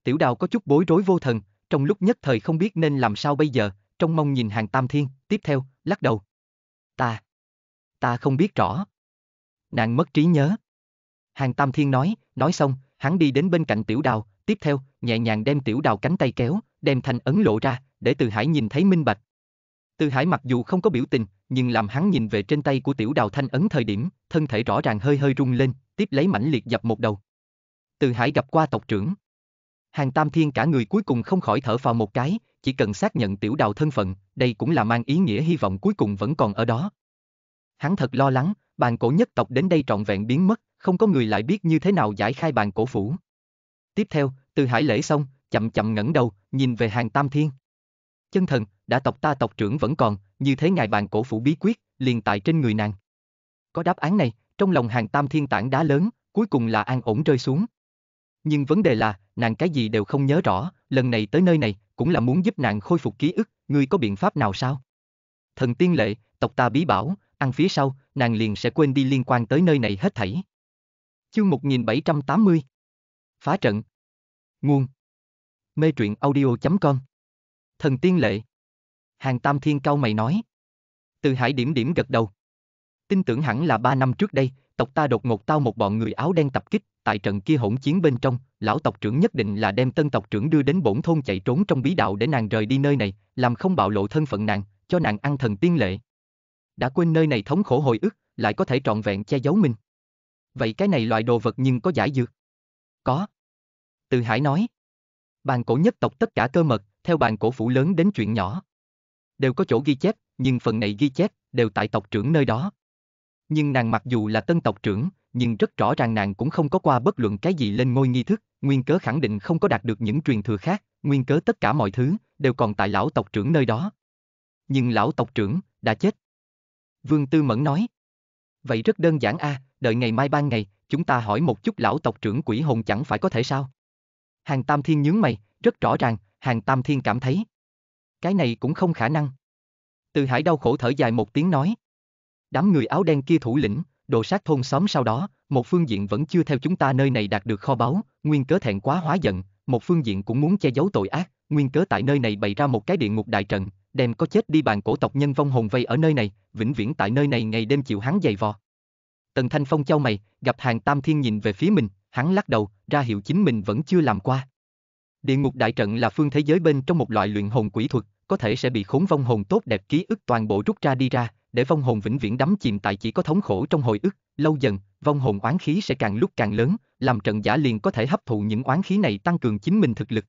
Tiểu đào có chút bối rối vô thần, trong lúc nhất thời không biết nên làm sao bây giờ, trong mong nhìn hàng tam thiên, tiếp theo, lắc đầu. Ta, ta không biết rõ. Nàng mất trí nhớ. Hàng tam thiên nói, nói xong, hắn đi đến bên cạnh tiểu đào, tiếp theo, nhẹ nhàng đem tiểu đào cánh tay kéo, đem thanh ấn lộ ra, để Từ Hải nhìn thấy minh bạch. Từ Hải mặc dù không có biểu tình, nhưng làm hắn nhìn về trên tay của tiểu đào thanh ấn thời điểm, thân thể rõ ràng hơi hơi rung lên, tiếp lấy mãnh liệt dập một đầu. Từ Hải gặp qua tộc trưởng. Hàng Tam Thiên cả người cuối cùng không khỏi thở vào một cái, chỉ cần xác nhận tiểu đào thân phận, đây cũng là mang ý nghĩa hy vọng cuối cùng vẫn còn ở đó. Hắn thật lo lắng, bàn cổ nhất tộc đến đây trọn vẹn biến mất, không có người lại biết như thế nào giải khai bàn cổ phủ. Tiếp theo, từ hải lễ xong, chậm chậm ngẩng đầu, nhìn về hàng tam thiên. Chân thần, đã tộc ta tộc trưởng vẫn còn, như thế ngài bàn cổ phủ bí quyết, liền tại trên người nàng. Có đáp án này, trong lòng hàng tam thiên tảng đá lớn, cuối cùng là an ổn rơi xuống. Nhưng vấn đề là, nàng cái gì đều không nhớ rõ, lần này tới nơi này, cũng là muốn giúp nàng khôi phục ký ức, ngươi có biện pháp nào sao? Thần tiên lệ, tộc ta bí bảo, ăn phía sau, nàng liền sẽ quên đi liên quan tới nơi này hết thảy. Chương 1780 Phá trận Nguồn Mê truyện audio.com Thần tiên lệ Hàng tam thiên cao mày nói Từ hải điểm điểm gật đầu Tin tưởng hẳn là ba năm trước đây Tộc ta đột ngột tao một bọn người áo đen tập kích Tại trận kia hỗn chiến bên trong Lão tộc trưởng nhất định là đem tân tộc trưởng đưa đến bổn thôn chạy trốn trong bí đạo để nàng rời đi nơi này Làm không bạo lộ thân phận nàng Cho nàng ăn thần tiên lệ Đã quên nơi này thống khổ hồi ức Lại có thể trọn vẹn che giấu mình Vậy cái này loại đồ vật nhưng có giải dược Có từ Hải nói. Bàn cổ nhất tộc tất cả cơ mật, theo bàn cổ phủ lớn đến chuyện nhỏ. Đều có chỗ ghi chép, nhưng phần này ghi chép, đều tại tộc trưởng nơi đó. Nhưng nàng mặc dù là tân tộc trưởng, nhưng rất rõ ràng nàng cũng không có qua bất luận cái gì lên ngôi nghi thức, nguyên cớ khẳng định không có đạt được những truyền thừa khác, nguyên cớ tất cả mọi thứ, đều còn tại lão tộc trưởng nơi đó. Nhưng lão tộc trưởng, đã chết. Vương Tư Mẫn nói. Vậy rất đơn giản a, à, đợi ngày mai ban ngày, chúng ta hỏi một chút lão tộc trưởng quỷ hồn chẳng phải có thể sao? Hàng Tam Thiên nhướng mày, rất rõ ràng, Hàng Tam Thiên cảm thấy. Cái này cũng không khả năng. Từ Hải đau khổ thở dài một tiếng nói. Đám người áo đen kia thủ lĩnh, đồ sát thôn xóm sau đó, một phương diện vẫn chưa theo chúng ta nơi này đạt được kho báu, nguyên cớ thẹn quá hóa giận, một phương diện cũng muốn che giấu tội ác, nguyên cớ tại nơi này bày ra một cái địa ngục đại trận, đem có chết đi bàn cổ tộc nhân vong hồn vây ở nơi này, vĩnh viễn tại nơi này ngày đêm chịu hắn dày vò. Tần Thanh Phong trao mày, gặp hàng Tam Thiên nhìn về phía mình, hắn lắc đầu, ra hiệu chính mình vẫn chưa làm qua. Địa ngục đại trận là phương thế giới bên trong một loại luyện hồn quỷ thuật, có thể sẽ bị khốn vong hồn tốt đẹp ký ức toàn bộ rút ra đi ra, để vong hồn vĩnh viễn đắm chìm tại chỉ có thống khổ trong hồi ức, lâu dần, vong hồn oán khí sẽ càng lúc càng lớn, làm trận giả liền có thể hấp thụ những oán khí này tăng cường chính mình thực lực.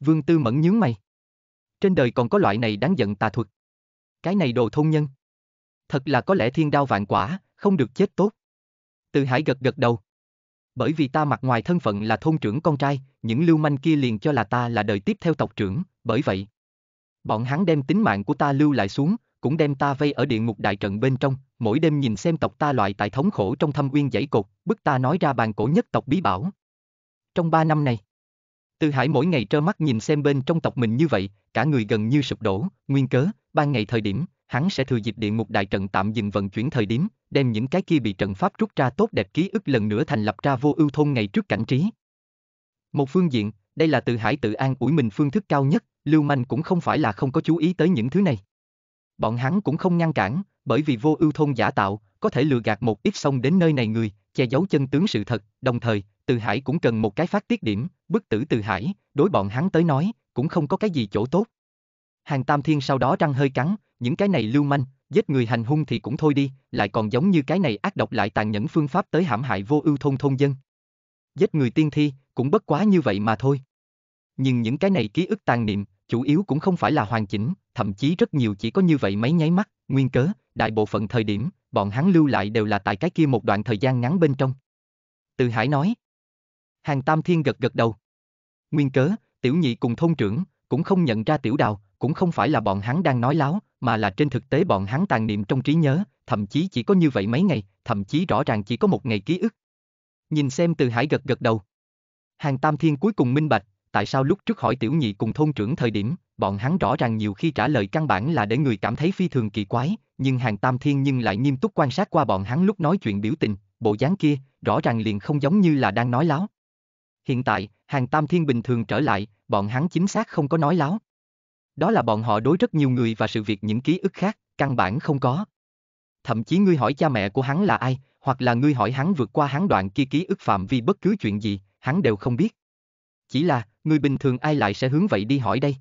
Vương Tư Mẫn nhướng mày. Trên đời còn có loại này đáng giận tà thuật. Cái này đồ thôn nhân. Thật là có lẽ thiên đao vạn quả, không được chết tốt. Từ Hải gật gật đầu, bởi vì ta mặc ngoài thân phận là thôn trưởng con trai, những lưu manh kia liền cho là ta là đời tiếp theo tộc trưởng, bởi vậy. Bọn hắn đem tính mạng của ta lưu lại xuống, cũng đem ta vây ở địa ngục đại trận bên trong, mỗi đêm nhìn xem tộc ta loại tại thống khổ trong thâm uyên dãy cột, bức ta nói ra bàn cổ nhất tộc bí bảo. Trong ba năm này, Tư Hải mỗi ngày trơ mắt nhìn xem bên trong tộc mình như vậy, cả người gần như sụp đổ, nguyên cớ, ban ngày thời điểm, hắn sẽ thừa dịp địa ngục đại trận tạm dừng vận chuyển thời điểm, đem những cái kia bị trận pháp rút ra tốt đẹp ký ức lần nữa thành lập ra vô ưu thôn ngày trước cảnh trí. Một phương diện, đây là tự hải tự an ủi mình phương thức cao nhất, Lưu Manh cũng không phải là không có chú ý tới những thứ này. Bọn hắn cũng không ngăn cản, bởi vì vô ưu thôn giả tạo, có thể lừa gạt một ít sông đến nơi này người, che giấu chân tướng sự thật, đồng thời, Từ Hải cũng cần một cái phát tiết điểm, bức tử Từ Hải, đối bọn hắn tới nói, cũng không có cái gì chỗ tốt. Hàng Tam Thiên sau đó răng hơi cắn, những cái này lưu manh, giết người hành hung thì cũng thôi đi, lại còn giống như cái này ác độc lại tàn nhẫn phương pháp tới hãm hại vô ưu thôn thôn dân. Giết người tiên thi, cũng bất quá như vậy mà thôi. Nhưng những cái này ký ức tàn niệm, chủ yếu cũng không phải là hoàn chỉnh, thậm chí rất nhiều chỉ có như vậy mấy nháy mắt, nguyên cớ, đại bộ phận thời điểm, bọn hắn lưu lại đều là tại cái kia một đoạn thời gian ngắn bên trong. Từ Hải nói. Hàng Tam Thiên gật gật đầu. Nguyên cớ, tiểu nhị cùng thôn trưởng, cũng không nhận ra tiểu đào, cũng không phải là bọn hắn đang nói láo, mà là trên thực tế bọn hắn tàn niệm trong trí nhớ, thậm chí chỉ có như vậy mấy ngày, thậm chí rõ ràng chỉ có một ngày ký ức. Nhìn xem từ hải gật gật đầu. Hàng Tam Thiên cuối cùng minh bạch, tại sao lúc trước hỏi tiểu nhị cùng thôn trưởng thời điểm, bọn hắn rõ ràng nhiều khi trả lời căn bản là để người cảm thấy phi thường kỳ quái, nhưng Hàng Tam Thiên nhưng lại nghiêm túc quan sát qua bọn hắn lúc nói chuyện biểu tình, bộ dáng kia, rõ ràng liền không giống như là đang nói láo. Hiện tại, Hàng Tam Thiên bình thường trở lại, bọn hắn chính xác không có nói láo, đó là bọn họ đối rất nhiều người và sự việc những ký ức khác, căn bản không có. Thậm chí ngươi hỏi cha mẹ của hắn là ai, hoặc là ngươi hỏi hắn vượt qua hắn đoạn kia ký ức phạm vi bất cứ chuyện gì, hắn đều không biết. Chỉ là, người bình thường ai lại sẽ hướng vậy đi hỏi đây?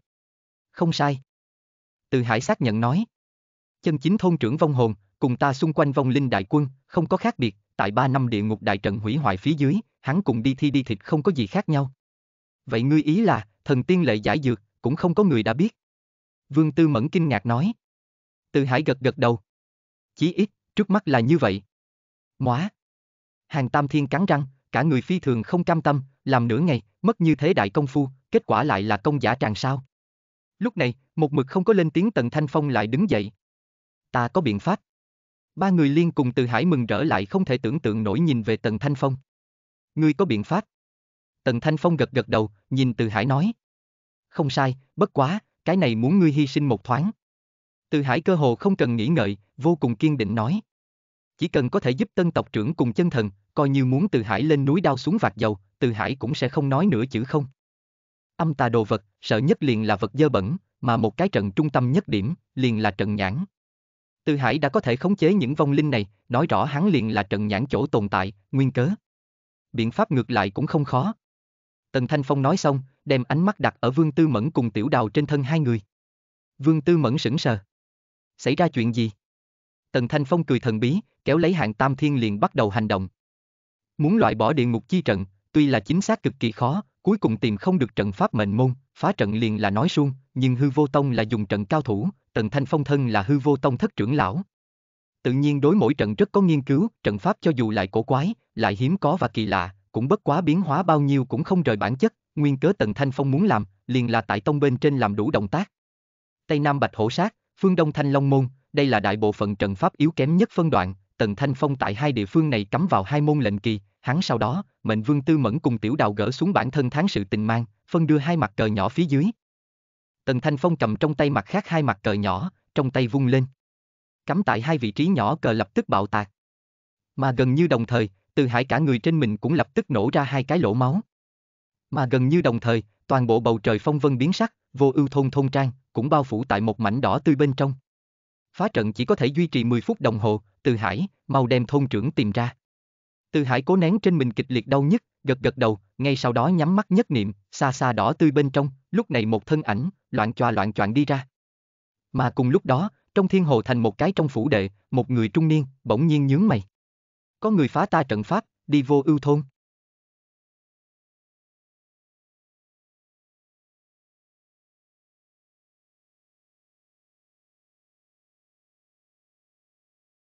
Không sai. Từ Hải xác nhận nói. Chân chính thôn trưởng vong hồn, cùng ta xung quanh vong linh đại quân, không có khác biệt, tại ba năm địa ngục đại trận hủy hoại phía dưới, hắn cùng đi thi đi thịt không có gì khác nhau. Vậy ngươi ý là, thần tiên lệ giải dược, cũng không có người đã biết. Vương Tư Mẫn kinh ngạc nói. Từ Hải gật gật đầu. Chí ít, trước mắt là như vậy. Móa. Hàng Tam Thiên cắn răng, cả người phi thường không cam tâm, làm nửa ngày, mất như thế đại công phu, kết quả lại là công giả tràn sao. Lúc này, một mực không có lên tiếng Tần Thanh Phong lại đứng dậy. Ta có biện pháp. Ba người liên cùng Từ Hải mừng rỡ lại không thể tưởng tượng nổi nhìn về Tần Thanh Phong. Ngươi có biện pháp. Tần Thanh Phong gật gật đầu, nhìn Từ Hải nói. Không sai, bất quá, cái này muốn ngươi hy sinh một thoáng. Từ Hải cơ hồ không cần nghĩ ngợi, vô cùng kiên định nói. Chỉ cần có thể giúp tân tộc trưởng cùng chân thần, coi như muốn Từ Hải lên núi đao xuống vạt dầu, Từ Hải cũng sẽ không nói nữa chữ không. Âm tà đồ vật, sợ nhất liền là vật dơ bẩn, mà một cái trận trung tâm nhất điểm, liền là trận nhãn. Từ Hải đã có thể khống chế những vong linh này, nói rõ hắn liền là trận nhãn chỗ tồn tại, nguyên cớ. Biện pháp ngược lại cũng không khó. Tần Thanh Phong nói xong, đem ánh mắt đặt ở Vương Tư Mẫn cùng Tiểu Đào trên thân hai người. Vương Tư Mẫn sững sờ. Xảy ra chuyện gì? Tần Thanh Phong cười thần bí, kéo lấy hạng tam thiên liền bắt đầu hành động. Muốn loại bỏ địa ngục chi trận, tuy là chính xác cực kỳ khó, cuối cùng tìm không được trận pháp mệnh môn, phá trận liền là nói suông, nhưng hư vô tông là dùng trận cao thủ, Tần Thanh Phong thân là hư vô tông thất trưởng lão. Tự nhiên đối mỗi trận rất có nghiên cứu, trận pháp cho dù lại cổ quái, lại hiếm có và kỳ lạ, cũng bất quá biến hóa bao nhiêu cũng không rời bản chất, nguyên cớ Tần Thanh Phong muốn làm, liền là tại tông bên trên làm đủ động tác. Tây Nam Bạch Hổ Sát, phương Đông Thanh Long Môn, đây là đại bộ phận trận pháp yếu kém nhất phân đoạn, Tần Thanh Phong tại hai địa phương này cắm vào hai môn lệnh kỳ, hắn sau đó, mệnh Vương Tư Mẫn cùng tiểu đào gỡ xuống bản thân tháng sự tình mang, phân đưa hai mặt cờ nhỏ phía dưới. Tần Thanh Phong cầm trong tay mặt khác hai mặt cờ nhỏ, trong tay vung lên. Cắm tại hai vị trí nhỏ cờ lập tức bạo tạc. Mà gần như đồng thời, từ hải cả người trên mình cũng lập tức nổ ra hai cái lỗ máu. Mà gần như đồng thời, toàn bộ bầu trời phong vân biến sắc, vô ưu thôn thôn trang, cũng bao phủ tại một mảnh đỏ tươi bên trong. Phá trận chỉ có thể duy trì 10 phút đồng hồ, từ hải, mau đem thôn trưởng tìm ra. Từ hải cố nén trên mình kịch liệt đau nhức, gật gật đầu, ngay sau đó nhắm mắt nhất niệm, xa xa đỏ tươi bên trong, lúc này một thân ảnh, loạn choa loạn choạng đi ra. Mà cùng lúc đó, trong thiên hồ thành một cái trong phủ đệ, một người trung niên, bỗng nhiên nhướng mày. Có người phá ta trận pháp, đi vô ưu thôn.